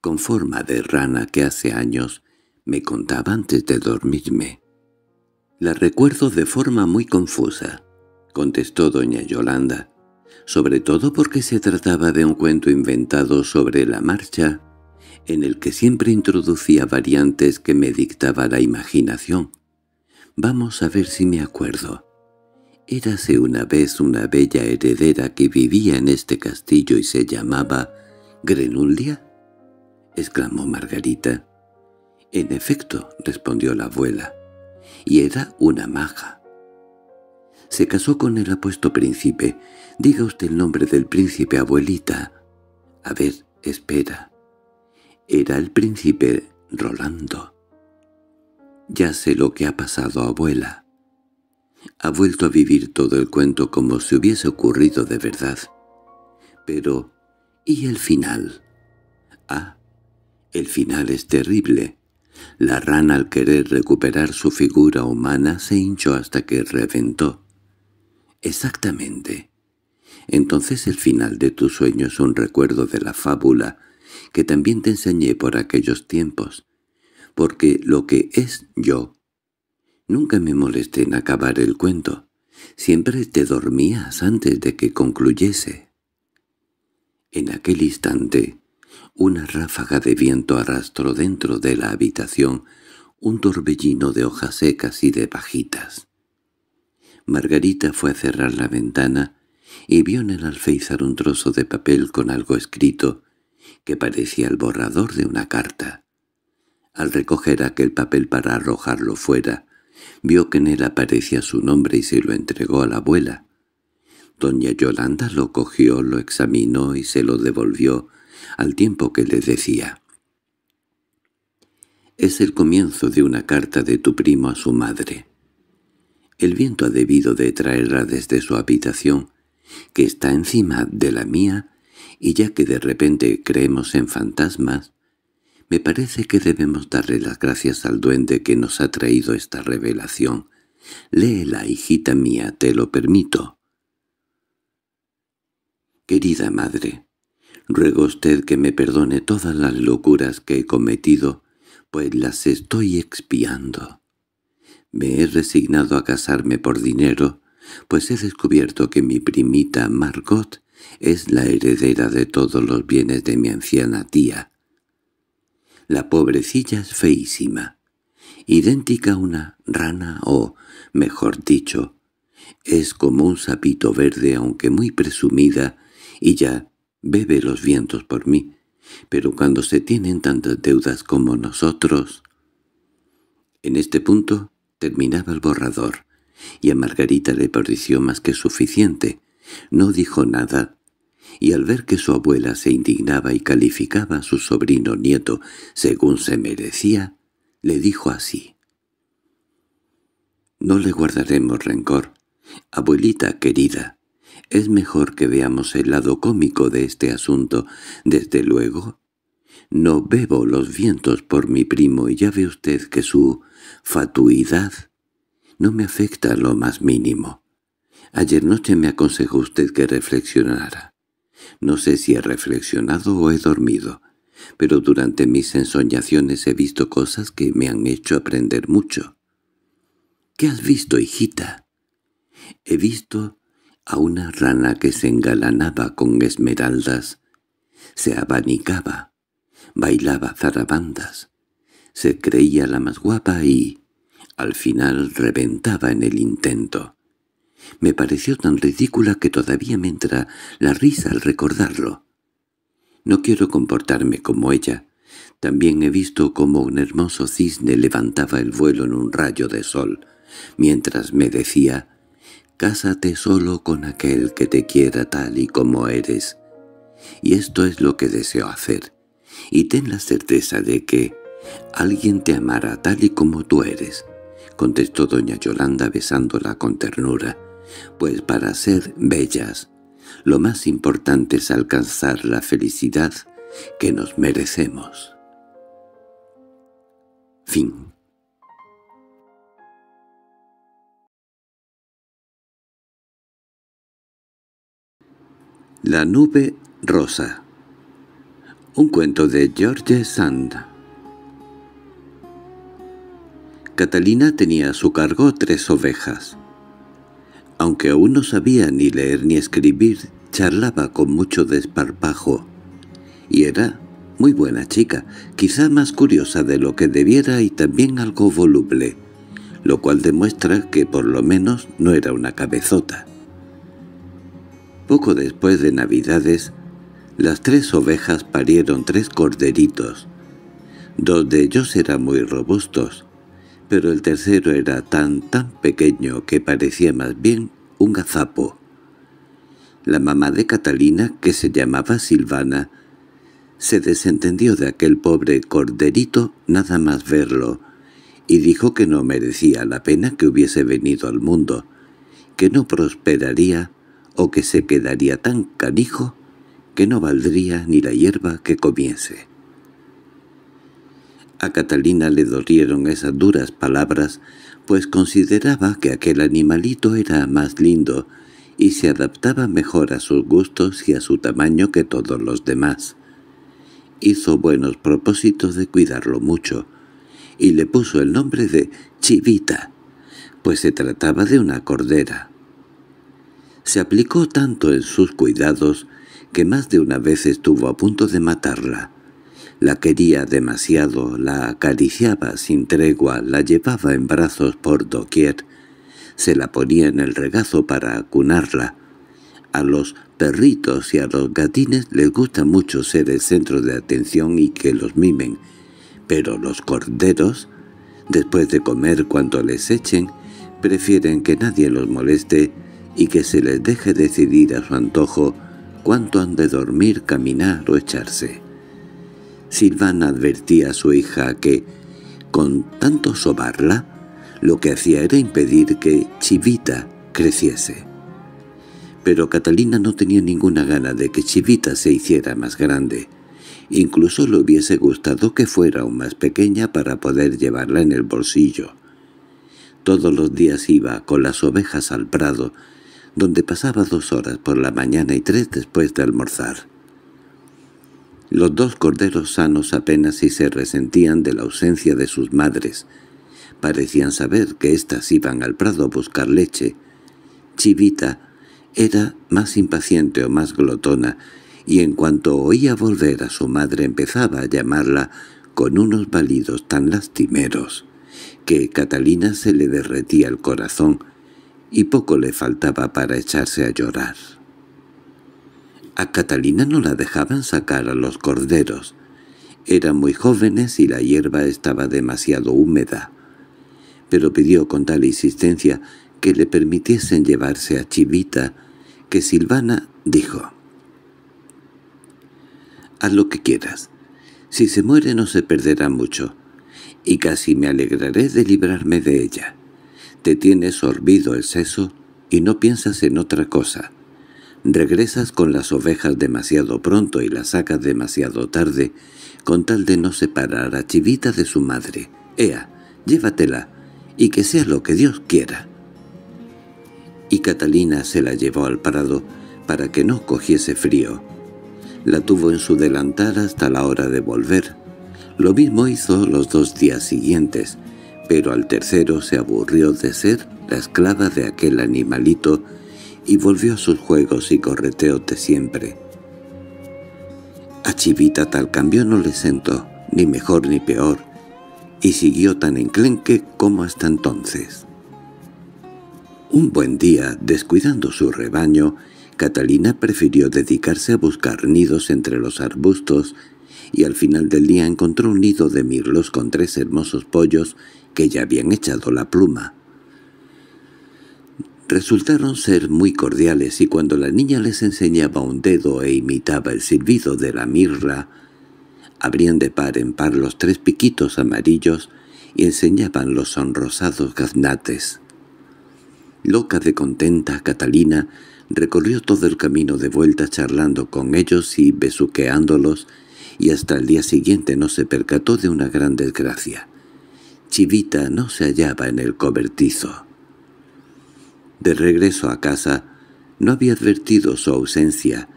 con forma de rana que hace años me contaba antes de dormirme. La recuerdo de forma muy confusa, contestó doña Yolanda, sobre todo porque se trataba de un cuento inventado sobre la marcha, en el que siempre introducía variantes que me dictaba la imaginación. Vamos a ver si me acuerdo. Érase una vez una bella heredera que vivía en este castillo y se llamaba Grenulia, exclamó Margarita. En efecto, respondió la abuela, y era una maja. Se casó con el apuesto príncipe. Diga usted el nombre del príncipe, abuelita. A ver, espera. Era el príncipe Rolando. Ya sé lo que ha pasado, abuela. Ha vuelto a vivir todo el cuento como si hubiese ocurrido de verdad. Pero, ¿y el final? Ah, el final es terrible. La rana al querer recuperar su figura humana se hinchó hasta que reventó. Exactamente. Entonces el final de tu sueño es un recuerdo de la fábula que también te enseñé por aquellos tiempos, porque lo que es yo Nunca me molesté en acabar el cuento. Siempre te dormías antes de que concluyese. En aquel instante, una ráfaga de viento arrastró dentro de la habitación un torbellino de hojas secas y de pajitas. Margarita fue a cerrar la ventana y vio en el alféizar un trozo de papel con algo escrito que parecía el borrador de una carta. Al recoger aquel papel para arrojarlo fuera, Vio que en él aparecía su nombre y se lo entregó a la abuela. Doña Yolanda lo cogió, lo examinó y se lo devolvió, al tiempo que le decía. «Es el comienzo de una carta de tu primo a su madre. El viento ha debido de traerla desde su habitación, que está encima de la mía, y ya que de repente creemos en fantasmas, me parece que debemos darle las gracias al duende que nos ha traído esta revelación. Léela, hijita mía, te lo permito. Querida madre, ruego usted que me perdone todas las locuras que he cometido, pues las estoy expiando. Me he resignado a casarme por dinero, pues he descubierto que mi primita Margot es la heredera de todos los bienes de mi anciana tía, la pobrecilla es feísima, idéntica a una rana o, mejor dicho, es como un sapito verde aunque muy presumida y ya bebe los vientos por mí, pero cuando se tienen tantas deudas como nosotros... En este punto terminaba el borrador, y a Margarita le pareció más que suficiente. No dijo nada, y al ver que su abuela se indignaba y calificaba a su sobrino nieto según se merecía, le dijo así. «No le guardaremos rencor. Abuelita querida, es mejor que veamos el lado cómico de este asunto. Desde luego, no bebo los vientos por mi primo y ya ve usted que su fatuidad no me afecta lo más mínimo. Ayer noche me aconsejó usted que reflexionara. No sé si he reflexionado o he dormido, pero durante mis ensoñaciones he visto cosas que me han hecho aprender mucho. —¿Qué has visto, hijita? —He visto a una rana que se engalanaba con esmeraldas, se abanicaba, bailaba zarabandas, se creía la más guapa y, al final, reventaba en el intento me pareció tan ridícula que todavía me entra la risa al recordarlo. No quiero comportarme como ella. También he visto cómo un hermoso cisne levantaba el vuelo en un rayo de sol, mientras me decía, «Cásate solo con aquel que te quiera tal y como eres». Y esto es lo que deseo hacer. Y ten la certeza de que alguien te amará tal y como tú eres contestó doña Yolanda besándola con ternura pues para ser bellas lo más importante es alcanzar la felicidad que nos merecemos. Fin La nube rosa Un cuento de George Sand Catalina tenía a su cargo tres ovejas. Aunque aún no sabía ni leer ni escribir, charlaba con mucho desparpajo. Y era muy buena chica, quizá más curiosa de lo que debiera y también algo voluble, lo cual demuestra que por lo menos no era una cabezota. Poco después de Navidades, las tres ovejas parieron tres corderitos. Dos de ellos eran muy robustos, pero el tercero era tan tan pequeño que parecía más bien un gazapo. La mamá de Catalina, que se llamaba Silvana, se desentendió de aquel pobre corderito nada más verlo, y dijo que no merecía la pena que hubiese venido al mundo, que no prosperaría o que se quedaría tan canijo que no valdría ni la hierba que comiese. A Catalina le dolieron esas duras palabras, pues consideraba que aquel animalito era más lindo y se adaptaba mejor a sus gustos y a su tamaño que todos los demás. Hizo buenos propósitos de cuidarlo mucho, y le puso el nombre de Chivita, pues se trataba de una cordera. Se aplicó tanto en sus cuidados que más de una vez estuvo a punto de matarla, la quería demasiado, la acariciaba sin tregua, la llevaba en brazos por doquier, se la ponía en el regazo para acunarla. A los perritos y a los gatines les gusta mucho ser el centro de atención y que los mimen, pero los corderos, después de comer cuando les echen, prefieren que nadie los moleste y que se les deje decidir a su antojo cuánto han de dormir, caminar o echarse. Silvana advertía a su hija que, con tanto sobarla, lo que hacía era impedir que Chivita creciese. Pero Catalina no tenía ninguna gana de que Chivita se hiciera más grande. Incluso le hubiese gustado que fuera aún más pequeña para poder llevarla en el bolsillo. Todos los días iba con las ovejas al prado, donde pasaba dos horas por la mañana y tres después de almorzar. Los dos corderos sanos apenas si se resentían de la ausencia de sus madres. Parecían saber que éstas iban al prado a buscar leche. Chivita era más impaciente o más glotona, y en cuanto oía volver a su madre empezaba a llamarla con unos balidos tan lastimeros que Catalina se le derretía el corazón y poco le faltaba para echarse a llorar. A Catalina no la dejaban sacar a los corderos. Eran muy jóvenes y la hierba estaba demasiado húmeda. Pero pidió con tal insistencia que le permitiesen llevarse a Chivita, que Silvana dijo. «Haz lo que quieras. Si se muere no se perderá mucho, y casi me alegraré de librarme de ella. Te tienes sorbido el seso y no piensas en otra cosa. Regresas con las ovejas demasiado pronto y las sacas demasiado tarde, con tal de no separar a Chivita de su madre. Ea, llévatela, y que sea lo que Dios quiera. Y Catalina se la llevó al parado para que no cogiese frío. La tuvo en su delantal hasta la hora de volver. Lo mismo hizo los dos días siguientes, pero al tercero se aburrió de ser la esclava de aquel animalito y volvió a sus juegos y correteos de siempre. A Chivita tal cambio no le sentó, ni mejor ni peor, y siguió tan enclenque como hasta entonces. Un buen día, descuidando su rebaño, Catalina prefirió dedicarse a buscar nidos entre los arbustos y al final del día encontró un nido de mirlos con tres hermosos pollos que ya habían echado la pluma. Resultaron ser muy cordiales y cuando la niña les enseñaba un dedo e imitaba el silbido de la mirra, abrían de par en par los tres piquitos amarillos y enseñaban los sonrosados gaznates. Loca de contenta, Catalina recorrió todo el camino de vuelta charlando con ellos y besuqueándolos, y hasta el día siguiente no se percató de una gran desgracia. Chivita no se hallaba en el cobertizo. De regreso a casa, no había advertido su ausencia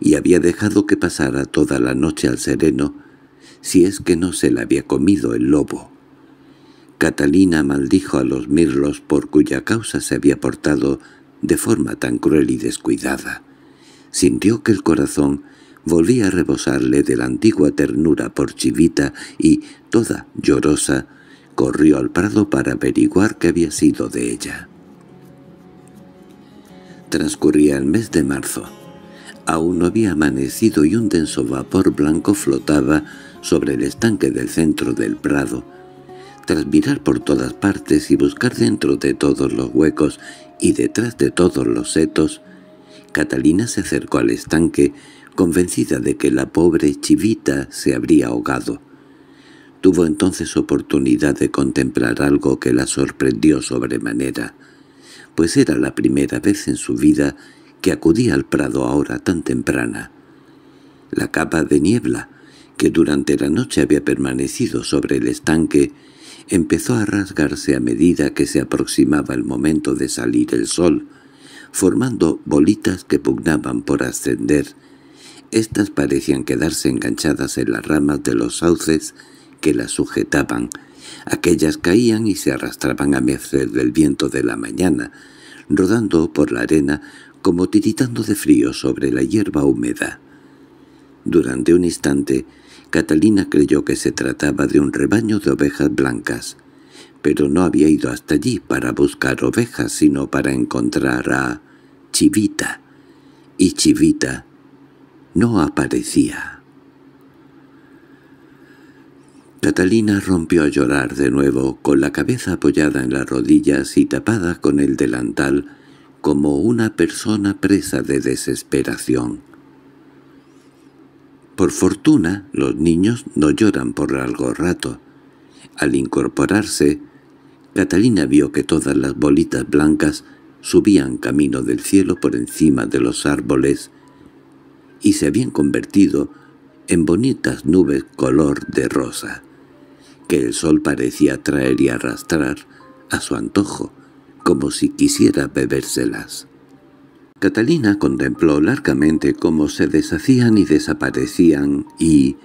y había dejado que pasara toda la noche al sereno, si es que no se la había comido el lobo. Catalina maldijo a los mirlos por cuya causa se había portado de forma tan cruel y descuidada. Sintió que el corazón volvía a rebosarle de la antigua ternura por Chivita y, toda llorosa, corrió al prado para averiguar qué había sido de ella. Transcurría el mes de marzo. Aún no había amanecido y un denso vapor blanco flotaba sobre el estanque del centro del prado. Tras mirar por todas partes y buscar dentro de todos los huecos y detrás de todos los setos, Catalina se acercó al estanque, convencida de que la pobre chivita se habría ahogado. Tuvo entonces oportunidad de contemplar algo que la sorprendió sobremanera pues era la primera vez en su vida que acudía al prado ahora tan temprana. La capa de niebla, que durante la noche había permanecido sobre el estanque, empezó a rasgarse a medida que se aproximaba el momento de salir el sol, formando bolitas que pugnaban por ascender. Estas parecían quedarse enganchadas en las ramas de los sauces que las sujetaban, Aquellas caían y se arrastraban a merced del viento de la mañana, rodando por la arena como tiritando de frío sobre la hierba húmeda. Durante un instante, Catalina creyó que se trataba de un rebaño de ovejas blancas, pero no había ido hasta allí para buscar ovejas, sino para encontrar a Chivita. Y Chivita no aparecía. Catalina rompió a llorar de nuevo, con la cabeza apoyada en las rodillas y tapada con el delantal, como una persona presa de desesperación. Por fortuna, los niños no lloran por largo rato. Al incorporarse, Catalina vio que todas las bolitas blancas subían camino del cielo por encima de los árboles y se habían convertido en en bonitas nubes color de rosa, que el sol parecía traer y arrastrar a su antojo, como si quisiera bebérselas. Catalina contempló largamente cómo se deshacían y desaparecían y,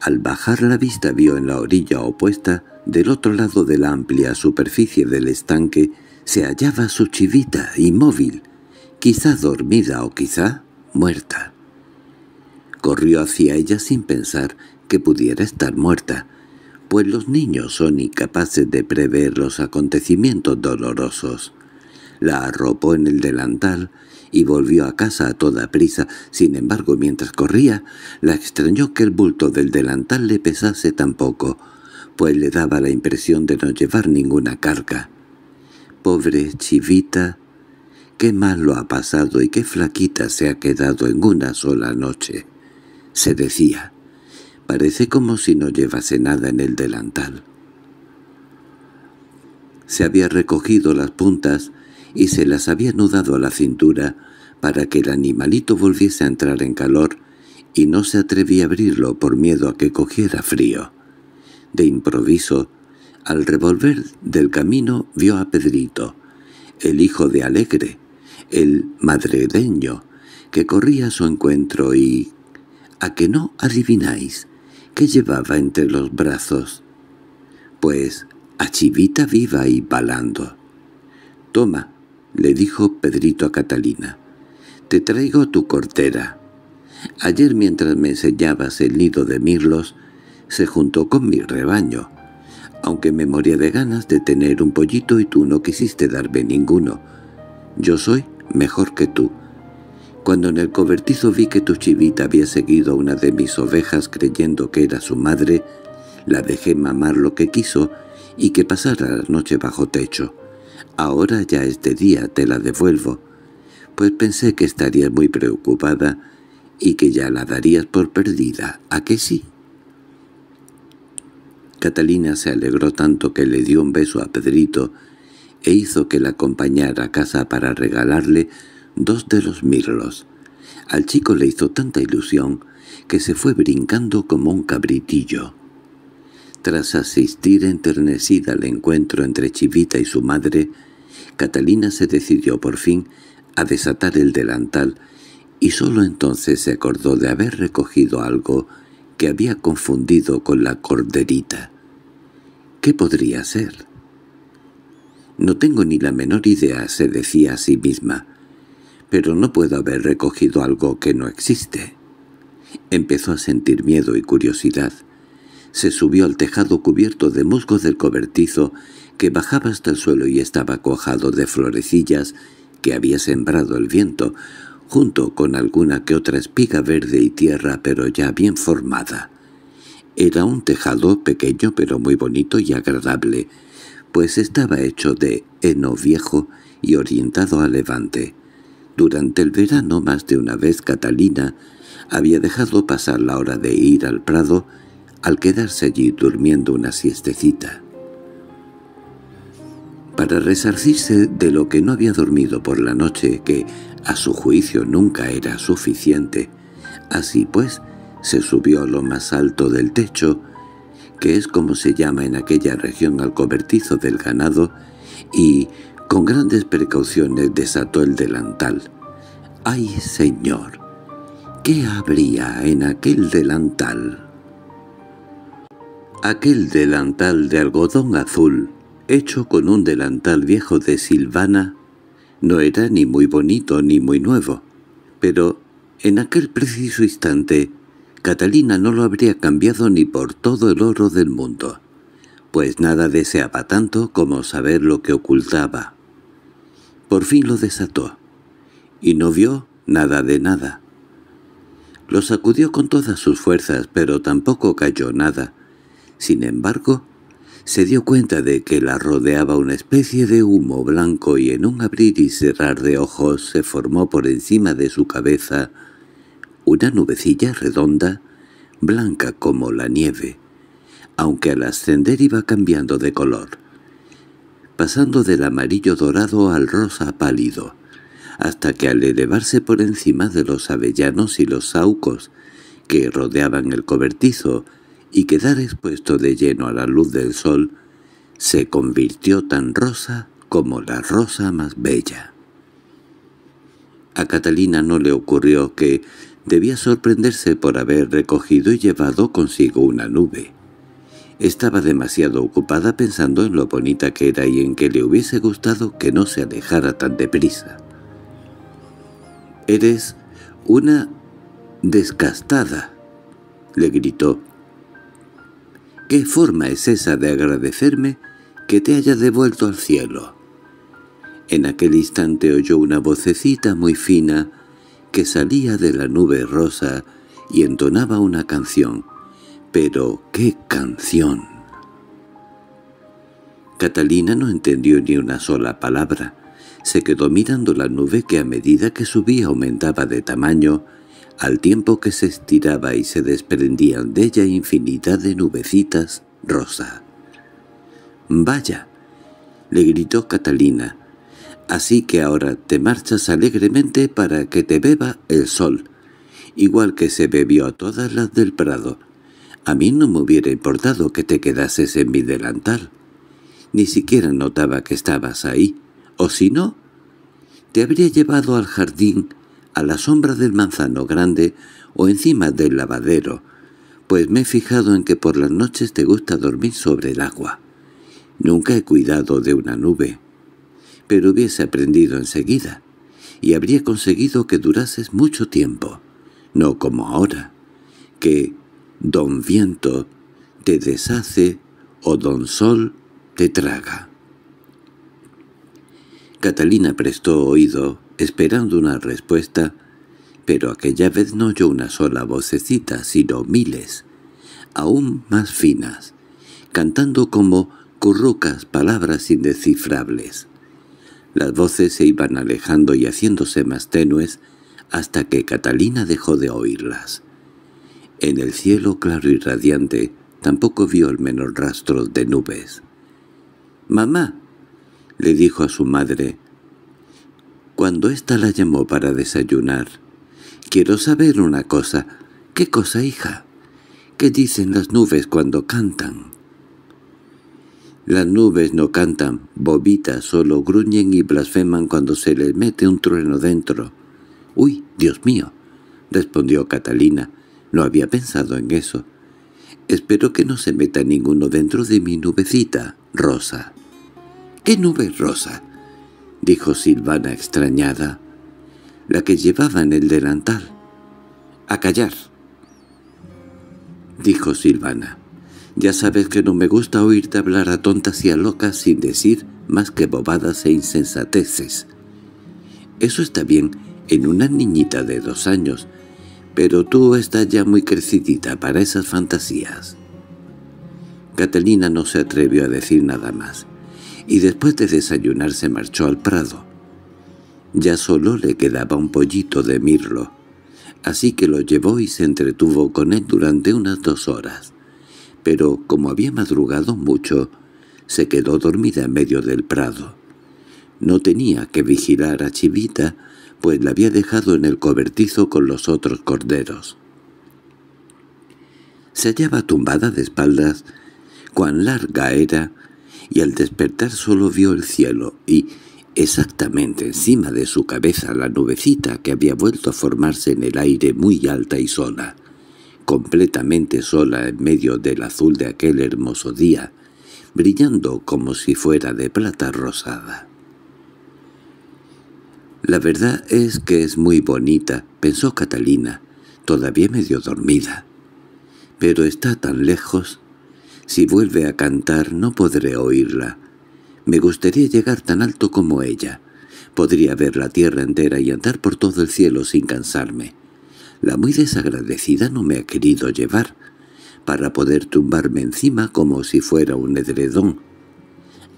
al bajar la vista vio en la orilla opuesta, del otro lado de la amplia superficie del estanque, se hallaba su chivita inmóvil, quizá dormida o quizá muerta. Corrió hacia ella sin pensar que pudiera estar muerta, pues los niños son incapaces de prever los acontecimientos dolorosos. La arropó en el delantal y volvió a casa a toda prisa. Sin embargo, mientras corría, la extrañó que el bulto del delantal le pesase tan poco, pues le daba la impresión de no llevar ninguna carga. Pobre chivita, qué mal lo ha pasado y qué flaquita se ha quedado en una sola noche se decía. Parece como si no llevase nada en el delantal. Se había recogido las puntas y se las había anudado a la cintura para que el animalito volviese a entrar en calor y no se atrevía a abrirlo por miedo a que cogiera frío. De improviso, al revolver del camino vio a Pedrito, el hijo de Alegre, el madredeño, que corría a su encuentro y, a que no adivináis que llevaba entre los brazos. Pues a Chivita viva y balando. —Toma —le dijo Pedrito a Catalina—, te traigo tu cortera. Ayer mientras me enseñabas el nido de mirlos, se juntó con mi rebaño, aunque me moría de ganas de tener un pollito y tú no quisiste darme ninguno. Yo soy mejor que tú, cuando en el cobertizo vi que tu chivita había seguido a una de mis ovejas creyendo que era su madre, la dejé mamar lo que quiso y que pasara la noche bajo techo. Ahora ya este día, te la devuelvo. Pues pensé que estarías muy preocupada y que ya la darías por perdida, ¿a que sí? Catalina se alegró tanto que le dio un beso a Pedrito e hizo que la acompañara a casa para regalarle dos de los mirlos. Al chico le hizo tanta ilusión que se fue brincando como un cabritillo. Tras asistir enternecida al encuentro entre Chivita y su madre, Catalina se decidió por fin a desatar el delantal y solo entonces se acordó de haber recogido algo que había confundido con la corderita. ¿Qué podría ser? No tengo ni la menor idea, se decía a sí misma pero no puedo haber recogido algo que no existe. Empezó a sentir miedo y curiosidad. Se subió al tejado cubierto de musgo del cobertizo, que bajaba hasta el suelo y estaba cojado de florecillas que había sembrado el viento, junto con alguna que otra espiga verde y tierra pero ya bien formada. Era un tejado pequeño pero muy bonito y agradable, pues estaba hecho de heno viejo y orientado a levante. Durante el verano más de una vez Catalina había dejado pasar la hora de ir al prado al quedarse allí durmiendo una siestecita. Para resarcirse de lo que no había dormido por la noche, que a su juicio nunca era suficiente, así pues se subió a lo más alto del techo, que es como se llama en aquella región al cobertizo del ganado, y con grandes precauciones desató el delantal. ¡Ay, señor! ¿Qué habría en aquel delantal? Aquel delantal de algodón azul, hecho con un delantal viejo de Silvana, no era ni muy bonito ni muy nuevo, pero en aquel preciso instante Catalina no lo habría cambiado ni por todo el oro del mundo, pues nada deseaba tanto como saber lo que ocultaba. Por fin lo desató, y no vio nada de nada. Lo sacudió con todas sus fuerzas, pero tampoco cayó nada. Sin embargo, se dio cuenta de que la rodeaba una especie de humo blanco y en un abrir y cerrar de ojos se formó por encima de su cabeza una nubecilla redonda, blanca como la nieve, aunque al ascender iba cambiando de color pasando del amarillo dorado al rosa pálido, hasta que al elevarse por encima de los avellanos y los saucos que rodeaban el cobertizo y quedar expuesto de lleno a la luz del sol, se convirtió tan rosa como la rosa más bella. A Catalina no le ocurrió que debía sorprenderse por haber recogido y llevado consigo una nube. Estaba demasiado ocupada pensando en lo bonita que era y en que le hubiese gustado que no se alejara tan deprisa. —Eres una descastada —le gritó. —¿Qué forma es esa de agradecerme que te haya devuelto al cielo? En aquel instante oyó una vocecita muy fina que salía de la nube rosa y entonaba una canción. Pero qué canción. Catalina no entendió ni una sola palabra. Se quedó mirando la nube que a medida que subía aumentaba de tamaño, al tiempo que se estiraba y se desprendían de ella infinidad de nubecitas rosa. —¡Vaya! —le gritó Catalina. —Así que ahora te marchas alegremente para que te beba el sol, igual que se bebió a todas las del Prado. A mí no me hubiera importado que te quedases en mi delantal. Ni siquiera notaba que estabas ahí. O si no, te habría llevado al jardín, a la sombra del manzano grande o encima del lavadero, pues me he fijado en que por las noches te gusta dormir sobre el agua. Nunca he cuidado de una nube, pero hubiese aprendido enseguida, y habría conseguido que durases mucho tiempo, no como ahora, que Don viento te deshace o don sol te traga. Catalina prestó oído, esperando una respuesta, pero aquella vez no oyó una sola vocecita, sino miles, aún más finas, cantando como currucas palabras indecifrables. Las voces se iban alejando y haciéndose más tenues hasta que Catalina dejó de oírlas. En el cielo claro y radiante tampoco vio el menor rastro de nubes. «¡Mamá!» le dijo a su madre. Cuando ésta la llamó para desayunar. «Quiero saber una cosa. ¿Qué cosa, hija? ¿Qué dicen las nubes cuando cantan?» Las nubes no cantan, bobitas, solo gruñen y blasfeman cuando se les mete un trueno dentro. —¡Uy, Dios mío! —respondió Catalina— no había pensado en eso. Espero que no se meta ninguno dentro de mi nubecita, Rosa. —¿Qué nube, Rosa? —dijo Silvana extrañada. —La que llevaba en el delantal. —A callar —dijo Silvana. —Ya sabes que no me gusta oírte hablar a tontas y a locas sin decir más que bobadas e insensateces. Eso está bien en una niñita de dos años, pero tú estás ya muy crecidita para esas fantasías. Catalina no se atrevió a decir nada más, y después de desayunar se marchó al prado. Ya solo le quedaba un pollito de mirlo, así que lo llevó y se entretuvo con él durante unas dos horas. Pero como había madrugado mucho, se quedó dormida en medio del prado. No tenía que vigilar a Chivita, pues la había dejado en el cobertizo con los otros corderos. Se hallaba tumbada de espaldas, cuán larga era, y al despertar solo vio el cielo y, exactamente encima de su cabeza, la nubecita que había vuelto a formarse en el aire muy alta y sola, completamente sola en medio del azul de aquel hermoso día, brillando como si fuera de plata rosada. La verdad es que es muy bonita, pensó Catalina, todavía medio dormida. Pero está tan lejos. Si vuelve a cantar no podré oírla. Me gustaría llegar tan alto como ella. Podría ver la tierra entera y andar por todo el cielo sin cansarme. La muy desagradecida no me ha querido llevar, para poder tumbarme encima como si fuera un edredón.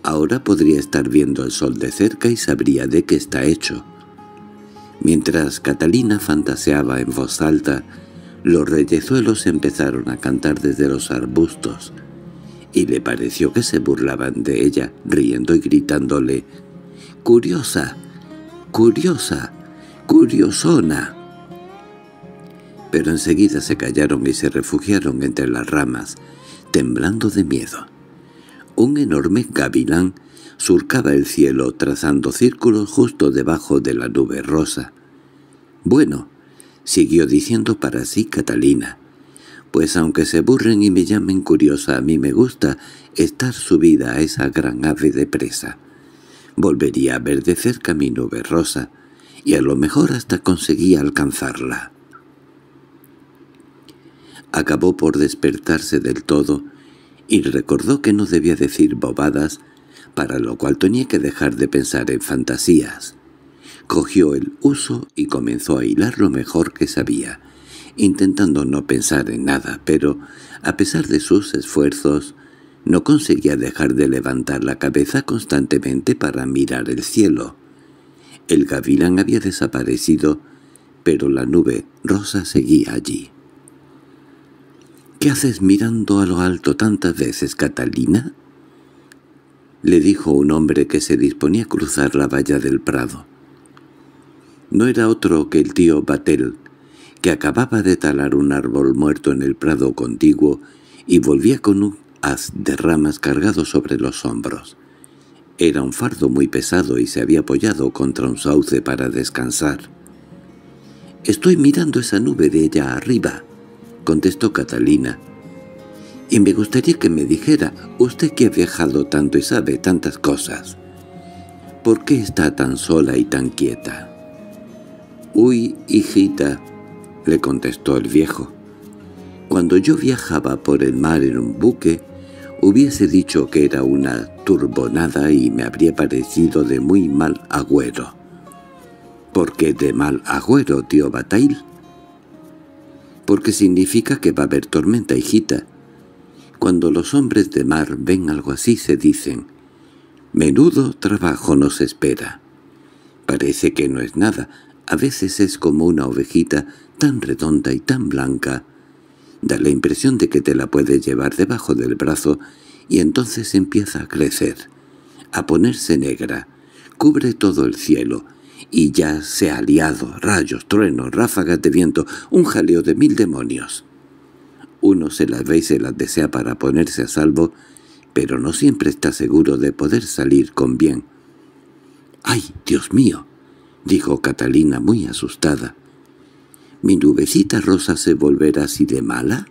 Ahora podría estar viendo el sol de cerca y sabría de qué está hecho. Mientras Catalina fantaseaba en voz alta, los reyezuelos empezaron a cantar desde los arbustos, y le pareció que se burlaban de ella, riendo y gritándole, «¡Curiosa! ¡Curiosa! ¡Curiosona!» Pero enseguida se callaron y se refugiaron entre las ramas, temblando de miedo. Un enorme gavilán surcaba el cielo trazando círculos justo debajo de la nube rosa. «Bueno», siguió diciendo para sí Catalina, «pues aunque se burren y me llamen curiosa, a mí me gusta estar subida a esa gran ave de presa. Volvería a ver de cerca mi nube rosa, y a lo mejor hasta conseguía alcanzarla». Acabó por despertarse del todo, y recordó que no debía decir bobadas, para lo cual tenía que dejar de pensar en fantasías. Cogió el uso y comenzó a hilar lo mejor que sabía, intentando no pensar en nada, pero, a pesar de sus esfuerzos, no conseguía dejar de levantar la cabeza constantemente para mirar el cielo. El gavilán había desaparecido, pero la nube rosa seguía allí. —¿Qué haces mirando a lo alto tantas veces, Catalina? le dijo un hombre que se disponía a cruzar la valla del prado. No era otro que el tío Batel, que acababa de talar un árbol muerto en el prado contiguo y volvía con un haz de ramas cargado sobre los hombros. Era un fardo muy pesado y se había apoyado contra un sauce para descansar. «Estoy mirando esa nube de allá arriba», contestó Catalina, y me gustaría que me dijera, usted que ha viajado tanto y sabe tantas cosas, ¿por qué está tan sola y tan quieta? «Uy, hijita», le contestó el viejo, «cuando yo viajaba por el mar en un buque, hubiese dicho que era una turbonada y me habría parecido de muy mal agüero». «¿Por qué de mal agüero, tío Batail?» «Porque significa que va a haber tormenta, hijita», cuando los hombres de mar ven algo así se dicen, «Menudo trabajo nos espera». Parece que no es nada, a veces es como una ovejita tan redonda y tan blanca. Da la impresión de que te la puedes llevar debajo del brazo y entonces empieza a crecer, a ponerse negra, cubre todo el cielo, y ya se ha liado rayos, truenos, ráfagas de viento, un jaleo de mil demonios. Uno se las ve y se las desea para ponerse a salvo, pero no siempre está seguro de poder salir con bien. —¡Ay, Dios mío! —dijo Catalina muy asustada. —¿Mi nubecita rosa se volverá así de mala?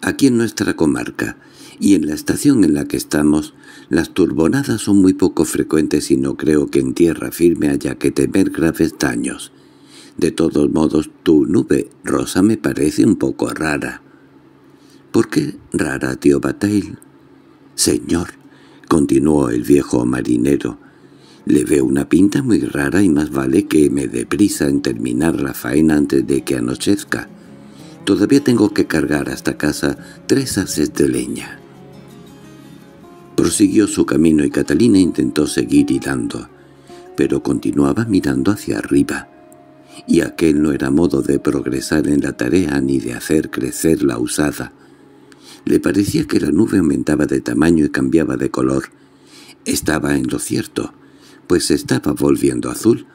Aquí en nuestra comarca y en la estación en la que estamos, las turbonadas son muy poco frecuentes y no creo que en tierra firme haya que temer graves daños. De todos modos, tu nube rosa me parece un poco rara. —¿Por qué rara, tío bateil —Señor —continuó el viejo marinero—, le veo una pinta muy rara y más vale que me dé prisa en terminar la faena antes de que anochezca. Todavía tengo que cargar hasta casa tres haces de leña. Prosiguió su camino y Catalina intentó seguir hilando, pero continuaba mirando hacia arriba y aquel no era modo de progresar en la tarea ni de hacer crecer la usada. Le parecía que la nube aumentaba de tamaño y cambiaba de color. Estaba en lo cierto, pues estaba volviendo azul,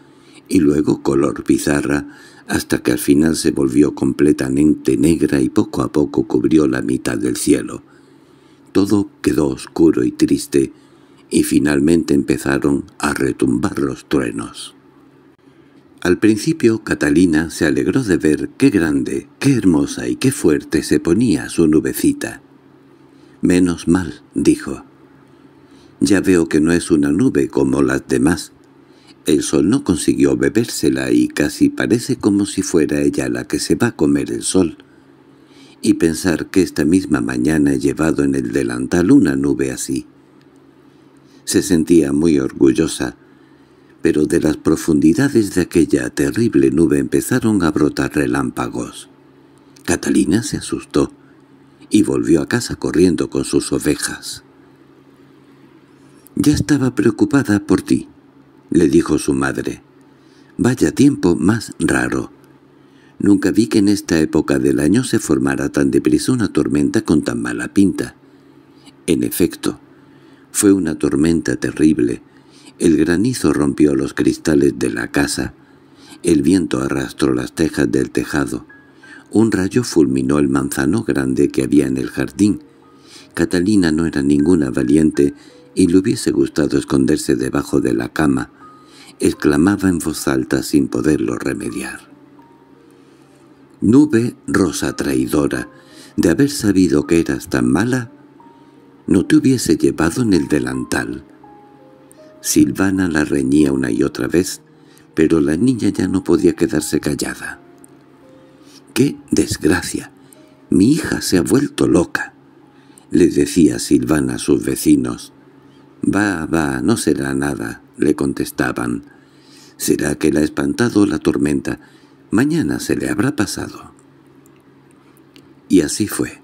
y luego color bizarra, hasta que al final se volvió completamente negra y poco a poco cubrió la mitad del cielo. Todo quedó oscuro y triste, y finalmente empezaron a retumbar los truenos. Al principio Catalina se alegró de ver qué grande, qué hermosa y qué fuerte se ponía su nubecita. «Menos mal», dijo. «Ya veo que no es una nube como las demás. El sol no consiguió bebérsela y casi parece como si fuera ella la que se va a comer el sol» y pensar que esta misma mañana he llevado en el delantal una nube así. Se sentía muy orgullosa, pero de las profundidades de aquella terrible nube empezaron a brotar relámpagos. Catalina se asustó y volvió a casa corriendo con sus ovejas. «Ya estaba preocupada por ti», le dijo su madre. «Vaya tiempo más raro. Nunca vi que en esta época del año se formara tan deprisa una tormenta con tan mala pinta. En efecto, fue una tormenta terrible, el granizo rompió los cristales de la casa, el viento arrastró las tejas del tejado, un rayo fulminó el manzano grande que había en el jardín. Catalina no era ninguna valiente y le hubiese gustado esconderse debajo de la cama. Exclamaba en voz alta sin poderlo remediar. Nube rosa traidora, de haber sabido que eras tan mala, no te hubiese llevado en el delantal. Silvana la reñía una y otra vez, pero la niña ya no podía quedarse callada. —¡Qué desgracia! Mi hija se ha vuelto loca —le decía Silvana a sus vecinos. —Va, va, no será nada —le contestaban. —Será que la ha espantado la tormenta. Mañana se le habrá pasado. Y así fue.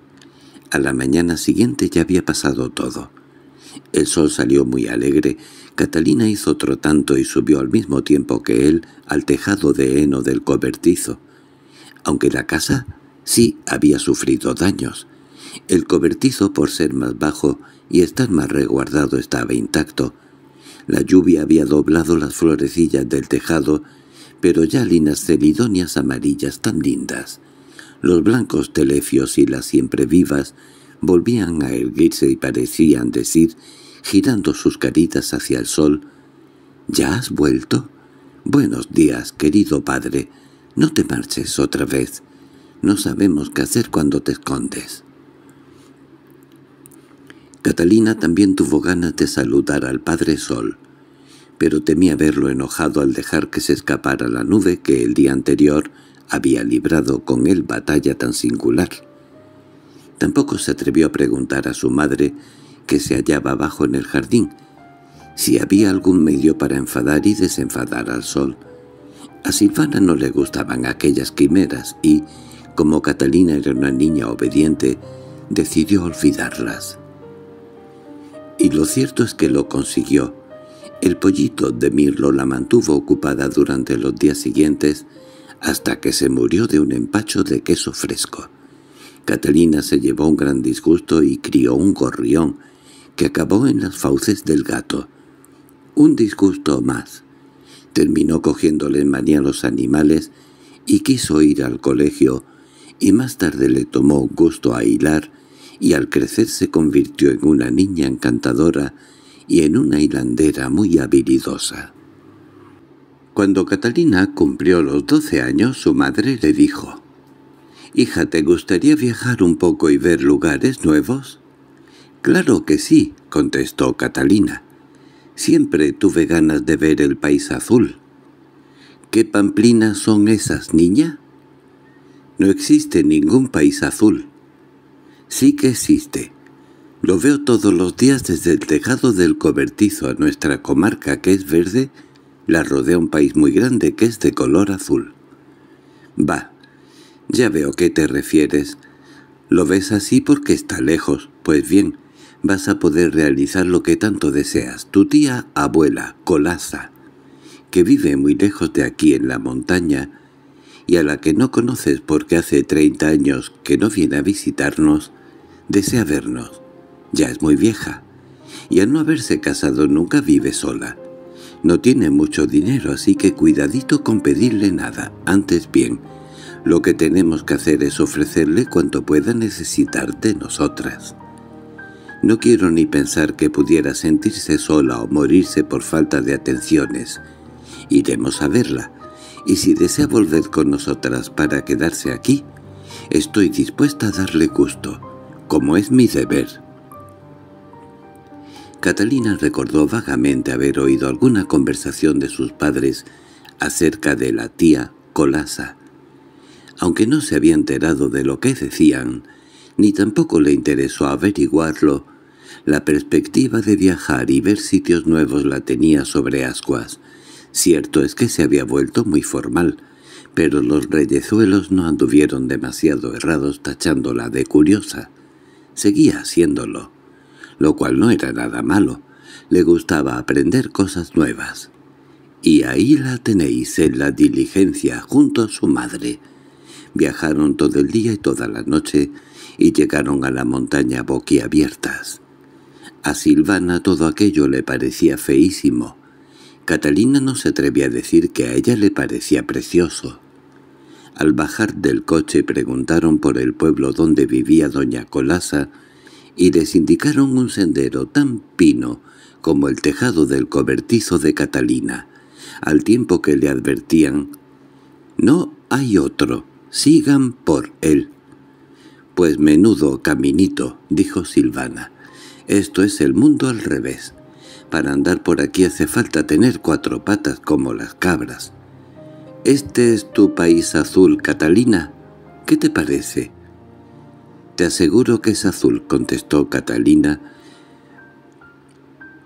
A la mañana siguiente ya había pasado todo. El sol salió muy alegre Catalina hizo otro tanto y subió al mismo tiempo que él al tejado de heno del cobertizo. Aunque la casa sí había sufrido daños. El cobertizo, por ser más bajo y estar más resguardado, estaba intacto. La lluvia había doblado las florecillas del tejado, pero ya linas celidonias amarillas tan lindas. Los blancos telefios y las siempre vivas volvían a erguirse y parecían decir girando sus caritas hacia el sol. —¿Ya has vuelto? —Buenos días, querido padre. No te marches otra vez. No sabemos qué hacer cuando te escondes. Catalina también tuvo ganas de saludar al padre Sol, pero temía verlo enojado al dejar que se escapara la nube que el día anterior había librado con él batalla tan singular. Tampoco se atrevió a preguntar a su madre que se hallaba abajo en el jardín, si había algún medio para enfadar y desenfadar al sol. A Silvana no le gustaban aquellas quimeras y, como Catalina era una niña obediente, decidió olvidarlas. Y lo cierto es que lo consiguió. El pollito de Mirlo la mantuvo ocupada durante los días siguientes hasta que se murió de un empacho de queso fresco. Catalina se llevó un gran disgusto y crió un gorrión que acabó en las fauces del gato. Un disgusto más. Terminó cogiéndole en manía los animales y quiso ir al colegio, y más tarde le tomó gusto a hilar, y al crecer se convirtió en una niña encantadora y en una hilandera muy habilidosa. Cuando Catalina cumplió los doce años, su madre le dijo, «Hija, ¿te gustaría viajar un poco y ver lugares nuevos?» —Claro que sí —contestó Catalina. —Siempre tuve ganas de ver el país azul. —¿Qué pamplinas son esas, niña? —No existe ningún país azul. —Sí que existe. Lo veo todos los días desde el tejado del cobertizo a nuestra comarca, que es verde, la rodea un país muy grande que es de color azul. —Va, ya veo qué te refieres. Lo ves así porque está lejos. Pues bien, vas a poder realizar lo que tanto deseas. Tu tía abuela, Colaza, que vive muy lejos de aquí en la montaña, y a la que no conoces porque hace 30 años que no viene a visitarnos, desea vernos. Ya es muy vieja, y al no haberse casado nunca vive sola. No tiene mucho dinero, así que cuidadito con pedirle nada. Antes bien, lo que tenemos que hacer es ofrecerle cuanto pueda necesitar de nosotras. No quiero ni pensar que pudiera sentirse sola o morirse por falta de atenciones. Iremos a verla, y si desea volver con nosotras para quedarse aquí, estoy dispuesta a darle gusto, como es mi deber. Catalina recordó vagamente haber oído alguna conversación de sus padres acerca de la tía Colasa. Aunque no se había enterado de lo que decían, ni tampoco le interesó averiguarlo, la perspectiva de viajar y ver sitios nuevos la tenía sobre ascuas. Cierto es que se había vuelto muy formal, pero los reyezuelos no anduvieron demasiado errados tachándola de curiosa. Seguía haciéndolo, lo cual no era nada malo. Le gustaba aprender cosas nuevas. Y ahí la tenéis en la diligencia junto a su madre. Viajaron todo el día y toda la noche y llegaron a la montaña boquiabiertas. A Silvana todo aquello le parecía feísimo. Catalina no se atrevía a decir que a ella le parecía precioso. Al bajar del coche preguntaron por el pueblo donde vivía doña Colasa y les indicaron un sendero tan pino como el tejado del cobertizo de Catalina, al tiempo que le advertían «No hay otro, sigan por él». «Pues menudo caminito», dijo Silvana. Esto es el mundo al revés. Para andar por aquí hace falta tener cuatro patas como las cabras. Este es tu país azul, Catalina. ¿Qué te parece? Te aseguro que es azul, contestó Catalina,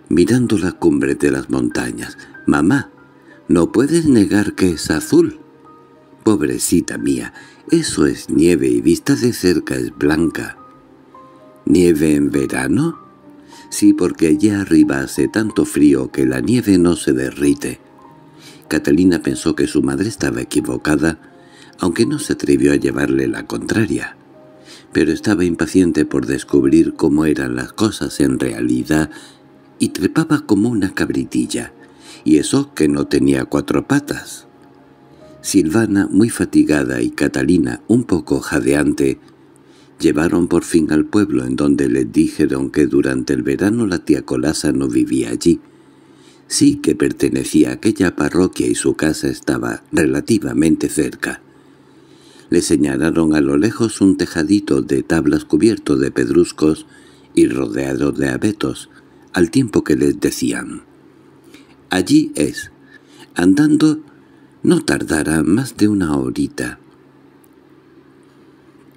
mirando la cumbre de las montañas. Mamá, no puedes negar que es azul. Pobrecita mía, eso es nieve y vista de cerca es blanca. ¿Nieve en verano? Sí, porque allá arriba hace tanto frío que la nieve no se derrite. Catalina pensó que su madre estaba equivocada, aunque no se atrevió a llevarle la contraria. Pero estaba impaciente por descubrir cómo eran las cosas en realidad y trepaba como una cabritilla, y eso que no tenía cuatro patas. Silvana, muy fatigada, y Catalina, un poco jadeante, Llevaron por fin al pueblo en donde les dijeron que durante el verano la tía Colasa no vivía allí. Sí que pertenecía a aquella parroquia y su casa estaba relativamente cerca. Le señalaron a lo lejos un tejadito de tablas cubierto de pedruscos y rodeado de abetos, al tiempo que les decían. «Allí es. Andando no tardará más de una horita».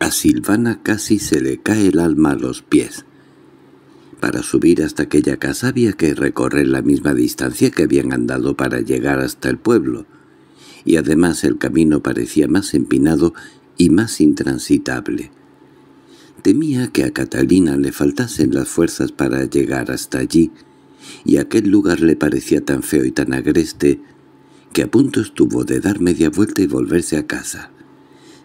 A Silvana casi se le cae el alma a los pies. Para subir hasta aquella casa había que recorrer la misma distancia que habían andado para llegar hasta el pueblo, y además el camino parecía más empinado y más intransitable. Temía que a Catalina le faltasen las fuerzas para llegar hasta allí, y aquel lugar le parecía tan feo y tan agreste que a punto estuvo de dar media vuelta y volverse a casa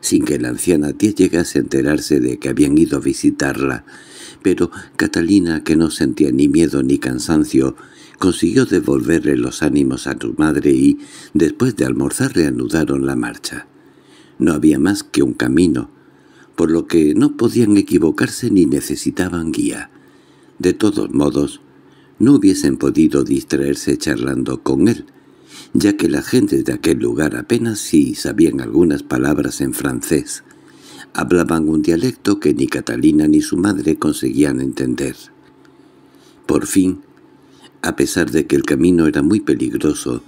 sin que la anciana tía llegase a enterarse de que habían ido a visitarla, pero Catalina, que no sentía ni miedo ni cansancio, consiguió devolverle los ánimos a su madre y, después de almorzar, reanudaron la marcha. No había más que un camino, por lo que no podían equivocarse ni necesitaban guía. De todos modos, no hubiesen podido distraerse charlando con él, ya que la gente de aquel lugar apenas si sí sabían algunas palabras en francés. Hablaban un dialecto que ni Catalina ni su madre conseguían entender. Por fin, a pesar de que el camino era muy peligroso,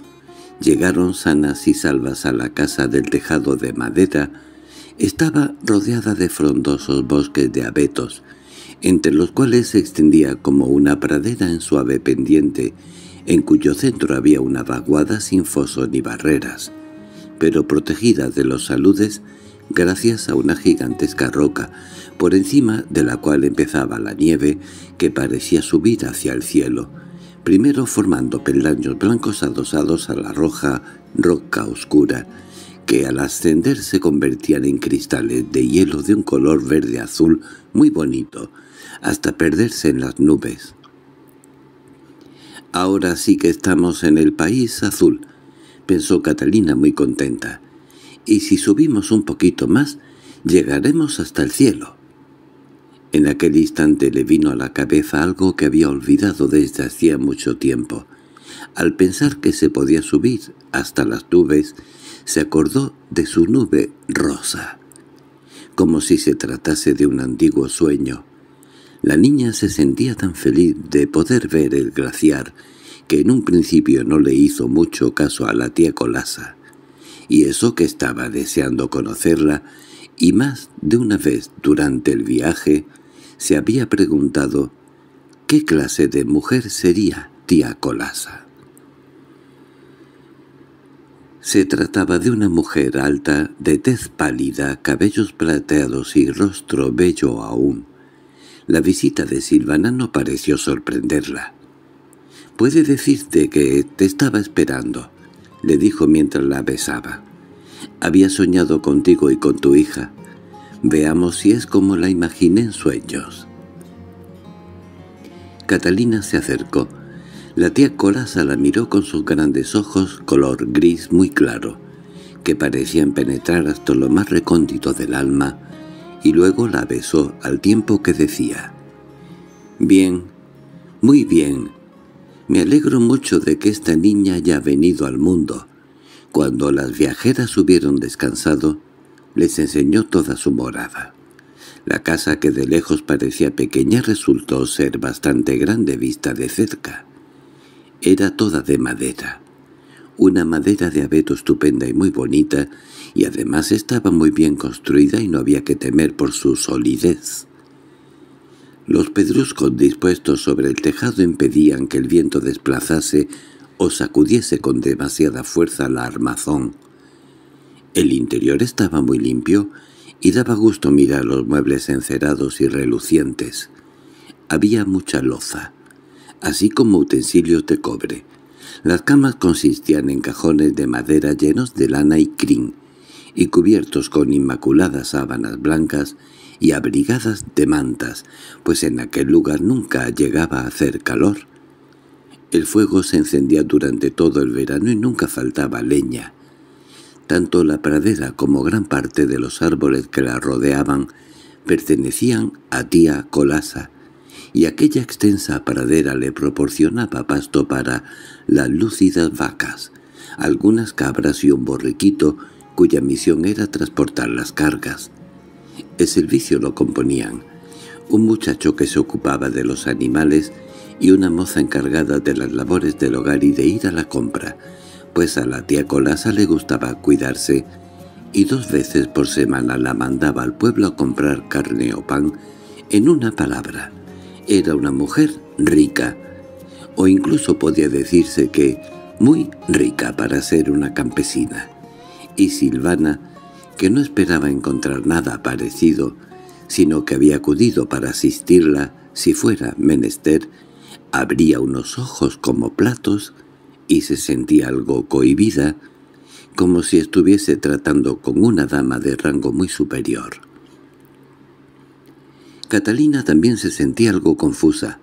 llegaron sanas y salvas a la casa del tejado de madera. Estaba rodeada de frondosos bosques de abetos, entre los cuales se extendía como una pradera en suave pendiente en cuyo centro había una vaguada sin foso ni barreras, pero protegida de los saludes gracias a una gigantesca roca, por encima de la cual empezaba la nieve que parecía subir hacia el cielo, primero formando peldaños blancos adosados a la roja roca oscura, que al ascender se convertían en cristales de hielo de un color verde-azul muy bonito, hasta perderse en las nubes. Ahora sí que estamos en el país azul, pensó Catalina muy contenta. Y si subimos un poquito más, llegaremos hasta el cielo. En aquel instante le vino a la cabeza algo que había olvidado desde hacía mucho tiempo. Al pensar que se podía subir hasta las nubes, se acordó de su nube rosa, como si se tratase de un antiguo sueño, la niña se sentía tan feliz de poder ver el glaciar que en un principio no le hizo mucho caso a la tía Colasa, y eso que estaba deseando conocerla, y más de una vez durante el viaje, se había preguntado qué clase de mujer sería tía Colasa. Se trataba de una mujer alta, de tez pálida, cabellos plateados y rostro bello aún, la visita de Silvana no pareció sorprenderla. «Puede decirte que te estaba esperando», le dijo mientras la besaba. «Había soñado contigo y con tu hija. Veamos si es como la imaginé en sueños». Catalina se acercó. La tía Colasa la miró con sus grandes ojos color gris muy claro, que parecían penetrar hasta lo más recóndito del alma, y luego la besó al tiempo que decía «Bien, muy bien, me alegro mucho de que esta niña haya venido al mundo». Cuando las viajeras hubieron descansado, les enseñó toda su morada. La casa que de lejos parecía pequeña resultó ser bastante grande vista de cerca. Era toda de madera. Una madera de abeto estupenda y muy bonita y además estaba muy bien construida y no había que temer por su solidez. Los pedruscos dispuestos sobre el tejado impedían que el viento desplazase o sacudiese con demasiada fuerza la armazón. El interior estaba muy limpio y daba gusto mirar los muebles encerados y relucientes. Había mucha loza, así como utensilios de cobre. Las camas consistían en cajones de madera llenos de lana y crin, y cubiertos con inmaculadas sábanas blancas y abrigadas de mantas, pues en aquel lugar nunca llegaba a hacer calor. El fuego se encendía durante todo el verano y nunca faltaba leña. Tanto la pradera como gran parte de los árboles que la rodeaban pertenecían a tía Colasa, y aquella extensa pradera le proporcionaba pasto para las lúcidas vacas, algunas cabras y un borriquito cuya misión era transportar las cargas. El servicio lo componían un muchacho que se ocupaba de los animales y una moza encargada de las labores del hogar y de ir a la compra, pues a la tía Colasa le gustaba cuidarse y dos veces por semana la mandaba al pueblo a comprar carne o pan. En una palabra, era una mujer rica, o incluso podía decirse que muy rica para ser una campesina y Silvana, que no esperaba encontrar nada parecido, sino que había acudido para asistirla, si fuera menester, abría unos ojos como platos y se sentía algo cohibida, como si estuviese tratando con una dama de rango muy superior. Catalina también se sentía algo confusa,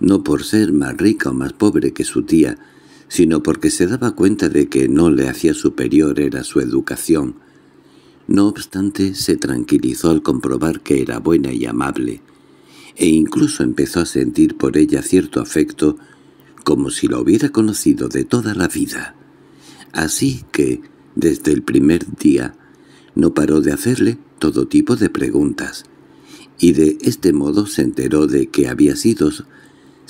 no por ser más rica o más pobre que su tía, sino porque se daba cuenta de que no le hacía superior era su educación. No obstante, se tranquilizó al comprobar que era buena y amable, e incluso empezó a sentir por ella cierto afecto, como si la hubiera conocido de toda la vida. Así que, desde el primer día, no paró de hacerle todo tipo de preguntas, y de este modo se enteró de que había sido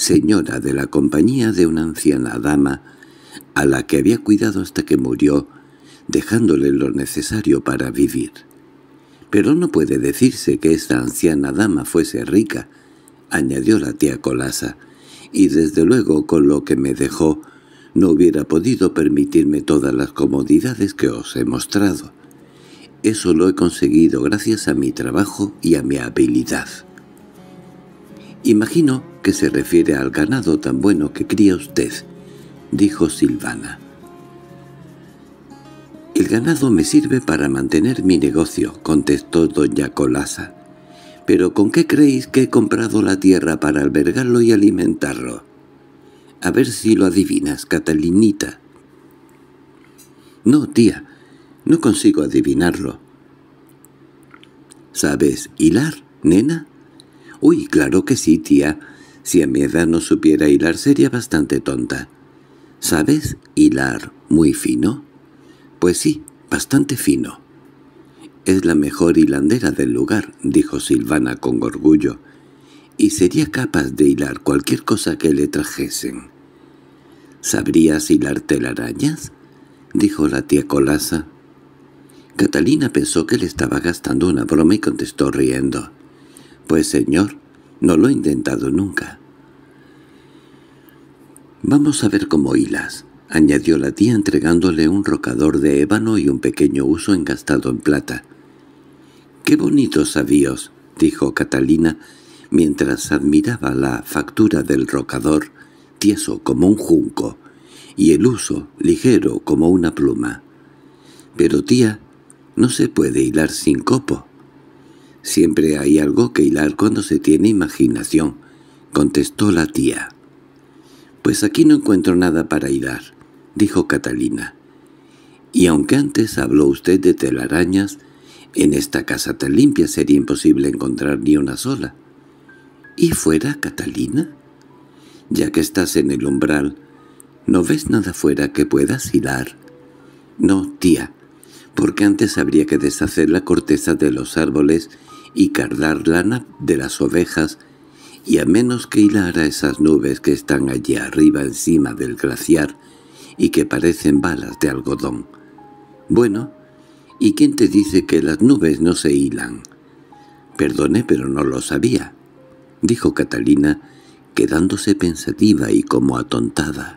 señora de la compañía de una anciana dama, a la que había cuidado hasta que murió, dejándole lo necesario para vivir. Pero no puede decirse que esta anciana dama fuese rica, añadió la tía Colasa, y desde luego con lo que me dejó no hubiera podido permitirme todas las comodidades que os he mostrado. Eso lo he conseguido gracias a mi trabajo y a mi habilidad. Imagino que se refiere al ganado tan bueno que cría usted, dijo Silvana. El ganado me sirve para mantener mi negocio, contestó doña Colasa. Pero ¿con qué creéis que he comprado la tierra para albergarlo y alimentarlo? A ver si lo adivinas, Catalinita. No, tía, no consigo adivinarlo. ¿Sabes hilar, nena? Uy, claro que sí, tía. Si a mi edad no supiera hilar sería bastante tonta. ¿Sabes hilar muy fino? Pues sí, bastante fino. Es la mejor hilandera del lugar, dijo Silvana con orgullo, y sería capaz de hilar cualquier cosa que le trajesen. —¿Sabrías hilar telarañas? —dijo la tía Colasa. Catalina pensó que le estaba gastando una broma y contestó riendo. —Pues señor, no lo he intentado nunca. Vamos a ver cómo hilas, añadió la tía entregándole un rocador de ébano y un pequeño uso engastado en plata. —¡Qué bonitos avíos! —dijo Catalina, mientras admiraba la factura del rocador, tieso como un junco, y el uso ligero como una pluma. —Pero tía, no se puede hilar sin copo. —Siempre hay algo que hilar cuando se tiene imaginación —contestó la tía. Pues aquí no encuentro nada para hilar, dijo Catalina. Y aunque antes habló usted de telarañas, en esta casa tan limpia sería imposible encontrar ni una sola. ¿Y fuera, Catalina? Ya que estás en el umbral, ¿no ves nada fuera que puedas hilar? No, tía, porque antes habría que deshacer la corteza de los árboles y cardar lana de las ovejas y a menos que hilara esas nubes que están allí arriba encima del glaciar y que parecen balas de algodón. Bueno, ¿y quién te dice que las nubes no se hilan? Perdone, pero no lo sabía, dijo Catalina, quedándose pensativa y como atontada.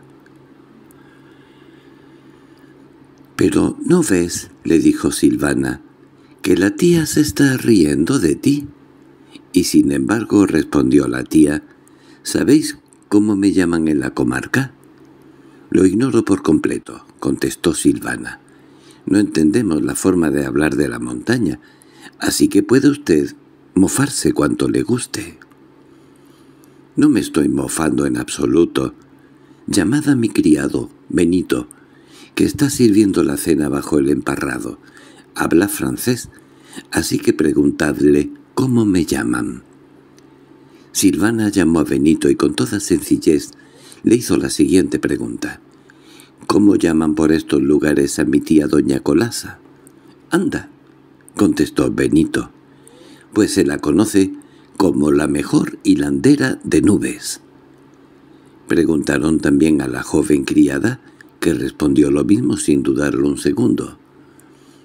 —Pero, ¿no ves? —le dijo Silvana—que la tía se está riendo de ti. Y sin embargo respondió la tía, «¿Sabéis cómo me llaman en la comarca?» «Lo ignoro por completo», contestó Silvana. «No entendemos la forma de hablar de la montaña, así que puede usted mofarse cuanto le guste». «No me estoy mofando en absoluto. Llamad a mi criado, Benito, que está sirviendo la cena bajo el emparrado. Habla francés, así que preguntadle ¿Cómo me llaman? Silvana llamó a Benito y con toda sencillez le hizo la siguiente pregunta. —¿Cómo llaman por estos lugares a mi tía doña Colasa? —Anda —contestó Benito—, pues se la conoce como la mejor hilandera de nubes. Preguntaron también a la joven criada, que respondió lo mismo sin dudarlo un segundo.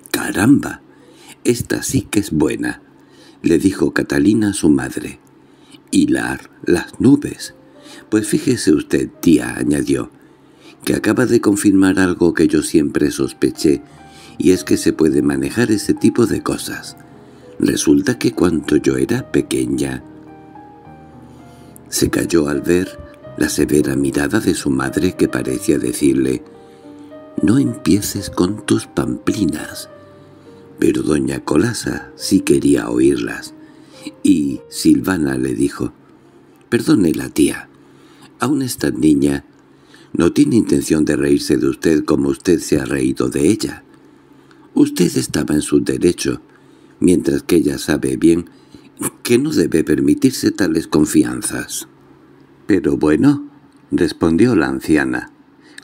—¡Caramba! Esta sí que es buena. —le dijo Catalina a su madre. —Hilar las nubes. —Pues fíjese usted, tía —añadió—, que acaba de confirmar algo que yo siempre sospeché, y es que se puede manejar ese tipo de cosas. Resulta que cuando yo era pequeña... Se calló al ver la severa mirada de su madre que parecía decirle «No empieces con tus pamplinas, pero doña Colasa sí quería oírlas, y Silvana le dijo, «Perdone la tía, aún esta niña no tiene intención de reírse de usted como usted se ha reído de ella. Usted estaba en su derecho, mientras que ella sabe bien que no debe permitirse tales confianzas». «Pero bueno», respondió la anciana,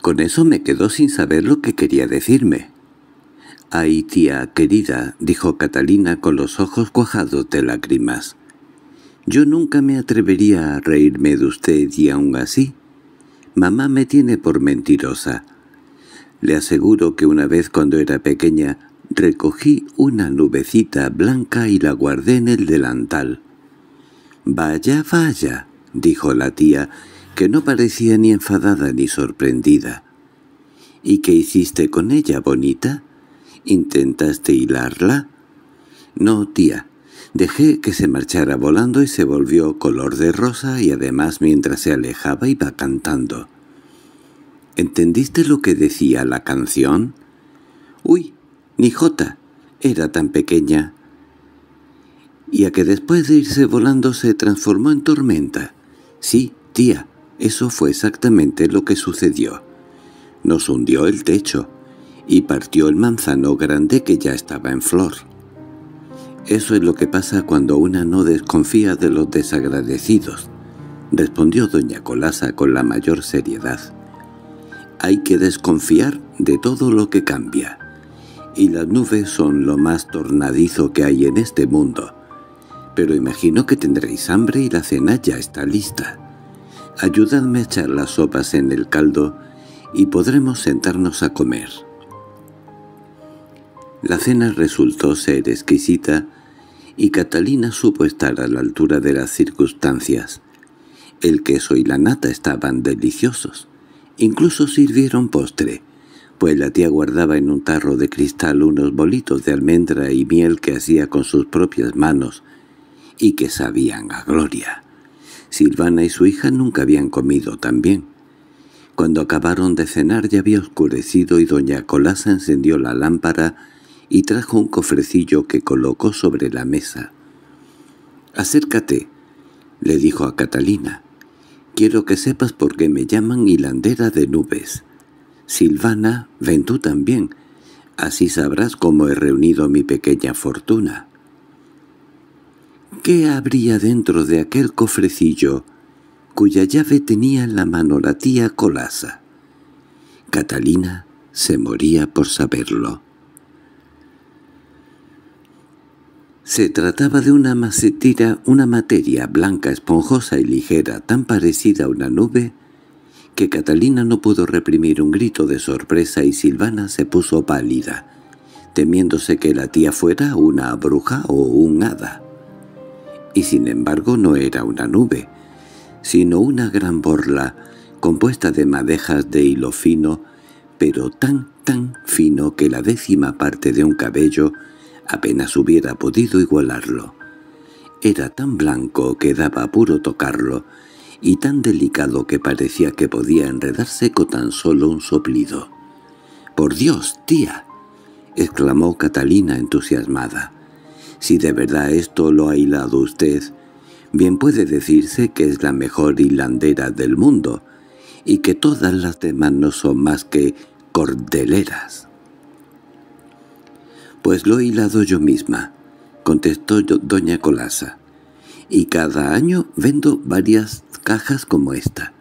«con eso me quedó sin saber lo que quería decirme». —Ay, tía querida —dijo Catalina con los ojos cuajados de lágrimas—, yo nunca me atrevería a reírme de usted y aún así. Mamá me tiene por mentirosa. Le aseguro que una vez cuando era pequeña recogí una nubecita blanca y la guardé en el delantal. «Vaya, vaya», dijo la tía, que no parecía ni enfadada ni sorprendida. «¿Y qué hiciste con ella, bonita?» —¿Intentaste hilarla? —No, tía. Dejé que se marchara volando y se volvió color de rosa y además mientras se alejaba iba cantando. —¿Entendiste lo que decía la canción? —Uy, ni jota. Era tan pequeña. —¿Y a que después de irse volando se transformó en tormenta? —Sí, tía. Eso fue exactamente lo que sucedió. Nos hundió el techo y partió el manzano grande que ya estaba en flor. «Eso es lo que pasa cuando una no desconfía de los desagradecidos», respondió doña Colasa con la mayor seriedad. «Hay que desconfiar de todo lo que cambia, y las nubes son lo más tornadizo que hay en este mundo. Pero imagino que tendréis hambre y la cena ya está lista. Ayudadme a echar las sopas en el caldo y podremos sentarnos a comer». La cena resultó ser exquisita y Catalina supo estar a la altura de las circunstancias. El queso y la nata estaban deliciosos. Incluso sirvieron postre, pues la tía guardaba en un tarro de cristal unos bolitos de almendra y miel que hacía con sus propias manos y que sabían a gloria. Silvana y su hija nunca habían comido tan bien. Cuando acabaron de cenar ya había oscurecido y doña Colasa encendió la lámpara y trajo un cofrecillo que colocó sobre la mesa. «Acércate», le dijo a Catalina. «Quiero que sepas por qué me llaman hilandera de nubes. Silvana, ven tú también. Así sabrás cómo he reunido mi pequeña fortuna». ¿Qué habría dentro de aquel cofrecillo cuya llave tenía en la mano la tía Colasa? Catalina se moría por saberlo. Se trataba de una macetira, una materia blanca, esponjosa y ligera, tan parecida a una nube, que Catalina no pudo reprimir un grito de sorpresa y Silvana se puso pálida, temiéndose que la tía fuera una bruja o un hada. Y sin embargo no era una nube, sino una gran borla, compuesta de madejas de hilo fino, pero tan tan fino que la décima parte de un cabello apenas hubiera podido igualarlo. Era tan blanco que daba apuro tocarlo, y tan delicado que parecía que podía enredarse con tan solo un soplido. —¡Por Dios, tía! —exclamó Catalina entusiasmada. —Si de verdad esto lo ha hilado usted, bien puede decirse que es la mejor hilandera del mundo, y que todas las demás no son más que cordeleras. Pues lo he hilado yo misma, contestó doña Colasa, y cada año vendo varias cajas como esta.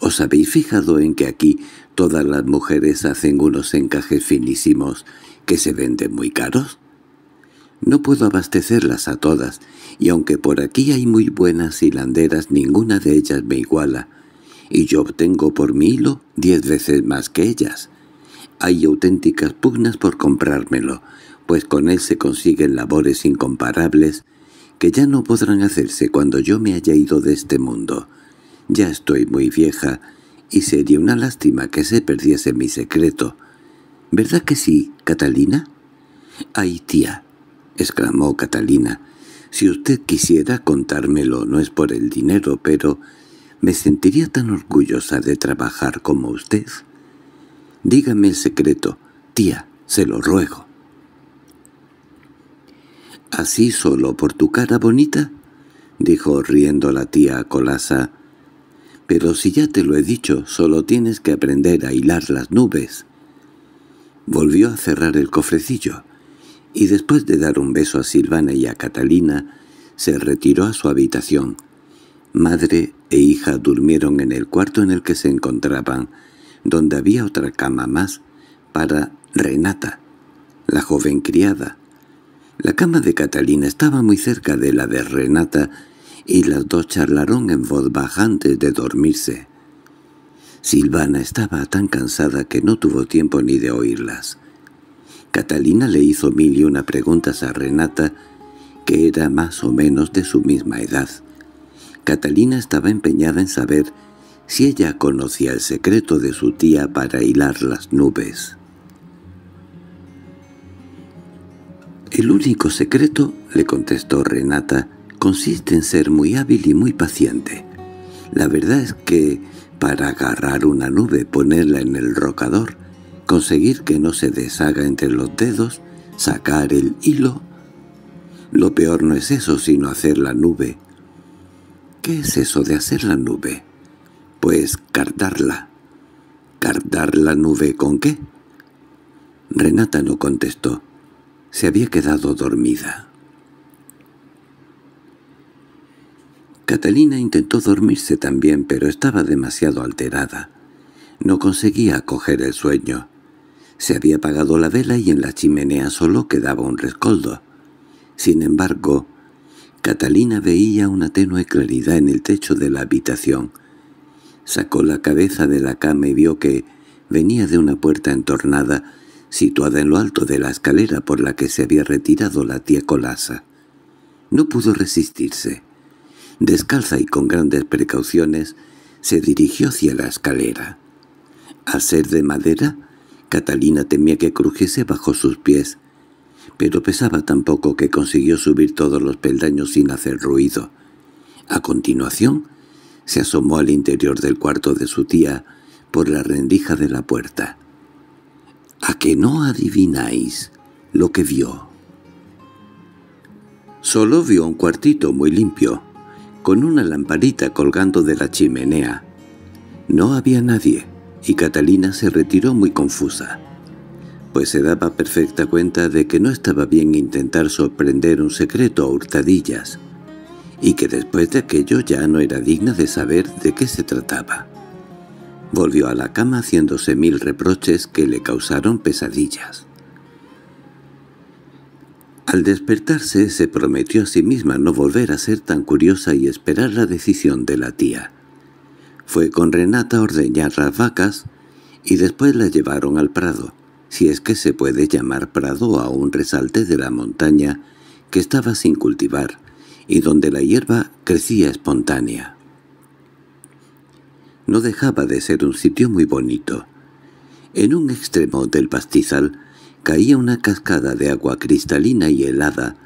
¿Os habéis fijado en que aquí todas las mujeres hacen unos encajes finísimos que se venden muy caros? No puedo abastecerlas a todas, y aunque por aquí hay muy buenas hilanderas, ninguna de ellas me iguala, y yo obtengo por mi hilo diez veces más que ellas. Hay auténticas pugnas por comprármelo, pues con él se consiguen labores incomparables que ya no podrán hacerse cuando yo me haya ido de este mundo. Ya estoy muy vieja y sería una lástima que se perdiese mi secreto. —¿Verdad que sí, Catalina? —¡Ay, tía! —exclamó Catalina. —Si usted quisiera contármelo no es por el dinero, pero me sentiría tan orgullosa de trabajar como usted. —Dígame el secreto, tía, se lo ruego. —¿Así solo por tu cara bonita? —dijo riendo la tía Colasa. —Pero si ya te lo he dicho, solo tienes que aprender a hilar las nubes. Volvió a cerrar el cofrecillo, y después de dar un beso a Silvana y a Catalina, se retiró a su habitación. Madre e hija durmieron en el cuarto en el que se encontraban, donde había otra cama más para Renata, la joven criada, la cama de Catalina estaba muy cerca de la de Renata y las dos charlaron en voz baja antes de dormirse. Silvana estaba tan cansada que no tuvo tiempo ni de oírlas. Catalina le hizo mil y una preguntas a Renata, que era más o menos de su misma edad. Catalina estaba empeñada en saber si ella conocía el secreto de su tía para hilar las nubes. El único secreto, le contestó Renata, consiste en ser muy hábil y muy paciente. La verdad es que, para agarrar una nube, ponerla en el rocador, conseguir que no se deshaga entre los dedos, sacar el hilo... Lo peor no es eso, sino hacer la nube. ¿Qué es eso de hacer la nube? Pues cardarla. ¿Cardar la nube con qué? Renata no contestó se había quedado dormida. Catalina intentó dormirse también, pero estaba demasiado alterada. No conseguía coger el sueño. Se había apagado la vela y en la chimenea solo quedaba un rescoldo. Sin embargo, Catalina veía una tenue claridad en el techo de la habitación. Sacó la cabeza de la cama y vio que venía de una puerta entornada situada en lo alto de la escalera por la que se había retirado la tía Colasa. No pudo resistirse. Descalza y con grandes precauciones, se dirigió hacia la escalera. Al ser de madera, Catalina temía que crujiese bajo sus pies, pero pesaba tan poco que consiguió subir todos los peldaños sin hacer ruido. A continuación, se asomó al interior del cuarto de su tía por la rendija de la puerta a que no adivináis lo que vio. Solo vio un cuartito muy limpio, con una lamparita colgando de la chimenea. No había nadie, y Catalina se retiró muy confusa, pues se daba perfecta cuenta de que no estaba bien intentar sorprender un secreto a hurtadillas, y que después de aquello ya no era digna de saber de qué se trataba. Volvió a la cama haciéndose mil reproches que le causaron pesadillas. Al despertarse se prometió a sí misma no volver a ser tan curiosa y esperar la decisión de la tía. Fue con Renata a ordeñar las vacas y después la llevaron al prado, si es que se puede llamar prado a un resalte de la montaña que estaba sin cultivar y donde la hierba crecía espontánea no dejaba de ser un sitio muy bonito. En un extremo del pastizal caía una cascada de agua cristalina y helada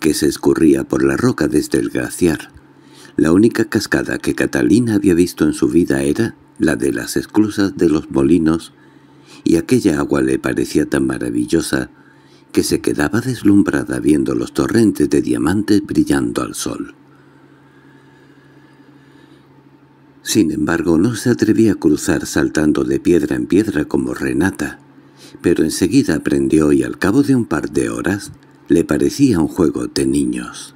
que se escurría por la roca desde el glaciar. La única cascada que Catalina había visto en su vida era la de las esclusas de los molinos, y aquella agua le parecía tan maravillosa que se quedaba deslumbrada viendo los torrentes de diamantes brillando al sol. Sin embargo, no se atrevía a cruzar saltando de piedra en piedra como Renata, pero enseguida aprendió y al cabo de un par de horas le parecía un juego de niños.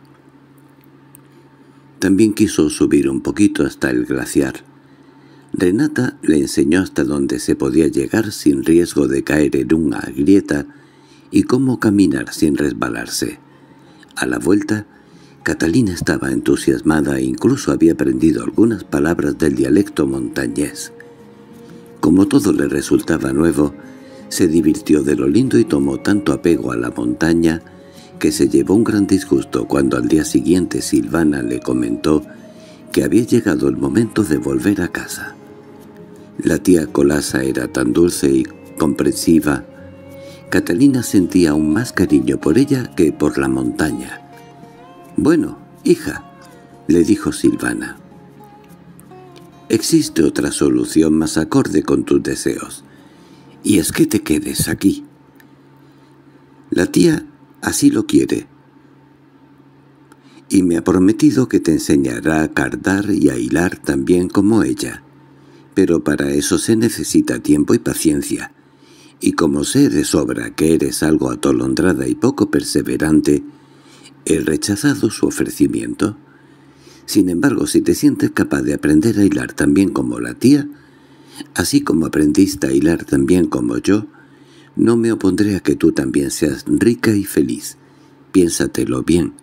También quiso subir un poquito hasta el glaciar. Renata le enseñó hasta dónde se podía llegar sin riesgo de caer en una grieta y cómo caminar sin resbalarse. A la vuelta, Catalina estaba entusiasmada e incluso había aprendido algunas palabras del dialecto montañés. Como todo le resultaba nuevo, se divirtió de lo lindo y tomó tanto apego a la montaña que se llevó un gran disgusto cuando al día siguiente Silvana le comentó que había llegado el momento de volver a casa. La tía Colasa era tan dulce y comprensiva. Catalina sentía aún más cariño por ella que por la montaña. Bueno, hija, le dijo Silvana. Existe otra solución más acorde con tus deseos, y es que te quedes aquí. La tía así lo quiere, y me ha prometido que te enseñará a cardar y a hilar también como ella. Pero para eso se necesita tiempo y paciencia, y como sé de sobra que eres algo atolondrada y poco perseverante, He rechazado su ofrecimiento. Sin embargo, si te sientes capaz de aprender a hilar tan bien como la tía, así como aprendiste a hilar tan bien como yo, no me opondré a que tú también seas rica y feliz. Piénsatelo bien.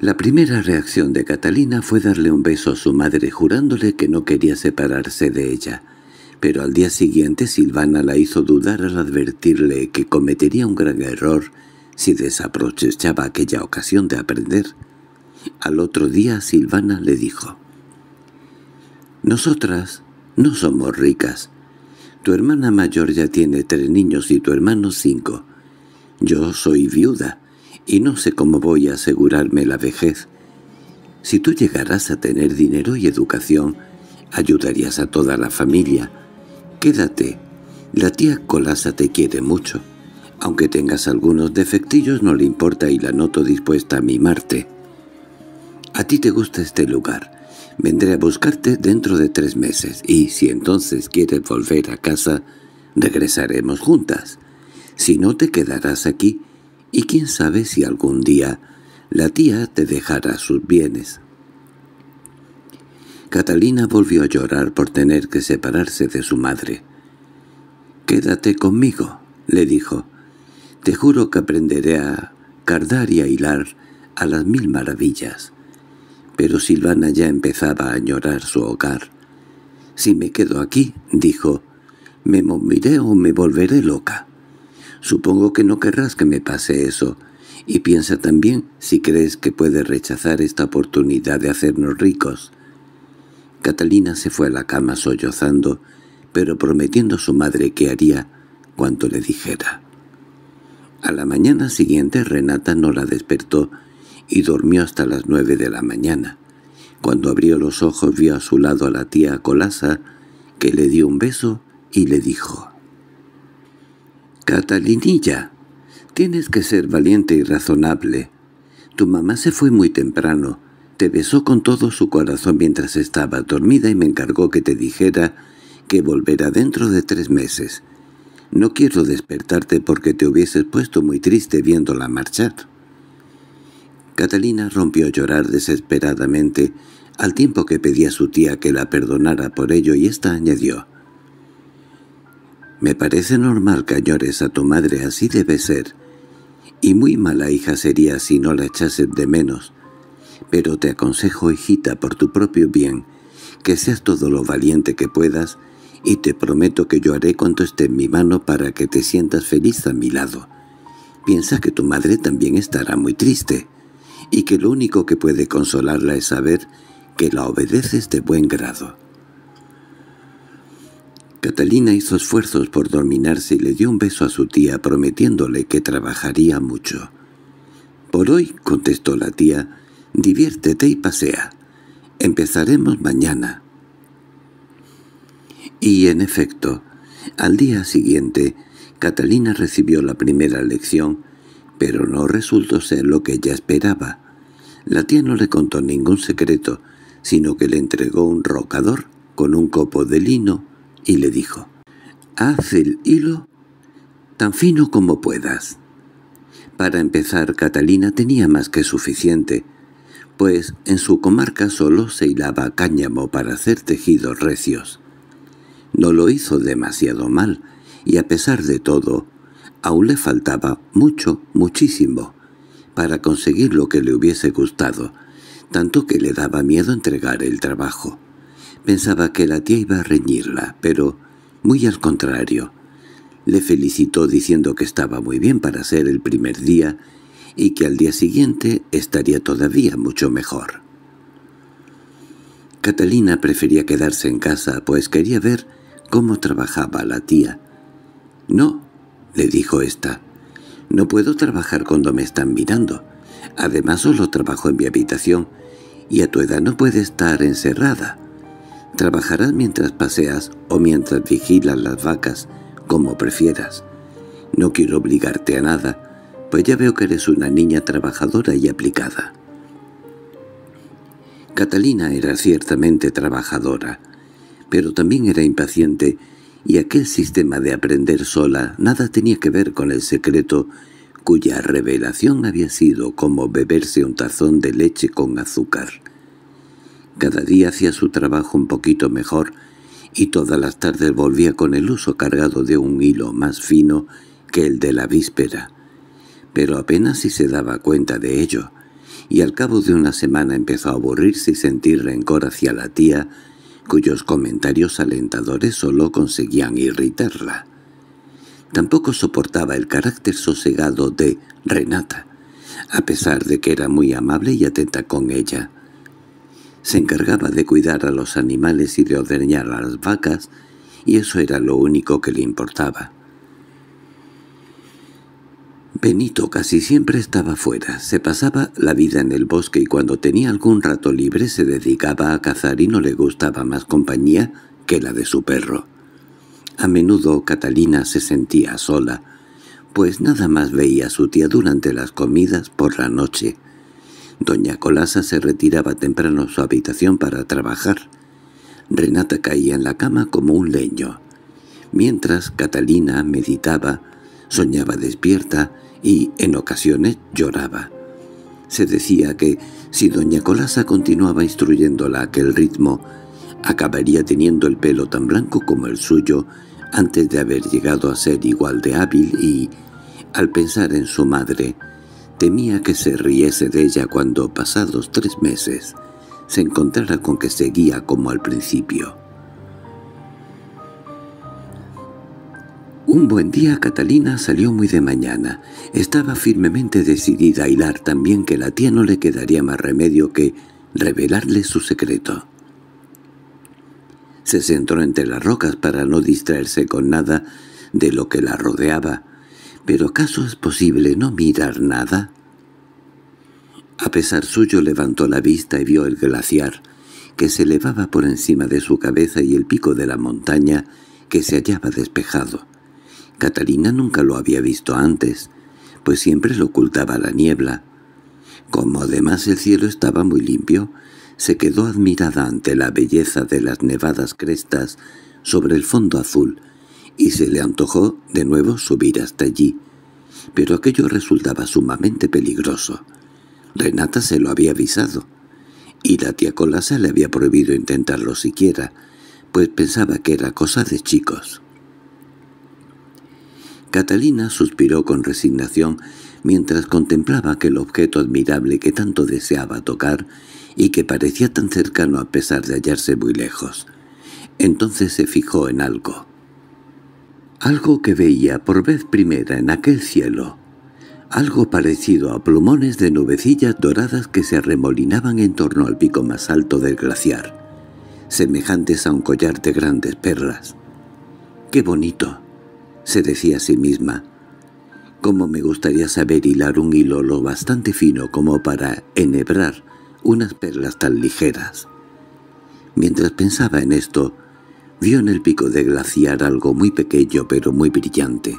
La primera reacción de Catalina fue darle un beso a su madre jurándole que no quería separarse de ella, pero al día siguiente Silvana la hizo dudar al advertirle que cometería un gran error si desaprochechaba aquella ocasión de aprender. Al otro día Silvana le dijo, «Nosotras no somos ricas. Tu hermana mayor ya tiene tres niños y tu hermano cinco. Yo soy viuda y no sé cómo voy a asegurarme la vejez. Si tú llegaras a tener dinero y educación, ayudarías a toda la familia. Quédate, la tía Colasa te quiere mucho». Aunque tengas algunos defectillos no le importa y la noto dispuesta a mimarte. A ti te gusta este lugar. Vendré a buscarte dentro de tres meses y, si entonces quieres volver a casa, regresaremos juntas. Si no, te quedarás aquí y quién sabe si algún día la tía te dejará sus bienes. Catalina volvió a llorar por tener que separarse de su madre. «Quédate conmigo», le dijo. Te juro que aprenderé a cardar y a hilar a las mil maravillas. Pero Silvana ya empezaba a añorar su hogar. «Si me quedo aquí», dijo, «me moriré o me volveré loca. Supongo que no querrás que me pase eso». Y piensa también si crees que puedes rechazar esta oportunidad de hacernos ricos. Catalina se fue a la cama sollozando, pero prometiendo a su madre que haría cuanto le dijera. A la mañana siguiente Renata no la despertó y durmió hasta las nueve de la mañana. Cuando abrió los ojos vio a su lado a la tía Colasa, que le dio un beso y le dijo «Catalinilla, tienes que ser valiente y razonable. Tu mamá se fue muy temprano, te besó con todo su corazón mientras estaba dormida y me encargó que te dijera que volverá dentro de tres meses. No quiero despertarte porque te hubieses puesto muy triste viéndola marchar. Catalina rompió a llorar desesperadamente, al tiempo que pedía a su tía que la perdonara por ello, y ésta añadió. «Me parece normal que llores a tu madre, así debe ser. Y muy mala hija sería si no la echases de menos. Pero te aconsejo, hijita, por tu propio bien, que seas todo lo valiente que puedas» y te prometo que yo haré cuanto esté en mi mano para que te sientas feliz a mi lado. Piensa que tu madre también estará muy triste, y que lo único que puede consolarla es saber que la obedeces de buen grado. Catalina hizo esfuerzos por dominarse y le dio un beso a su tía prometiéndole que trabajaría mucho. «Por hoy», contestó la tía, «diviértete y pasea. Empezaremos mañana». Y en efecto, al día siguiente, Catalina recibió la primera lección, pero no resultó ser lo que ella esperaba. La tía no le contó ningún secreto, sino que le entregó un rocador con un copo de lino y le dijo, «Haz el hilo tan fino como puedas». Para empezar, Catalina tenía más que suficiente, pues en su comarca solo se hilaba cáñamo para hacer tejidos recios. No lo hizo demasiado mal, y a pesar de todo, aún le faltaba mucho, muchísimo, para conseguir lo que le hubiese gustado, tanto que le daba miedo entregar el trabajo. Pensaba que la tía iba a reñirla, pero muy al contrario. Le felicitó diciendo que estaba muy bien para ser el primer día y que al día siguiente estaría todavía mucho mejor. Catalina prefería quedarse en casa, pues quería ver cómo trabajaba la tía. «No», le dijo ésta, «no puedo trabajar cuando me están mirando. Además solo trabajo en mi habitación, y a tu edad no puede estar encerrada. Trabajarás mientras paseas o mientras vigilas las vacas, como prefieras. No quiero obligarte a nada, pues ya veo que eres una niña trabajadora y aplicada». Catalina era ciertamente trabajadora, pero también era impaciente, y aquel sistema de aprender sola nada tenía que ver con el secreto cuya revelación había sido como beberse un tazón de leche con azúcar. Cada día hacía su trabajo un poquito mejor y todas las tardes volvía con el uso cargado de un hilo más fino que el de la víspera. Pero apenas si se daba cuenta de ello, y al cabo de una semana empezó a aburrirse y sentir rencor hacia la tía cuyos comentarios alentadores solo conseguían irritarla. Tampoco soportaba el carácter sosegado de Renata, a pesar de que era muy amable y atenta con ella. Se encargaba de cuidar a los animales y de ordeñar a las vacas, y eso era lo único que le importaba. Benito casi siempre estaba fuera, se pasaba la vida en el bosque y cuando tenía algún rato libre se dedicaba a cazar y no le gustaba más compañía que la de su perro. A menudo Catalina se sentía sola, pues nada más veía a su tía durante las comidas por la noche. Doña Colasa se retiraba temprano a su habitación para trabajar. Renata caía en la cama como un leño. Mientras Catalina meditaba, soñaba despierta y, en ocasiones, lloraba. Se decía que, si doña Colasa continuaba instruyéndola a aquel ritmo, acabaría teniendo el pelo tan blanco como el suyo antes de haber llegado a ser igual de hábil y, al pensar en su madre, temía que se riese de ella cuando, pasados tres meses, se encontrara con que seguía como al principio. Un buen día Catalina salió muy de mañana. Estaba firmemente decidida a hilar también que la tía no le quedaría más remedio que revelarle su secreto. Se centró entre las rocas para no distraerse con nada de lo que la rodeaba. ¿Pero acaso es posible no mirar nada? A pesar suyo levantó la vista y vio el glaciar, que se elevaba por encima de su cabeza y el pico de la montaña, que se hallaba despejado. Catalina nunca lo había visto antes, pues siempre lo ocultaba la niebla. Como además el cielo estaba muy limpio, se quedó admirada ante la belleza de las nevadas crestas sobre el fondo azul, y se le antojó de nuevo subir hasta allí. Pero aquello resultaba sumamente peligroso. Renata se lo había avisado, y la tía Colasa le había prohibido intentarlo siquiera, pues pensaba que era cosa de chicos. Catalina suspiró con resignación mientras contemplaba aquel objeto admirable que tanto deseaba tocar y que parecía tan cercano a pesar de hallarse muy lejos. Entonces se fijó en algo. Algo que veía por vez primera en aquel cielo. Algo parecido a plumones de nubecillas doradas que se arremolinaban en torno al pico más alto del glaciar, semejantes a un collar de grandes perlas. ¡Qué bonito! se decía a sí misma. «Cómo me gustaría saber hilar un hilo lo bastante fino como para enhebrar unas perlas tan ligeras». Mientras pensaba en esto, vio en el pico de glaciar algo muy pequeño pero muy brillante.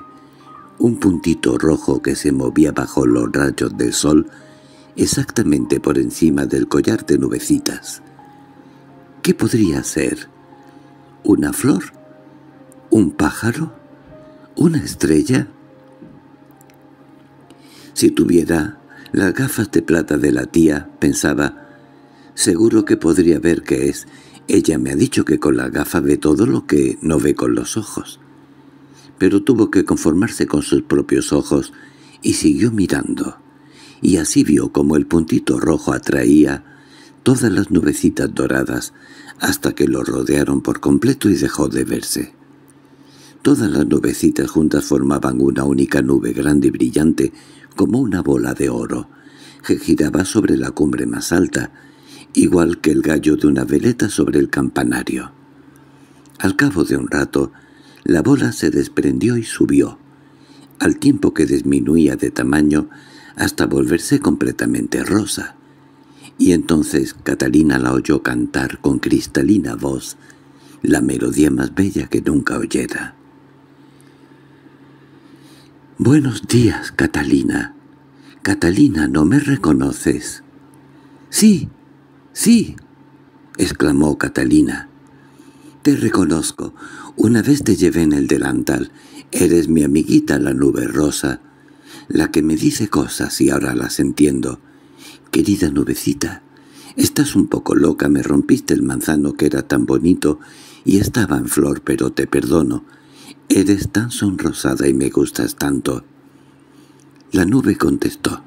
Un puntito rojo que se movía bajo los rayos del sol, exactamente por encima del collar de nubecitas. ¿Qué podría ser? ¿Una flor? ¿Un pájaro? ¿Una estrella? Si tuviera las gafas de plata de la tía, pensaba, seguro que podría ver qué es. Ella me ha dicho que con las gafas ve todo lo que no ve con los ojos. Pero tuvo que conformarse con sus propios ojos y siguió mirando. Y así vio como el puntito rojo atraía todas las nubecitas doradas hasta que lo rodearon por completo y dejó de verse. Todas las nubecitas juntas formaban una única nube grande y brillante, como una bola de oro, que giraba sobre la cumbre más alta, igual que el gallo de una veleta sobre el campanario. Al cabo de un rato, la bola se desprendió y subió, al tiempo que disminuía de tamaño hasta volverse completamente rosa. Y entonces Catalina la oyó cantar con cristalina voz, la melodía más bella que nunca oyera. «Buenos días, Catalina. Catalina, ¿no me reconoces?» «Sí, sí», exclamó Catalina. «Te reconozco. Una vez te llevé en el delantal. Eres mi amiguita la nube rosa, la que me dice cosas y ahora las entiendo. Querida nubecita, estás un poco loca, me rompiste el manzano que era tan bonito y estaba en flor, pero te perdono». «Eres tan sonrosada y me gustas tanto». La nube contestó.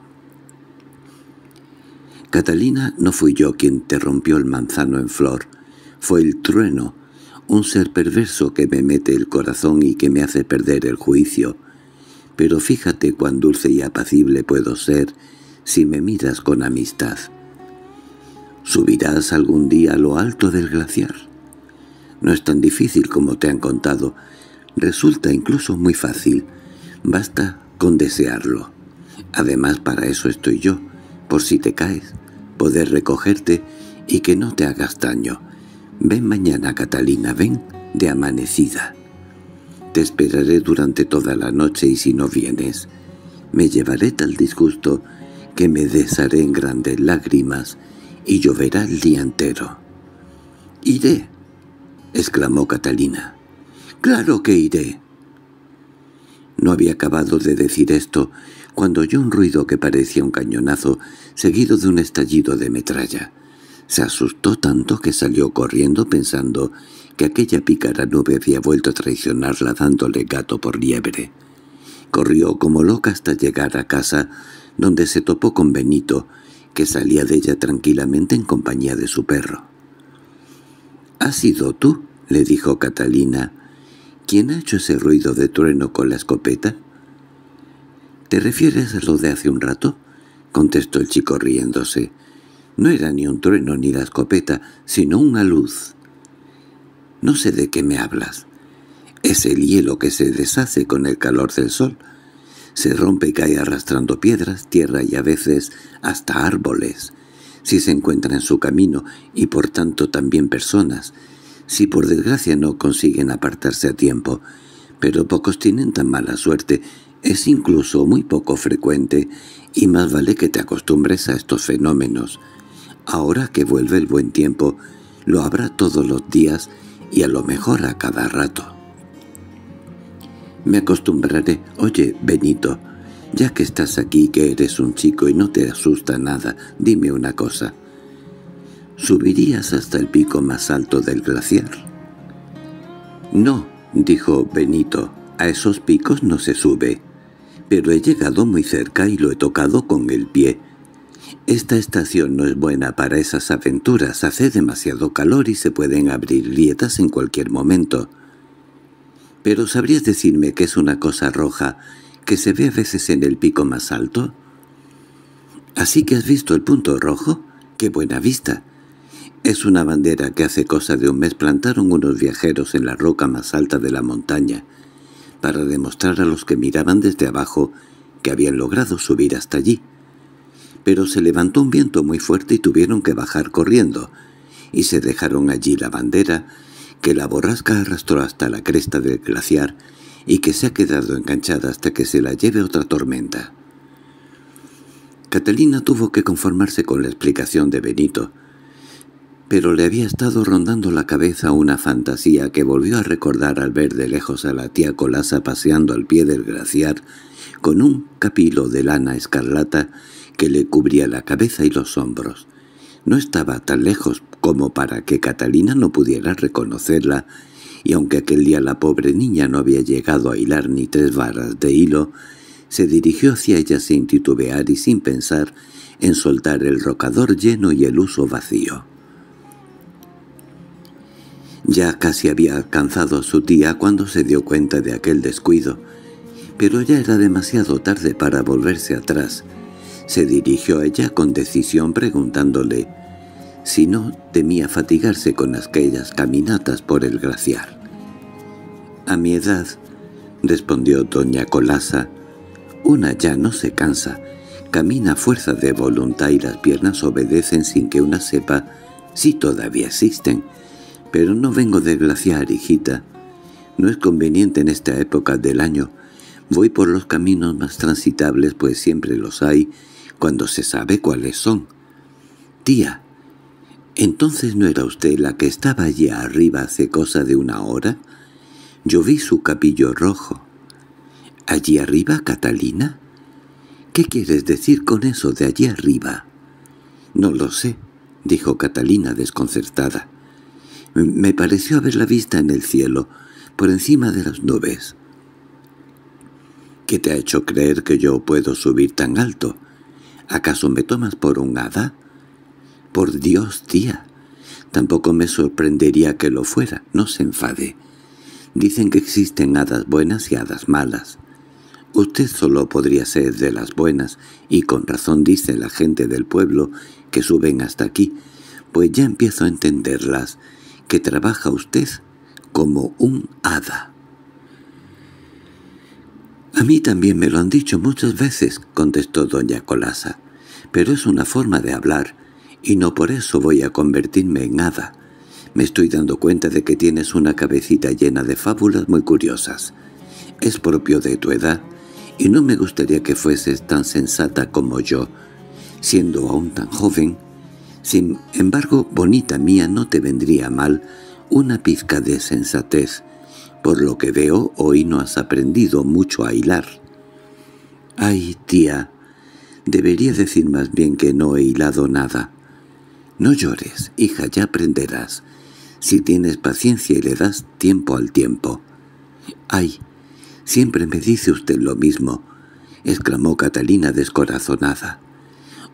Catalina, no fui yo quien te rompió el manzano en flor. Fue el trueno, un ser perverso que me mete el corazón y que me hace perder el juicio. Pero fíjate cuán dulce y apacible puedo ser si me miras con amistad. Subirás algún día a lo alto del glaciar. No es tan difícil como te han contado, Resulta incluso muy fácil. Basta con desearlo. Además, para eso estoy yo, por si te caes, poder recogerte y que no te hagas daño. Ven mañana, Catalina, ven de amanecida. Te esperaré durante toda la noche y si no vienes, me llevaré tal disgusto que me desharé en grandes lágrimas y lloverá el día entero. —¡Iré! —exclamó Catalina. —¡Claro que iré! No había acabado de decir esto cuando oyó un ruido que parecía un cañonazo, seguido de un estallido de metralla. Se asustó tanto que salió corriendo pensando que aquella pícara nube había vuelto a traicionarla dándole gato por liebre. Corrió como loca hasta llegar a casa, donde se topó con Benito, que salía de ella tranquilamente en compañía de su perro. —¿Has sido tú? —le dijo Catalina, ¿Quién ha hecho ese ruido de trueno con la escopeta? —¿Te refieres a lo de hace un rato? —contestó el chico riéndose. No era ni un trueno ni la escopeta, sino una luz. —No sé de qué me hablas. Es el hielo que se deshace con el calor del sol. Se rompe y cae arrastrando piedras, tierra y a veces hasta árboles, si se encuentra en su camino, y por tanto también personas, si por desgracia no consiguen apartarse a tiempo, pero pocos tienen tan mala suerte, es incluso muy poco frecuente, y más vale que te acostumbres a estos fenómenos. Ahora que vuelve el buen tiempo, lo habrá todos los días y a lo mejor a cada rato. Me acostumbraré. Oye, Benito, ya que estás aquí que eres un chico y no te asusta nada, dime una cosa subirías hasta el pico más alto del glaciar. —No —dijo Benito—, a esos picos no se sube, pero he llegado muy cerca y lo he tocado con el pie. Esta estación no es buena para esas aventuras, hace demasiado calor y se pueden abrir grietas en cualquier momento. —¿Pero sabrías decirme que es una cosa roja que se ve a veces en el pico más alto? —¿Así que has visto el punto rojo? ¡Qué buena vista! Es una bandera que hace cosa de un mes plantaron unos viajeros en la roca más alta de la montaña, para demostrar a los que miraban desde abajo que habían logrado subir hasta allí. Pero se levantó un viento muy fuerte y tuvieron que bajar corriendo, y se dejaron allí la bandera, que la borrasca arrastró hasta la cresta del glaciar y que se ha quedado enganchada hasta que se la lleve otra tormenta. Catalina tuvo que conformarse con la explicación de Benito, pero le había estado rondando la cabeza una fantasía que volvió a recordar al ver de lejos a la tía Colasa paseando al pie del glaciar con un capilo de lana escarlata que le cubría la cabeza y los hombros. No estaba tan lejos como para que Catalina no pudiera reconocerla, y aunque aquel día la pobre niña no había llegado a hilar ni tres varas de hilo, se dirigió hacia ella sin titubear y sin pensar en soltar el rocador lleno y el uso vacío. Ya casi había alcanzado a su tía cuando se dio cuenta de aquel descuido, pero ya era demasiado tarde para volverse atrás. Se dirigió a ella con decisión preguntándole si no temía fatigarse con aquellas caminatas por el glaciar. —A mi edad —respondió doña Colasa—, una ya no se cansa, camina a fuerza de voluntad y las piernas obedecen sin que una sepa si todavía existen. Pero no vengo de glaciar, hijita. No es conveniente en esta época del año. Voy por los caminos más transitables, pues siempre los hay, cuando se sabe cuáles son. Tía, ¿entonces no era usted la que estaba allí arriba hace cosa de una hora? Yo vi su capillo rojo. ¿Allí arriba, Catalina? ¿Qué quieres decir con eso de allí arriba? No lo sé, dijo Catalina desconcertada. Me pareció haberla vista en el cielo, por encima de las nubes. ¿Qué te ha hecho creer que yo puedo subir tan alto? ¿Acaso me tomas por un hada? Por Dios, tía. Tampoco me sorprendería que lo fuera, no se enfade. Dicen que existen hadas buenas y hadas malas. Usted solo podría ser de las buenas, y con razón dice la gente del pueblo que suben hasta aquí, pues ya empiezo a entenderlas, que trabaja usted como un hada. —A mí también me lo han dicho muchas veces —contestó doña Colasa—, pero es una forma de hablar, y no por eso voy a convertirme en hada. Me estoy dando cuenta de que tienes una cabecita llena de fábulas muy curiosas. Es propio de tu edad, y no me gustaría que fueses tan sensata como yo, siendo aún tan joven, sin embargo, bonita mía, no te vendría mal una pizca de sensatez. Por lo que veo, hoy no has aprendido mucho a hilar. —Ay, tía, debería decir más bien que no he hilado nada. —No llores, hija, ya aprenderás, si tienes paciencia y le das tiempo al tiempo. —Ay, siempre me dice usted lo mismo —exclamó Catalina descorazonada.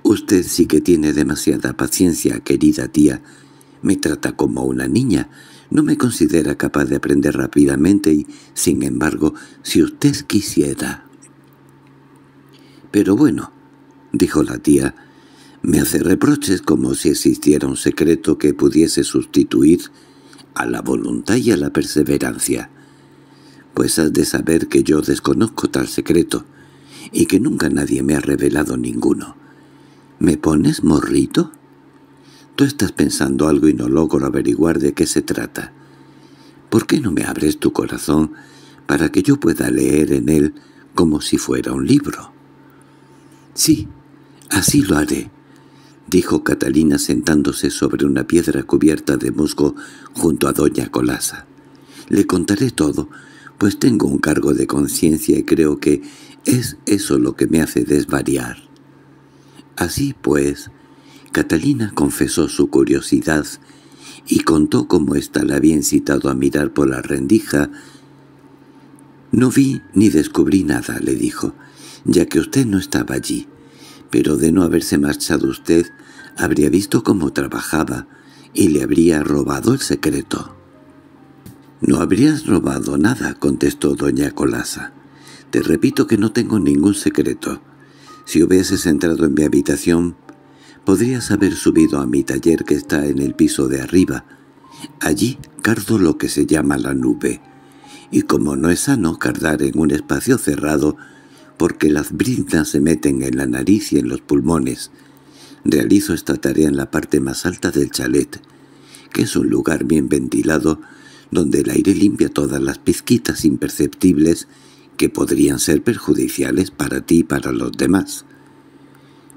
Usted sí que tiene demasiada paciencia, querida tía. Me trata como una niña. No me considera capaz de aprender rápidamente y, sin embargo, si usted quisiera... —Pero bueno —dijo la tía—, me hace reproches como si existiera un secreto que pudiese sustituir a la voluntad y a la perseverancia. Pues has de saber que yo desconozco tal secreto, y que nunca nadie me ha revelado ninguno. ¿Me pones morrito? Tú estás pensando algo y no logro averiguar de qué se trata. ¿Por qué no me abres tu corazón para que yo pueda leer en él como si fuera un libro? —Sí, así lo haré —dijo Catalina sentándose sobre una piedra cubierta de musgo junto a doña Colasa. —Le contaré todo, pues tengo un cargo de conciencia y creo que es eso lo que me hace desvariar. Así pues, Catalina confesó su curiosidad y contó cómo ésta la había incitado a mirar por la rendija. «No vi ni descubrí nada», le dijo, «ya que usted no estaba allí. Pero de no haberse marchado usted, habría visto cómo trabajaba y le habría robado el secreto». «No habrías robado nada», contestó doña Colasa. «Te repito que no tengo ningún secreto». Si hubieses entrado en mi habitación, podrías haber subido a mi taller que está en el piso de arriba. Allí cardo lo que se llama la nube. Y como no es sano cardar en un espacio cerrado, porque las brindas se meten en la nariz y en los pulmones, realizo esta tarea en la parte más alta del chalet, que es un lugar bien ventilado, donde el aire limpia todas las pizquitas imperceptibles que podrían ser perjudiciales para ti y para los demás.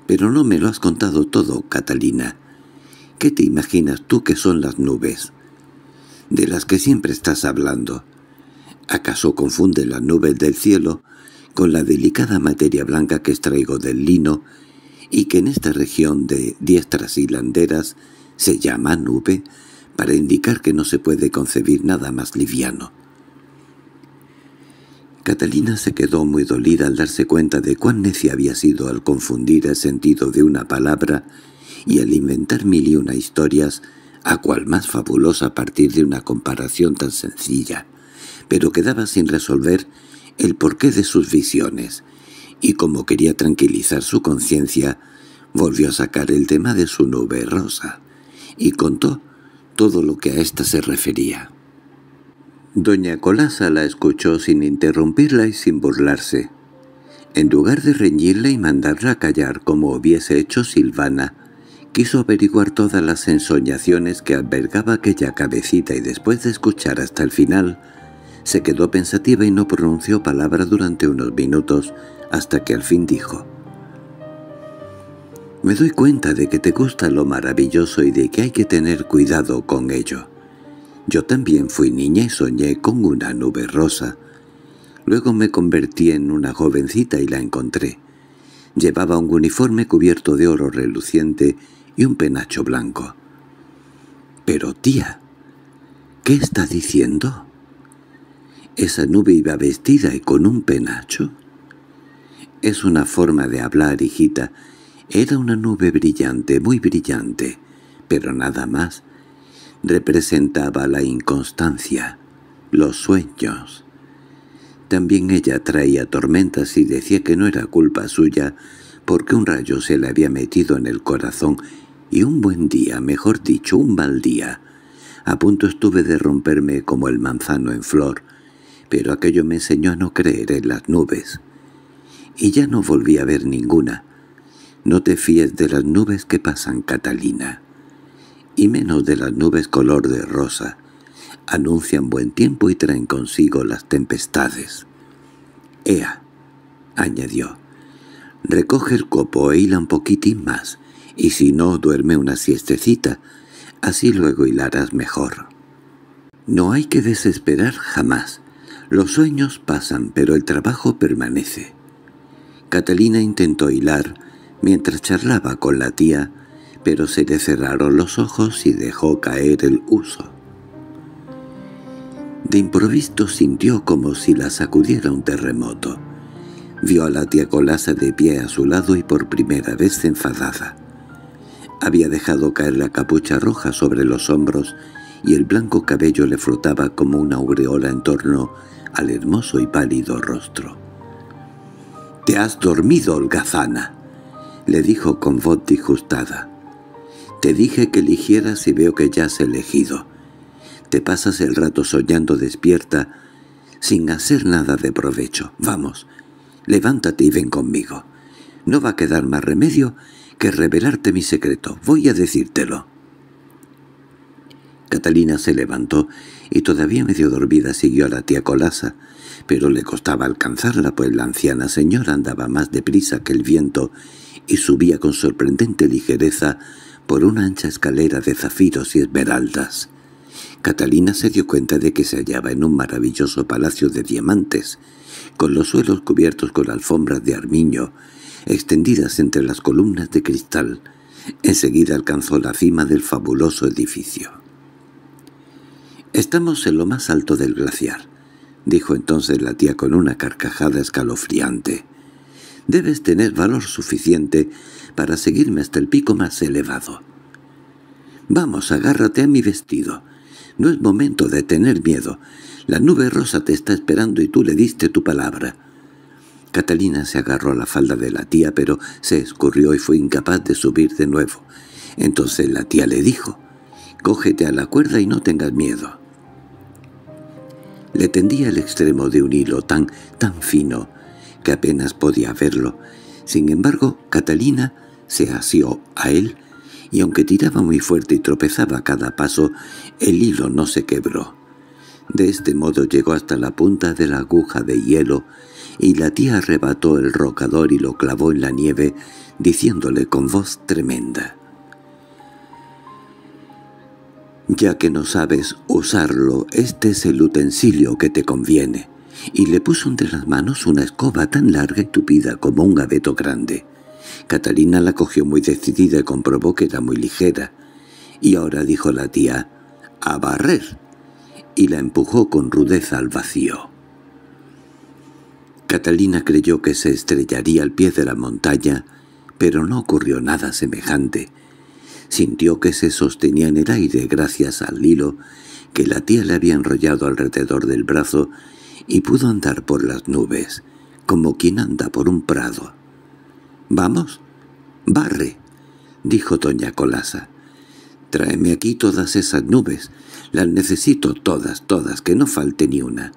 Pero no me lo has contado todo, Catalina. ¿Qué te imaginas tú que son las nubes? De las que siempre estás hablando. ¿Acaso confunde las nubes del cielo con la delicada materia blanca que extraigo del lino y que en esta región de diestras hilanderas se llama nube para indicar que no se puede concebir nada más liviano? Catalina se quedó muy dolida al darse cuenta de cuán necia había sido al confundir el sentido de una palabra y al inventar mil y una historias, a cual más fabulosa a partir de una comparación tan sencilla, pero quedaba sin resolver el porqué de sus visiones, y como quería tranquilizar su conciencia, volvió a sacar el tema de su nube rosa, y contó todo lo que a ésta se refería. Doña Colasa la escuchó sin interrumpirla y sin burlarse. En lugar de reñirla y mandarla a callar como hubiese hecho Silvana, quiso averiguar todas las ensoñaciones que albergaba aquella cabecita y después de escuchar hasta el final, se quedó pensativa y no pronunció palabra durante unos minutos hasta que al fin dijo. «Me doy cuenta de que te gusta lo maravilloso y de que hay que tener cuidado con ello». Yo también fui niña y soñé con una nube rosa. Luego me convertí en una jovencita y la encontré. Llevaba un uniforme cubierto de oro reluciente y un penacho blanco. —Pero tía, ¿qué está diciendo? ¿Esa nube iba vestida y con un penacho? Es una forma de hablar, hijita. Era una nube brillante, muy brillante, pero nada más representaba la inconstancia, los sueños. También ella traía tormentas y decía que no era culpa suya porque un rayo se le había metido en el corazón y un buen día, mejor dicho, un mal día. A punto estuve de romperme como el manzano en flor, pero aquello me enseñó a no creer en las nubes. Y ya no volví a ver ninguna. No te fíes de las nubes que pasan, Catalina y menos de las nubes color de rosa, anuncian buen tiempo y traen consigo las tempestades. —Ea —añadió—, recoge el copo e hila un poquitín más, y si no, duerme una siestecita, así luego hilarás mejor. No hay que desesperar jamás. Los sueños pasan, pero el trabajo permanece. Catalina intentó hilar, mientras charlaba con la tía, pero se le cerraron los ojos y dejó caer el uso. De improviso sintió como si la sacudiera un terremoto. Vio a la tía Colasa de pie a su lado y por primera vez enfadada. Había dejado caer la capucha roja sobre los hombros y el blanco cabello le flotaba como una aureola en torno al hermoso y pálido rostro. —¡Te has dormido, holgazana! —le dijo con voz disgustada. Te dije que eligieras y veo que ya has elegido. Te pasas el rato soñando despierta, sin hacer nada de provecho. Vamos, levántate y ven conmigo. No va a quedar más remedio que revelarte mi secreto. Voy a decírtelo. Catalina se levantó y todavía medio dormida siguió a la tía Colasa, pero le costaba alcanzarla pues la anciana señora andaba más deprisa que el viento y subía con sorprendente ligereza por una ancha escalera de zafiros y esmeraldas. Catalina se dio cuenta de que se hallaba en un maravilloso palacio de diamantes, con los suelos cubiertos con alfombras de armiño, extendidas entre las columnas de cristal. Enseguida alcanzó la cima del fabuloso edificio. «Estamos en lo más alto del glaciar», dijo entonces la tía con una carcajada escalofriante. «Debes tener valor suficiente para seguirme hasta el pico más elevado. «Vamos, agárrate a mi vestido. No es momento de tener miedo. La nube rosa te está esperando y tú le diste tu palabra». Catalina se agarró a la falda de la tía, pero se escurrió y fue incapaz de subir de nuevo. Entonces la tía le dijo, «Cógete a la cuerda y no tengas miedo». Le tendía el extremo de un hilo tan, tan fino, que apenas podía verlo. Sin embargo, Catalina se asió a él, y aunque tiraba muy fuerte y tropezaba a cada paso, el hilo no se quebró. De este modo llegó hasta la punta de la aguja de hielo, y la tía arrebató el rocador y lo clavó en la nieve, diciéndole con voz tremenda. «Ya que no sabes usarlo, este es el utensilio que te conviene» y le puso entre las manos una escoba tan larga y tupida como un gaveto grande. Catalina la cogió muy decidida y comprobó que era muy ligera. Y ahora dijo la tía, «¡A barrer!» y la empujó con rudeza al vacío. Catalina creyó que se estrellaría al pie de la montaña, pero no ocurrió nada semejante. Sintió que se sostenía en el aire gracias al hilo que la tía le había enrollado alrededor del brazo y pudo andar por las nubes, como quien anda por un prado. —Vamos, barre —dijo doña Colasa—, tráeme aquí todas esas nubes, las necesito todas, todas, que no falte ni una.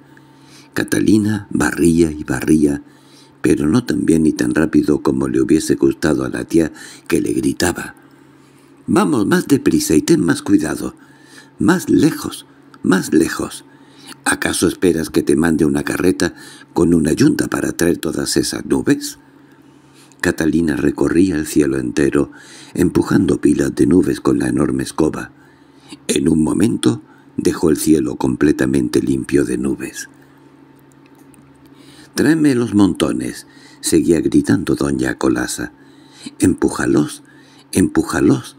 Catalina barría y barría, pero no tan bien ni tan rápido como le hubiese gustado a la tía que le gritaba. «¡Vamos más deprisa y ten más cuidado! ¡Más lejos! ¡Más lejos! ¿Acaso esperas que te mande una carreta con una yunta para traer todas esas nubes?» Catalina recorría el cielo entero, empujando pilas de nubes con la enorme escoba. En un momento dejó el cielo completamente limpio de nubes. —¡Tráeme los montones! —seguía gritando doña Colasa. —¡Empújalos! ¡Empújalos!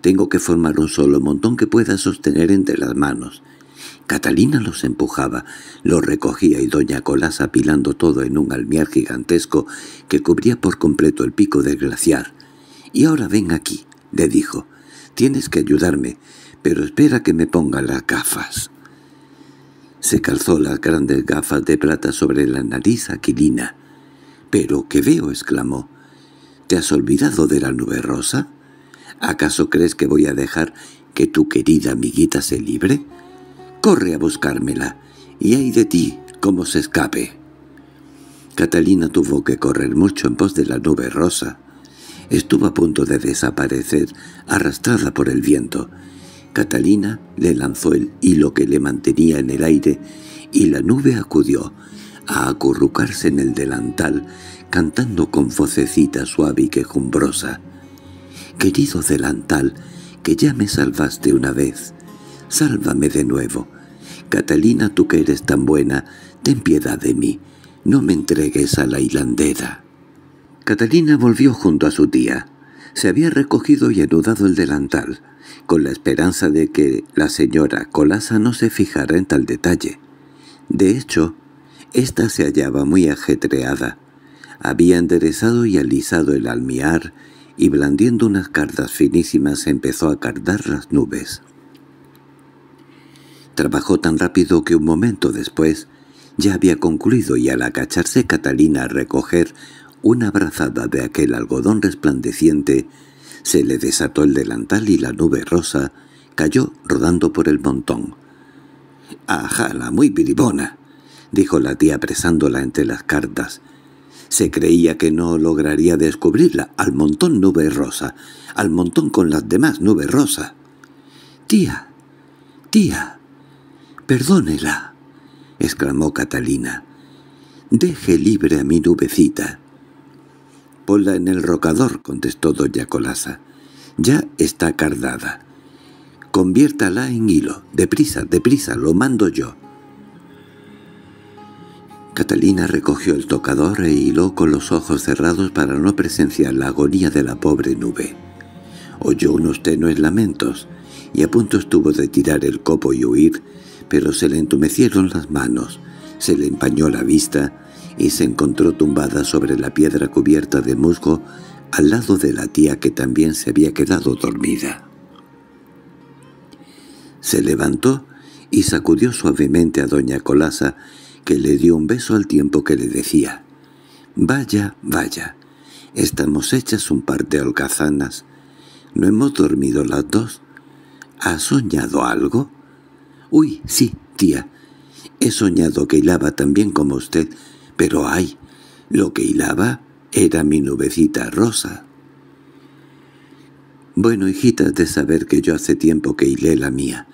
Tengo que formar un solo montón que pueda sostener entre las manos. Catalina los empujaba, los recogía y doña Colasa apilando todo en un almiar gigantesco que cubría por completo el pico del glaciar. «Y ahora ven aquí», le dijo. «Tienes que ayudarme, pero espera que me ponga las gafas». Se calzó las grandes gafas de plata sobre la nariz aquilina. «¿Pero qué veo?» exclamó. ¿Te has olvidado de la nube rosa? ¿Acaso crees que voy a dejar que tu querida amiguita se libre?» corre a buscármela, y hay de ti, cómo se escape. Catalina tuvo que correr mucho en pos de la nube rosa. Estuvo a punto de desaparecer, arrastrada por el viento. Catalina le lanzó el hilo que le mantenía en el aire, y la nube acudió a acurrucarse en el delantal, cantando con vocecita suave y quejumbrosa. «Querido delantal, que ya me salvaste una vez, Sálvame de nuevo. Catalina, tú que eres tan buena, ten piedad de mí. No me entregues a la hilandera. Catalina volvió junto a su tía. Se había recogido y anudado el delantal, con la esperanza de que la señora Colasa no se fijara en tal detalle. De hecho, ésta se hallaba muy ajetreada. Había enderezado y alisado el almiar, y blandiendo unas cardas finísimas empezó a cardar las nubes. Trabajó tan rápido que un momento después ya había concluido y al agacharse Catalina a recoger una brazada de aquel algodón resplandeciente, se le desató el delantal y la nube rosa cayó rodando por el montón. —¡Ajala, muy bribona, —dijo la tía presándola entre las cartas. Se creía que no lograría descubrirla. Al montón nube rosa. Al montón con las demás nube rosa. —¡Tía! ¡Tía! —¡Perdónela! —exclamó Catalina. —Deje libre a mi nubecita. —Ponla en el rocador —contestó doña Colasa. —Ya está cardada. —Conviértala en hilo. Deprisa, deprisa, lo mando yo. Catalina recogió el tocador e hiló con los ojos cerrados para no presenciar la agonía de la pobre nube. Oyó unos tenues lamentos, y a punto estuvo de tirar el copo y huir pero se le entumecieron las manos, se le empañó la vista y se encontró tumbada sobre la piedra cubierta de musgo al lado de la tía que también se había quedado dormida. Se levantó y sacudió suavemente a doña Colasa, que le dio un beso al tiempo que le decía «Vaya, vaya, estamos hechas un par de holgazanas. ¿No hemos dormido las dos? ¿Has soñado algo?» —Uy, sí, tía. He soñado que hilaba tan bien como usted, pero ay, lo que hilaba era mi nubecita rosa. Bueno, hijita, de saber que yo hace tiempo que hilé la mía.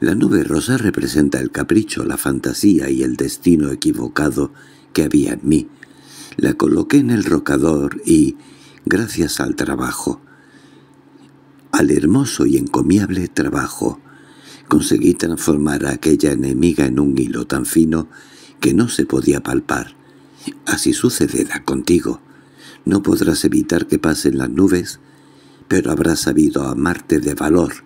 La nube rosa representa el capricho, la fantasía y el destino equivocado que había en mí. La coloqué en el rocador y, gracias al trabajo, al hermoso y encomiable trabajo, Conseguí transformar a aquella enemiga en un hilo tan fino que no se podía palpar. Así sucederá contigo. No podrás evitar que pasen las nubes, pero habrás sabido amarte de valor.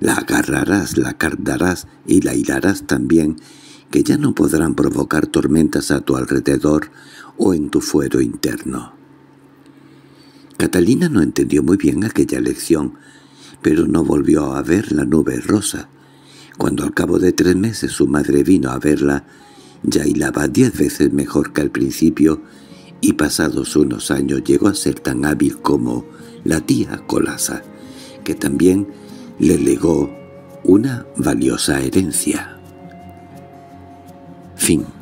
La agarrarás, la cardarás y la hilarás también, que ya no podrán provocar tormentas a tu alrededor o en tu fuero interno. Catalina no entendió muy bien aquella lección, pero no volvió a ver la nube rosa. Cuando al cabo de tres meses su madre vino a verla, ya hilaba diez veces mejor que al principio y pasados unos años llegó a ser tan hábil como la tía Colasa, que también le legó una valiosa herencia. Fin